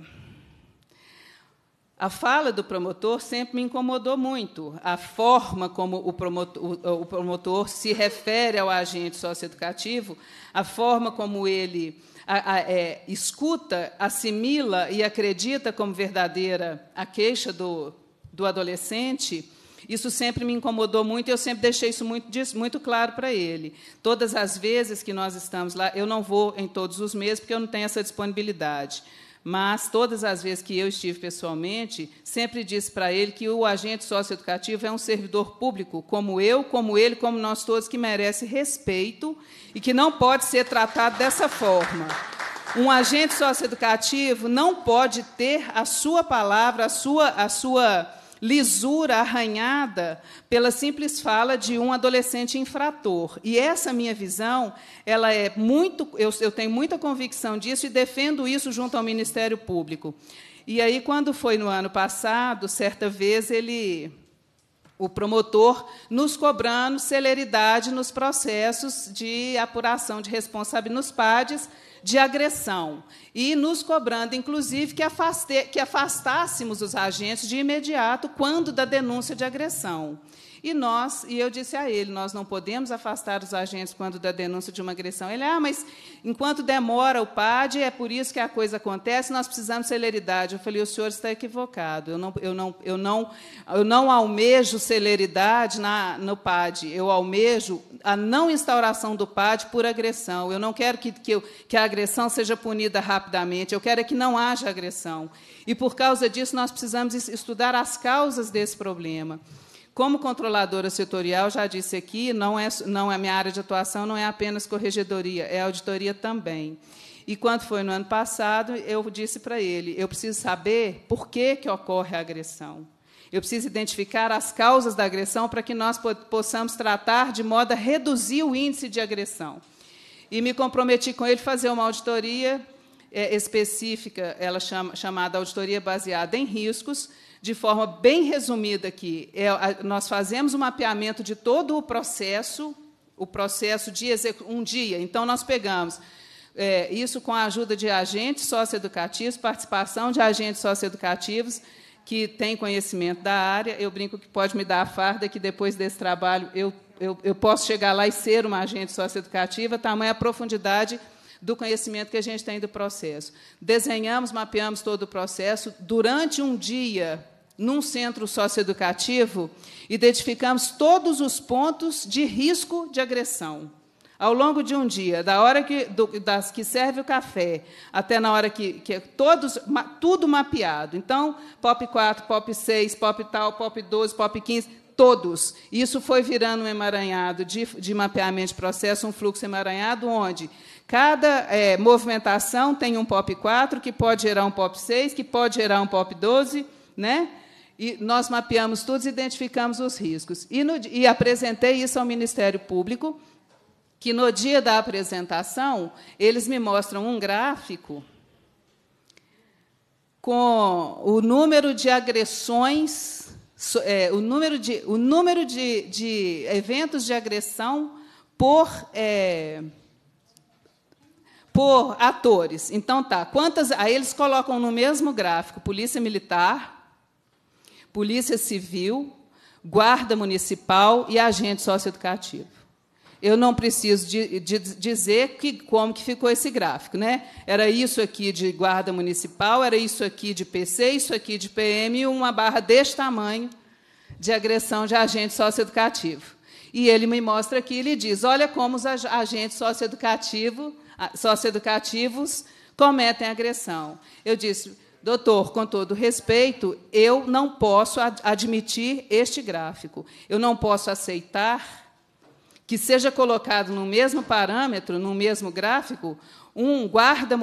a fala do promotor sempre me incomodou muito, a forma como o promotor, o, o promotor se refere ao agente socioeducativo, a forma como ele a, a, é, escuta, assimila e acredita como verdadeira a queixa do, do adolescente, isso sempre me incomodou muito e eu sempre deixei isso muito, muito claro para ele. Todas as vezes que nós estamos lá, eu não vou em todos os meses, porque eu não tenho essa disponibilidade mas todas as vezes que eu estive pessoalmente, sempre disse para ele que o agente socioeducativo é um servidor público, como eu, como ele, como nós todos, que merece respeito e que não pode ser tratado dessa forma. Um agente socioeducativo não pode ter a sua palavra, a sua, a sua lisura arranhada pela simples fala de um adolescente infrator. E essa minha visão, ela é muito, eu, eu tenho muita convicção disso e defendo isso junto ao Ministério Público. E aí, quando foi no ano passado, certa vez ele o promotor nos cobrando celeridade nos processos de apuração de responsabilidade nos PADs de agressão e nos cobrando, inclusive, que, afaste, que afastássemos os agentes de imediato quando da denúncia de agressão. E nós, e eu disse a ele, nós não podemos afastar os agentes quando da denúncia de uma agressão. Ele, ah, mas enquanto demora o PAD, é por isso que a coisa acontece, nós precisamos de celeridade. Eu falei, o senhor está equivocado. Eu não, eu não, eu não, eu não almejo celeridade na, no PAD. Eu almejo a não instauração do PAD por agressão. Eu não quero que, que, eu, que a agressão seja punida rapidamente. Eu quero é que não haja agressão. E por causa disso, nós precisamos estudar as causas desse problema. Como controladora setorial, já disse aqui, não é, não é minha área de atuação, não é apenas corregedoria, é auditoria também. E quando foi no ano passado, eu disse para ele: eu preciso saber por que, que ocorre a agressão. Eu preciso identificar as causas da agressão para que nós possamos tratar de modo a reduzir o índice de agressão. E me comprometi com ele a fazer uma auditoria eh, específica, ela chama, chamada auditoria baseada em riscos, de forma bem resumida aqui, é, a, nós fazemos um mapeamento de todo o processo, o processo de um dia. Então, nós pegamos é, isso com a ajuda de agentes socioeducativos, participação de agentes socioeducativos que têm conhecimento da área. Eu brinco que pode me dar a farda, que depois desse trabalho eu, eu, eu posso chegar lá e ser uma agente socioeducativa, tamanha a profundidade do conhecimento que a gente tem do processo. Desenhamos, mapeamos todo o processo. Durante um dia, num centro socioeducativo, identificamos todos os pontos de risco de agressão. Ao longo de um dia, da hora que, do, das que serve o café até na hora que, que todos, ma, tudo mapeado. Então, POP 4, POP 6, POP tal, POP 12, POP 15, todos. Isso foi virando um emaranhado de, de mapeamento de processo, um fluxo emaranhado, onde Cada é, movimentação tem um POP 4, que pode gerar um POP 6, que pode gerar um POP 12, né? E nós mapeamos tudo e identificamos os riscos. E, no, e apresentei isso ao Ministério Público, que no dia da apresentação, eles me mostram um gráfico com o número de agressões, é, o número, de, o número de, de eventos de agressão por. É, por atores. Então tá, quantas. Aí eles colocam no mesmo gráfico Polícia Militar, Polícia Civil, Guarda Municipal e agente socioeducativo. Eu não preciso de, de, dizer que, como que ficou esse gráfico, né? Era isso aqui de guarda municipal, era isso aqui de PC, isso aqui de PM, e uma barra deste tamanho de agressão de agente socioeducativo. E ele me mostra aqui, ele diz: olha como os agentes socioeducativos socioeducativos cometem agressão. Eu disse, doutor, com todo respeito, eu não posso ad admitir este gráfico. Eu não posso aceitar que seja colocado no mesmo parâmetro, no mesmo gráfico, um guarda,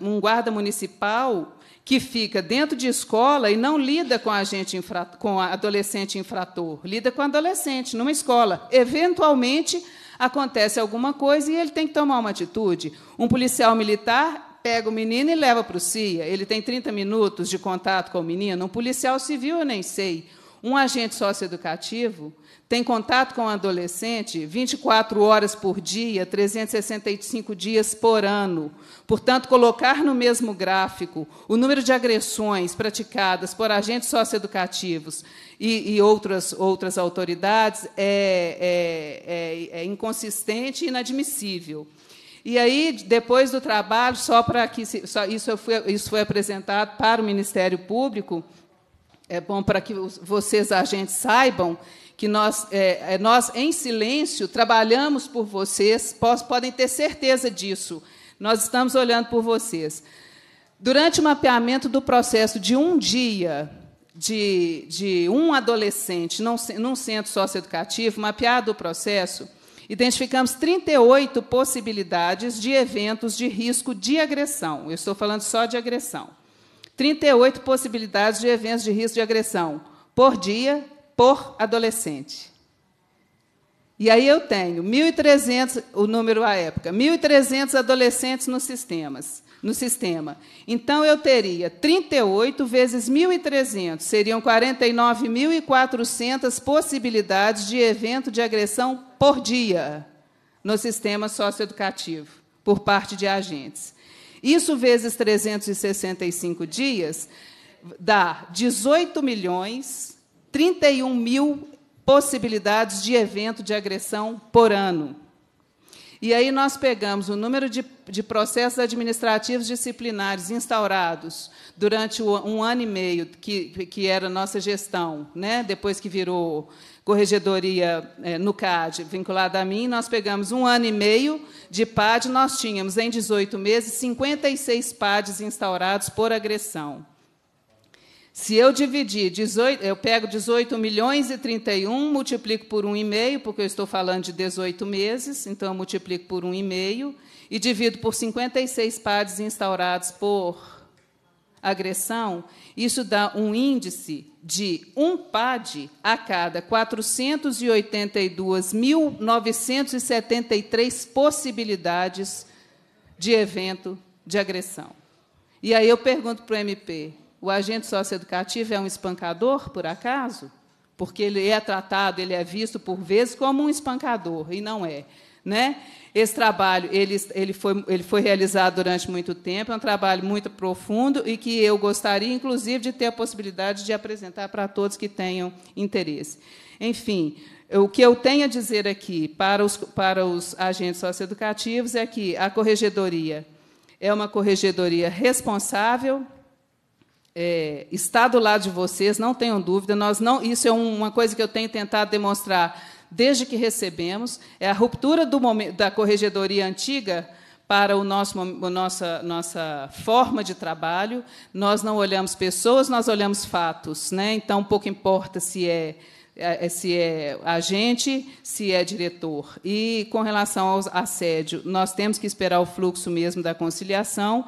um guarda municipal que fica dentro de escola e não lida com a gente com a adolescente infrator, lida com adolescente numa escola, eventualmente acontece alguma coisa e ele tem que tomar uma atitude. Um policial militar pega o menino e leva para o CIA. Ele tem 30 minutos de contato com o menino. Um policial civil, eu nem sei. Um agente socioeducativo, tem contato com o adolescente 24 horas por dia, 365 dias por ano. Portanto, colocar no mesmo gráfico o número de agressões praticadas por agentes socioeducativos e, e outras, outras autoridades é, é, é, é inconsistente e inadmissível. E aí, depois do trabalho, só para que só, isso, foi, isso foi apresentado para o Ministério Público, é bom para que vocês, agentes, saibam que nós, é, é, nós em silêncio, trabalhamos por vocês, podem ter certeza disso. Nós estamos olhando por vocês. Durante o mapeamento do processo de um dia de, de um adolescente num, num centro socioeducativo, mapeado o processo, identificamos 38 possibilidades de eventos de risco de agressão. Eu estou falando só de agressão. 38 possibilidades de eventos de risco de agressão por dia, por adolescente. E aí eu tenho 1.300, o número à época, 1.300 adolescentes nos sistemas, no sistema. Então eu teria 38 vezes 1.300, seriam 49.400 possibilidades de evento de agressão por dia no sistema socioeducativo, por parte de agentes. Isso vezes 365 dias dá 18 milhões 31 mil possibilidades de evento de agressão por ano. E aí nós pegamos o número de, de processos administrativos disciplinares instaurados durante um ano e meio, que, que era nossa gestão, né? depois que virou corregedoria é, no CAD vinculada a mim, nós pegamos um ano e meio de PAD, nós tínhamos, em 18 meses, 56 PADs instaurados por agressão. Se eu dividir 18, eu pego 18 milhões e 31, multiplico por 1,5, porque eu estou falando de 18 meses, então eu multiplico por 1,5 e divido por 56 pares instaurados por agressão, isso dá um índice de um PAD a cada 482.973 possibilidades de evento de agressão. E aí eu pergunto para o MP, o agente socioeducativo é um espancador, por acaso? Porque ele é tratado, ele é visto por vezes como um espancador, e não é. Né? Esse trabalho ele, ele, foi, ele foi realizado durante muito tempo, é um trabalho muito profundo e que eu gostaria, inclusive, de ter a possibilidade de apresentar para todos que tenham interesse. Enfim, o que eu tenho a dizer aqui para os, para os agentes socioeducativos é que a corregedoria é uma corregedoria responsável, é, está do lado de vocês, não tenham dúvida. Nós não, isso é um, uma coisa que eu tenho tentado demonstrar desde que recebemos. É a ruptura momento, da corregedoria antiga para o nosso, a nossa, nossa forma de trabalho. Nós não olhamos pessoas, nós olhamos fatos. Né? Então, pouco importa se é, é, é se é agente, se é diretor. E com relação ao assédio, nós temos que esperar o fluxo mesmo da conciliação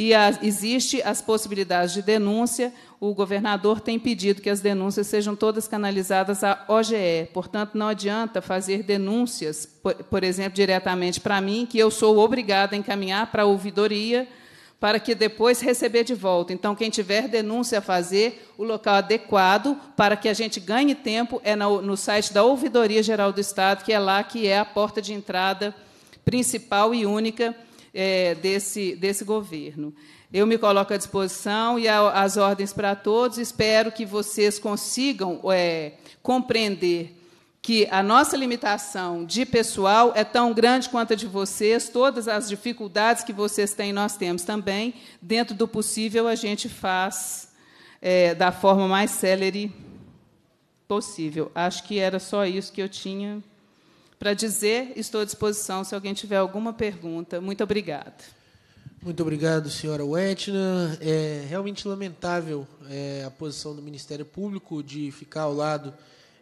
e existem as possibilidades de denúncia. O governador tem pedido que as denúncias sejam todas canalizadas à OGE. Portanto, não adianta fazer denúncias, por, por exemplo, diretamente para mim, que eu sou obrigada a encaminhar para a ouvidoria para que depois receber de volta. Então, quem tiver denúncia a fazer, o local adequado para que a gente ganhe tempo é no site da Ouvidoria Geral do Estado, que é lá que é a porta de entrada principal e única é, desse, desse governo. Eu me coloco à disposição e as ordens para todos. Espero que vocês consigam é, compreender que a nossa limitação de pessoal é tão grande quanto a de vocês, todas as dificuldades que vocês têm, nós temos também. Dentro do possível, a gente faz é, da forma mais célere possível. Acho que era só isso que eu tinha para dizer, estou à disposição se alguém tiver alguma pergunta. Muito obrigada. Muito obrigado, senhora Wetner. É realmente lamentável é, a posição do Ministério Público de ficar ao lado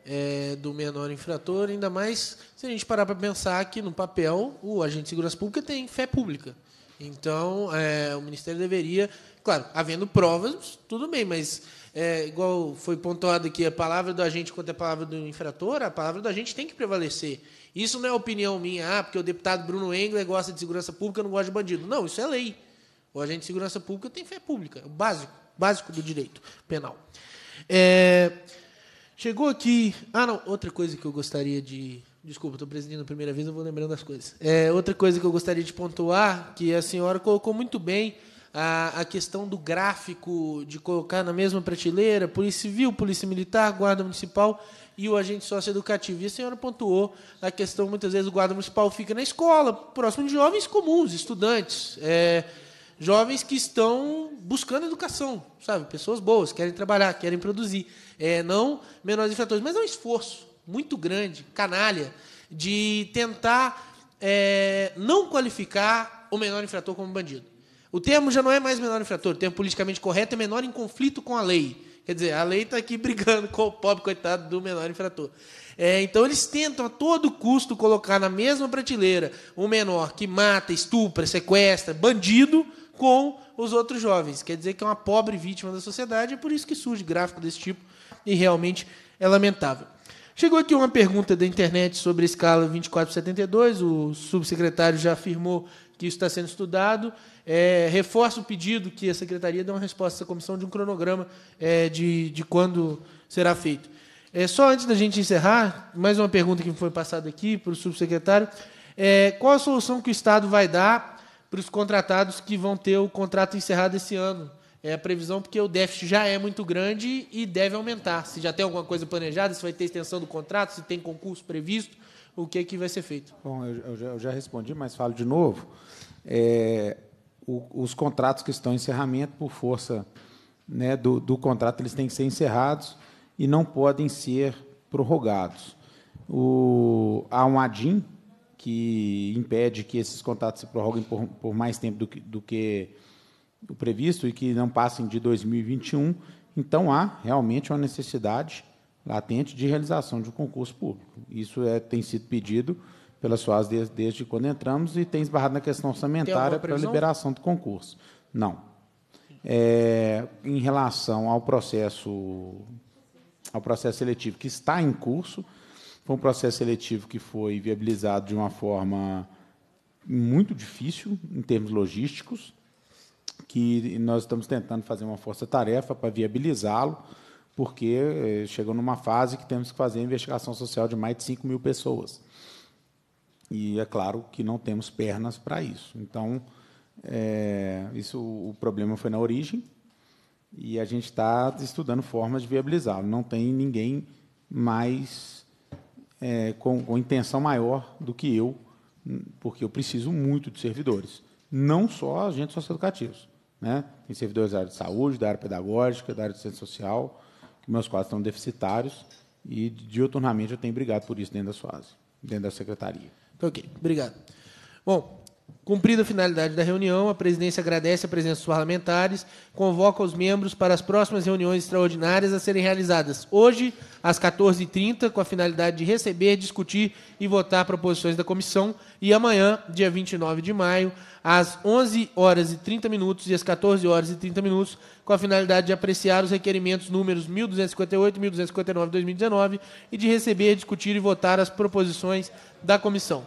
é, do menor infrator, ainda mais se a gente parar para pensar que, no papel, o agente de segurança pública tem fé pública. Então, é, o Ministério deveria, claro, havendo provas, tudo bem, mas é, igual foi pontuado aqui, a palavra do agente contra a palavra do infrator, a palavra do agente tem que prevalecer. Isso não é opinião minha, ah, porque o deputado Bruno Engler gosta de segurança pública, não gosta de bandido. Não, isso é lei. O agente de segurança pública tem fé pública, é o básico, básico do direito penal. É, chegou aqui. Ah, não, outra coisa que eu gostaria de. Desculpa, estou presidindo a primeira vez, eu vou lembrando das coisas. É, outra coisa que eu gostaria de pontuar, que a senhora colocou muito bem a, a questão do gráfico de colocar na mesma prateleira Polícia Civil, Polícia Militar, Guarda Municipal e o agente socioeducativo. E a senhora pontuou a questão, muitas vezes, o guarda municipal fica na escola, próximo de jovens comuns, estudantes, é, jovens que estão buscando educação, sabe? Pessoas boas, querem trabalhar, querem produzir. É, não menores infratores, mas é um esforço muito grande, canalha, de tentar é, não qualificar o menor infrator como bandido. O termo já não é mais menor infrator, o termo politicamente correto é menor em conflito com a lei. Quer dizer, a lei está aqui brigando com o pobre coitado do menor infrator. É, então eles tentam a todo custo colocar na mesma prateleira um menor que mata, estupra, sequestra, bandido com os outros jovens. Quer dizer que é uma pobre vítima da sociedade, é por isso que surge gráfico desse tipo e realmente é lamentável. Chegou aqui uma pergunta da internet sobre a escala 2472, o subsecretário já afirmou que isso está sendo estudado. É, reforço o pedido que a secretaria dê uma resposta à comissão de um cronograma é, de, de quando será feito. É, só antes da gente encerrar, mais uma pergunta que me foi passada aqui para o subsecretário. É, qual a solução que o Estado vai dar para os contratados que vão ter o contrato encerrado esse ano? É a previsão, porque o déficit já é muito grande e deve aumentar. Se já tem alguma coisa planejada, se vai ter extensão do contrato, se tem concurso previsto, o que, é que vai ser feito? Bom, eu, já, eu já respondi, mas falo de novo. É, os contratos que estão em encerramento, por força né, do, do, contrato, eles têm que ser encerrados e não podem ser prorrogados. O, há um ADIM que impede que esses contratos se prorroguem por, por mais tempo do que, do que o previsto e que não passem de 2021. Então, há realmente uma necessidade latente de realização de um concurso público. Isso é, tem sido pedido pelas SUAS desde, desde quando entramos e tem esbarrado na questão orçamentária para a liberação do concurso. Não. É, em relação ao processo, ao processo seletivo que está em curso, foi um processo seletivo que foi viabilizado de uma forma muito difícil em termos logísticos, que nós estamos tentando fazer uma força-tarefa para viabilizá-lo, porque eh, chegou numa fase que temos que fazer a investigação social de mais de 5 mil pessoas. E é claro que não temos pernas para isso. Então, é, isso, o problema foi na origem e a gente está estudando formas de viabilizá-lo. Não tem ninguém mais é, com, com intenção maior do que eu, porque eu preciso muito de servidores, não só agentes socioeducativos. Né? Tem servidores da área de saúde, da área pedagógica, da área de ciência social, que meus quadros estão deficitários e dioturnamente eu tenho brigado por isso dentro da SUASE, dentro da secretaria. Então, ok, obrigado. Bom, Cumprida a finalidade da reunião, a presidência agradece a presença dos parlamentares, convoca os membros para as próximas reuniões extraordinárias a serem realizadas hoje, às 14h30, com a finalidade de receber, discutir e votar proposições da comissão, e amanhã, dia 29 de maio, às 11 horas e 30 minutos e às 14 horas e 30 minutos, com a finalidade de apreciar os requerimentos números 1258 e 1259 2019 e de receber, discutir e votar as proposições da comissão